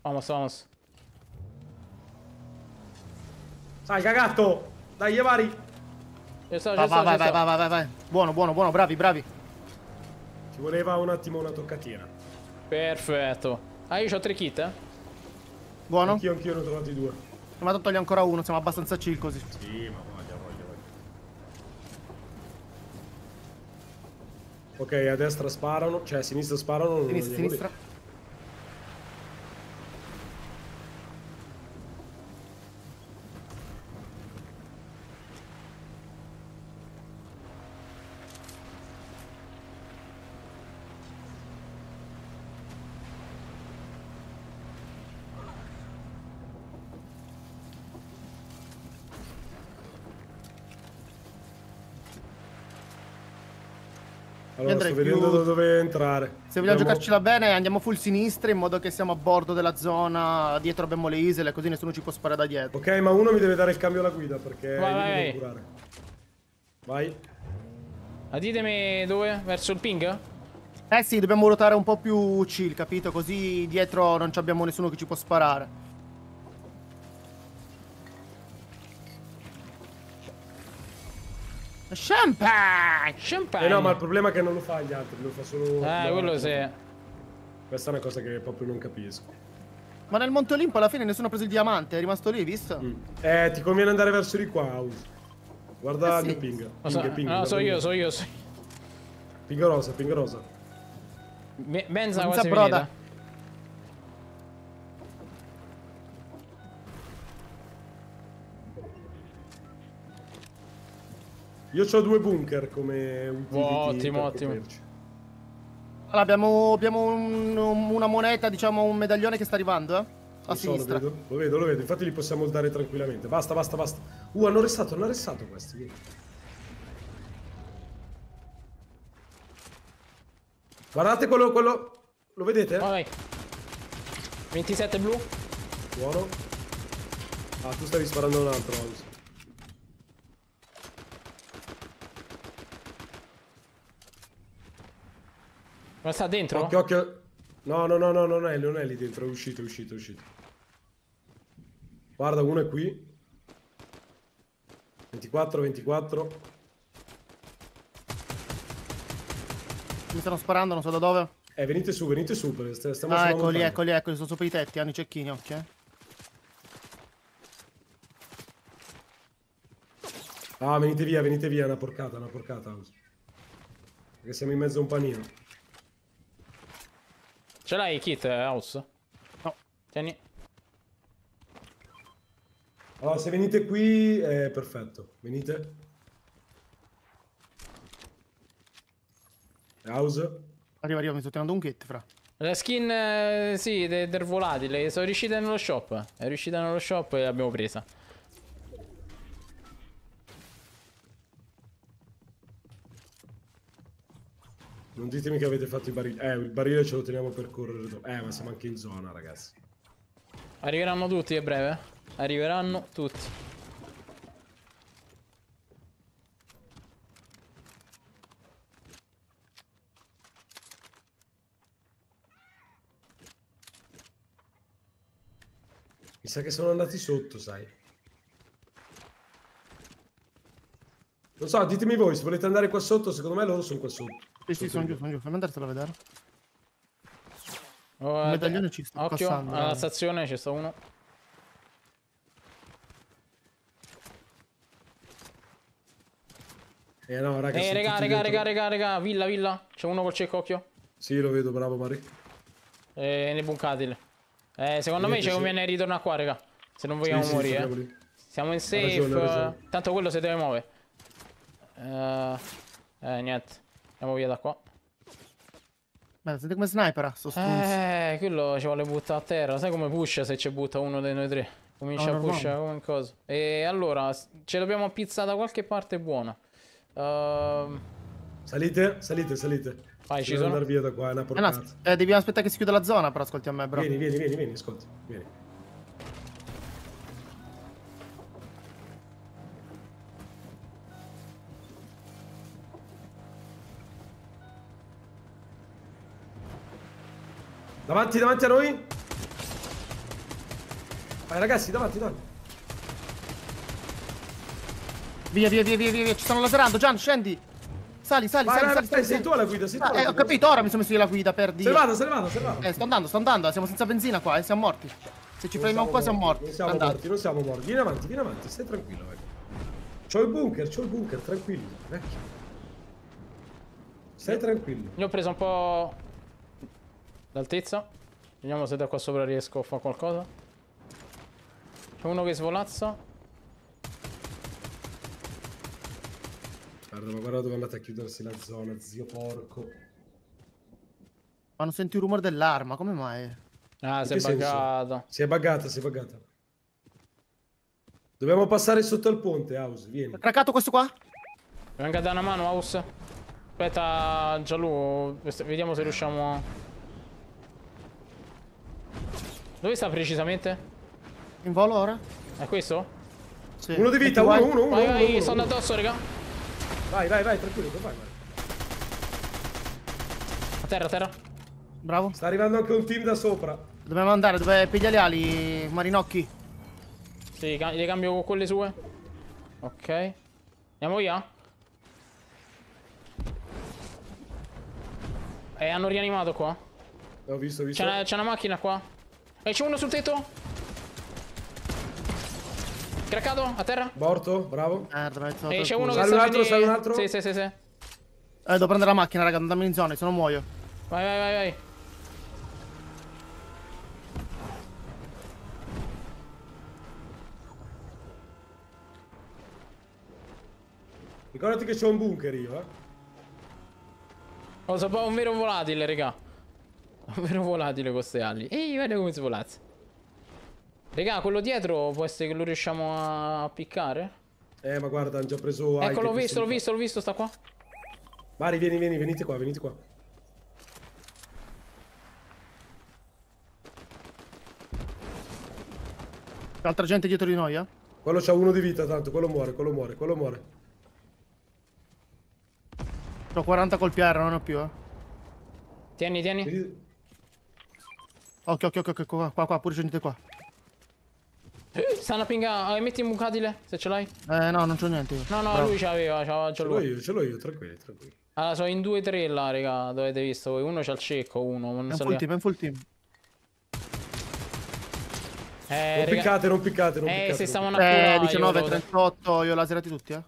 Vamos, vamos. Sai, cagato!
Dai, Ievari!
Io so, va, io va, so, vai, vai, vai, vai,
vai, vai. Buono, buono, buono, bravi, bravi.
Ci voleva un attimo una toccatina. Perfetto. Ah, io ho tre kit, eh?
Buono. Anch'io, anch'io ne ho trovati due. Mi vado a togliere ancora uno, siamo abbastanza chill così.
Sì, ma voglia, voglia,
voglia. Ok, a destra sparano, cioè a sinistra sparano. Sinistra, sinistra. Vedi. Allora, sto vedendo più... dove entrare. Se vogliamo giocarcela
bene, andiamo full sinistra in modo che siamo a bordo della zona. Dietro abbiamo le isole, così nessuno ci può sparare da dietro. Ok,
ma uno mi deve dare il cambio alla guida perché vai, vai. devo
curare. Vai. Ma ditemi dove? Verso il ping?
Eh sì, dobbiamo ruotare un po' più chill, capito? Così dietro non abbiamo nessuno che ci può sparare.
Champagne! Champagne! Eh no, ma il
problema è che non lo fa gli altri, lo fa solo... Eh, quello sì. Questa è una cosa che proprio non capisco.
Ma nel Monte Olimpo alla fine nessuno ha preso il diamante, è rimasto lì, visto? Mm.
Eh, ti conviene andare verso di qua, House. Guarda eh sì. il mio ping. ping, so, ping no, so io, so io, so io. Ping rosa, ping rosa.
Me, menza, menza quasi broda.
Io ho due bunker
come un oh, ottimo, ottimo. Allora, abbiamo, abbiamo un, una moneta, diciamo un medaglione che sta arrivando, eh? A so, sinistra. Lo vedo, lo vedo, lo vedo, infatti li possiamo
dare tranquillamente. Basta, basta, basta. Uh, hanno arrestato, hanno arrestato questi. Vieni.
Guardate quello, quello... Lo vedete? Vai, 27 blu.
Buono. Ah, tu stavi sparando un altro, House.
Ma sta dentro? Occhio,
occhio. No, no, no, no, non è, non è lì dentro, è uscito, è uscito, è uscito. Guarda, uno è qui. 24, 24.
Mi stanno sparando, non so da dove. Eh, venite su, venite su. Stiamo ah, eccoli, eccoli, eccoli, sono sopra i tetti, hanno i cecchini, ok. Eh.
Ah, venite via, venite via, è una porcata, una porcata. Perché siamo in mezzo a un panino.
Ce l'hai kit, eh, House? No. Tieni.
Allora, se venite qui è perfetto. Venite.
House. Arriva, arriva, mi sto tenendo un kit, fra.
La skin, eh, sì, del volatile. Sono riuscita nello shop. È riuscita nello shop e l'abbiamo presa.
Non ditemi che avete fatto i barili. Eh, il barile ce lo teniamo per correre
dopo. Eh, ma siamo
anche in zona, ragazzi.
Arriveranno tutti a breve. Eh. Arriveranno tutti.
Mi sa che sono andati sotto, sai. Non so, ditemi voi, se volete andare qua sotto, secondo me loro sono qua sotto. Sì, sì, sono giù,
sono giù. Fammi andartelo a vedere.
Oh, Il eh, medaglione ci sta occhio, passando. Alla eh. stazione ci sta uno.
Eh no, raga, eh, raga, raga, raga,
raga, raga, villa, villa. C'è uno col cecco, occhio. Sì, lo vedo, bravo, pari. Eh, ne buncatele. Eh, secondo Niente, me ci conviene ritornare qua, raga. Se non vogliamo sì, morire. Sì, eh. Siamo in safe. Ragione, ragione. Tanto quello si deve muovere. Eh, eh niente. Andiamo via da qua.
Beh, senti come sniper ah, sto
Eh, quello ci vuole buttare a terra. Sai come pusha se ci butta uno dei noi tre? Comincia no, ah, a pushare come cosa. E allora, ce l'abbiamo appizzata da qualche parte buona. Uh...
Salite, salite, salite. Vai, ci, ci sono. andare via da qua, è una portata. Eh,
no, eh, devi aspettare che
si chiuda la zona, però ascolti a me, bro. Vieni, vieni, vieni, vieni, ascolti. Vieni. Davanti, davanti a noi. Vai ragazzi, davanti, davanti. Via, via, via, via, via, ci stanno laserando, Gian, scendi. Sali, sali, sali, sali, sali. Sei tu alla guida, sei tu. Ah, eh, ho capito, ora mi sono messo io alla guida per dire. Se vado, se vado, se vado. Eh, sto andando, sto andando, siamo senza benzina qua, eh, siamo morti. Se ci fermiamo qua siamo morti. Non siamo Andate. morti, non siamo
morti. Vieni avanti, vieni avanti, stai tranquillo, vecchio. C'ho il bunker, c'ho il bunker, tranquillo, vecchio.
Stai tranquillo. Io ho preso un po' L'altezza. Vediamo se da qua sopra riesco a fare qualcosa. C'è uno che svolazza. Guarda, ma guarda dove
è andata a chiudersi la zona, zio porco.
Ma non senti il rumore dell'arma, come mai? Ah, si è buggata. Si è buggata, si è buggata.
Dobbiamo passare sotto al ponte, House, vieni. Ha
craccato questo qua? Venga da una mano, House. Aspetta, già lui, vediamo se riusciamo a... Dove sta precisamente? In volo ora. È questo? Sì. Uno di vita, uno, uno, uno. Vai, vai, uno, sono addosso, raga. Vai, vai, vai, tranquillo, vai, vai. A terra, a terra. Bravo. Sta arrivando
anche un team da sopra. Dobbiamo andare, dove piglia le ali, Marinocchi? Sì,
le cambio con le sue. Ok. Andiamo via? E eh, hanno rianimato qua. L'ho visto, ho visto. C'è una, una macchina qua. E c'è uno sul tetto. Craccato, a terra.
Morto, bravo. Merda, eh, eh, E c'è uno che sale un
sale un altro. Sì, sì, sì, sì. Eh,
devo prendere la macchina, raga, non dammi in zone, se no muoio.
Vai, vai, vai, vai. Ricordati che c'è un bunker io, eh. Cosa un vero volatile, raga. Ovvero volatile con queste ali. Ehi, guarda come svolazza. Regà, quello dietro può essere che lo riusciamo a piccare?
Eh, ma guarda, hanno già preso... Ecco, l'ho visto, l'ho
visto, l'ho visto, sta qua.
Mari, vieni, vieni, venite qua, venite qua. Altra gente dietro di noi, eh?
Quello c'ha uno di vita, tanto. Quello muore, quello muore, quello muore.
Ho
40 colpi R, non ho più, eh.
Tieni, tieni. Venite...
Occhio, occhio, occhio, qua, qua, qua, pure gente qua.
Stanno a pingare, ah, metti un bucatile se ce l'hai. Eh no, non c'ho niente. Io. No, no, Bravo. lui ce l'aveva, ce l'ho io, ce l'ho io, tranquilli, tranquilli. Allora, sono in 2-3 là, raga, dove avete visto voi. Uno c'ha il cecco, uno. Non è un full team, è un full team. Eh, non raga... piccate, non piccate, non eh, piccate. Eh, se
stavano a Eh, 19,
38,
io ho laserati tutti, eh.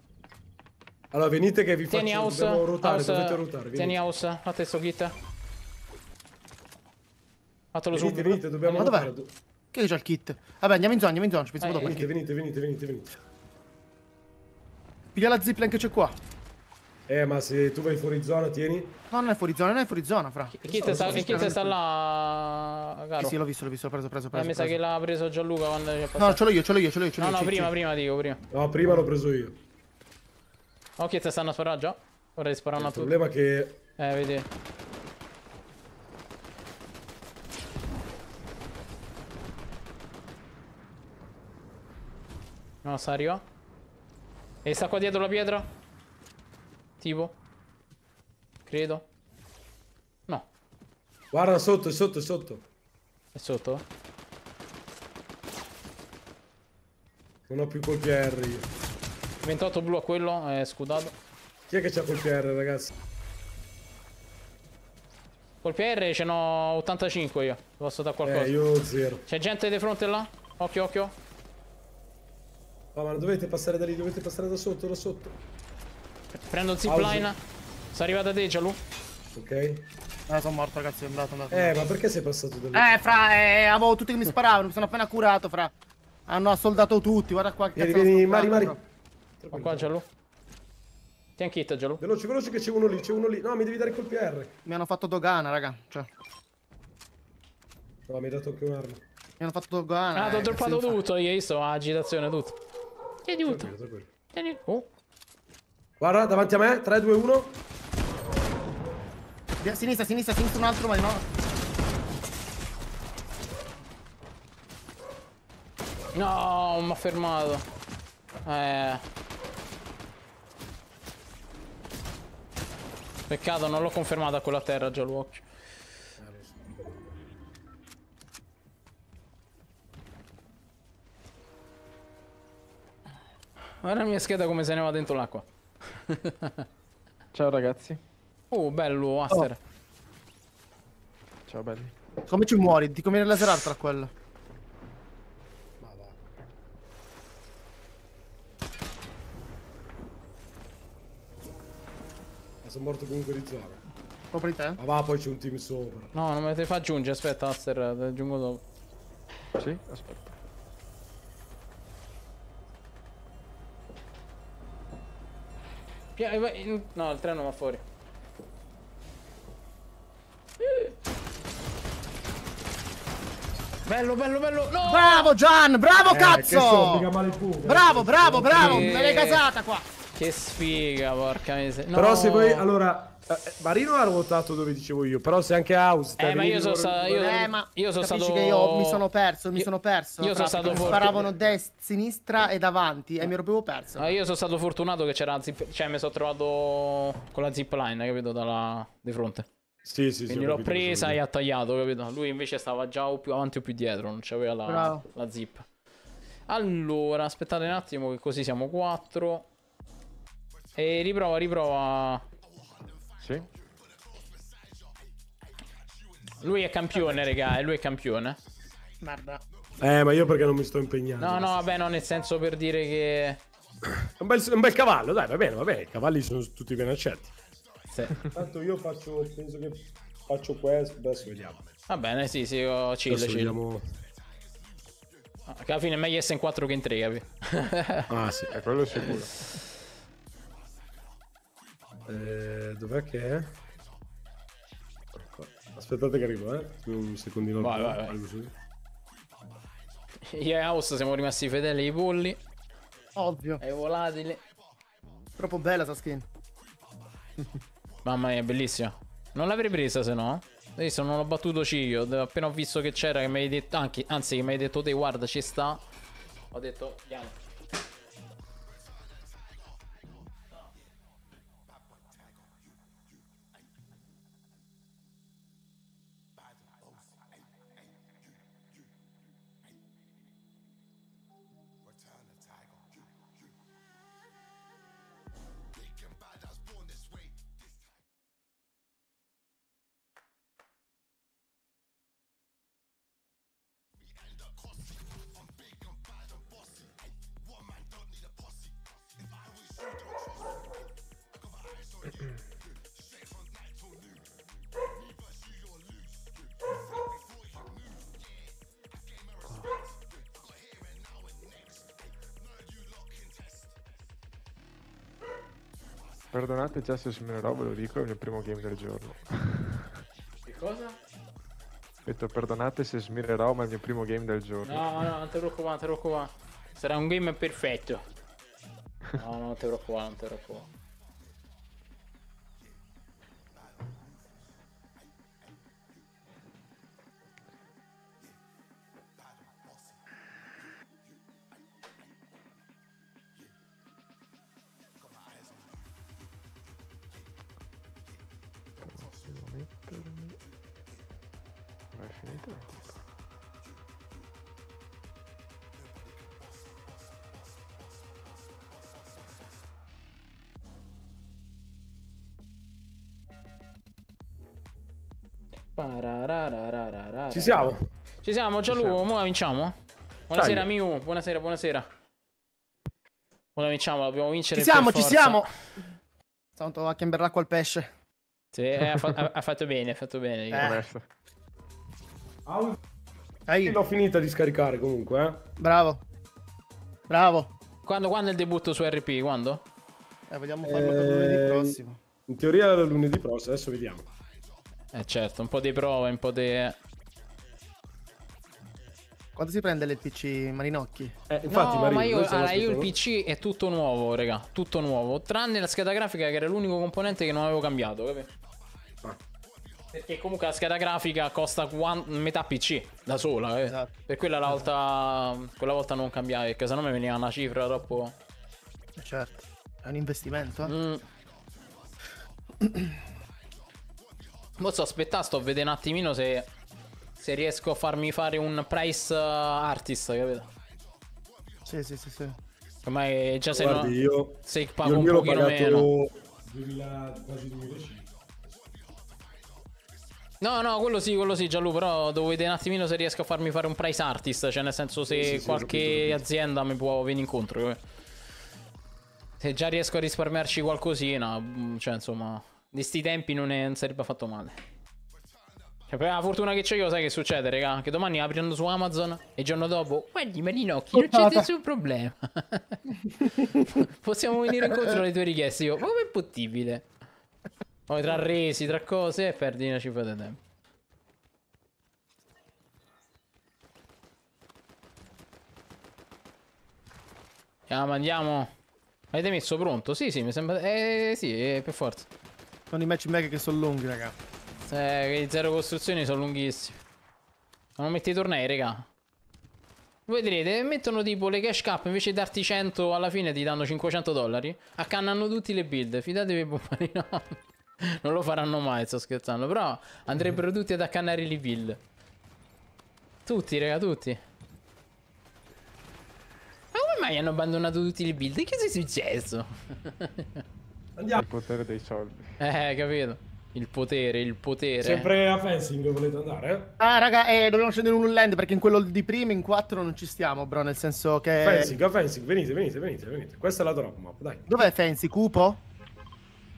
Allora, venite che vi Tieni faccio...
house, house, rotare, house, rotare, Tieni house, fate sto kit.
Fatelo subito. Venite, dobbiamo Ma dov'è? Che c'è il kit? Vabbè, andiamo in zona, andiamo in zona, ci pensiamo eh, dopo. Venite, venite,
venite, venite, venite. Piglia la zipline che c'è qua. Eh,
ma se tu vai fuori zona, tieni. No, non è fuori zona, non è fuori zona, fra. Chi so, sta, chi sta
là? Caro. Sì, sì l'ho
visto, l'ho visto, l'ho preso, preso, preso. Eh, mi sa che
l'ha preso Gianluca quando ci passato. No, ce l'ho io, ce l'ho io, ce l'ho io, ce l'ho io. No, no, prima, prima dico, prima.
No, prima l'ho preso io.
Ok, oh, te stanno sparando già. Ora sparano a tutti. Il problema è che... Eh, vedi. No, sta arriva. E sta qua dietro la pietra? Tipo. Credo. No.
Guarda sotto, sotto, sotto. È sotto?
Non ho più col PR 28 blu a quello, è scudato. Chi è che c'ha col PR, ragazzi? Col PR ce n'ho 85 io. Posso dare qualcosa? Eh, io zero. C'è gente di fronte là? Occhio, occhio.
No, ah, ma non dovete passare da lì, dovete passare
da sotto, da sotto. Prendo il zipline. Sono arrivato a te, Gialu. Ok. Ah, sono morto, ragazzi, è andato, è andato. Eh, ma perché sei passato da lì? Eh,
fra, eh, avevo tutti che mi sparavano, mi sono appena curato, fra. Hanno assoldato tutti, guarda qua. Vieni, vieni, mari, mari.
Ho qua, Gialu. Ti han kit, Gialu. Veloce,
veloce che c'è uno lì, c'è uno lì. No, mi devi dare colpi R.
Mi hanno fatto dogana, raga. Cioè.
No, mi hai dato anche un'arma. Mi
hanno fatto dogana.
Ah, ti ho eh, droppato tutto,
io sto ah, agitazione tutto. Ti aiuto. Tranquillo, Ti aiuto. Oh.
Guarda, davanti a me. 3, 2, 1.
sinistra, sinistra, a sinistra un altro, ma no.
No, mi ha fermato. Eh. Peccato, non l'ho confermata quella terra già l'uoc. Guarda la mia scheda come se ne va dentro l'acqua. Ciao ragazzi. Oh, bello, oh. Aster. Oh. Ciao belli.
Come ci muori? Ti conviene laserare tra quello.
sono morto comunque di zona.
Copri te? Ma va, poi c'è un team sopra. No, non me te fa aggiungere, aspetta, Aster, aggiungo dopo. Sì, aspetta. Eh, no, il treno va fuori. Bello, bello, bello. No! Bravo Gian, bravo eh, cazzo! So,
pure, eh. bravo, bravo, bravo, che... me l'hai casata qua.
Che sfiga, porca miseria. No. Però se poi,
allora, eh, eh, Marino ha ruotato dove dicevo io, però se anche House... Eh, eh ma io sono stato... Io,
eh, ma io sono stato... che io mi sono perso, mi io, sono perso. Io sono stato... Sparavano destra, sinistra e davanti e mi ero proprio perso. Ma ah,
io sono stato fortunato che c'era la zip... Cioè, mi sono trovato con la zipline, capito, dalla... di fronte. Sì, sì, Quindi sì. Quindi l'ho presa e ha tagliato, capito? Lui invece stava già o più avanti o più dietro, non c'aveva la, la zip. Allora, aspettate un attimo che così siamo 4. E riprova, riprova... Sì. Lui è campione, regà, e eh, lui è campione. Merda.
Eh, ma io perché non mi sto impegnando. No, no,
vabbè, no, nel senso per dire che... un bel, un bel cavallo, dai, va bene, va bene. I cavalli sono tutti ben accetti. Sì.
Tanto io faccio, penso che faccio questo, adesso vediamo.
Va bene, sì, sì, ho chill, chill. Vediamo... Ah, che alla fine è meglio essere in 4 che in 3, capi?
ah, sì, eh, è quello sicuro.
Eh, dov'è che è?
Aspettate che arrivo, eh. Un
secondino. Vai, vai, vai. e house, siamo rimasti fedeli ai polli.
Ovvio. È volatile. Troppo bella sta skin.
Mamma mia, bellissima. Non l'avrei presa se no. Adesso non ho battuto Ciglio. Appena ho visto che c'era, che mi hai detto. Anche, anzi, che mi hai detto te, guarda, ci sta. Ho detto, andiamo.
Perdonate già se sminerò, ve lo dico, è il mio primo game del giorno.
Che cosa? Ho
detto perdonate se smirerò, ma è il mio primo game del giorno. No, no,
non lo preoccupare, non lo preoccupare. Sarà un game perfetto. No, no, non lo preoccupare, non lo preoccupare. Ci siamo. Ci siamo, Gianlu, ora vinciamo? Buonasera Miu, buonasera, buonasera. Ora vinciamo, dobbiamo vincere Ci siamo, ci siamo. Tanto a chiamare
l'acqua al pesce.
Sì, eh, ha, fa ha, fatto bene, ha fatto bene. Io. Eh. L'ho
finita di scaricare comunque, eh. Bravo.
Bravo. Quando, quando è il debutto su RP? Quando? Eh, vogliamo farlo eh, per lunedì eh, prossimo.
In
teoria lunedì prossimo, adesso vediamo.
Eh certo, un po' di prova, un po' di... Eh.
Quando si prende PC Marinocchi?
Eh, infatti, no, Marino, ma io, allora, io il PC è tutto nuovo, raga, tutto nuovo, tranne la scheda grafica che era l'unico componente che non avevo cambiato, capito? Ah. Perché comunque la scheda grafica costa metà PC da sola, eh. esatto. per quella la volta, quella volta non cambiai, perché sennò mi veniva una cifra troppo...
Eh, certo, è un investimento, eh. Mm.
Mo so, aspetta, sto vedendo un attimino se se riesco a farmi fare un price eh, artist, capito? Sì, sì, sì, sì. Ormai eh, già se Guardi, no, io, se pago io un pochino meno.
2000,
No, no, quello sì, quello sì, Gianlu, però devo vedere un attimino se riesco a farmi fare un price artist, cioè nel senso se sì, sì, qualche sì, azienda mi può venire incontro. Se già riesco a risparmiarci qualcosina, mm, cioè insomma, di sti tempi non, è, non sarebbe affatto male. Cioè, per la fortuna che c'è io, sai che succede, raga? Che domani apriranno su Amazon e il giorno dopo, guardi Marinocchi, non c'è nessun problema. Possiamo venire incontro alle tue richieste. Io, come è possibile? Poi tra resi, tra cose, e eh, perdi una cifra di tempo. Andiamo, andiamo. Avete messo pronto? Sì, sì, mi sembra... Eh, sì, eh, per forza. Sono i matchmaker che sono lunghi, raga. Cioè, eh, i zero costruzioni sono lunghissimi. Non metti i tornei, raga. Voi direte, mettono tipo le cash cap, invece di darti 100 alla fine ti danno 500 dollari. Accannano tutti le build, fidatevi No. non lo faranno mai, sto scherzando. Però andrebbero tutti ad accannare le build. Tutti, raga, tutti. Ma come mai hanno abbandonato tutti le build? Che è successo? Andiamo. Il potere dei soldi. Eh, capito. Il potere, il potere. Sempre a fencing volete andare? Ah, raga,
eh, dobbiamo scendere un land perché in quello di prima, in 4, non ci stiamo, bro. Nel senso che. Fencing, a
fencing,
venite, venite, venite, venite. Questa è la drop map, dai.
Dov'è fencing? Cupo?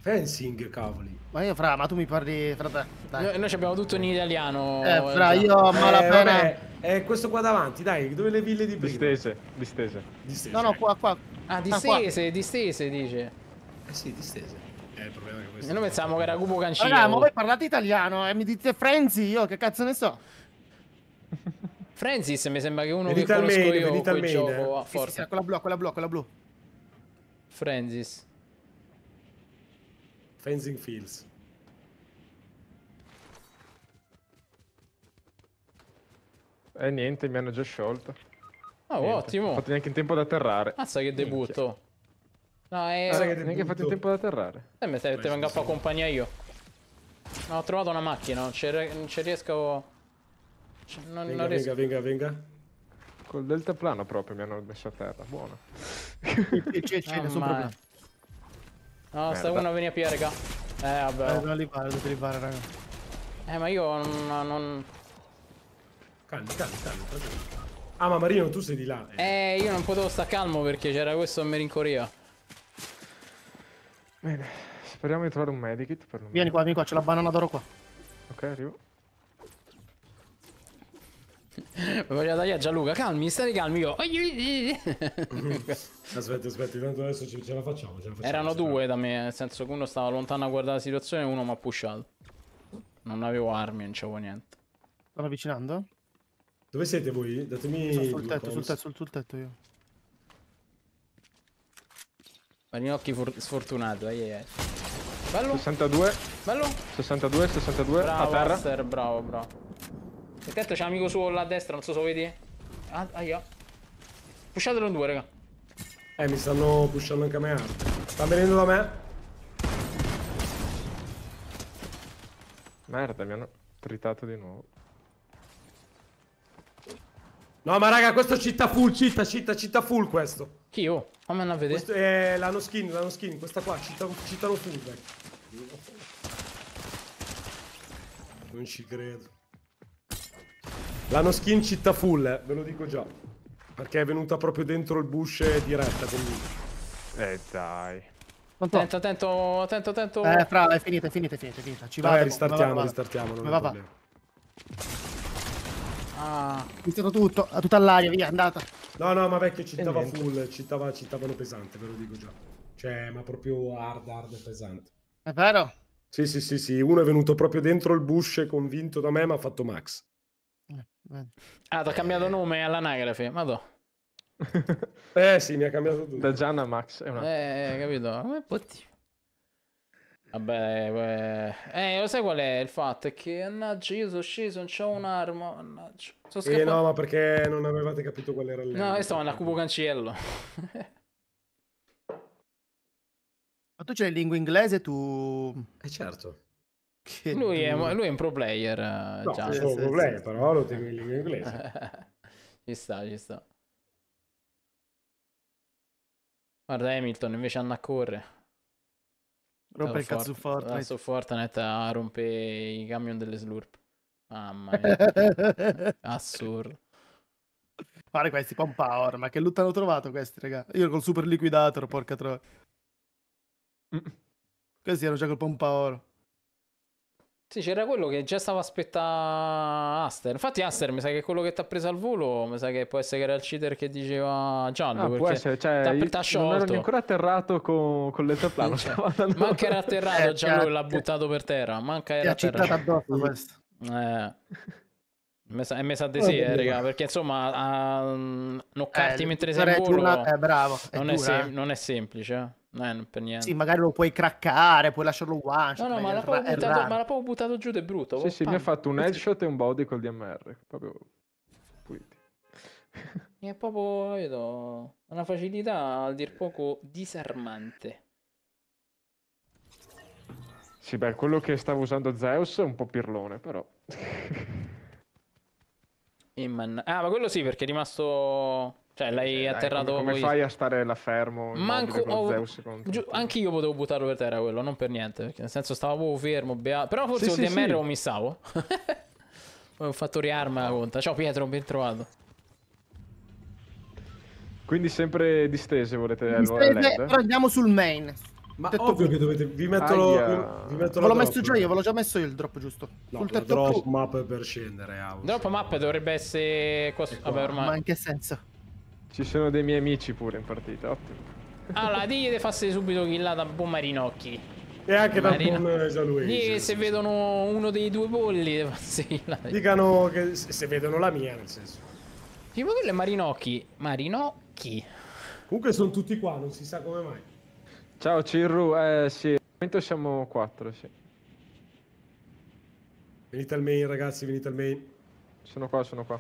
Fencing, cavoli.
Ma io, fra, ma tu mi parli, frate. Dai. Noi, abbiamo tutto in italiano. Eh, fra, eh, io a
eh, malapena. Eh, eh, questo qua davanti, dai, dove le ville di prima? Distese, distese. distese. No, no,
qua, qua. Ah, distese, ah, qua. distese, dice. Eh sì, distese è il problema che questo. E noi pensavamo che era Cubo Cancino. Raga, ma voi
parlate italiano e eh, mi dite Frenzy, io che cazzo ne so.
Francis mi sembra che uno vedite che conosco main, io quel main, gioco eh. a forza. Sì, sì, sì, quella blu,
quella blu, quella blu.
Francis. Fencing
Fields.
E eh, niente, mi hanno già sciolto.
Oh, niente. ottimo. Non ho
fatto neanche in tempo ad atterrare. sai
che debutto. Minchia. No, è... Ah, ragazzi, neanche fatto in tempo ad atterrare. Eh, mi serve, ti vengo a fare compagnia io. No, ho trovato una macchina, non ci, riesco... Non, venga, non riesco...
Venga, venga, venga. Col deltaplano proprio mi hanno messo a terra,
buono.
C'è, c'è, nessun problema.
No, Merda. sta uno a venire a pigliare, raga.
Eh, vabbè. Eh, fare, non li fare, raga.
Eh, ma io non... non... Calmi, calmi, calmi, Ah, ma Marino, tu sei di là. Eh, eh io non potevo stare calmo perché c'era questo a me rincoria.
Bene, speriamo di trovare un
medikit per non...
Vieni qua, vieni qua, c'è la
banana d'oro qua.
Ok, arrivo. Voglio tagliare Gianluca, calmi, stai calmi io. aspetta,
aspetta, tanto adesso ce, ce, la facciamo, ce la facciamo Erano due
da me, nel senso che uno stava lontano a guardare la situazione e uno mi ha pushato. Non avevo armi, non c'avevo niente.
Stanno avvicinando? Dove siete voi? Datemi... Sono sul tetto, sul tetto, sul tetto io.
Marinocchi sfortunato, ai ai ai. Bello. 62. Bello. 62, 62. Bravo, a terra. Master, bravo, bravo. Attento, c'è un amico suo là a destra, non so se lo vedi. Ah, aia. Pushatelo in due, raga.
Eh, mi stanno pushando anche a me. Eh. Sta venendo da me.
Merda, mi hanno tritato di nuovo. No, ma raga, questo città full,
città, città, città full questo. Chi oh? a vedere. Questo è l'ano skin, l'ano skin, questa qua, Citano, citano Non ci credo. L'ano skin città full, eh, ve lo dico già. Perché è venuta proprio dentro il bush diretta con lui. Eh dai.
Attento, attento, attento, attento. Eh, fra, è finita, è finita, è finita, è finita. Ci
Dai, va. Ristartiamo, ristartiamo. Non va, va. Ah, visto tutto, a tutta l'aria, via, andata.
No, no, ma vecchio citava full, citava, citavano pesante, ve lo dico già. Cioè, ma proprio hard, hard pesante. È vero? Sì, sì, sì, sì, uno è venuto proprio dentro il bush, convinto da me, ma ha fatto Max.
Eh, ah, ti ha cambiato nome all'anagrafe, ma do. eh sì, mi ha
cambiato tutto. Da Gianna Max. È una... Eh, capito? Eh,
potti. Vabbè, eh, eh, lo sai qual è il fatto? È che, annaggia, io sono sceso, non c'ho un'arma, mannaggia. Sono scappato. Eh no, ma
perché non avevate capito qual era l'elemento.
No, io stavo a cubo cancello.
ma tu c'hai in lingua inglese, tu...
Eh certo. Lui è, lui, è, un pro player. Eh, no, già. sono un pro player, però lo tengo in lingua inglese. ci sta, ci sta. Guarda Hamilton, invece andando a correre. Rompe il cazzo Fort- Fortnite. Su Fortnite ah, rompe i camion delle slurp. Mamma mia. Assurdo. Guarda questi, pompa or, ma che
lutta hanno trovato questi, raga. Io col super liquidator, porca troia. Mm. Questi erano già col pompa
oro. Sì, c'era quello che già stava aspettando Aster. Infatti, Aster mi sa che quello che ti ha preso al volo, mi sa che può essere che era il cheater che diceva giallo. Ah, può essere, cioè, t'ha, non ero ancora atterrato con, con l'entraplano. Cioè, manca era atterrato, eh, già lui l'ha buttato per terra. Manca era atterrato. addosso questo. Eh. Mi eh, mi sa di sì, eh, raga, perché insomma, a, a, knockarti mm, eh, mentre sei in volo... Una... Eh, bravo, non, è dura, sem- eh. non è semplice, eh, non per niente. Sì,
magari lo puoi craccare, puoi lasciarlo one
No, no, ma l'ha, proprio buttato, ma l'ha
proprio buttato giù è brutto. Sì, oh, sì, pan. mi ha fatto un
headshot e un body col DMR. Proprio puliti.
Mi è proprio, vedo, una facilità a dir poco disarmante.
Sì, beh, quello che stava usando Zeus è un po' pirlone, però.
Eh, Man... Ah, ma quello sì, perché è rimasto cioè, l'hai eh, atterrato. Dai, come, come fai a stare là fermo? Manco. Oh, Zeus, giu- anche io potevo buttarlo per terra quello, non per niente. Perché nel senso stavo fermo. Bea- però forse sì, il sì, DMR sì. lo missavo. Poi ho fatto riarma la conta. Ciao Pietro, ben trovato.
Quindi sempre distese
volete distese, LED?
andiamo sul main. Ma tetto ovvio che
dovete... Vi metto lo...
Vi metto ve l'ho messo già io, ve l'ho già messo io il drop giusto. No, Sul tetto drop map per scendere. Out.
Drop map dovrebbe essere... Qua, vabbè, ormai... Ma
in che senso? Ci sono dei miei amici pure in partita,
ottimo.
Allora, digli di farsi subito killata un po' Marinocchi. E anche da buon Gianluigi. Digli se vedono uno dei due polli, Dicano che se vedono la mia, nel senso. Sì, ma quello è Marinocchi. Marinocchi. Comunque sono tutti qua, non si sa come mai.
Ciao Cirru, eh sì, al momento siamo quattro, sì. Venite al main ragazzi, venite al main. Sono qua, sono qua.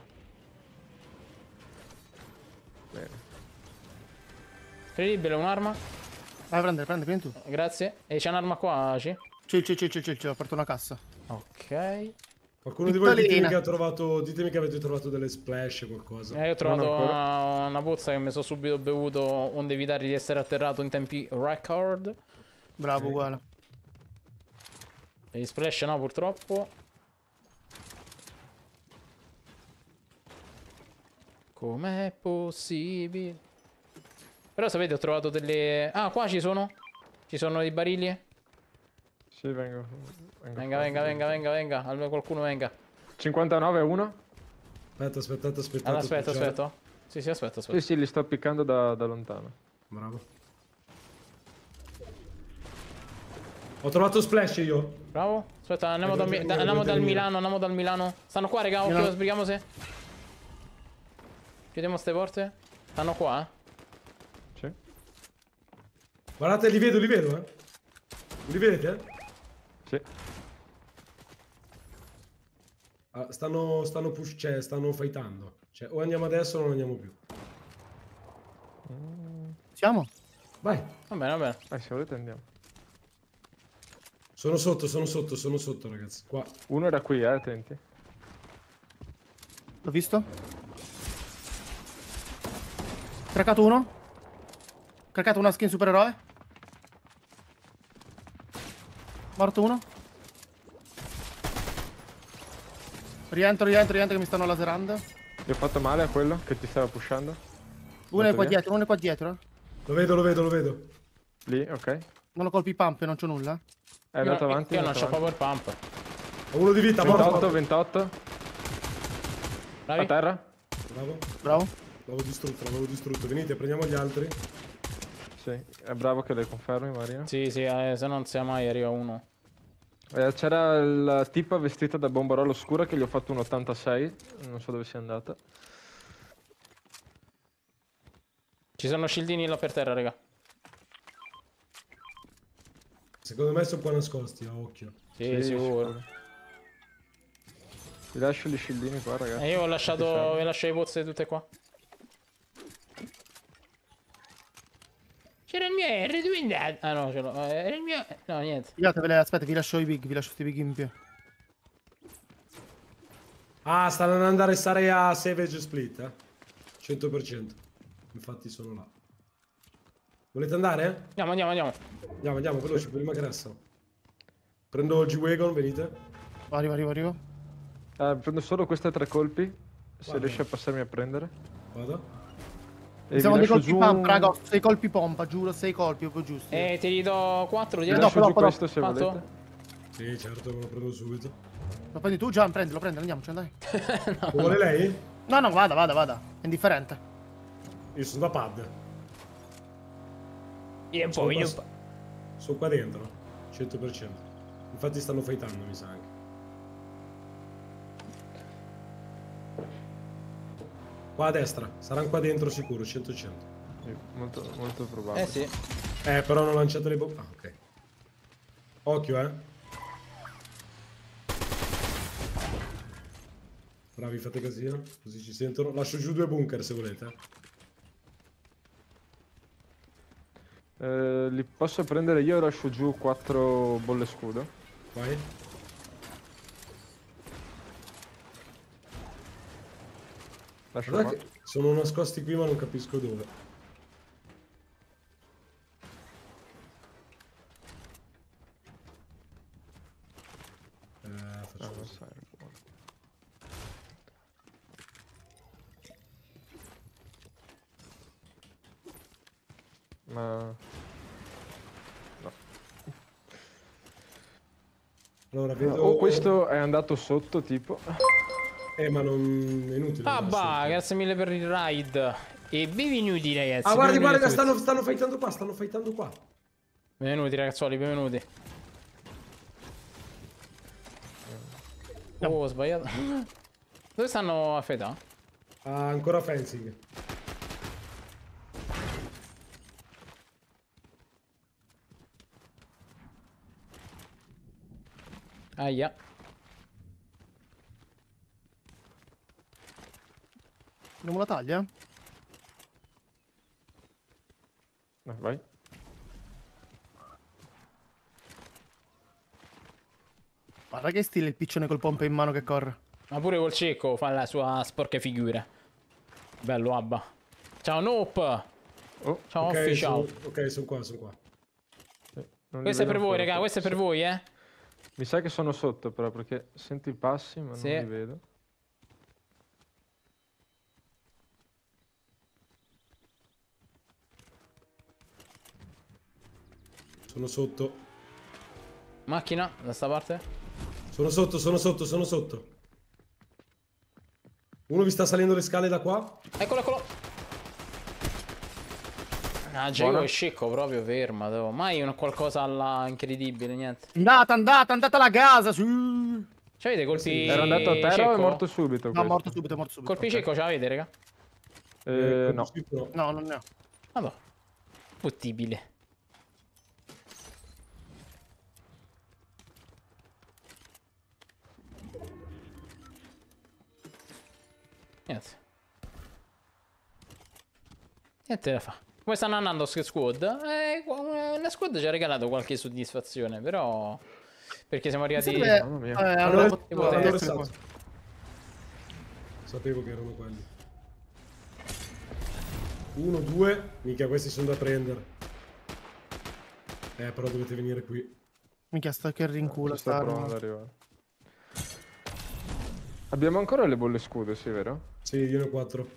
Bene. Incredibile, un'arma. Vai, prende, prende, prendi tu. Eh, grazie. E c'è un'arma qua, Ci?
Sì, sì, sì, sì, sì, ho aperto una cassa. Ok.
Qualcuno Pittolina. di voi ditemi che, ha trovato, ditemi che avete trovato delle splash o qualcosa. Eh, io ho trovato
una, una pozza che mi sono subito bevuto onde evitare di essere atterrato in tempi record. Bravo, sì. uguale. E gli splash no, purtroppo. Com'è possibile? Però sapete ho trovato delle... Ah qua ci sono? Ci sono dei barili? Sì
vengo. venga venga venga
venga venga. Almeno qualcuno venga.
59 1. Aspetta, Aspetta aspettate Allora, ah, aspetta aspetta. aspetta. Sì sì aspetta aspetta. Sì sì li sto piccando da, da lontano.
Bravo. Ho trovato splash
io. Bravo. Aspetta andiamo, da, andiamo dal Milano andiamo dal Milano. Stanno qua raga occhio sbrighiamo se. Chiudiamo queste porte. Stanno qua? Eh? Sì.
Guardate, li vedo, li vedo, eh. Li vedete? Eh? Sì. Ah, stanno, stanno push, cioè, stanno fightando. Cioè, o andiamo adesso o non andiamo più. Siamo? Vai. Va bene, va bene. Vai, eh, se volete andiamo. Sono sotto, sono sotto, sono sotto, ragazzi. Qua.
Uno era qui, eh, attenti.
L'ho visto? Craccato uno. Craccato una skin supereroe. Morto uno. Rientro, rientro, rientro che mi stanno laserando.
Ti ho fatto male a quello che ti stava pushando?
Uno è qua via. dietro, uno è qua dietro. Lo vedo, lo vedo, lo vedo. Lì, ok. Non lo colpi pump, non c'ho nulla. È andato io, avanti. Io non c'ho power
pump. Ho uno di vita, 28, morto. 28.
28. A terra. Bravo. Bravo. L'avevo distrutto, l'avevo distrutto. Venite, prendiamo gli altri. Sì, è bravo che le confermi, Maria. Sì, sì, eh, se non sia mai arriva uno.
Eh, C'era la tipa vestita da bombarolo scura che gli ho fatto un 86. Non so dove sia andata.
Ci sono scildini là per terra, raga.
Secondo me sono qua nascosti, a occhio. Sì, sì
sicuro. Vi lascio gli scildini qua, ragazzi. E eh, io ho lasciato, vi lascio le bozze tutte qua. C'era il mio R, dove in andato? Ah no, ce l'ho. Eh, era il mio... No, niente. Guardate, aspetta, vi
lascio i big, vi lascio i big in più. Ah, stanno andando a
restare a Savage Split, eh? 100%. Infatti sono là. Volete andare?
Andiamo, andiamo, andiamo. Andiamo, andiamo, veloce,
prima che resta. Prendo
G-Wagon, venite. Arrivo, arrivo, arrivo.
Uh, prendo solo queste tre colpi,
Guarda. se riesci a passarmi a prendere.
Vado. Mi dei colpi giù... pompa, raga. Sei colpi pompa, giuro, sei colpi proprio giusto. Eh, ti
li do 4, ti do però,
però, questo se fatto? volete.
Sì, certo, lo prendo subito.
Lo prendi tu, Gian, prendilo, prendilo, andiamoci, andai. no, Vuole no. lei? No, no, vada, vada, vada. È indifferente. Io sono da pad.
Io un po', io... Sono qua dentro, 100%. Infatti stanno fightando, mi sa anche. Qua a destra, saranno qua dentro sicuro, 100-100. Eh, molto, molto probabile. Eh sì. Eh, però hanno lanciato le bombe. Ah, ok. Occhio, eh. Bravi, fate casino, così ci sentono. Lascio giù due bunker se volete.
Eh, li posso prendere io e lascio giù quattro bolle scudo.
Vai. Lascia qua. Sono nascosti qui ma non capisco dove.
Eh, ah, ma... No.
Allora, vedo... Oh, questo
è andato sotto, tipo.
Eh, ma non
è inutile. Ah, bah, grazie mille per il ride. E benvenuti, ragazzi. Eh, ah, guardi, guarda, stanno,
stanno fightando qua, stanno fightando qua.
Benvenuti, ragazzuoli, benvenuti. Oh, ho sbagliato. Dove stanno a feta?
Ah, ancora fencing.
Aia. Ah, yeah.
Prendiamo la taglia? Eh, vai. Guarda che stile il piccione col pompa in mano che corre.
Ma pure col cecco fa la sua sporca figura. Bello, Abba. Ciao, Noop. Oh, ciao, okay, Offi, ciao. Sono,
ok, sono qua, sono qua.
Eh, questo è per voi, raga, questo è per voi, eh.
Mi sa che sono sotto, però, perché sento i passi, ma sì. non li vedo.
Sono sotto.
Macchina, da sta parte. Sono sotto, sono sotto, sono sotto.
Uno vi sta salendo le scale da qua.
Eccolo, eccolo. Ah, Geo è scicco proprio, ferma, devo. Mai una qualcosa alla incredibile, niente.
Andata, andata, andata la casa, su.
C'avete colpi colpi... Era andato a terra o è morto subito? Questo? No, morto subito, è morto subito. Colpi okay. cecco, ce l'avete, raga? Eh, eh no. No, non ne ho. Vabbè. Pottibile. Niente. Niente da fa. Come stanno andando queste squad? Eh, eh, la squad ci ha regalato qualche soddisfazione, però... Perché siamo arrivati... Sì, Mamma mia. Eh, allora, allora, allora, allora
Sapevo che erano quelli. Uno, due. Mica, questi sono da prendere. Eh, però dovete venire qui.
Mica, sta che rincula. Sta provando ad arrivare.
Abbiamo ancora le bolle scudo, sì, vero? Sì, io ne ho quattro.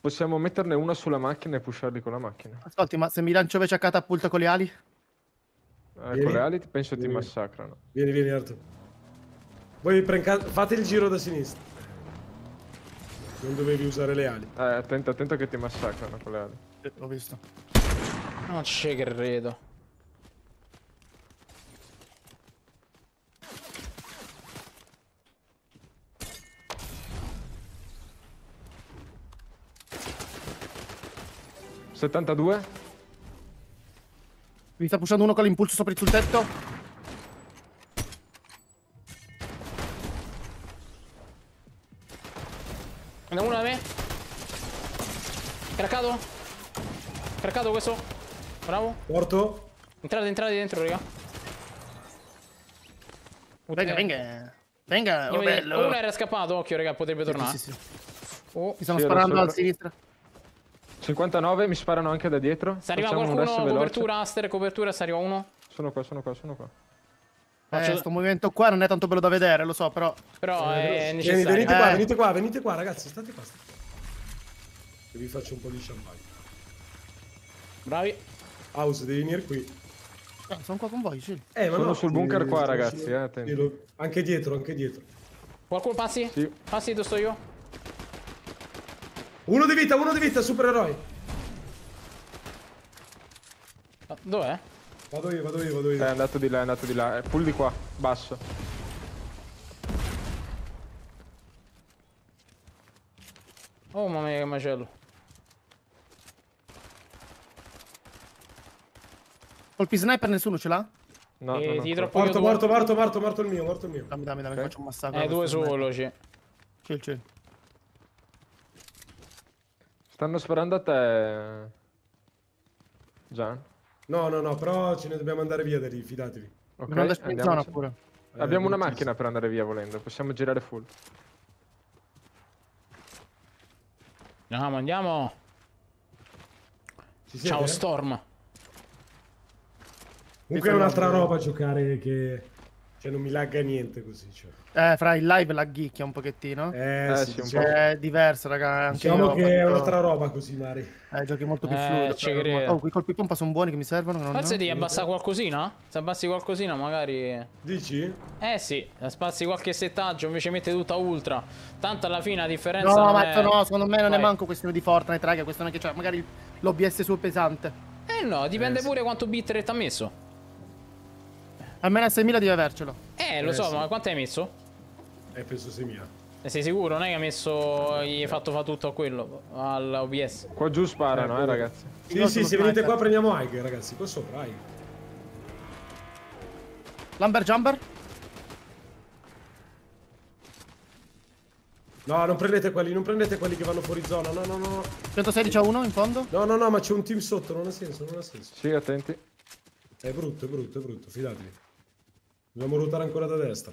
Possiamo metterne una sulla macchina e pusharli con la macchina.
Ascolti, ma se mi lancio invece a catapulta con le ali?
Eh, con le ali penso vieni. ti massacrano.
Vieni, vieni, Arthur. Voi prencate... fate il giro da sinistra. Non dovevi usare le ali. Eh, attento,
attento che ti massacrano con le ali. Eh, ho visto. Non ci credo.
72. Mi sta pushando uno con l'impulso sopra sul tetto.
Andiamo uno da me. Craccato. Craccato questo. Bravo. Morto. Entrate, entrate dentro, raga. Venga, venga. Venga, oh bello. Uno era scappato, occhio, raga, potrebbe tornare. Sì, sì, sì. Oh, Mi stanno sparando a sinistra.
59, mi sparano anche da dietro. Se arriva
Facciamo qualcuno, copertura, Aster, copertura, se arriva uno.
Sono qua, sono qua, sono qua. questo Eh, movimento qua non è tanto bello da vedere, lo so, però... Però eh, è necessario. Venite, eh. qua, venite
qua, venite qua, ragazzi,
state qua, state qua.
Che vi faccio un po' di champagne. Bravi. House, devi venire qui.
Eh, sono qua con voi, sì. Eh, ma sono no, sul bunker eh, qua, ragazzi, eh,
anche dietro, anche dietro.
Qualcuno passi? Sì. Passi, dove sto io? Uno di vita, uno di vita,
supereroi. Dov'è? Vado io, vado io, vado
io. È andato di là, è andato di là. È pull di qua,
basso. Oh mamma mia che macello.
Colpi sniper nessuno ce l'ha? No, eh,
no, no.
Morto, morto, morto, morto,
morto, morto il mio, morto il mio. Dammi, dammi, dammi, okay. faccio un massacro. Eh, due solo, c'è. C'è, c'è.
Stanno sparando a te, Gian.
No, no, no, però ce ne dobbiamo andare via da lì, fidatevi. Ok, andiamo pure.
Eh, Abbiamo una macchina per andare via volendo, possiamo girare full.
Andiamo, andiamo. Ciao Storm. Comunque è un'altra roba
giocare che
cioè non mi lagga niente così. Cioè. Eh, fra il live lagghicchia un pochettino. Eh, eh sì, sì, cioè, È diverso, ragazzi. Anche diciamo che è un'altra roba così, Mari. Eh, giochi molto più eh, fluido. Oh, quei colpi pompa sono buoni che mi servono. Non Forse ti abbassa
qualcosina? Se abbassi qualcosina magari... Dici? Eh sì, spazi qualche settaggio, invece mette tutta ultra. Tanto alla fine la differenza... No, ma è... no, secondo
me non Vai. è manco questione di Fortnite, raga. Questo non è che c'è. Magari l'OBS suo pesante.
Eh no, dipende eh, pure quanto bitrate ha messo. Almeno 6.000 deve avercelo. Eh, lo so, ma quanto hai messo? Hai preso 6.000. E sei sicuro? Non è che ha messo. Gli hai fatto fa tutto a quello. All'OBS. Qua
giù sparano, eh, ragazzi.
Sì, sì, sì se venite qua prendiamo
Ike, ragazzi. Qua sopra, Ike. Lumber Jumper? No, non prendete quelli, non prendete quelli che vanno fuori zona. No, no, no. 116 a 1 in fondo? No, no, no, ma c'è un team sotto, non ha senso, non ha senso. Sì, attenti. È brutto, è brutto, è brutto, fidatevi. Dobbiamo ruotare
ancora da destra.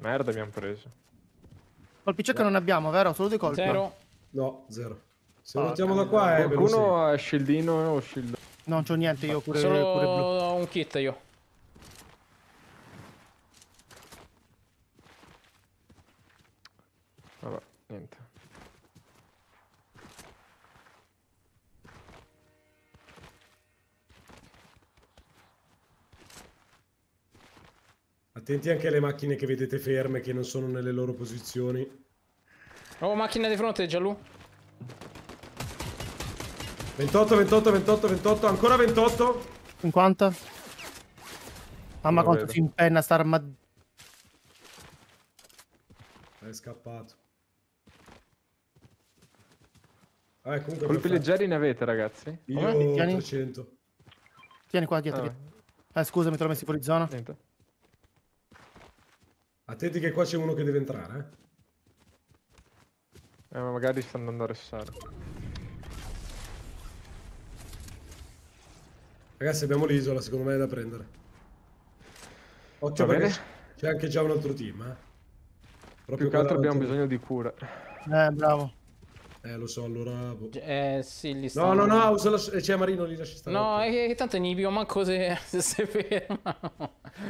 Merda abbiamo preso.
Colpi che non abbiamo, vero? Solo dei
colpi. Zero.
No, zero.
Se ah, ruotiamo da qua è Qualcuno ha shieldino o shield? Non c'ho niente io, pure, Solo pure blu.
ho un kit io.
Vabbè,
niente.
Attenti anche alle macchine che vedete ferme, che non sono nelle loro posizioni.
Oh, macchina di fronte, Giallu.
28, 28, 28, 28, ancora 28.
50. Mamma non quanto vedo. si impenna sta armatura.
È scappato. Ah, comunque
Colpi
leggeri ne avete, ragazzi? Io
Tieni.
300. Tieni qua dietro. Ah. Eh, scusami, te l'ho messo fuori zona. Niente.
Attenti che qua c'è uno che deve entrare.
Eh? eh, ma magari sta andando a restare.
Ragazzi, abbiamo l'isola, secondo me è da prendere. Occhio c'è anche già un altro team, eh. Proprio Più che altro abbiamo bisogno di cura. Eh, bravo. Eh, lo so, allora... Boh. Eh, sì, li stanno... No, no, no, usa la... Eh,
c'è Marino lì, lasci stare.
No, e, eh, tanto è nibio, manco se, se ferma.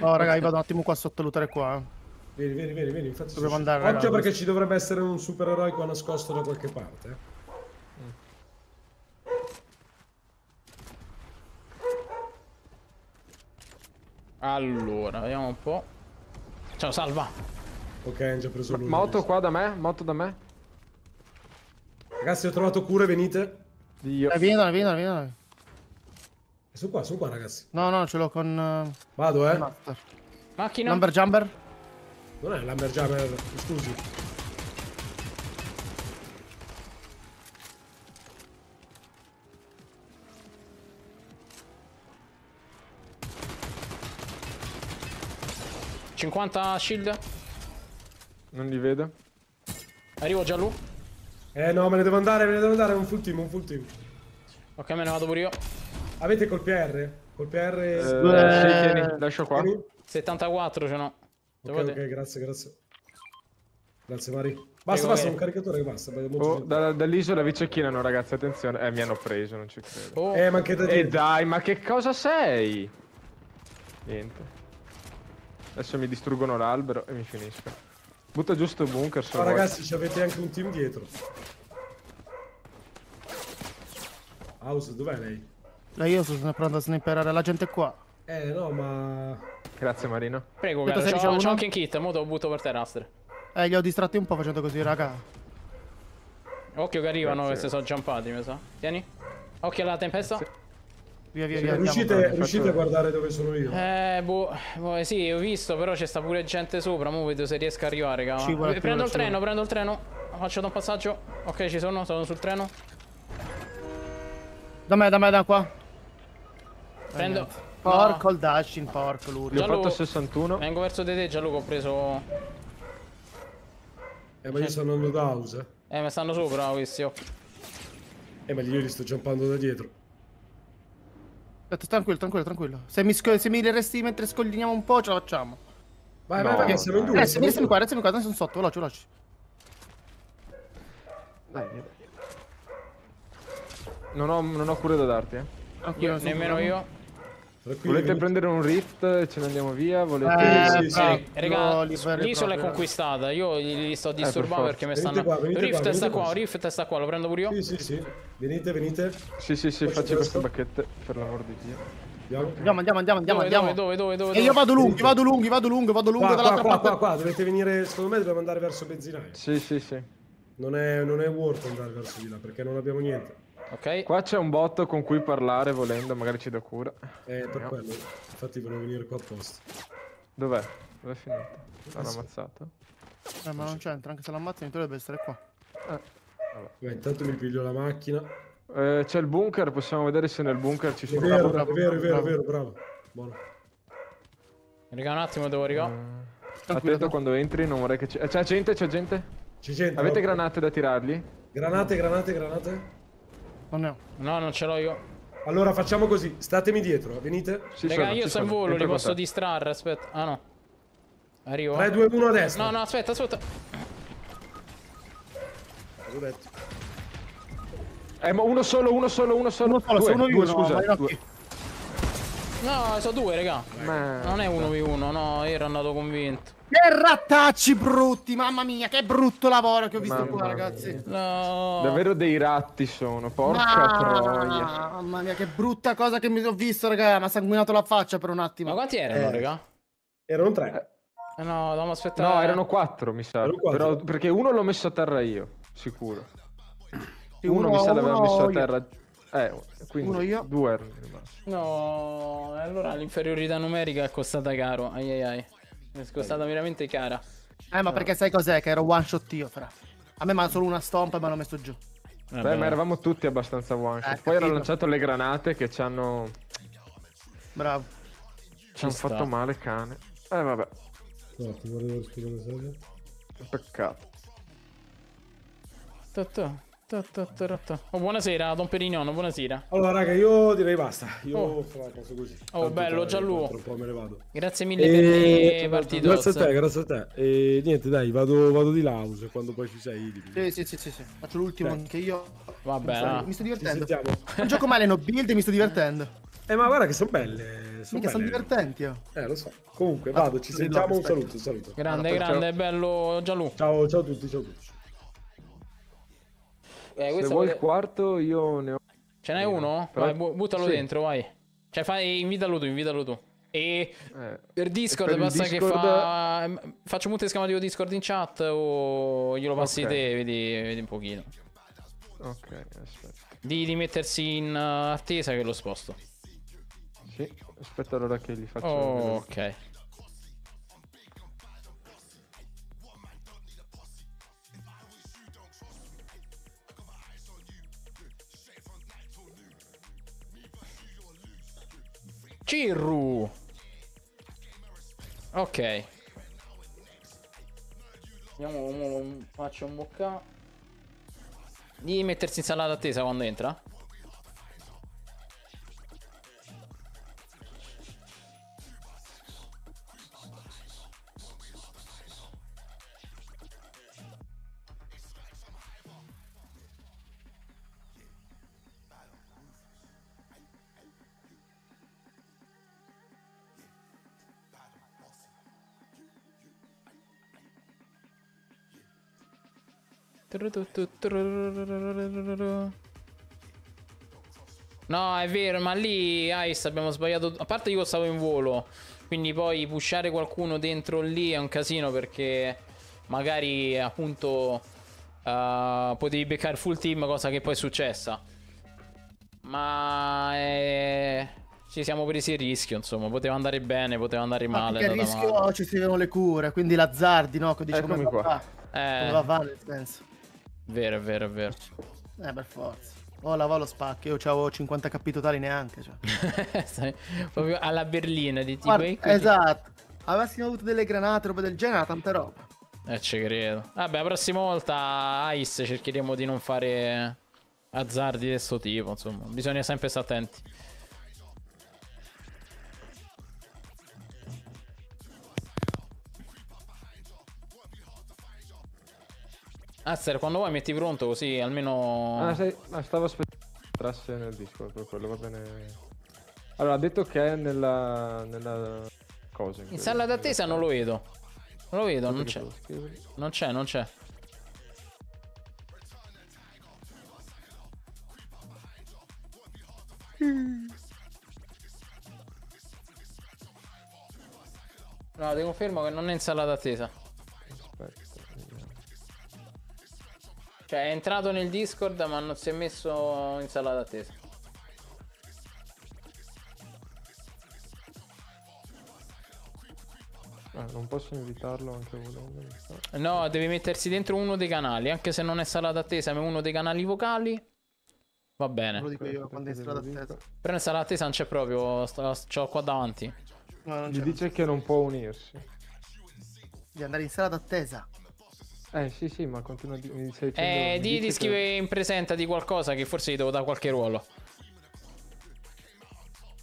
No, oh,
ragazzi, vado un attimo qua a sottovalutare qua, eh. Vieni, vieni, vieni, vieni. Infatti, Dobbiamo ci... andare. Occhio perché ci dovrebbe essere un
supereroe qua nascosto da qualche parte. Mm.
Allora, vediamo un po'.
Ciao, salva.
Ok, ho già preso
lui. Moto
qua da me, moto da me.
Ragazzi, ho trovato cure, venite. Dio. Eh, vieni, vieni, vieni. Sono qua, sono qua, ragazzi.
No, no, ce l'ho con... Uh... Vado, eh. Master.
Macchina. Number jumper. Non è l'Hammerjammer, scusi.
Cinquanta shield.
Non li vedo. Arrivo già lui. Eh no, me ne devo andare, me ne devo andare, un full team, un full team.
Ok, me ne vado pure io.
Avete colpi R? Colpi R... Eh, eh... Lascio qua.
74 ce cioè no. Ok, ok,
grazie, grazie. Grazie, Mari. Basta, basta, eh. un caricatore
che basta. Oh,
da, dall'isola vi cecchino, ragazzi, attenzione. Eh, mi hanno preso, non ci credo. Oh. Eh, ma che da Eh, dai, ma che cosa sei? Niente. Adesso mi distruggono l'albero e mi finisco. Butta giusto il bunker, se Ma vuoi. ragazzi, ci
avete anche un team dietro. House, dov'è
lei?
No, io sto pronto a sniperare la gente qua. Eh, no, ma...
Grazie Marino. Prego, caro. C'ho, c'ho anche in kit, mo te lo butto per terra, Aster.
Eh, li ho distratti un po' facendo così, raga.
Occhio che arrivano, Grazie. questi sono giampati, mi sa. Tieni. Occhio alla tempesta. Sì. Via, via, via. Sì, riuscite, andiamo, riuscite faccio... a guardare dove sono io? Eh, boh, boh sì, ho visto, però c'è sta pure gente sopra. Mo vedo se riesco a arrivare, raga. Eh, prendo prima, il treno, prendo il treno. Faccio da un passaggio. Ok, ci sono, sono sul treno.
Da me, da me, da qua. Prendo. Eh, Porco
no. il dashin, porco l'urio. Ho fatto 61. Vengo verso di te, Gianluca, ho preso... Eh, ma io sono da house. Eh. eh, ma stanno sopra questi, oh.
Eh, ma io li sto jumpando da dietro.
Aspetta, tranquillo, tranquillo, tranquillo. Se mi, se mi resti mentre scogliniamo un po', ce la facciamo. Vai, no, vai, vai, che siamo in due. Eh, se mi restano qua, restami qua, sono sotto, veloci, veloci.
Dai, dai. Non ho, non ho cura da darti, eh.
Io, nemmeno io.
Volete prendere un rift e ce ne andiamo via? Volete... Eh, sì, sì, sì. Raga, l'isola è
conquistata, io li sto disturbando eh, per perché mi stanno... Qua, rift qua, sta qua, qua, rift sta qua, lo prendo pure io? Sì, sì, sì. Venite, venite.
Sì, sì, sì, faccio queste bacchette, per l'amor di Dio.
Andiamo, andiamo, andiamo, andiamo, dove, andiamo. Dove, dove, dove, E io vado lunghi, vado lunghi, vado lunghi, vado lunghi Qua, parte. Qua,
qua, qua, dovete venire, secondo me dobbiamo andare verso benzinaio. Sì, sì, sì. Non è, non è worth andare verso di là perché non abbiamo niente. Ok. Qua c'è un botto con cui
parlare volendo, magari ci do cura. Eh,
per no. quello. Infatti volevo venire qua apposta. Dov'è? Dov'è finito? L'hanno ammazzato?
Eh, ma non c'entra, anche se l'ammazzano dovrebbe essere qua.
Eh.
Allora. Beh, intanto mi piglio la macchina. Eh, c'è il bunker, possiamo vedere se nel bunker ci sono... È vero, bravo, bravo,
è vero, è vero, bravo. Buono. Riga un
attimo devo rigò. Uh, eh, attento quando entri, non vorrei che... Eh, c'è gente, c'è gente? C'è gente. Avete
granate da tirargli?
Granate, granate, granate. Non ne ho. No, non ce l'ho io.
Allora facciamo così, statemi dietro, venite. Sì, Raga, sono, io sto in volo, Entro li posso te.
distrarre, aspetta. Ah no. Arrivo. 3, 2, 1 a destra. No, no, aspetta, aspetta. L'ho
Eh, ma uno solo, uno solo, uno solo. Uno solo, due, sono due,
io, scusa. No, due. No, sono due, raga. Ma... Non è 1v1, no, ero andato convinto.
Che rattacci brutti, mamma mia, che brutto lavoro che ho visto mamma qua, ragazzi. No. Davvero
dei ratti sono, porca ma... troia.
Mamma mia, che brutta cosa che mi ho visto, raga. Mi ha sanguinato la faccia per un attimo. Ma quanti erano, eh. raga?
Erano tre.
Eh, no, dobbiamo aspettare. No, erano
quattro, mi sa. Quattro. Però, perché uno l'ho messo a terra io, sicuro. Uno, uno mi sa l'aveva messo a terra. Eh, quindi uno
io. due erano. No, allora l'inferiorità numerica è costata caro. Ai ai ai. è costata veramente cara. Eh, ma perché
sai cos'è? Che ero one shot io, fra. A me manca solo una stompa e me l'ho messo giù.
Eh, beh, ma eravamo tutti abbastanza one shot. Eh, Poi hanno lanciato le
granate che ci hanno.
Bravo. Ci, ci hanno fatto male, cane. Eh, vabbè. No, cioè, ti volevo Peccato.
Totto. Oh, buonasera, Don Perignano, buonasera. Allora, raga, io direi basta. Io oh. farò a caso così. Oh, Tanto bello, Gianlu. Grazie mille e... per le e... Grazie a te, grazie
a te. E niente, dai, vado, vado di Laus quando poi ci sei.
Sì, sì, sì, sì, sì. Faccio l'ultimo dai. anche io. Vabbè, no. mi sto divertendo. Non gioco male, no build, mi sto divertendo. Eh, ma guarda che sono belle. Sono, Mica sono divertenti. Oh. Eh, lo so. Comunque, vado, ci sentiamo. Un saluto, un saluto. Grande, allora, grande,
ciao. bello Gianlu. Ciao, ciao a tutti, ciao a tutti. Eh, Se vuoi il
quarto, io ne ho. Ce n'è uno? Vai, buttalo sì. dentro,
vai. Cioè, fai, invitalo tu, invitalo tu. E eh, per Discord per basta Discord... che fa... faccio mute esclamativo Discord in chat o glielo passi okay. te, vedi, vedi, un pochino. Ok, aspetta. Di, di mettersi in eh, attesa che lo sposto. Sì,
aspetta allora che gli faccio. Oh,
ok. Cirru. Ok. Vediamo, faccio un bocca. Di mettersi in sala d'attesa quando entra. No, è vero, ma lì Ice abbiamo sbagliato. A parte io stavo in volo. Quindi poi pushare qualcuno dentro lì è un casino perché magari appunto uh, potevi beccare full team, cosa che poi è successa. Ma eh, ci siamo presi il rischio, insomma, poteva andare bene, poteva andare male. Ma il rischio
male. ci servivano le cure, quindi l'azzardi, no? Che diciamo Eccomi qua.
Va, eh. va, nel senso. Vero, vero, vero. Eh, per forza.
Oh, lavò lo spacco. Io avevo 50 capi totali
neanche. Cioè. Proprio alla berlina di tipo. Guarda,
esatto. Avessimo avuto delle granate, roba del genere, tanta roba.
Eh, ci credo. Vabbè, la prossima volta, Ice, cercheremo di non fare azzardi di questo tipo. Insomma, bisogna sempre stare attenti. Aster, quando vuoi metti pronto così almeno... Ah, sei...
ah stavo aspettando trasse nel Discord, per quello va bene. Allora, ha detto che è nella... nella... cosa. In, in sala d'attesa
non lo vedo. Non lo vedo, non c'è. Non c'è, non c'è. Hmm. No, ti confermo che non è in sala d'attesa. Cioè è entrato nel Discord ma non si è messo in sala d'attesa.
Eh, non posso invitarlo anche volendo.
No, devi mettersi dentro uno dei canali, anche se non è sala d'attesa, ma uno dei canali vocali. Va bene. Lo dico io quando è in sala d'attesa. Però in sala d'attesa non c'è proprio, c'ho qua davanti. No, non Gli
dice che non può unirsi.
Di andare in sala d'attesa. Eh sì sì, ma continua di, mi dicendo...
Eh, di, di scrivere in presenta di qualcosa che forse gli devo dare qualche ruolo.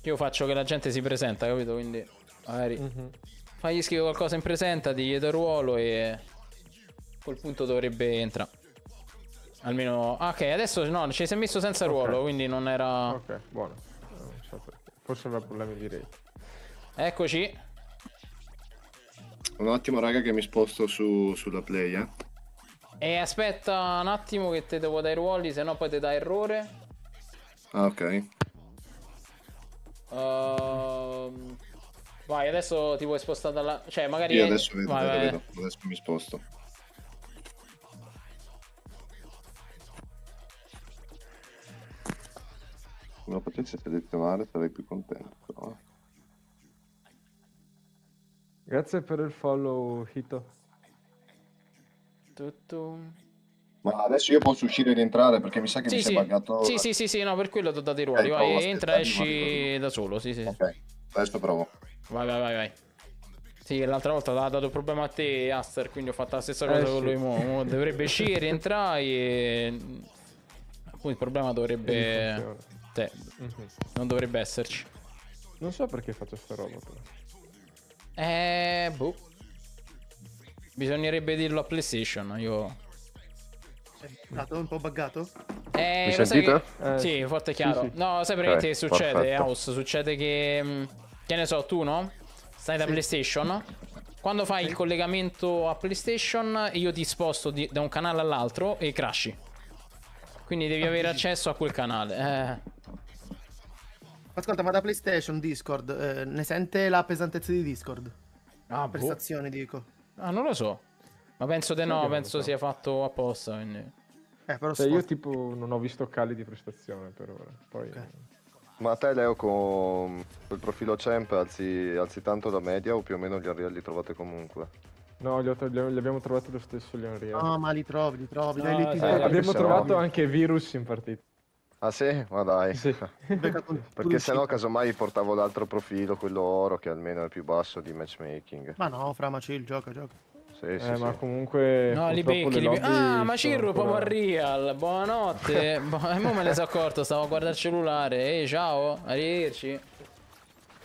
Io faccio che la gente si presenta, capito? Quindi magari... Mm-hmm. Fagli scrivere qualcosa in presenta, digli do ruolo e... A quel punto dovrebbe entrare. Almeno... Ah, ok, adesso no, ci si è messo senza okay. ruolo, quindi non era... Ok, buono. Forse aveva problemi di rete. Eccoci.
Un attimo, raga, che mi sposto su, sulla play, eh.
E aspetta un attimo che te devo dare i ruoli, se no poi ti dà errore. Ah, ok. Uh, vai, adesso ti puoi spostare dalla... Cioè, magari... Io adesso vedo, vai, vedo, vedo.
adesso mi sposto. Se lo potessi selezionare sarei più contento.
Grazie per il follow, Hito.
Tutto.
Ma adesso io posso uscire e rientrare perché mi sa che sì, mi sì. si è buggato. Sì, sì, sì,
sì, no, per quello ti ho dato i ruoli. Eh, vai, entra e esci da solo. Sì, sì. Ok, adesso provo. Vai, vai, vai, vai. Sì, l'altra volta ha dato problema a te, Aster, quindi ho fatto la stessa eh, cosa eh, con lui. Mo. dovrebbe uscire, rientrare e. Poi il problema dovrebbe. Te. Mm -hmm. Non dovrebbe esserci. Non so perché faccio sta roba però. Eh, boh. Bisognerebbe dirlo a PlayStation, io...
È stato un po' buggato?
Eh, Mi sentite? Che... Eh. Sì, forte e chiaro. Sì, sì. No, sai praticamente eh, che succede, House? Succede che... Mm, che ne so, tu, no? Stai da sì. PlayStation? Quando fai il collegamento a PlayStation, io ti sposto di... da un canale all'altro e crashi. Quindi devi ah, avere accesso a quel canale. Eh...
Ascolta, ma da PlayStation, Discord, eh, ne sente la pesantezza di Discord? Ah, boh. prestazione,
dico. Ah, non lo so. Ma penso di no, penso sia fatto apposta. Quindi... Eh, però Beh, cioè, io
tipo non ho visto cali di prestazione per ora. Poi... Okay.
Ma te Leo con il profilo Champ alzi, alzi, tanto la media o più o meno gli Unreal li trovate comunque?
No, li, ho, li abbiamo trovati lo stesso gli Unreal. No,
ah, ma li trovi, li trovi. No, dai, li ah, sì, abbiamo
trovato
anche Virus in partita. Ah sì? Ma dai. Sì. Perché sennò casomai portavo l'altro profilo, quello oro, che almeno è il più basso di matchmaking.
Ma
no, fra ma Macil, gioca, gioca.
Sì, eh,
sì, ma comunque... No, li becchi, li becchi. Ah, ma Cirru,
proprio a real. Buonanotte. e eh, mo me ne sono accorto, stavo a guardare il cellulare. Ehi, ciao, arrivederci.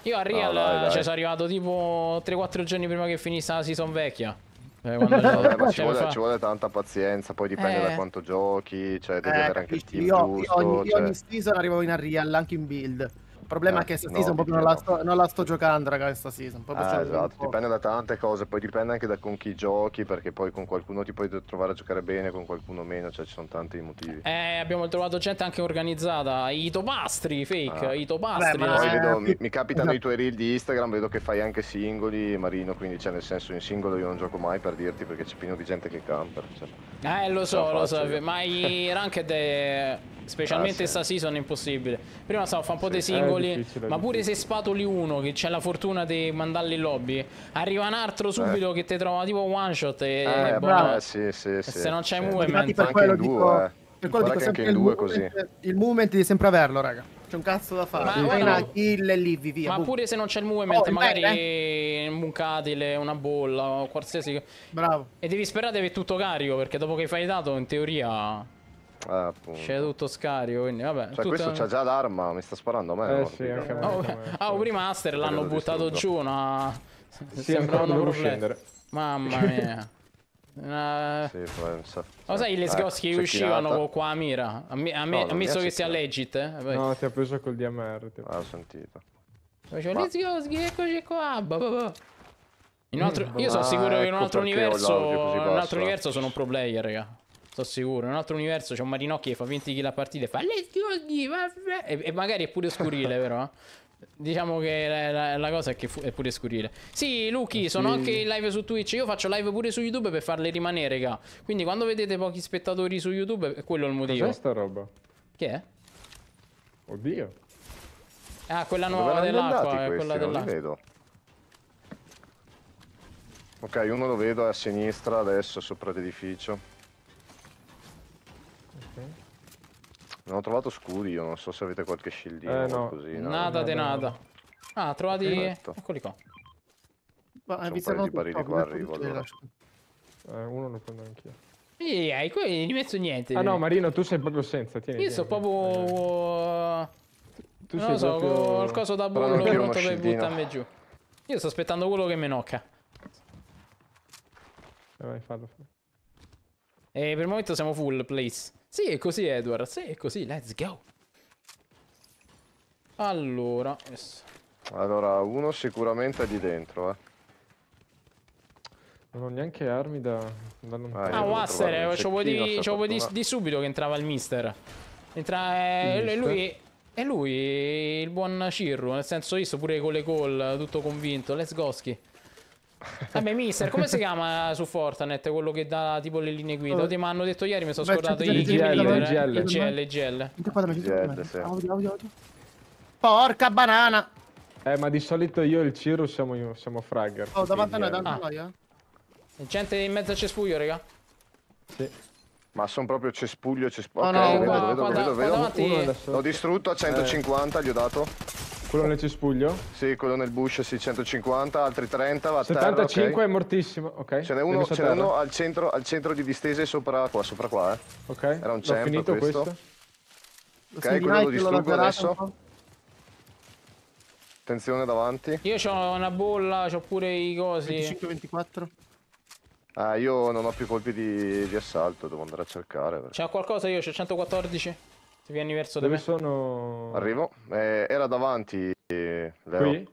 Io a real, no, dai, dai. cioè, sono arrivato tipo 3-4 giorni prima che finisse la season vecchia.
Eh, Vabbè, ma ci, vuole, ci, vuole, tanta pazienza, poi dipende eh. da quanto giochi, cioè devi eh, avere anche il team io, giusto. Io ogni, cioè... io ogni
season arrivo in Unreal, anche in build. Il problema eh, è che questa no, season proprio non la, sto, non la, sto, giocando, ragazzi, sta season. Eh, esatto, dipende da
tante cose, poi dipende anche da con chi giochi, perché poi con qualcuno ti puoi trovare a giocare bene, con qualcuno meno, cioè ci sono tanti motivi.
Eh, abbiamo trovato gente anche organizzata, i topastri, fake, ah. i topastri. Beh, ma... Poi vedo, mi, mi,
capitano esatto. i tuoi reel di Instagram, vedo che fai anche singoli, Marino, quindi cioè nel senso in singolo io non gioco mai per dirti, perché c'è pieno di gente che camper. Cioè.
Eh, lo so, lo so, ma i ranked... Eh, specialmente sta season è impossibile. Prima stavo a fare un po' dei singoli, ma pure se spatoli uno che c'è la fortuna di mandarli in lobby, arriva un altro subito eh. che ti trova tipo one shot e, eh, bravo, eh,
sì, sì, sì, se non c'è sì. movement per
quello
dico, due, eh. per quello dico sempre il, due movement, così. il movement devi sempre averlo, raga. C'è
un cazzo da fare. Ma, una kill e lì via. Ma boom. pure se non c'è il movement, oh, magari eh. un catile, una bolla, qualsiasi. Bravo. E devi sperare di avere tutto carico, perché dopo che hai fai dato, in teoria.
Eh, C'è
tutto scarico, quindi vabbè. Cioè, questo c'ha già
l'arma, mi sta sparando a me. Eh, sì, okay.
oh, ah, Master l'hanno buttato giù, una... Eh, sì, Sembrava un problema. Mamma mia. Una... Sì, penso. Lo sai le sgoschi eh, uscivano con qua a mira? A me, a me, no, ammesso che sia legit, eh? No, ti ha preso col DMR.
ah, ho sentito.
Facevo, Ma... le sgoschi, eccoci qua. Bah, bah, bah. Un altro... Mm, io boh. sono ah, sicuro che in un ecco altro universo. In un altro universo sono un pro player, raga. Sto sicuro. In un altro universo c'è un Marinocchi che fa 20 kg a partita e fa Let's E, e magari è pure scurile, però. Eh. Diciamo che la, la, la, cosa è che è pure scurile. Sì, Luki, eh, sono sì. anche in live su Twitch. Io faccio live pure su YouTube per farle rimanere, raga. Quindi quando vedete pochi spettatori su YouTube, quello è il motivo. Cos'è sta roba? Che è? Oddio. Ah, quella nuova dell'acqua. Eh, quella dell'acqua. vedo.
Ok, uno lo vedo a sinistra adesso, sopra l'edificio. Non ho trovato scudi io, non so se avete qualche scildino eh, no. così.
No? Nada de nada. No.
Ah, trovati... Perfetto. Eccoli qua. Ma hai visto un paio di qua arrivo allora.
Eh, uno lo prendo anch'io.
Ehi, yeah, qui non mezzo niente. Ah no, Marino,
tu sei proprio senza, tieni. Io tieni. so
proprio... Eh. Tu non sei so, proprio... da bullo pronto per buttarmi giù. Io sto aspettando quello che mi nocca. Eh, vai, fallo. E eh, per il momento siamo full, please. Sì, è così, Edward. Sì, è così. Let's go. Allora. Yes.
Allora, uno sicuramente è di dentro, eh.
Non ho neanche armi da...
da non... Ah, ah Wasser, eh, c'ho po' di, di, subito che entrava il mister. Entra... eh, Lui, è lui, il buon Cirru. Nel senso, io sto pure con le call, tutto convinto. Let's go, Ski. Vabbè, mister, come si chiama su Fortnite quello che dà tipo le linee guida? Oh. Mi hanno detto ieri, mi sono Beh, scordato i
GL, GL, GL. Porca
banana!
Eh, ma di solito io e il Ciro siamo, siamo fragger. Oh, davanti a noi, davanti eh. a
noi, eh. Ah. Gente in mezzo a cespuglio, raga.
Sì. Ma sono proprio cespuglio, cespuglio. Oh, no, okay, no, vedo, qua, vedo, vedo, vedo, vedo. L'ho distrutto a 150, eh. gli ho dato. Quello nel cespuglio? Sì, quello nel bush, sì, 150, altri 30, va 75 terra, okay.
è mortissimo, ok. Ce n'è uno, ce uno
al, centro, al, centro, di distese sopra qua, sopra qua, eh.
Ok, Era un champ finito questo. questo.
Ok, sì, quello lo distruggo adesso.
Attenzione davanti. Io ho una bolla, ho pure i cosi. 25-24.
Ah, io non ho più colpi di, di assalto, devo andare a cercare.
C'è qualcosa io, c'ho 114. Se vieni verso Dove sono? Arrivo.
Eh, era davanti, eh, Qui?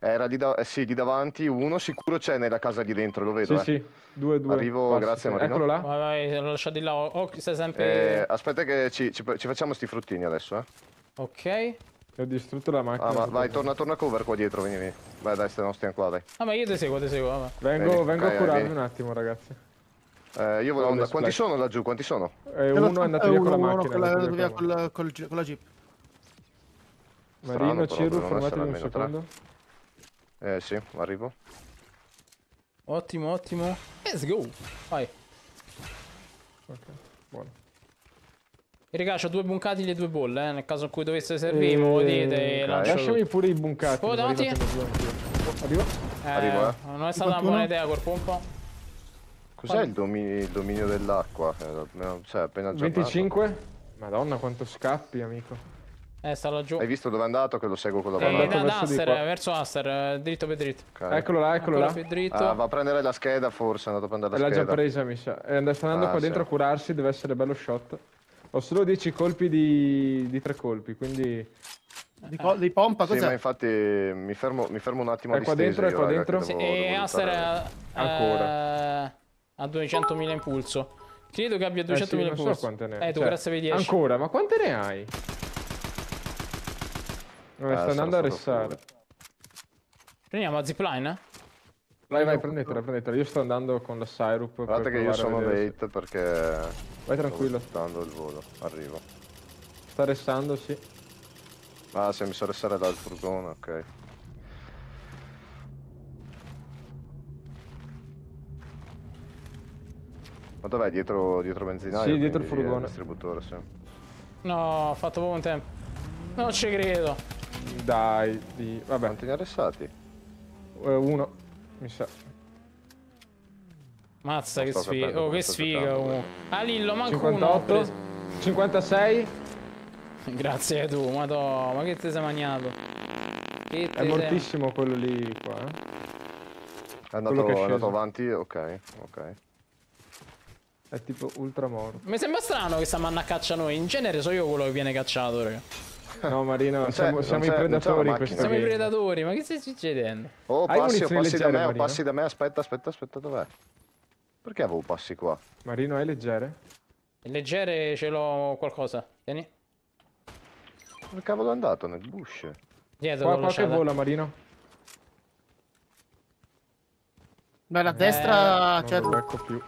Era di, da eh, sì, lì davanti, uno sicuro c'è nella casa di dentro, lo vedo. Sì, sì, eh.
due, due. Arrivo, Passi. grazie Marino. Eccolo là. Vai, vai, lo lascio di là. Oh, stai sempre... Eh,
aspetta che ci, ci, ci facciamo sti fruttini adesso, eh.
Ok. Ho distrutto la macchina. Ah, ma
vai, torna, torna a cover qua dietro, vieni, vieni. Vai, dai, se non stiamo qua, dai.
Ah, ma io ti seguo, ti seguo.
Ah, vengo, vengo a curarmi un attimo, ragazzi.
Eh, io volevo andare. Quanti sono laggiù? Quanti sono?
Eh, eh uno eh, è andato via con la macchina. con la, eh, con la jeep.
Marino, Ciro, fermatevi un secondo. Eh sì, arrivo.
Ottimo, ottimo. Let's go. Vai. Ok, buono. E raga, ho due buncati e due bolle, eh. Nel caso in cui dovesse servire, me lo dite. Lasciami pure i buncati. Scusa, davanti. Arrivo. Eh, arrivo, eh. Non è stata una buona idea quel pompa.
Cos'è il, domi il, dominio dell'acqua? Eh, cioè, appena giornato. 25?
Madonna, quanto scappi, amico.
Eh, sta laggiù. Hai visto dove è andato? Che lo seguo con la banana. Eh, verso Aster,
verso eh, Aster, dritto per dritto. Okay.
Eccolo là, eccolo, là.
Ah, va a prendere la scheda forse, è andato a prendere la L'ha scheda. L'ha già presa,
mi sa. Eh, sta andando ah, qua sì. dentro a curarsi, deve essere bello shot. Ho solo 10 colpi di, di tre colpi, quindi
di, po di, pompa cos'è? Sì, ma infatti mi fermo, mi fermo un attimo è qua dentro, è qua dentro. Devo, sì, devo Aster,
ancora. Ha 200.000 impulso. Credo che abbia 200.000 eh sì, impulso. Non so quante ne hai. Eh, tu cioè, grazie per 10. Ancora,
ma quante ne hai? Non ah, sta andando a restare.
Prendiamo la zipline? Vai, vai,
prendetela, prendetela. Io sto andando con la syrup. Guardate che io sono late
perché... Vai tranquillo. Sto il volo, arrivo. Sta restando, sì. Ah, se mi so restare dal furgone, ok. Ma dov'è? Dietro, dietro benzinaio? Sì, dietro il eh, furgone. Il distributore, sì.
No, ho fatto proprio un tempo. Non ci credo.
Dai, di... vabbè. Quanti ne ha arrestati? Uh, eh, uno, mi sa.
Mazza, non che sfiga. Oh, che sfiga. Comunque. Ah, Lillo, manco 58, uno. 56. Grazie tu, madò. Ma che te sei mangiato? Che te È mortissimo
quello lì qua, eh?
È andato, è, è andato avanti, ok, ok.
È tipo ultramorto.
Mi sembra strano che stiamo a caccia noi. In genere so io quello che viene cacciato, raga. No Marino, siamo, diciamo, siamo i predatori Siamo i predatori, ma che stai succedendo? Oh, passi, passi leggere, da me, Marino? passi
da me, aspetta, aspetta, aspetta, dov'è? Perché avevo passi qua?
Marino, è leggere? Il leggere ce l'ho qualcosa, tieni.
Dove cavolo è andato? Nel bush?
Dietro, qua, qua che vola
Marino.
Beh, la eh, destra... Eh, non cioè lo
ecco più.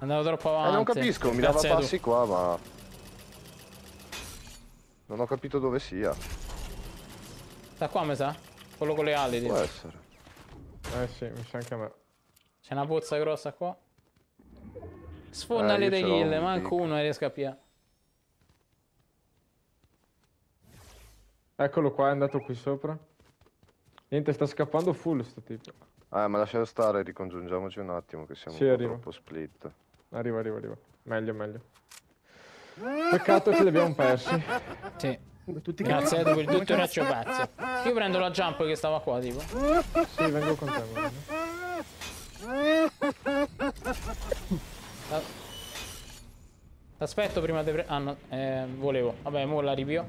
Andavo troppo avanti. Eh, non capisco, mi dava passi qua,
ma... Non ho capito dove sia.
Da qua, mi sa? Quello con le ali, Può essere.
Eh sì, mi sa anche
a me. C'è una pozza grossa qua. Sfonda eh, le dei kill, un manco uno e riesco a pia.
Eccolo qua, è andato qui sopra. Niente, sta scappando full sto tipo.
Eh, ma lascialo stare, ricongiungiamoci un attimo che siamo sì, un po' troppo split.
Arriva, arriva, arriva. Meglio, meglio.
Peccato che li abbiamo persi.
Sì. Tutti
Grazie, dopo il dottoraccio pazzo.
Io prendo la jump che stava qua, tipo. Sì, vengo con te. Ah. Aspetto prima di... Ah, no, eh, volevo. Vabbè, mo la ripio.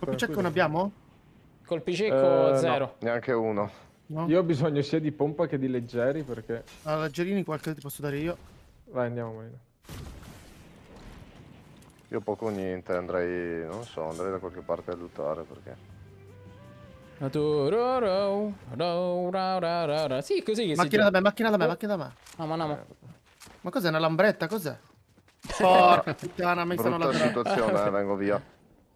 Colpicecco ne abbiamo? Colpi Colpicecco eh, zero.
No, neanche uno.
No. Io ho bisogno sia di pompa che di leggeri perché... Allora, leggerini qualche ti posso dare io. Vai, andiamo Marino.
Io poco o niente, andrei, non so, andrei da qualche parte a lottare perché...
Sì, così macchina da me, macchina da me,
macchina da me. No, ma no, ma... ma cos'è una lambretta? Cos'è? Porca puttana, mi sono la
situazione, eh, vengo via.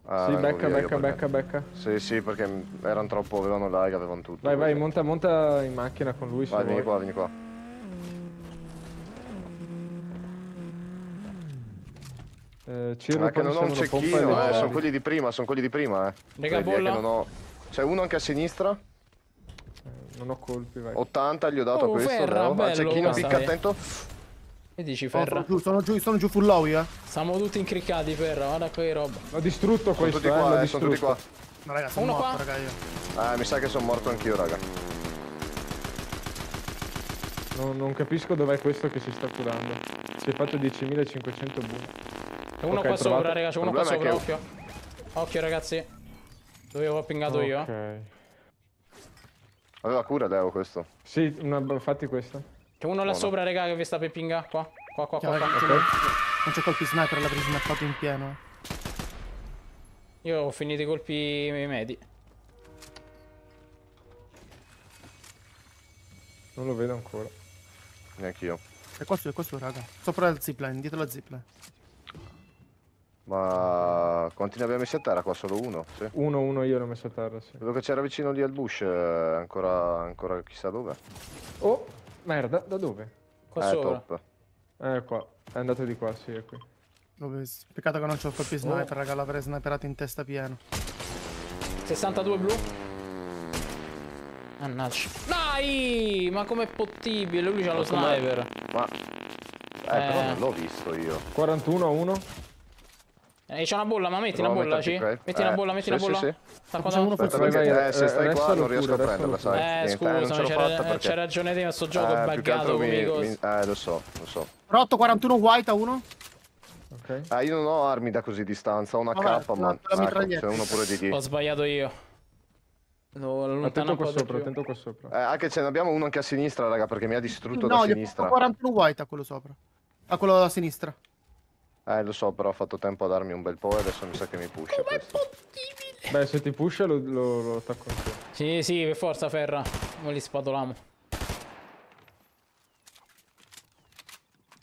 Ah, sì, becca, via becca, becca, becca. Sì, sì, perché erano troppo, avevano lag, avevano tutto. Vai, vai,
monta, monta in macchina con lui. Vai, vieni qua, vieni qua. Eh, cioè, Ciro, che non ho un cecchino, eh, sono quelli
di prima, sono quelli di prima, eh. che non Ho... C'è uno anche a sinistra. Eh, non ho colpi, vai. 80 gli ho dato oh, questo, ferra, no? bello, cecchino, picca eh. attento.
Che dici, Ferra? Sono giù, sono giù, sono giù full low, eh. Siamo tutti incriccati, Ferra, guarda quei roba. Ho
distrutto sono questo, tutti eh, qua, eh, l'ho eh, tutti qua. No,
raga, sono Uno morto, qua. raga,
io. Eh, mi sa che sono morto anch'io, raga.
No, non capisco dov'è questo che si sta curando. Si è fatto 10.500 buoni. C'è uno okay, qua
trovato. sopra, raga, c'è uno qua sopra, che... occhio. Occhio, ragazzi. Dove ho pingato okay. io. Ok.
Aveva cura Devo, questo.
Sì, una... infatti questo.
C'è uno là Buona. sopra, raga, che vi sta per pingare qua. Qua, qua, qua. qua. Okay. Non c'è colpi sniper, l'ha preso
snappato in pieno.
Io ho finito i colpi medi. Non lo vedo ancora.
Neanch'io. io.
È qua su, è qua su, raga. Sopra il zipline, dietro la zipline.
Ma quanti ne abbiamo messi a terra qua? Solo uno? Sì.
Uno, uno io l'ho messo a terra, sì.
Vedo che c'era vicino lì al bush, eh, ancora, ancora chissà dove.
Oh, merda,
da dove? Qua eh, sopra.
Top.
Eh, qua. È andato di qua, sì, è qui.
Peccato che non c'ho colpi oh. sniper, oh. raga, l'avrei sniperato in testa pieno. 62 blu.
Mannaggia. Dai! Ma com'è possibile? Lui c'ha lo sniper. Ma... Eh,
eh, però non l'ho visto io.
41 a 1.
Eh, c'è una bolla, ma metti Provo una bolla, ci. Metti eh, una bolla, metti sì, una bolla. Sì, sì. Sta qua uno Aspetta, vai, eh, se eh, stai qua non riesco pure, a prenderla, sai. Eh, eh scusami, c'è eh, perché... ragione te, ma sto gioco è
buggato mi, mi... Eh, lo
so, lo so.
Rotto 41 white a uno. Ok. Ah,
io non ho armi da così distanza, ho una Vabbè, K, ma ecco, c'è uno pure di lì. Ho
sbagliato io. No, lontano qua sopra, attento qua sopra.
Eh, anche ce ne abbiamo uno anche a sinistra, raga, perché mi ha distrutto da sinistra. No,
41 white a quello sopra. A quello a sinistra.
Eh, lo so, però ho fatto tempo a darmi un bel po' e adesso mi sa che mi pusha Com'è possibile?
Beh, se ti pusha
lo, lo,
lo attacco
anch'io. Sì, sì, per forza, ferra. Non li spadolamo.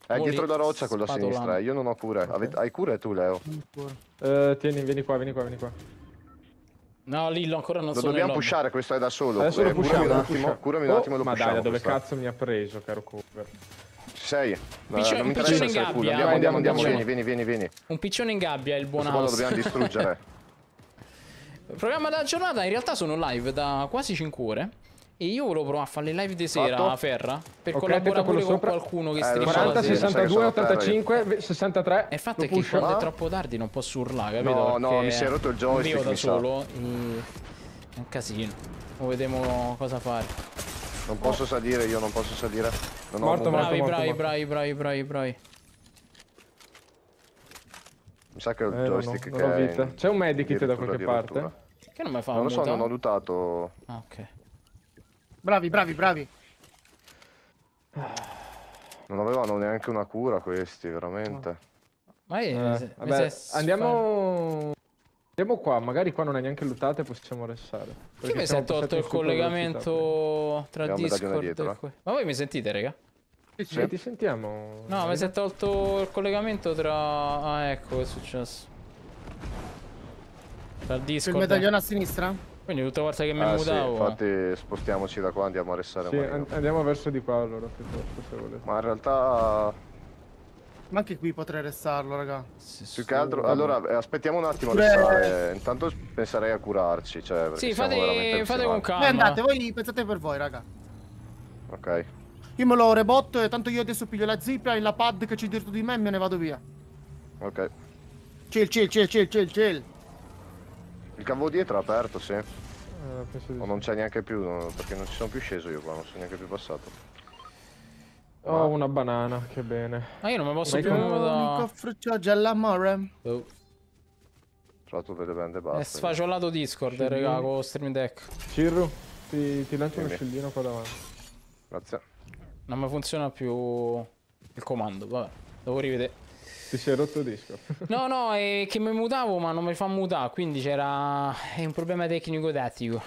È eh,
dietro la roccia con la sinistra, eh, io non ho cure. Okay. Hai cure tu, Leo?
Eh, tieni, vieni qua, vieni qua, vieni qua.
No, Lillo ancora non lo sono dobbiamo pushare, questo è da solo. Adesso eh, lo pushiamo, un attimo, curami un oh, attimo, lo Ma pushiamo. Ma dai, dove questa. cazzo mi ha preso,
caro Cooper? sei. Piccio, eh, non mi interessa se fuso. Andiamo, andiamo, andiamo. Vieni, vieni, vieni, vieni.
Un piccione in gabbia è il buon Questo house. lo dobbiamo distruggere. Programma della giornata, in realtà sono live da quasi 5 ore. E io volevo provare a fare le live di sera Fatto. a Ferra per okay, collaborare pure con sopra. qualcuno che eh, streama 40, 62, 85, 63 E il fatto è che quando no? è ah? troppo tardi non posso urlare, capito? No, Perché no, mi si è rotto il joystick Io da solo so. e... è un casino Vediamo cosa fare
non posso salire, io non posso salire. Non morto, ho morto, bravi, morto, bravi, morto.
bravi, bravi, bravi, bravi.
Mi sa che è il eh, joystick no, no, che è C'è un medikit da qualche parte?
Che non mi fa Non lo so, non ho
lutato.
Ah, ok.
Bravi, bravi, bravi.
Non avevano neanche una cura questi, veramente.
Ma è... Eh, vabbè,
andiamo... Siamo qua, magari qua non è neanche lootata e possiamo restare.
Perché mi sento tolto il collegamento tra Abbiamo Discord dietro, e eh. qui. Ma voi mi sentite, raga? Sì, sì, ti sentiamo. No, mi si è tolto il collegamento tra... Ah, ecco è successo. Tra Discord... Il medaglione a sinistra? Quindi
tutta volta che mi ah, mutavo... Sì,
infatti spostiamoci da qua, andiamo a restare. Sì, an
andiamo verso di qua allora, piuttosto, se volete. Ma in realtà... Ma anche qui potrei restarlo, raga.
Più che altro, allora eh, aspettiamo un attimo Intanto penserei a curarci. Cioè, sì, fate, fate con calma. Beh, andate,
voi pensate per voi, raga. Ok. Io me lo rebotto e tanto io adesso piglio la zippa e la pad che c'è dietro di me e me ne vado via. Ok. Chill, chill, chill, chill, chill, chill.
Il cavo dietro è aperto, sì. Eh, di... O non c'è neanche più, no, perché non ci sono più sceso io qua, non sono neanche più passato.
Ho oh, una banana, che bene.
Ma io non mi posso più un da... frutto all'amore.
Oh. Tratto delle bende basse. È sfaciolato
eh. Discord, Cirru. raga, con stream deck. Cirru, ti, ti lancio Dimmi. uno scellino qua davanti. Grazie. Non mi funziona più il comando, vabbè. Devo rivedere. Ti sei rotto il disco. no, no, è che mi mutavo ma non mi fa mutare, quindi c'era... È un problema tecnico-tattico.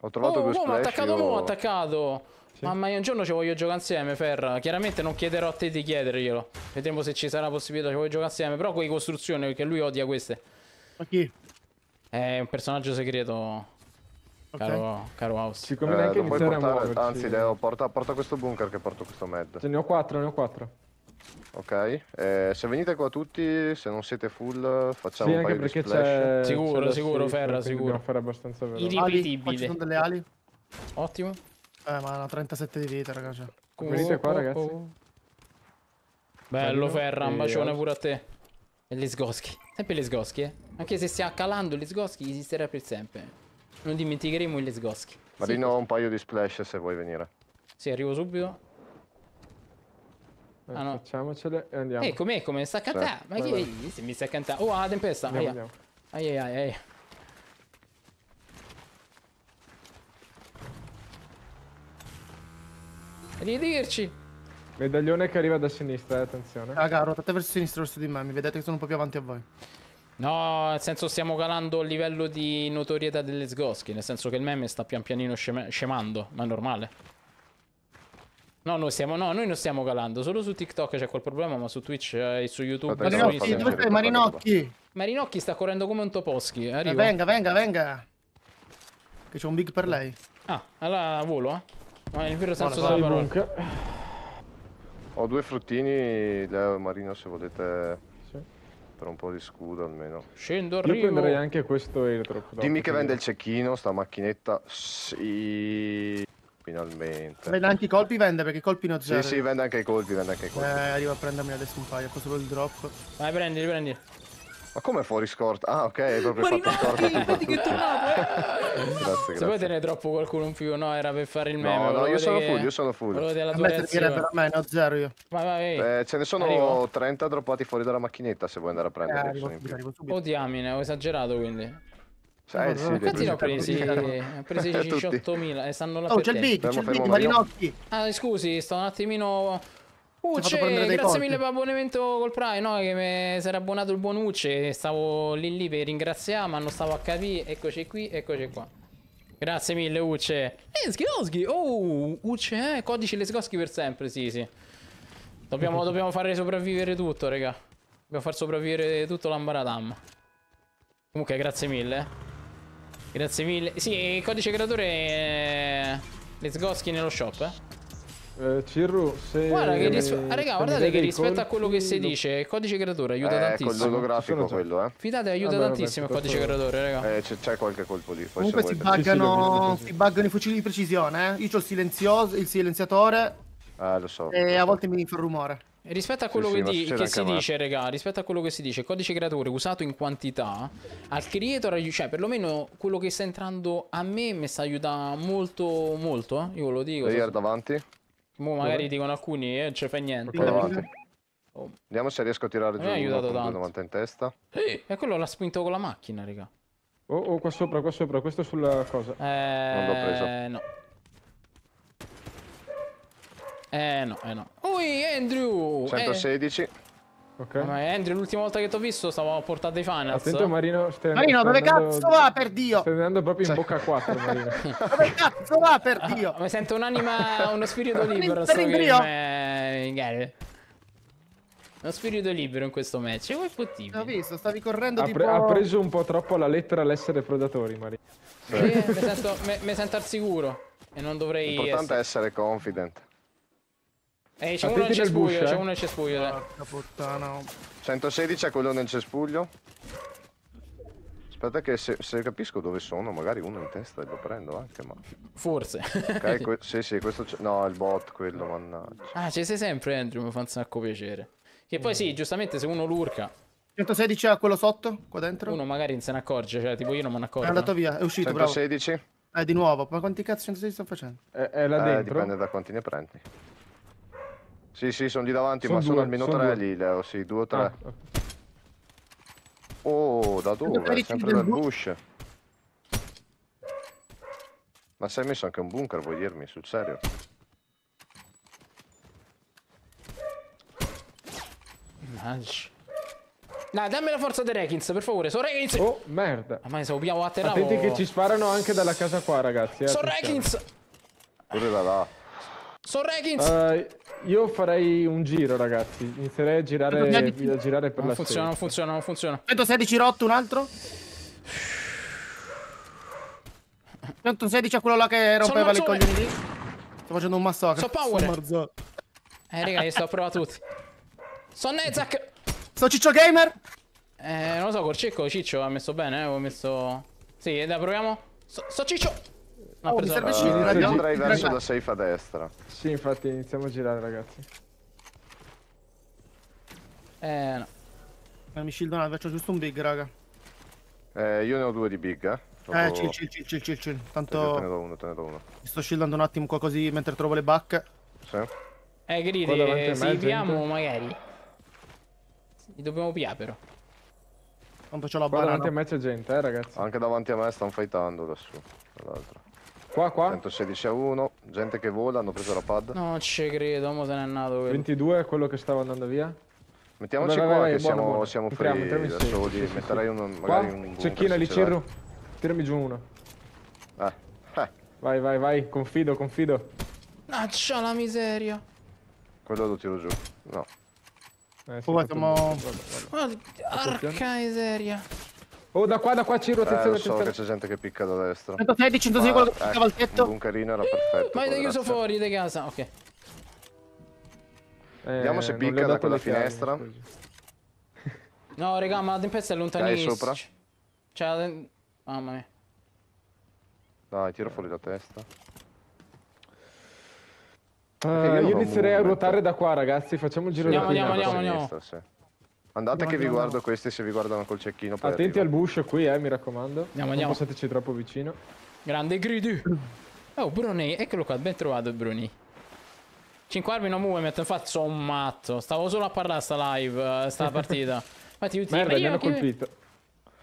Ho trovato oh, due oh, splash. Oh, attaccato, io... attaccato! Sì. Mamma mia, un giorno ci voglio giocare insieme, Ferra. Chiaramente non chiederò a te di chiederglielo. Vedremo se ci sarà possibilità, ci voglio giocare insieme. Però con costruzioni, perché lui odia queste. Ma chi? È un personaggio segreto. Okay. Caro,
caro House. Siccome eh, neanche non puoi portare, anzi, Leo, porta, porta, questo bunker che porto questo med. Ce ne
ho 4, ne ho 4.
Ok, eh, se venite qua tutti, se non siete full, facciamo sì, un paio perché di splash. Sicuro, sicuro, Ferra, sicuro. Dobbiamo fare abbastanza veloce. Irripetibile. Ali, sono
delle ali. Ottimo. Eh, ma una 37 di vita, ragazzi. Cioè. Venite qua, oh, ragazzi. Oh.
oh.
Bello, Ferra, un bacione pure a te. E gli sgoschi. Sempre gli sgoschi, eh. Anche se stia calando gli sgoschi, esisterà per sempre. Non dimenticheremo gli sgoschi. Marino,
sì, un paio di splash se vuoi venire.
Sì, arrivo subito. Eh, ah, no. Facciamocele e andiamo. Eh, com'è? Come sta a cantare? Sì. Certo. Ma che mi sta a cantare? Oh, la ah, tempesta! Andiamo, ai, ai, ai, ai.
Arrivederci. Medaglione che arriva da sinistra, eh, attenzione. Raga, rotate verso sinistra verso di me, mi vedete che sono un po' più avanti a voi.
No, nel senso stiamo calando il livello di notorietà delle Zgoschi, nel senso che il meme sta pian pianino scema scemando, ma è normale. No noi, stiamo, no, noi non stiamo calando, solo su TikTok c'è quel problema, ma su Twitch eh, e su YouTube... Marinocchi, su dove stai Marinocchi? Marinocchi sta correndo come un toposchi, arrivo. Eh, venga, venga, venga.
Che c'è un big per lei.
Ah, allora volo, eh. Ma nel vero senso della
parola.
Ho due fruttini da marino se volete. Per un po' di scudo almeno. Scendo arrivo. Io prenderei
anche questo airdrop. Dimmi che vende il
cecchino, sta macchinetta. Sì. Finalmente.
Vende anche i colpi, vende perché i colpi non zero. Sì, sì,
vende anche i colpi, vende anche i colpi. Eh,
arrivo a prendermi adesso un paio, ho solo il drop. Vai,
prendi, prendi.
Ma come fuori scorta? Ah, ok, hai proprio fatto scorta.
vedi che tornato,
eh?
grazie, Se vuoi te ne troppo qualcuno in più, no, era per fare il meme. No, no io sono che... full, io sono full. Volevo della tua reazione. per me, no, zero io. Vai, vai, vai. Eh, ce ne sono arrivo.
30 droppati fuori dalla macchinetta, se vuoi andare a prendere. Eh, arrivo,
arrivo subito. Oh, diamine, ho esagerato, quindi. Cioè, eh, sì, quanti ne ho presi? Ho presi 18.000 e eh, stanno là Oh, c'è il beat, c'è il beat, Marinocchi. Ah, scusi, sto un attimino Ucce, grazie mille per l'abbonamento col Prime, no? Che mi si era abbonato il buon Ucce, stavo lì lì per ringraziare, ma non stavo a capire, eccoci qui, eccoci qua. Grazie mille Ucce. Eschi, eh, oh, Ucce, eh, codice Lesgoschi per sempre, sì, sì. Dobbiamo, dobbiamo fare sopravvivere tutto, raga. Dobbiamo far sopravvivere tutto l'ambaradam. Comunque, grazie mille. Eh. Grazie mille. Sì, codice creatore è... Let's nello shop, eh. Eh, Cirru, se... Guarda che ris- ah, raga, guardate che rispetto a quello che si dice, il codice creatore aiuta eh, tantissimo. L'olografico
quello, eh. Fidate, aiuta vabbè, tantissimo vabbè, il codice creatore, raga. Eh, c'è, qualche colpo lì.
Comunque si buggano,
si buggano i fucili di precisione, eh. Io ho il silenzioso, il silenziatore. Eh, lo so. E a volte mi fa rumore.
E rispetto a quello sì, che, sì, di, che si dice, regà, rispetto a quello che si dice, il codice creatore usato in quantità, al creator, cioè perlomeno quello che sta entrando a me mi sta aiutando molto, molto, eh? io ve lo dico. Player so, davanti. Mo magari dicono alcuni e eh, non ci fai niente.
oh. Vediamo se riesco a tirare giù aiutato tanto.
90 in testa. Ehi, e quello l'ha spinto con la macchina, raga. Oh, oh, qua sopra, qua sopra, questo sulla cosa. Eh, non l'ho preso. No. Eh no, eh no. Ui, Andrew! 116. Eh. Ok. Ma Andrew, l'ultima volta che ti ho visto stavo a portare dei fan. Attento Marino, stai Marino, stai dove andando, cazzo va
per Dio? Stai andando
proprio in cioè- bocca a quattro, Marino. dove cazzo va per ah, Dio? Ah, mi sento un'anima, uno spirito libero. Per Dio? Game. Uno spirito libero in questo match. E voi potibile. L'ho visto, stavi correndo ha, pre tipo... ha preso
un po' troppo la lettera l'essere predatori, Marino.
Sì, mi sento, sento al sicuro. E non dovrei... L'importante essere... è
essere confident.
Ehi, c'è uno nel cespuglio, c'è eh? uno nel cespuglio. Porca puttana. 116
è quello nel cespuglio. Aspetta che se, se, capisco dove sono, magari uno in testa e lo prendo anche, ma...
Forse. Ok,
sì, sì, questo... c'è... No, il bot, quello, mannaggia.
Ah, ci sei sempre, Andrew, mi fa un sacco piacere. Che poi mm. sì, giustamente, se uno lurca... 116 a quello sotto, qua dentro? Uno magari non se ne accorge, cioè, tipo io non me ne accorgo. È andato via, è uscito, 116. bravo.
116? Eh, di nuovo, ma quanti cazzo 116 sto facendo?
È, è là eh, dentro? dipende
da quanti ne prendi. Sì, sì, sono di davanti, sono ma due, sono almeno minuto sono 3 due. lì, Leo, sì, due o tre. Ah, oh, da dove? Sempre dal bush. Ma sei messo anche un bunker, vuoi dirmi, sul serio?
Mannaggia. Nah, dammi la forza dei Rekins, per favore. Sono Rekins! Oh, merda. Ma se a terra, Attenti oh. che ci
sparano anche dalla casa qua, ragazzi. Eh, sono Rekins! Pure da là.
Sono Regins! Uh,
eh, io farei un giro, ragazzi. Inizierei a girare, a girare per non la
funziona, Non funziona, non funziona. 116 rotto, un altro?
116 a quello là che rompeva le coglioni lì.
Sto facendo un massacro. So power. Sono eh, raga, io sto provando tutti. Sono Nezak. Sono Ciccio Gamer. Eh, non lo so, Corcicco, Ciccio ha messo bene, eh. Ho messo... Sì, dai, proviamo. Sto so Ciccio. Ma oh, per serve uh, scegliere ragazzi. andrei verso la
safe a destra.
Sì, infatti
iniziamo a girare, ragazzi. Eh no. Ma mi una, faccio giusto un big, raga.
Eh, io ne ho due di big, eh. Eh, chill, chill,
chill, chill, chill, chill. Tanto... Te ne do uno, te ne do uno. Mi sto shieldando un attimo qua così mentre trovo le bacche.
Sì.
Eh, gride, se li piamo magari. Li dobbiamo piare però. Tanto c'ho la barra. davanti a
me c'è gente, eh, ragazzi. Anche davanti a me stanno fightando lassù. Tra l'altro. Qua, qua. 116 a 1, gente che vola, hanno preso la pad. Non
ci credo, mo se n'è andato quello. 22 è quello che stava andando via.
Mettiamoci vabbè, qua vabbè, che buono, siamo, buono. siamo free entriamo, da soli, sì, sì, metterei uno, magari qua? un... Cecchina lì, Cirru.
Tirami giù uno. Eh. eh. Vai, vai, vai, confido, confido.
Naccia la miseria.
Quello lo tiro giù, no.
Eh, oh, facciamo...
Arca miseria. Oh, da qua, da qua, Ciro, eh, attenzione, eh, so attenzione. che
c'è gente che picca da destra. 116, 116, quello che piccava ah, il tetto. Un carino era perfetto. Ma è chiuso
fuori di casa, ok. Eh,
Vediamo se picca da quella finestra. Così.
No, raga, ma la tempesta è lontanissima. Dai, sopra. Cioè, mamma mia.
Dai, tiro fuori la testa. Uh, io inizierei a ruotare
da qua, ragazzi. Facciamo il giro sì, di andiamo, andiamo, andiamo, andiamo.
sì. Andate che vi guardo questi se vi guardano col cecchino. Poi Attenti arrivo.
al bush qui, eh, mi raccomando. Andiamo, andiamo. non passateci troppo vicino.
Grande gridi. Oh, Bruni, eccolo qua, ben trovato Bruni. 5 armi, non no movement, infatti sono un matto. Stavo solo a parlare sta live, eh, sta partita. Infatti ti Merda, mi hanno colpito.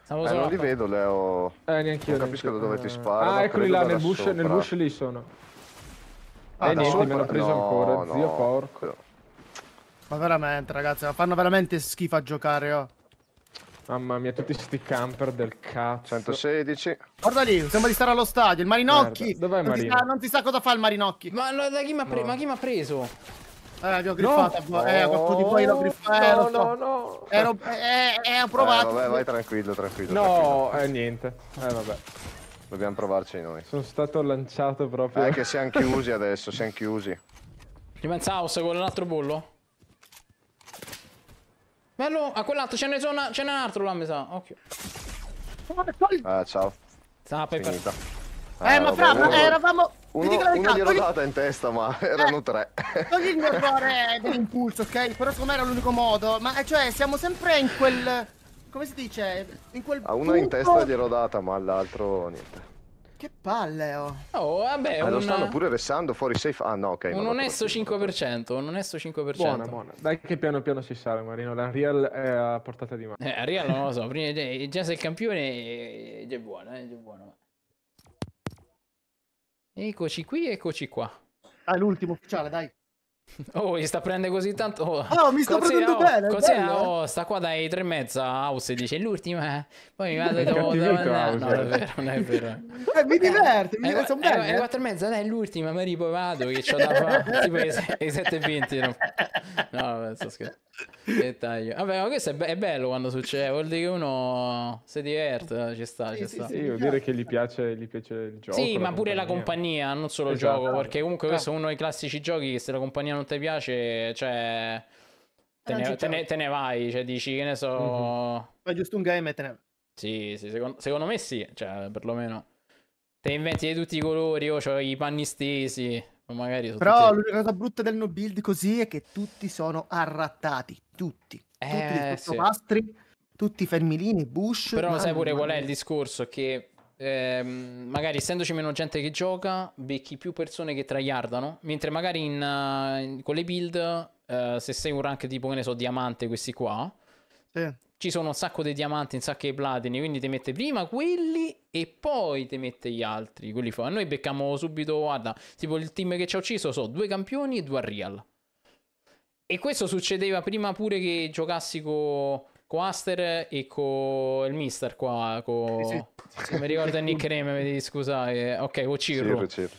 Stavo eh, solo non li
vedo, Leo. Eh, neanche io. Non capisco da dove ti sparo.
Ah, eccoli là, nel bush, nel bush lì sono.
Ah, eh, niente, sopra? me l'ho preso no,
ancora, zio porco.
Ma veramente, ragazzi, ma fanno veramente schifo a giocare, oh.
Mamma mia, tutti sti camper del cazzo. 116. Guarda lì, sembra di stare
allo stadio. Il Marinocchi. Dov'è il Marinocchi? non si sa cosa fa il Marinocchi. Ma no, da chi mi ha preso? Eh, vi ho griffato. No. Eh, qualcuno di voi l'ho griffato. No, eh, no, no. Ero, eh, eh, eh, ho provato. Eh, vabbè, vai
tranquillo, tranquillo. No, tranquillo. eh, niente. Eh, vabbè. Dobbiamo provarci noi. Sono stato lanciato proprio. Eh, che siamo chiusi adesso, siamo chiusi.
Rimens House con un altro bollo? Bello, a quell'altro ce n'è un altro là, mi sa. Occhio.
Ah, ciao. Ciao, hai finito. Eh, eh ma eh, fra, ma eravamo... Uno, uno gli ero data in testa, ma eh, erano eh, tre.
Togli il mio cuore dell'impulso, ok? Però secondo me era l'unico modo. Ma cioè, siamo sempre in quel... Come si dice? In quel A uno punto... in testa gliel'ho
data, ma all'altro niente.
Che palle, oh.
Oh, vabbè,
Ma ah, un... lo stanno
pure restando fuori safe. Ah, no, ok. Un
onesto 5%, un onesto 5%. Buona, buona.
Dai che piano piano si sale, Marino. La Real è a portata
di mano. Eh, Real non lo so. Prima, già se il campione eh, è eh, già buono, è buono. Eccoci qui, eccoci qua. Ah, l'ultimo ufficiale, dai. Oh, gli sta prendendo così tanto. Oh, oh mi sta prendendo oh, bene. Così, bello, oh, eh. sta qua dai tre e mezza. House oh, dice l'ultima. Eh. Poi mi vado dopo. devo andare. No, eh. è vero, non è vero. eh, mi diverte, mi diverte. Sono belle. È quattro e mezza, dai, l'ultima. Ma ripoi vado. Che c'ho da fare. tipo i sette e 20. No, no sto scherzando dettaglio. Vabbè, ma questo è, be- è, bello quando succede, vuol dire che uno si diverte, ci sta, sì, ci sta. Sì, sì, vuol dire
che gli piace, gli piace il gioco. Sì, ma compagnia. pure la
compagnia, non solo esatto. il gioco, perché comunque ah. questo è uno dei classici giochi che se la compagnia non ti piace, cioè... Te ah, ne, te, ne, te ne, vai, cioè dici che ne so... Mm-hmm.
Fai giusto un game
e te ne vai. Sì, sì secondo, secondo me sì, cioè perlomeno... Te inventi di tutti i colori, io ho i panni stesi, magari Però tutti...
l'unica cosa brutta del no build così è che tutti sono arrattati, tutti. Eh, tutti sì. mastri, tutti fermilini, bush. Però sai pure qual è il
discorso che ehm, magari essendoci meno gente che gioca, becchi più persone che traiardano, mentre magari in, eh, in, con le build eh, se sei un rank tipo che ne so diamante questi qua sì ci sono un sacco di diamanti, un sacco di platini, quindi ti mette prima quelli e poi ti mette gli altri, quelli fuori. Noi beccamo subito, guarda, tipo il team che ci ha ucciso sono due campioni e due a E questo succedeva prima pure che giocassi con co Aster e con il Mister qua, co... sì, sì. mi ricordo il nickname, mi devi scusare, eh, ok, con Cirro. Cirro,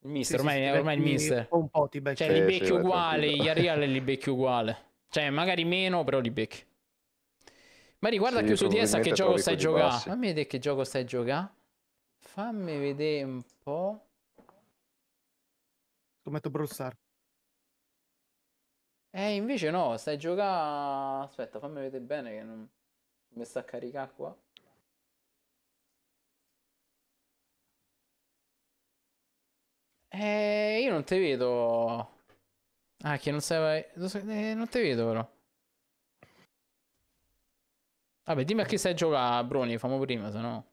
Il Mister, sì, ormai, ormai il Mister. Un po' ti becchi. Cioè, li becchi uguali, gli a li becchi uguali. Cioè, magari meno, però li becchi. Ma riguarda sì, più su DS a che gioco stai giocando. Fammi vedere che gioco stai giocando. Fammi vedere un po'. Scommetto Brossard. Eh, invece no, stai giocando... Aspetta, fammi vedere bene che non... Mi sta a caricare qua. Eh, io non te vedo. Ah, che non sai... Eh, non te vedo però. Vabbè, dimmi a chi sai gioca Bruni, famo prima, se no.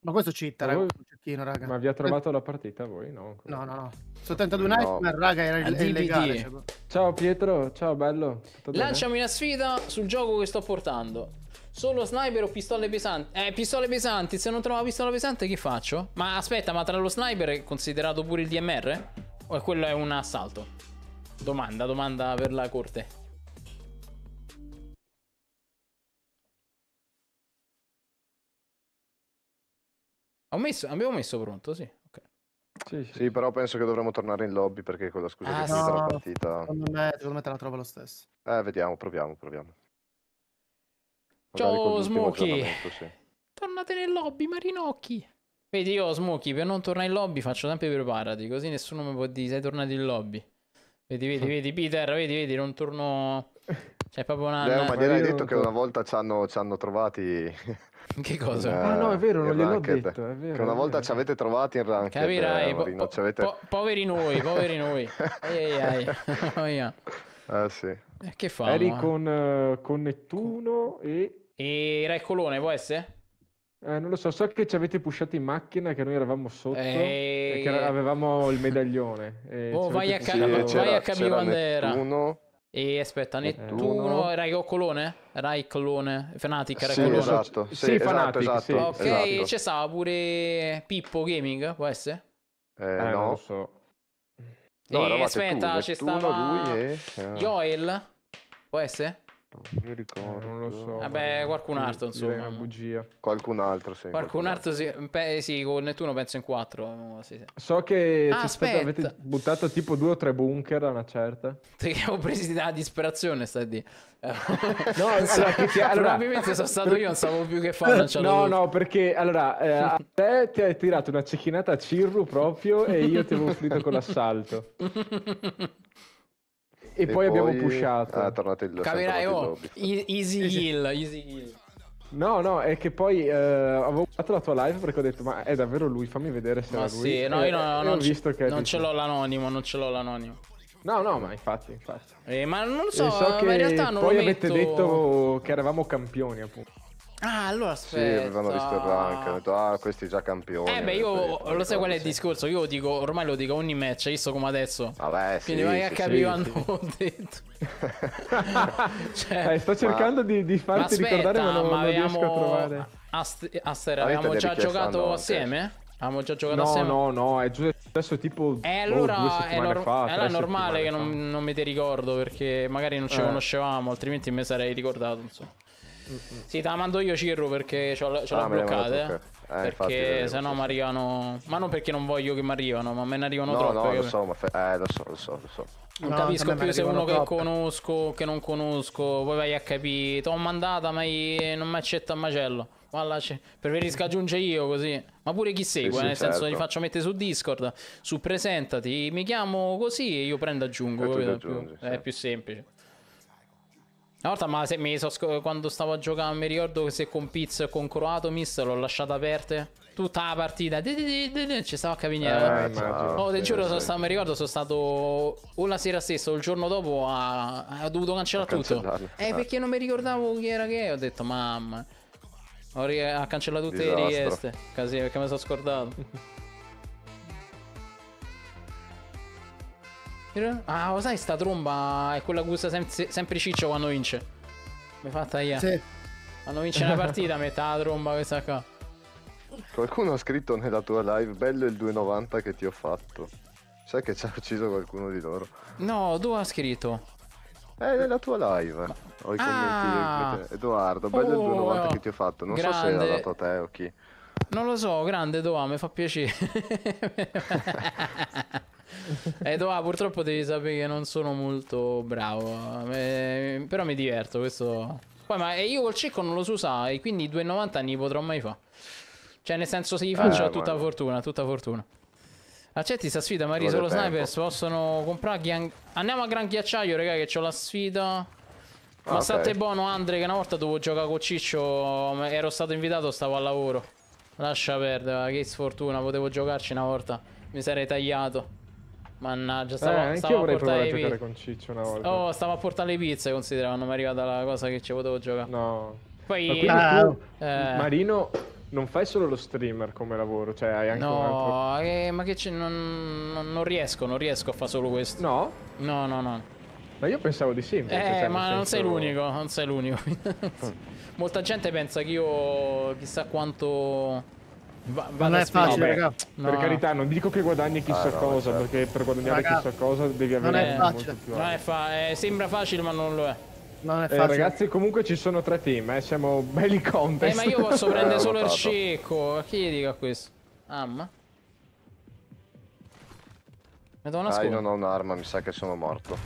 Ma questo citta, raga, voi... un
cecchino, raga. Ma vi ha trovato eh. la partita voi? No,
no, no. no. 72 no. Nightmare,
raga, era il illegale.
Cioè... Boh. Ciao Pietro, ciao bello. Tutto Lanciami
una sfida sul gioco che sto portando. Solo sniper o pistole pesanti? Eh, pistole pesanti, se non trovo pistola pesante che faccio? Ma aspetta, ma tra lo sniper è considerato pure il DMR? O quello è un assalto? Domanda, domanda per la corte. Ho messo, abbiamo messo pronto, sì.
Okay. Sì, sì, sì, però penso che dovremmo tornare in lobby perché con la scusa ah, che è no, finita la partita. Secondo
me, secondo me te la trova lo stesso.
Eh, vediamo, proviamo, proviamo. Magari Ciao Smokey.
Sì. Tornate nel lobby, Marinocchi. Vedi, io Smokey, per non tornare in lobby faccio sempre preparati, così nessuno mi può dire sei tornato in lobby. Vedi, vedi, vedi, Peter, vedi, vedi, non torno... C'è proprio una... Leo, ma gli hai detto che una
volta ci hanno, ci hanno trovati...
Che cosa? ah, no, è vero, non gliel'ho detto.
È vero, che una volta ci avete trovati in ranked. Capirai, eh, eh, po- po- avete... po-
poveri noi, poveri noi. ai, ai, ai. Oh, ah, sì. Eh, che fa? Eri
con, con Nettuno
e... E Reccolone, può essere?
Eh, non lo so, so che ci avete pushato in macchina che noi eravamo sotto e, e che avevamo il medaglione.
oh, vai a, ca- sì, vai a capire quando era. Nettuno e aspetta, Nettuno, eh, Rai Coccolone? Rai Clone, Fanatic, Rai sì, Clone. Esatto, sì, sì Fanatic, esatto, sì. Esatto, ok, esatto. c'è stava pure Pippo Gaming, può essere? Eh, eh no. Non so. Eh, no, aspetta, c'è Nettuno, stava e... Eh. Joel, può essere?
Certo, io ricordo. Eh, non lo so. Vabbè, qualcun altro, insomma. Una bugia. Qualcun altro, sì.
Qualcun, qualcun altro, sì. Beh, sì, con Nettuno penso in quattro. Sì, sì.
So che ah, aspetta. Stato, avete buttato tipo due o tre bunker a una certa.
Ti avevo presi dalla disperazione, stai di. no, so, allora, probabilmente sono stato io, non sapevo più che fare. No, no,
perché allora eh, a te ti hai tirato una cecchinata a Cirru proprio e io ti avevo finito con l'assalto.
E, poi, poi, abbiamo pushato. Ah, tornato il Cameraio, easy heal, easy
heal.
No, no, è che poi eh, avevo guardato la tua live perché ho detto, ma è davvero lui, fammi vedere se ma era sì, lui. Sì, no, io no, no non, visto che non ce l'ho
l'anonimo, non ce l'ho l'anonimo. No, no, ma infatti, infatti. Eh, ma non lo so, so in realtà non poi lo Poi avete detto
che eravamo campioni, appunto.
Ah, allora aspetta. Sì, avevano visto il rank, hanno
detto, ah, questi già campioni. Eh beh, io
detto, lo sai qual è il discorso, io dico, ormai lo dico ogni match, hai visto come adesso. Vabbè, ah, sì, Quindi vai sì, a capire sì, quando
ho detto. cioè, eh, sto cercando ma... di, di farti ma aspetta, ricordare, ma non, ma avevamo... non riesco a trovare.
Ast- Aster, avevamo già giocato assieme? Abbiamo già giocato no, assieme? No,
no, è giusto tipo eh, boh, allora boh, due settimane è fa. Allora è normale che
non, non mi ti ricordo perché magari non ci eh. conoscevamo, altrimenti mi sarei ricordato, insomma. Sì, te la mando io Cirro perché ce l'ho ah, bloccata. Eh, eh perché se no mi arrivano. Ma non perché non voglio che mi arrivano, ma me ne arrivano no, troppe. No, lo so,
ma fe... eh, lo so, lo so, lo so.
Non no, capisco più se uno troppe. che conosco, o che non conosco, poi vai a capire. T'ho mandata, ma non mi accetta a macello. Guarda, preferisco aggiungere io così. Ma pure chi segue, sì, nel certo. senso li certo. faccio mettere su Discord, su presentati, mi chiamo così e io prendo aggiungo. Capito? Aggiungi, più, sì. È più semplice. Una volta ma se mi so, quando stavo a giocare mi ricordo che se con Pizzo e con Croato Croatomis l'ho lasciata aperta tutta la partita. Ci stavo a capire. Eh, oh, te giuro, sono stato, mi ricordo, sono stato o la sera stessa o il giorno dopo ha dovuto cancellare tutto. Eh, esatto. perché non mi ricordavo chi era che ho detto mamma. Ho ri- cancellato tutte Disastro. le richieste, così perché mi sono scordato. Ah, lo sai, sta tromba è quella che usa sem sempre Ciccio quando vince. Mi fatta io. Sì. Quando vince una partita, metà la tromba questa qua.
Qualcuno ha scritto nella tua live, bello il 290 che ti ho fatto. Sai che ci ha ucciso qualcuno di loro?
No, dove ha scritto?
Eh, nella tua live. Ma... Ho i ah. commenti. Edoardo, bello oh, il 290 oh. che ti ho fatto. Non Grande. so se l'ha dato a te o chi.
Non lo so, grande Doa, mi fa piacere. Edo, eh, ah, purtroppo devi sapere che non sono molto bravo. Eh, però mi diverto, questo... Poi, ma eh, io col cecco non lo so usare, quindi 2,90 non li potrò mai fare. Cioè, nel senso, se li eh, faccio eh, tutta man. fortuna, a tutta fortuna. Accetti sta sfida, Mari, solo tempo. snipers possono comprare... Ghiang... Andiamo a Gran Ghiacciaio, raga, che ho la sfida. Ah, ma okay. state buono, Andre, che una volta dovevo giocare con Ciccio, ero stato invitato, stavo al lavoro. Lascia perdere, che sfortuna, potevo giocarci una volta, mi sarei tagliato. Mannaggia, eh, stavo, eh, anche stavo io vorrei provare a giocare pizze.
con Ciccio una volta.
Oh, stavo a portare le pizze, considera, mi è arrivata la cosa che ci potevo giocare. No. Poi... Ma ah, tu, eh. Marino,
non fai solo lo streamer come lavoro, cioè hai anche no, un
altro... eh, ma che c'è... Non, non, non, riesco, non riesco a fare solo questo. No? No, no, no. Ma io pensavo di sì. Invece, eh, cioè, ma senso... non sei l'unico, non sei l'unico. Mm. Molta gente pensa che io chissà quanto Va, va non è facile, raga. No. Per carità,
non dico che guadagni chissà ah, cosa, certo. perché per guadagnare raga. chissà cosa devi avere... Non è facile. Non
è fa eh, sembra facile, ma non lo è. Non è eh, facile. Eh, ragazzi,
comunque ci sono tre team, eh. siamo belli contest. Eh, ma io posso prendere
solo il eh, cieco. Chi gli dica questo? Amma. Mi do una scuola. Ah, io
non ho un'arma, mi sa che sono morto.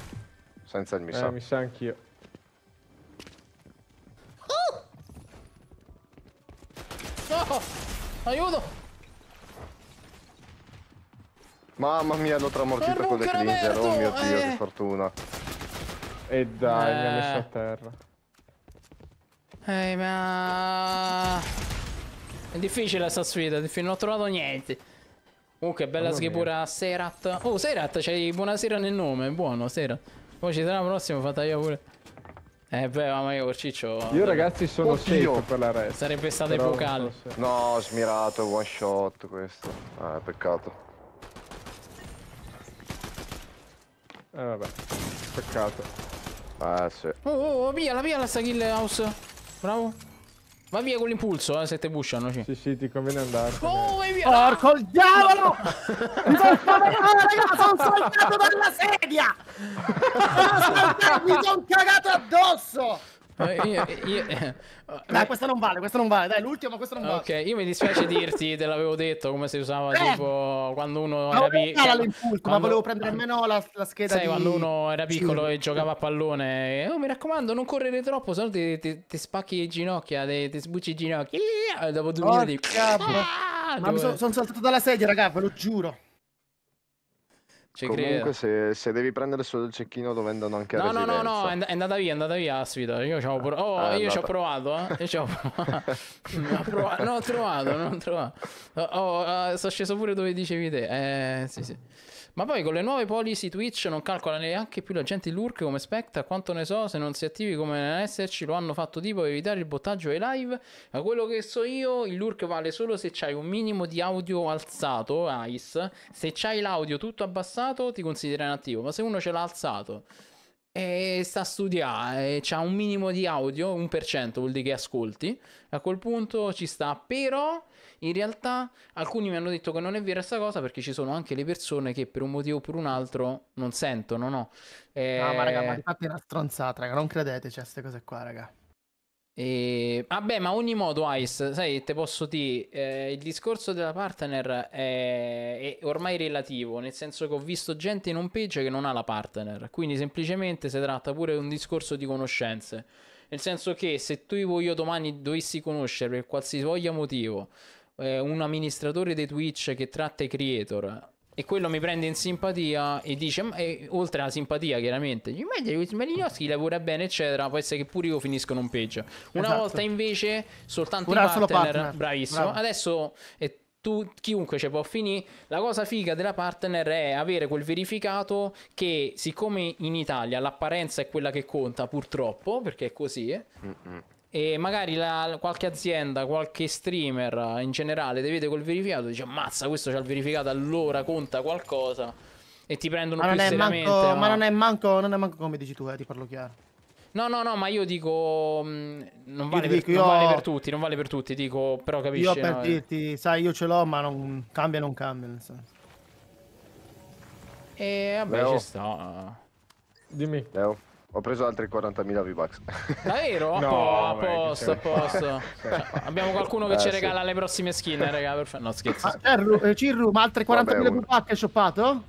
Senza il eh, missile. sa. Eh, mi sa anch'io.
Oh! Aiuto!
Mamma mia, l'ho tramortito con le clinger, oh mio dio, eh. che fortuna. E dai, eh. mi ha eh. messo a terra.
Ehi, ma... È difficile sta sfida, non ho trovato niente. Uh, che bella schipura Serat. Oh, Serat, c'hai buonasera nel nome, buono, Serat. Poi ci sarà la prossima, fatta io pure. Eh beh, mamma mia, Orciccio. Io ragazzi sono Oddio. safe per
la resta. Sarebbe stato Però epocale. No, smirato, one shot questo. Ah, peccato. Eh vabbè,
peccato. Ah sì. Oh, oh, oh via, la via la sta kill house. Bravo. Va via con l'impulso, eh, se te bussano, sì. Sì, sì, ti conviene andare. Oh, vai via! Porco il diavolo! Mi sono spaventato,
raga, sono saltato dalla sedia! Mi sono saltato, mi sono cagato addosso! io, io... Eh, Dai, questa non vale, questa non vale. Dai, l'ultima, questa non vale. Ok,
io mi dispiace dirti, te l'avevo detto, come si usava eh, tipo quando uno era piccolo. Ma volevo prendere almeno la, la scheda. Sai, di... quando uno era piccolo Ciro. e giocava a pallone. Eh, oh, mi raccomando, non correre troppo, sennò ti, ti, ti spacchi le ginocchia, ti, ti sbucci i ginocchi. E dopo due minuti. Ah, ma dove... mi sono son saltato dalla sedia, raga, ve lo giuro. Cioè, Comunque,
se, se, devi prendere solo il
cecchino, lo vendono anche no, a No, no, no, no, è andata via, è andata via la sfida. Io ci ho pro- ah, oh, ah, io provato, eh. Io ho provato. non ho trovato, non ho trovato. Oh, uh, oh, ah, sono sceso pure dove dicevi te. Eh, sì, sì. Ma poi con le nuove policy Twitch non calcola neanche più la gente lurk come spetta. quanto ne so, se non si attivi come esserci lo hanno fatto tipo per evitare il bottaggio ai live, ma quello che so io il lurk vale solo se c'hai un minimo di audio alzato, ICE, se c'hai l'audio tutto abbassato ti considera inattivo, ma se uno ce l'ha alzato e sta a studiare, c'ha un minimo di audio, 1% vuol dire che ascolti, a quel punto ci sta, però in realtà alcuni mi hanno detto che non è vera questa cosa perché ci sono anche le persone che per un motivo o per un altro non sentono, no? E... No, ma eh, raga, ma infatti è
una stronzata, raga, non credeteci cioè, a queste cose qua, raga.
E... Vabbè, ma ogni modo, Ice, sai, te posso dire, eh, il discorso della partner è... è... ormai relativo, nel senso che ho visto gente in un page che non ha la partner, quindi semplicemente si tratta pure di un discorso di conoscenze. Nel senso che se tu o io domani dovessi conoscere per qualsiasi voglia motivo eh, un amministratore di Twitch che tratta i creator e quello mi prende in simpatia e dice, ma, e, eh, oltre alla simpatia chiaramente, dice, ma Malinowski lavora bene eccetera, può essere che pure io finisco in un peggio. Una esatto. volta invece soltanto Una partner, partner, bravissimo, Bravo. adesso è eh, tu, chiunque ci può finire. La cosa figa della partner è avere quel verificato che, siccome in Italia l'apparenza è quella che conta, purtroppo, perché è così, eh, e magari la, qualche azienda, qualche streamer in generale ti vede col verificato e dice ammazza questo c'ha il verificato allora conta qualcosa e ti prendono ma più seriamente. Manco, ma... ma non,
è manco, non è manco come dici tu, eh, ti parlo chiaro.
No, no, no, ma io dico. Mm, non, vale, io per, non io... vale, per, tutti, non vale per tutti, dico, però capisci. Io per no, dirti,
sai, io ce l'ho, ma non cambia, non cambia. Nel senso.
E vabbè, Leo. ci
sta.
Dimmi. Leo. Ho preso altri 40.000 V-Bucks.
Davvero? no, po- a posto, a posto. abbiamo qualcuno che eh, ci sì. regala le prossime skin, raga. Perf- no, scherzo. Ah, Cirru, eh, Cirru, ma altri 40.000 V-Bucks hai shoppato?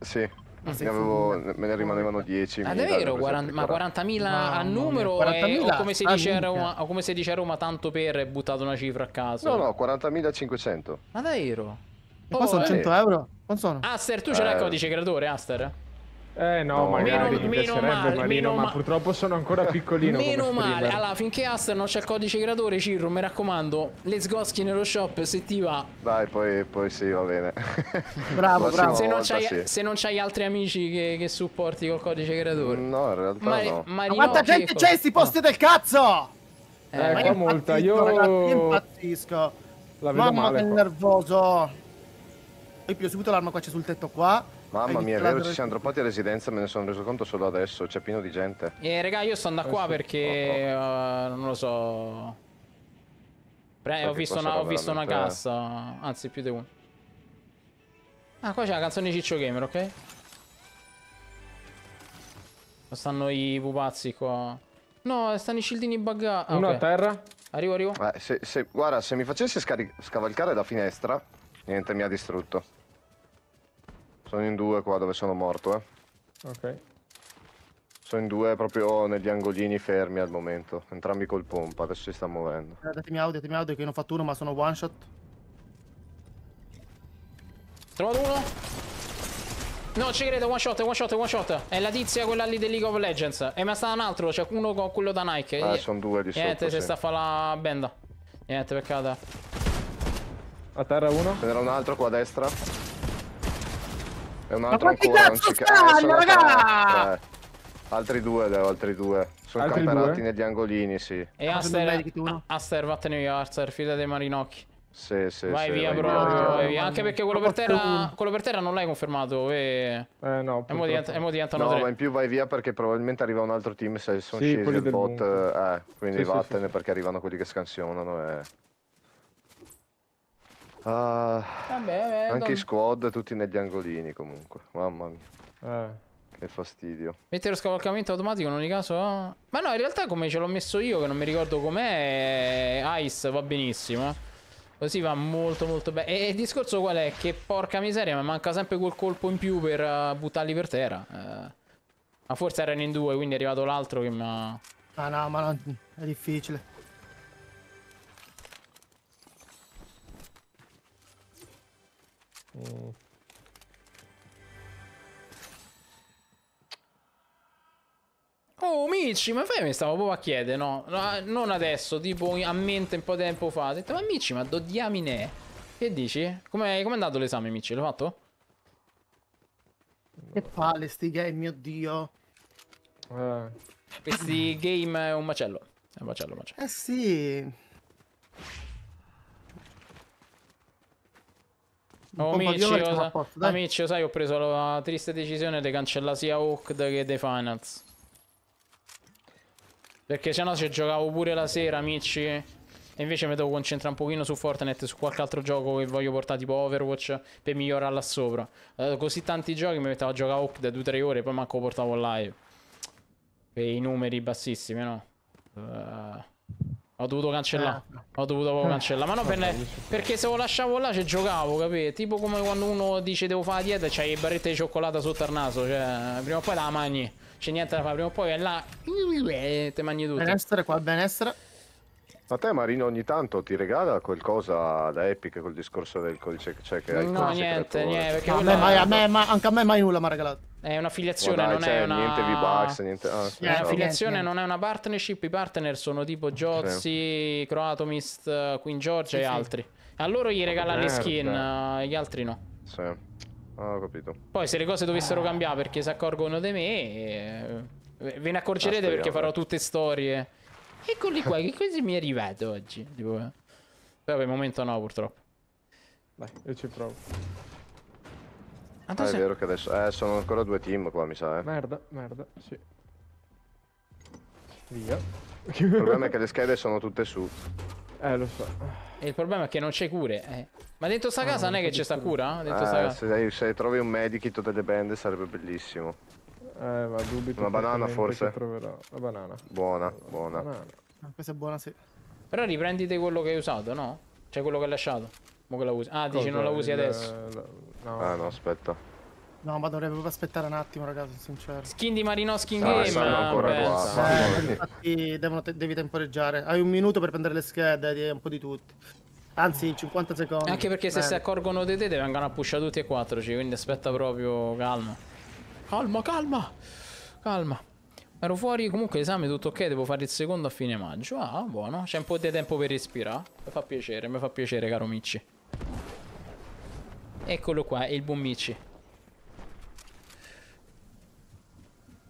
Sì. ne
ah, avevo, me ne rimanevano
10. Ah, davvero? 40, ma 40.000 a numero 40.000 o, come si dice a Roma, o come si dice a Roma tanto per buttato una cifra a caso? No, no, 40.500. Ma davvero? E oh, qua sono eh. 100 euro? Quanto sono? Aster, tu ce l'hai il eh. codice creatore, Aster? Eh no, no
magari
meno, mi meno piacerebbe male, Marino, ma... ma purtroppo sono ancora piccolino Meno male, allora
finché Aster non c'è il codice creatore Cirro, mi raccomando, let's goschi nello shop se ti va
Dai, poi, poi sì,
va bene Bravo, bravo se non, sì. se non, c'hai, altri amici che, che, supporti col codice creatore mm, No, in realtà ma, no ma Quanta gente c'è in sti posti no. del cazzo? Eh, eh ma molta, io... impazzisco La vedo Mamma male che
nervoso
Poi più subito l'arma qua c'è sul tetto qua Mamma mia, è vero, ci siamo
droppati a residenza, me ne sono reso conto solo adesso, c'è pieno di gente.
Eh, raga, io sono da eh, qua perché... Oh, oh. Uh, non lo so... Pre ho, visto una, ho visto, veramente... una, cassa, anzi più di una. Ah, qua c'è la canzone Ciccio Gamer, ok? Stanno i pupazzi qua. No, stanno i shieldini buggati. Ah, Uno okay. a
terra. Arrivo, arrivo. Beh, se, se, guarda, se mi facessi scavalcare da finestra, niente, mi ha distrutto. Sono in due qua dove sono morto, eh. Ok. Sono in due proprio negli angolini fermi al momento. Entrambi col pompa, adesso si sta muovendo.
Eh, datemi audio, datemi audio che io non ho fatto uno ma sono one shot.
Trovato uno? No, ci credo, one shot, one shot, one shot. È la tizia quella lì del League of Legends. E ma sta un altro, c'è cioè uno con quello da Nike. Eh, sono due di sotto, Niente, sì. sta a fare la benda. Niente, peccato. A terra uno. Ce n'era un altro qua a destra è un altro ancora non ci stanno, raga!
Eh, altri due, Leo, altri due. Sono altri campionati negli angolini, sì. E
Aster, Aster vattene via, Aster, fila dei marinocchi.
Sì, sì, vai sì, via, vai bro.
Via, vai via. Anche perché quello per terra, quello per terra non l'hai confermato. E... Eh. eh, no. E mo, diventa, e mo diventano no, tre. ma in più
vai via perché probabilmente arriva un altro team. Se sono sì, scesi il bot, eh, quindi sì, vattene sì, perché arrivano quelli che scansionano. E... Eh. Ah,
Vabbè,
anche i squad tutti negli angolini comunque, mamma mia. Eh. Che fastidio.
Mettere lo scavalcamento automatico in ogni caso? Ma no, in realtà come ce l'ho messo io, che non mi ricordo com'è, Ice va benissimo. Così va molto molto bene. E il discorso qual è? Che porca miseria, ma manca sempre quel colpo in più per eh, buttarli per terra. Uh, ma forse erano in due, quindi è arrivato l'altro che mi ha...
Ah no, ma non... è difficile.
Mm. Oh, Mici, ma fai mi stavo proprio a chiedere, no? no? Non adesso, tipo a mente un po' di tempo fa. Ho detto, ma Mici, ma do diamine Che dici? Come è andato l'esame, Mici? L'ho fatto?
Che palle sti game, mio Dio.
Eh. Questi game è un macello. È eh, un macello, macello.
Eh sì. Oh, amici, cosa... posto,
amici, sai, ho preso la triste decisione di cancellare sia Hawk che The Finals. Perché sennò se giocavo pure la sera, amici. E invece mi devo concentrare un pochino su Fortnite su qualche altro gioco che voglio portare, tipo Overwatch, per migliorare là sopra. Allora, eh, così tanti giochi mi mettevo a giocare Hawk 2-3 ore e poi manco portavo live. E i numeri bassissimi, no? Uh... Ho dovuto cancellare. Eh. Ho dovuto proprio eh. cancellare. Ma no, per ne... perché se lo lasciavo là ci giocavo, capito? Tipo come quando uno dice devo fare la dieta e c'hai le barrette di cioccolata sotto al naso. Cioè, prima o poi la mangi. C'è niente da fare. Prima o poi è là. E eh, te mangi tutto. Benessere qua, benessere.
A te Marino ogni tanto ti regala qualcosa da Epic col discorso del codice che che hai No, niente,
niente, a me, mai, a me, ma, anche a me mai nulla mi ha regalato. È un'affiliazione,
non cioè, è una...
Niente V-Bucks, niente... Ah, sì, è un'affiliazione,
non è una partnership, i partner sono tipo Jozzi, sì. Croatomist, Queen George sì, e altri. A loro gli regala le skin, eh, gli altri no. Sì, ah, ho capito. Poi se le cose dovessero ah. cambiare perché si accorgono di me, eh, ve ne accorgerete ah, perché farò tutte storie Eccoli qua, che così mi è arrivato oggi. Tipo... Vabbè, momento no, purtroppo. Dai, io ci provo. Ah,
è vero che adesso... Eh, sono ancora due team qua, mi sa, eh. Merda,
merda,
sì.
Via. Il problema è che le schede sono tutte su.
Eh, lo so. E il problema è che non c'è cure, eh. Ma dentro sta ah, casa ah, non è che c'è sta cura? Dentro eh, sta casa.
Se, se trovi un medikit o delle bende sarebbe bellissimo.
Eh, ma dubito.
Una banana forse.
Troverò. La banana.
Buona, buona. Banana.
Ah, questa è
buona, sì. Però riprenditi quello che hai usato, no? Cioè quello che hai lasciato. Mo che la usi. Ah, Cosa dici non la usi il... adesso.
Eh,
no. Ah, no, aspetta.
No, ma dovrei proprio aspettare un attimo, ragazzi, sincero. Skin di Marino Skin ah, Game. Sono ah, ancora pensa. qua. Eh, infatti te devi temporeggiare. Hai un minuto per prendere le schede, un po' di tutti. Anzi, 50 secondi. Anche perché se eh. si
accorgono di te, te vengono a pushare tutti e quattro, quindi aspetta proprio calma. Calma, calma. Calma. Ero fuori, comunque esame tutto ok, devo fare il secondo a fine maggio. Ah, buono. C'è un po' di tempo per respirare. Mi fa piacere, mi fa piacere, caro Micci. Eccolo qua, il buon Micci.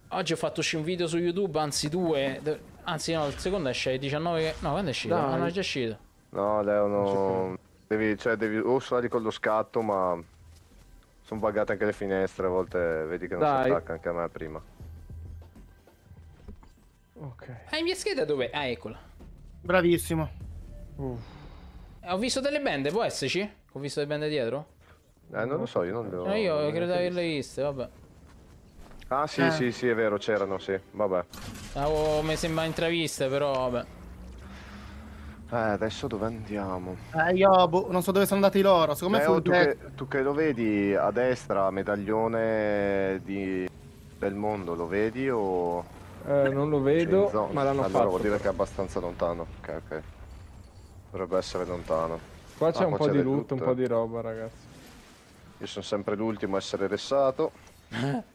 Oggi ho fatto uscire un video su YouTube, anzi due. Anzi no, il secondo esce il 19. No, quando è uscito? Ah, no, non è già uscito.
No, Leo, no. Devi, cioè, devi o usare con lo scatto, ma sono buggate anche le finestre, a volte vedi che non Dai. si attacca anche a me prima.
Ok. Hai ah, mia scheda dove? Ah, eccola. Bravissimo. Uff. Uh. Ho visto delle bende, può esserci? Ho visto delle bende dietro?
Eh, non lo so, io non devo. No, eh, io
credo di averle viste, vabbè. Ah, sì, eh. sì, sì,
è vero, c'erano, sì. Vabbè.
Avevo, mi sembra intraviste, però vabbè.
Eh, adesso dove andiamo?
Eh,
io boh, non so dove sono andati loro. Secondo Beh, me fu eh, oh, tu, che,
tu che lo vedi a destra, medaglione di... del mondo, lo vedi o...
Eh, non lo vedo, cioè, ma l'hanno allora, fatto. vuol dire
che è abbastanza lontano. Ok, ok. Dovrebbe essere lontano. Qua ah, c'è ah, un po' di loot, un po'
di roba, ragazzi.
Io sono sempre l'ultimo a essere ressato.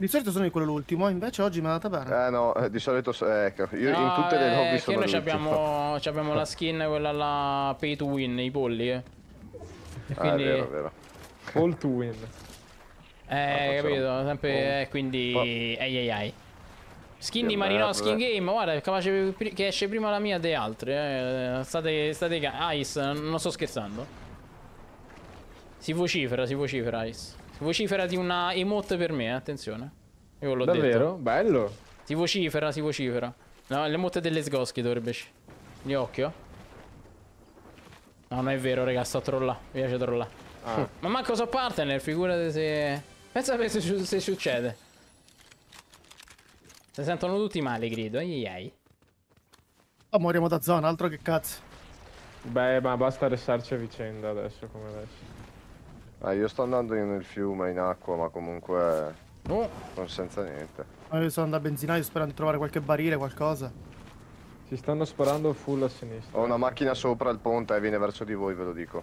Di solito sono in quello l'ultimo, invece oggi mi è andata bene. Eh no, eh,
di solito eh, ecco, io no, in tutte eh, le lobby sono
noi abbiamo, abbiamo la skin quella la pay to win, i polli, E eh. quindi... Ah, è vero, è
vero. All to win.
Eh, ah, capito, sempre, oh. eh, quindi... Oh. Ehi, ehi, ai. Skin che di Marino, skin game, guarda, è capace che esce prima la mia delle altre, eh. State, state... Ice, non sto scherzando. Si vocifera, si vocifera, Ice vocifera di una emote per me, eh, attenzione. Io l'ho detto. Davvero? Bello. Si vocifera, si vocifera. No, l'emote delle sgoschi dovrebbe uscire. Di occhio. No, non è vero, raga, sto a Mi piace trollare. Ah. Ma manco so partner, figurati se... Pensa se, se succede. Si sentono tutti male, grido. Ai ai.
Oh, moriamo da zona, altro che cazzo.
Beh, ma basta restarci a vicenda adesso, come adesso.
Ah, io sto andando nel fiume, in acqua, ma comunque... Oh. Non senza niente.
Ma io sono andato a benzinaio sperando di trovare qualche barile, qualcosa. Si stanno sparando full a sinistra.
Ho una macchina sopra il ponte e viene verso di voi, ve lo dico.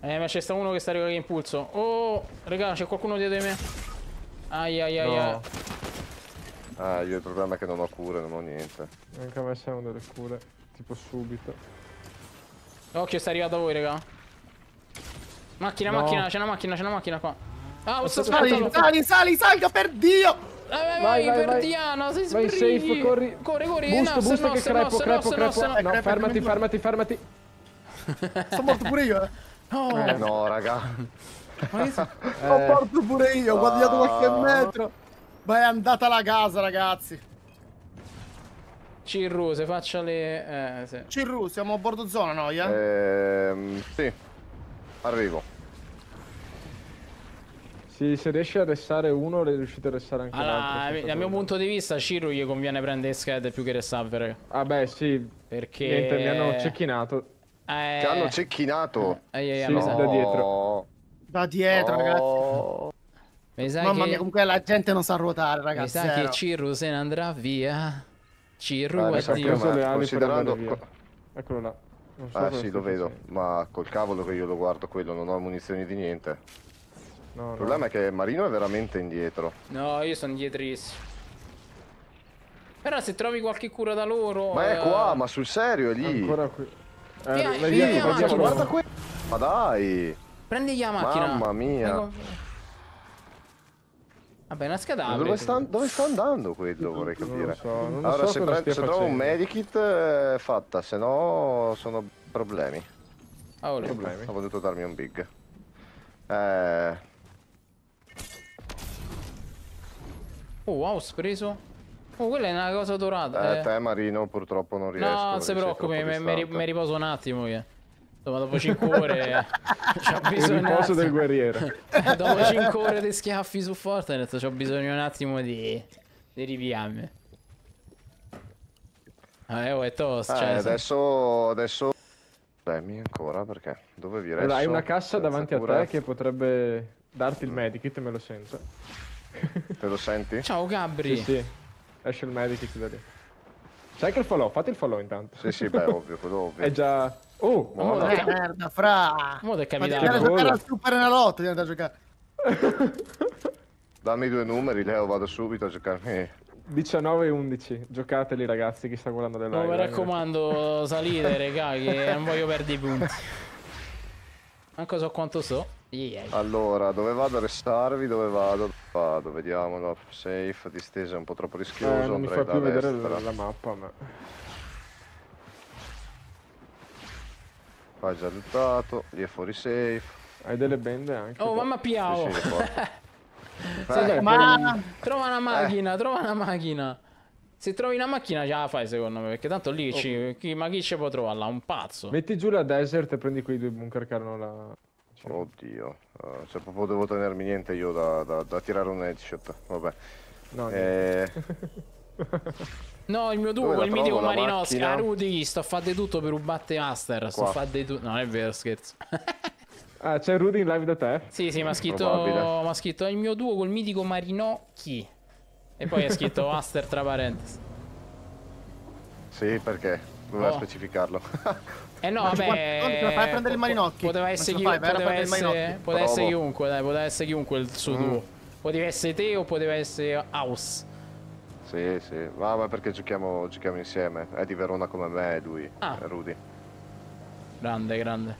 Eh, ma c'è sta uno che sta arrivando in impulso. Oh, regà, c'è qualcuno dietro di me. Ai ai ai no. ai.
Ah, io il problema è che non ho cure, non ho niente.
Anche a me servono delle cure,
tipo
subito.
Occhio, sta arrivando a voi, regà. Macchina, no. macchina, c'è una macchina, c'è una macchina qua. Ah, ho Sali, sali, sali, salga per Dio! Eh, eh, vai, vai, vai, per vai. Diana, sei Vai safe, corri. Corri, corri. Busto, nosse, busto nosse, che crepo, nosse, crepo, crepo. No, crepo,
fermati, fermati, fermati.
Sono morto pure io, eh.
No.
Eh,
no, raga. Ma io sono eh. morto pure io, ho guadagnato qualche metro.
Ma è andata la casa, ragazzi. Cirru, se faccia le...
Eh, sì. Cirru, siamo a bordo zona noia?
eh? Ehm, sì. Arrivo.
Sì, se riesci a restare uno, riuscite a restare anche allora,
l'altro. Dal mio punto di vista, Ciro gli conviene prendere schede più che restare. Ah beh, sì. Perché... Niente, mi hanno cecchinato.
Eh...
Ti hanno cecchinato? Eh, eh, sì, no. da dietro.
Da dietro, oh.
ragazzi. Mi sa Mamma che... mia,
comunque la gente non sa ruotare,
ragazzi. Mi sa che Ciro se ne andrà via. Ciro, ah, addio. Considerando... Eccolo là. Non so eh sì, lo vedo,
sei. ma col cavolo che io lo guardo quello, non ho munizioni di niente. No, Il problema no. è che Marino è veramente indietro.
No, io sono indietrissimo. Però se trovi qualche cura da loro... Ma è eh... qua,
ma sul serio, è lì. Ancora qui. Eh, Via, lì, guarda qui. Ma dai.
Prendi la macchina. Mamma mia. Vengo. Vabbè, una scadabile. Dove sta,
dove sta andando quello? Vorrei capire. So, allora, so se, pre- se trovo un medikit eh, fatta, se no sono problemi.
Ah, oh, problemi. Ho
potuto darmi un big. Eh...
Oh, house preso. Oh, quella è una cosa dorata. Eh, eh. te
Marino purtroppo non riesco. No, non si preoccupi, mi,
riposo un attimo. Che... Insomma, esatto, dopo 5 ore eh, c'ho bisogno. Il riposo del guerriero. dopo 5 ore di schiaffi su Fortnite, ho bisogno un attimo di, di riviarmi. Ah, eh, è tosto. Ah, cioè, eh,
adesso. adesso... Dammi ancora perché dove vi resto? Hai una cassa davanti a te che
potrebbe darti il medikit, me lo sento.
Te lo senti?
Ciao Gabri! Sì, sì. Esce il medikit da lì. Sai che il follow, fate il follow intanto. Sì,
sì, beh, ovvio, quello ovvio.
È già Oh, buono. Che
merda, fra. Mo che mi dà. Devi giocare al Super Enalotto, devi andare a giocare.
Dammi due numeri, Leo, vado subito a giocarmi.
19 e 11, giocateli ragazzi, chi sta guardando le live. No, mi
raccomando, salite, regà, che non voglio perdere i punti. Anche so quanto so. Yeah.
Allora, dove vado a restarvi? Dove vado? Vado, vediamo, vediamolo. Safe, distesa è un po' troppo rischioso. Eh, non mi fa più destra. vedere la mappa, ma... Qua già lootato, lì è fuori safe. Hai
delle bende anche? Oh, qua. mamma piao! Sì, sì, oh. ma trova una macchina, eh. trova una macchina. Se trovi una macchina già la fai secondo me, perché tanto lì oh. ci... Chi, ma chi ce può trovare là? Un pazzo. Metti
giù la desert e prendi quei due bunker che erano là.
Oddio, uh, cioè proprio devo tenermi niente io da, da, da tirare un headshot, vabbè. No, eh...
No, il mio duo, il mitico Marinoschi. Ah, Rudy, sto a fare di tutto per un Battemaster. Sto a fare di tutto. non è vero, scherzo. ah, c'è Rudy in live da te? Sì, sì, ma ha scritto, scritto il mio duo col mitico Marinocchi. E poi ha scritto Master tra parentesi.
Sì, perché? Doveva oh. specificarlo.
Eh
no, vabbè. Non fai a prendere il Marinocchi. Poteva essere, chiun poteva essere, poteva essere chiunque, dai, poteva essere chiunque il suo mm. duo. Poteva essere te o poteva essere House.
Sì, sì. Va, ma perché giochiamo, giochiamo insieme. È di Verona come me lui,
ah. Eh, Rudy. Grande, grande.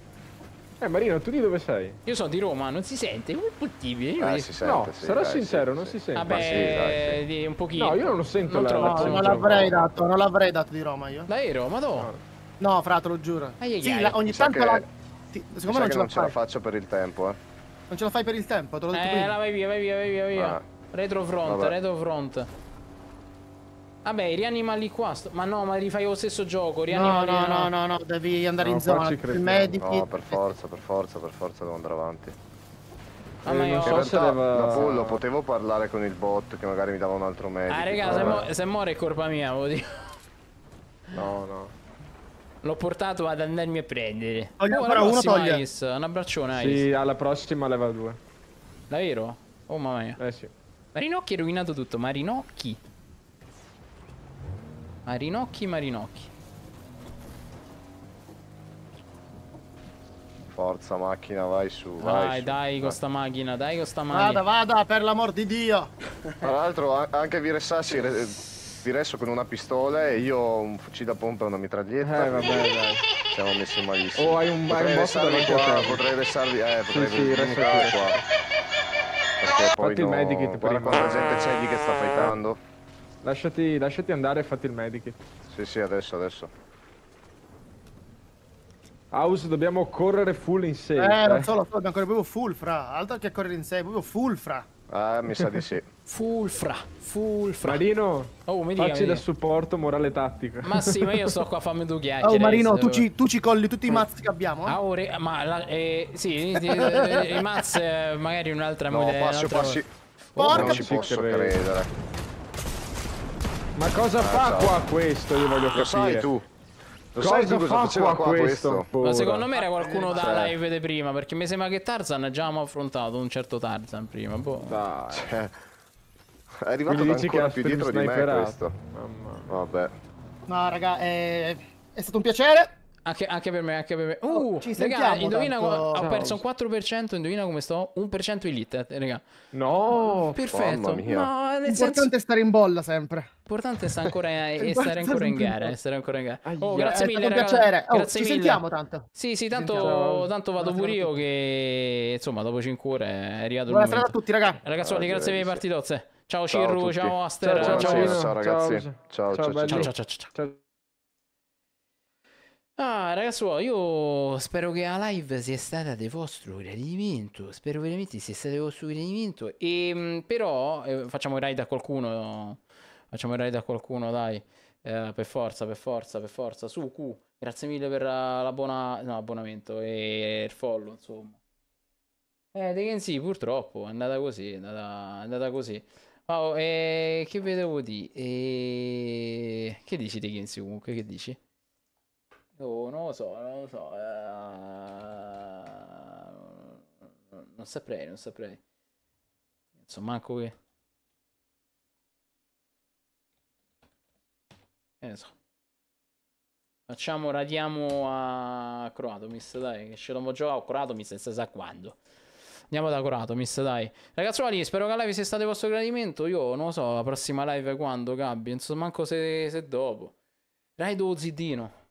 Eh Marino, tu di dove sei? Io sono di Roma, non si sente? Come possibile? Eh, si sente, no, sì, sarò dai, sincero, sì, non sì. si sente. Vabbè, ah, sì, dai, un pochino. No, io non lo sento non la, trovo, non l'avrei
dato, non l'avrei dato di Roma io.
Davvero? Ma dove? No. frate, lo giuro. Ai, ai, sì, la, ogni tanto la...
Ti, secondo me non, ce, non ce la
faccio per il tempo,
eh. Non ce la fai per il tempo, te l'ho detto eh, prima. Eh,
vai via, vai via, vai via. Ah. Retro front, Vabbè. retro front. Vabbè, rianimali qua. Sto... Ma no, ma rifai lo stesso gioco. Rianimali. No, no, no, no, no, devi andare no, in zona. Il medico. No, per forza, per forza, per forza devo andare avanti. Ah, ma io
forse deve... da pollo potevo parlare con il bot che magari mi dava
un altro medico. Ah, raga, se, mo se muore è colpa mia, vuol dire. No, no. L'ho portato ad andarmi a prendere. Toglie, oh, però uno toglie. Ice. Un abbraccione, Ice. Sì, alla prossima leva 2. Davvero? Oh mamma mia. Eh sì. Marinocchi ha rovinato tutto, Marinocchi. Marinocchi, Marinocchi.
Forza macchina, vai su, vai,
vai su. dai con sta macchina, dai con sta macchina. Vada, vada, per l'amor di Dio! Tra l'altro anche vi Viresassi
diresso con una pistola e io ho un fucile a pompa e una mitraglietta. Eh, vabbè, dai. Siamo messi malissimo. Oh, hai un, potrei hai un qua, Potrei restarvi, eh, potrei sì, sì, restare qua. Perché poi Fatti no... il medikit prima. Guarda quanta gente c'è lì che sta eh. fightando.
Lasciati, lasciati andare e fatti il medico.
Sì, sì, adesso, adesso.
House, dobbiamo correre full in 6. Eh, non so,
lo so, dobbiamo correre proprio full fra. Altro che correre in 6, proprio full fra.
Ah, mi sa di sì.
full fra,
full fra. Marino,
oh, mi dica, facci mi del
supporto morale tattico. Ma sì, ma io sto
qua a farmi due oh, chiacchiere. Oh, Marino, tu ci,
tu ci, colli tutti i eh. mazzi
che abbiamo? Ah, ore, ma la, eh, sì, i mazzi eh, magari un'altra no, modella. No, passi, passi. Porca,
oh, non ci posso
credere.
Ma cosa ah, fa ciao. qua
questo? Io voglio
capire. Lo tu. Lo cosa sai tu cosa fa faceva qua questo? questo? Ma secondo me era eh, qualcuno eh, da cioè. live di prima, perché mi sembra che Tarzan già abbiamo affrontato un certo Tarzan prima. Boh. Dai. Cioè, è
arrivato Quindi ancora che più dietro sniperato. di me questo. Mamma. Vabbè.
No, raga, è... è stato
un piacere. Anche, anche, per me, anche per me. Oh, uh, oh, ci raga, indovina, tanto. ho perso un 4%, indovina come sto? 1% elite, raga. No, oh, perfetto. No, L'importante senso...
è stare in bolla sempre.
L'importante è stare ancora, è stare ancora in gara, stare ancora in gara. Oh, grazie mille, raga. piacere. Oh, grazie ci mille. sentiamo tanto. Sì, sì, tanto, tanto vado pure io che insomma, dopo 5 ore è arrivato Buonasera a tutti, raga. Ragazzuoli, grazie per le partitozze. Ciao Cirru, ciao Aster, ciao, ciao, ciao ragazzi. Ciao ciao ciao ciao. ciao, ciao, ciao. Ah, ragazzuolo, io spero che la live sia stata del vostro gradimento. Spero veramente sia stata del vostro gradimento. E ehm, però eh, facciamo il raid a qualcuno. Facciamo il raid a qualcuno, dai. Eh, per forza, per forza, per forza. Su Q, grazie mille per eh, l'abbonamento no, e il follow, insomma. Eh, De Genzi, purtroppo è andata così, è andata, è andata così. Oh, eh, che vedevo di? Eh, che dici De Genzi, comunque, che dici? Oh, non lo so, non lo so. Uh, non saprei, non saprei. Insomma, manco che... Che ne so. Facciamo, radiamo a Croatomis, dai, che ce l'abbiamo giocato a Croatomis senza sa quando. Andiamo da Croatomis, dai. Ragazzuoli, spero che la live sia stata di vostro gradimento. Io non lo so, la prossima live quando, Gabby. Insomma, manco se, se dopo. Raido Zidino.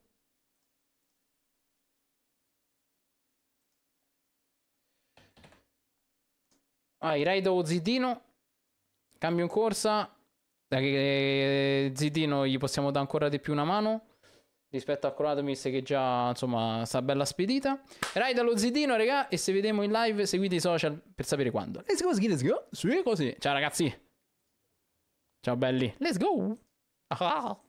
Vai, Raido Zidino. Cambio in corsa. Dai, eh, Zidino gli possiamo dare ancora di più una mano rispetto a Croatomis che già insomma sta bella spedita Raid allo zidino raga e se vediamo in live seguite i social per sapere quando let's go let's go sì così ciao ragazzi ciao belli let's go ah.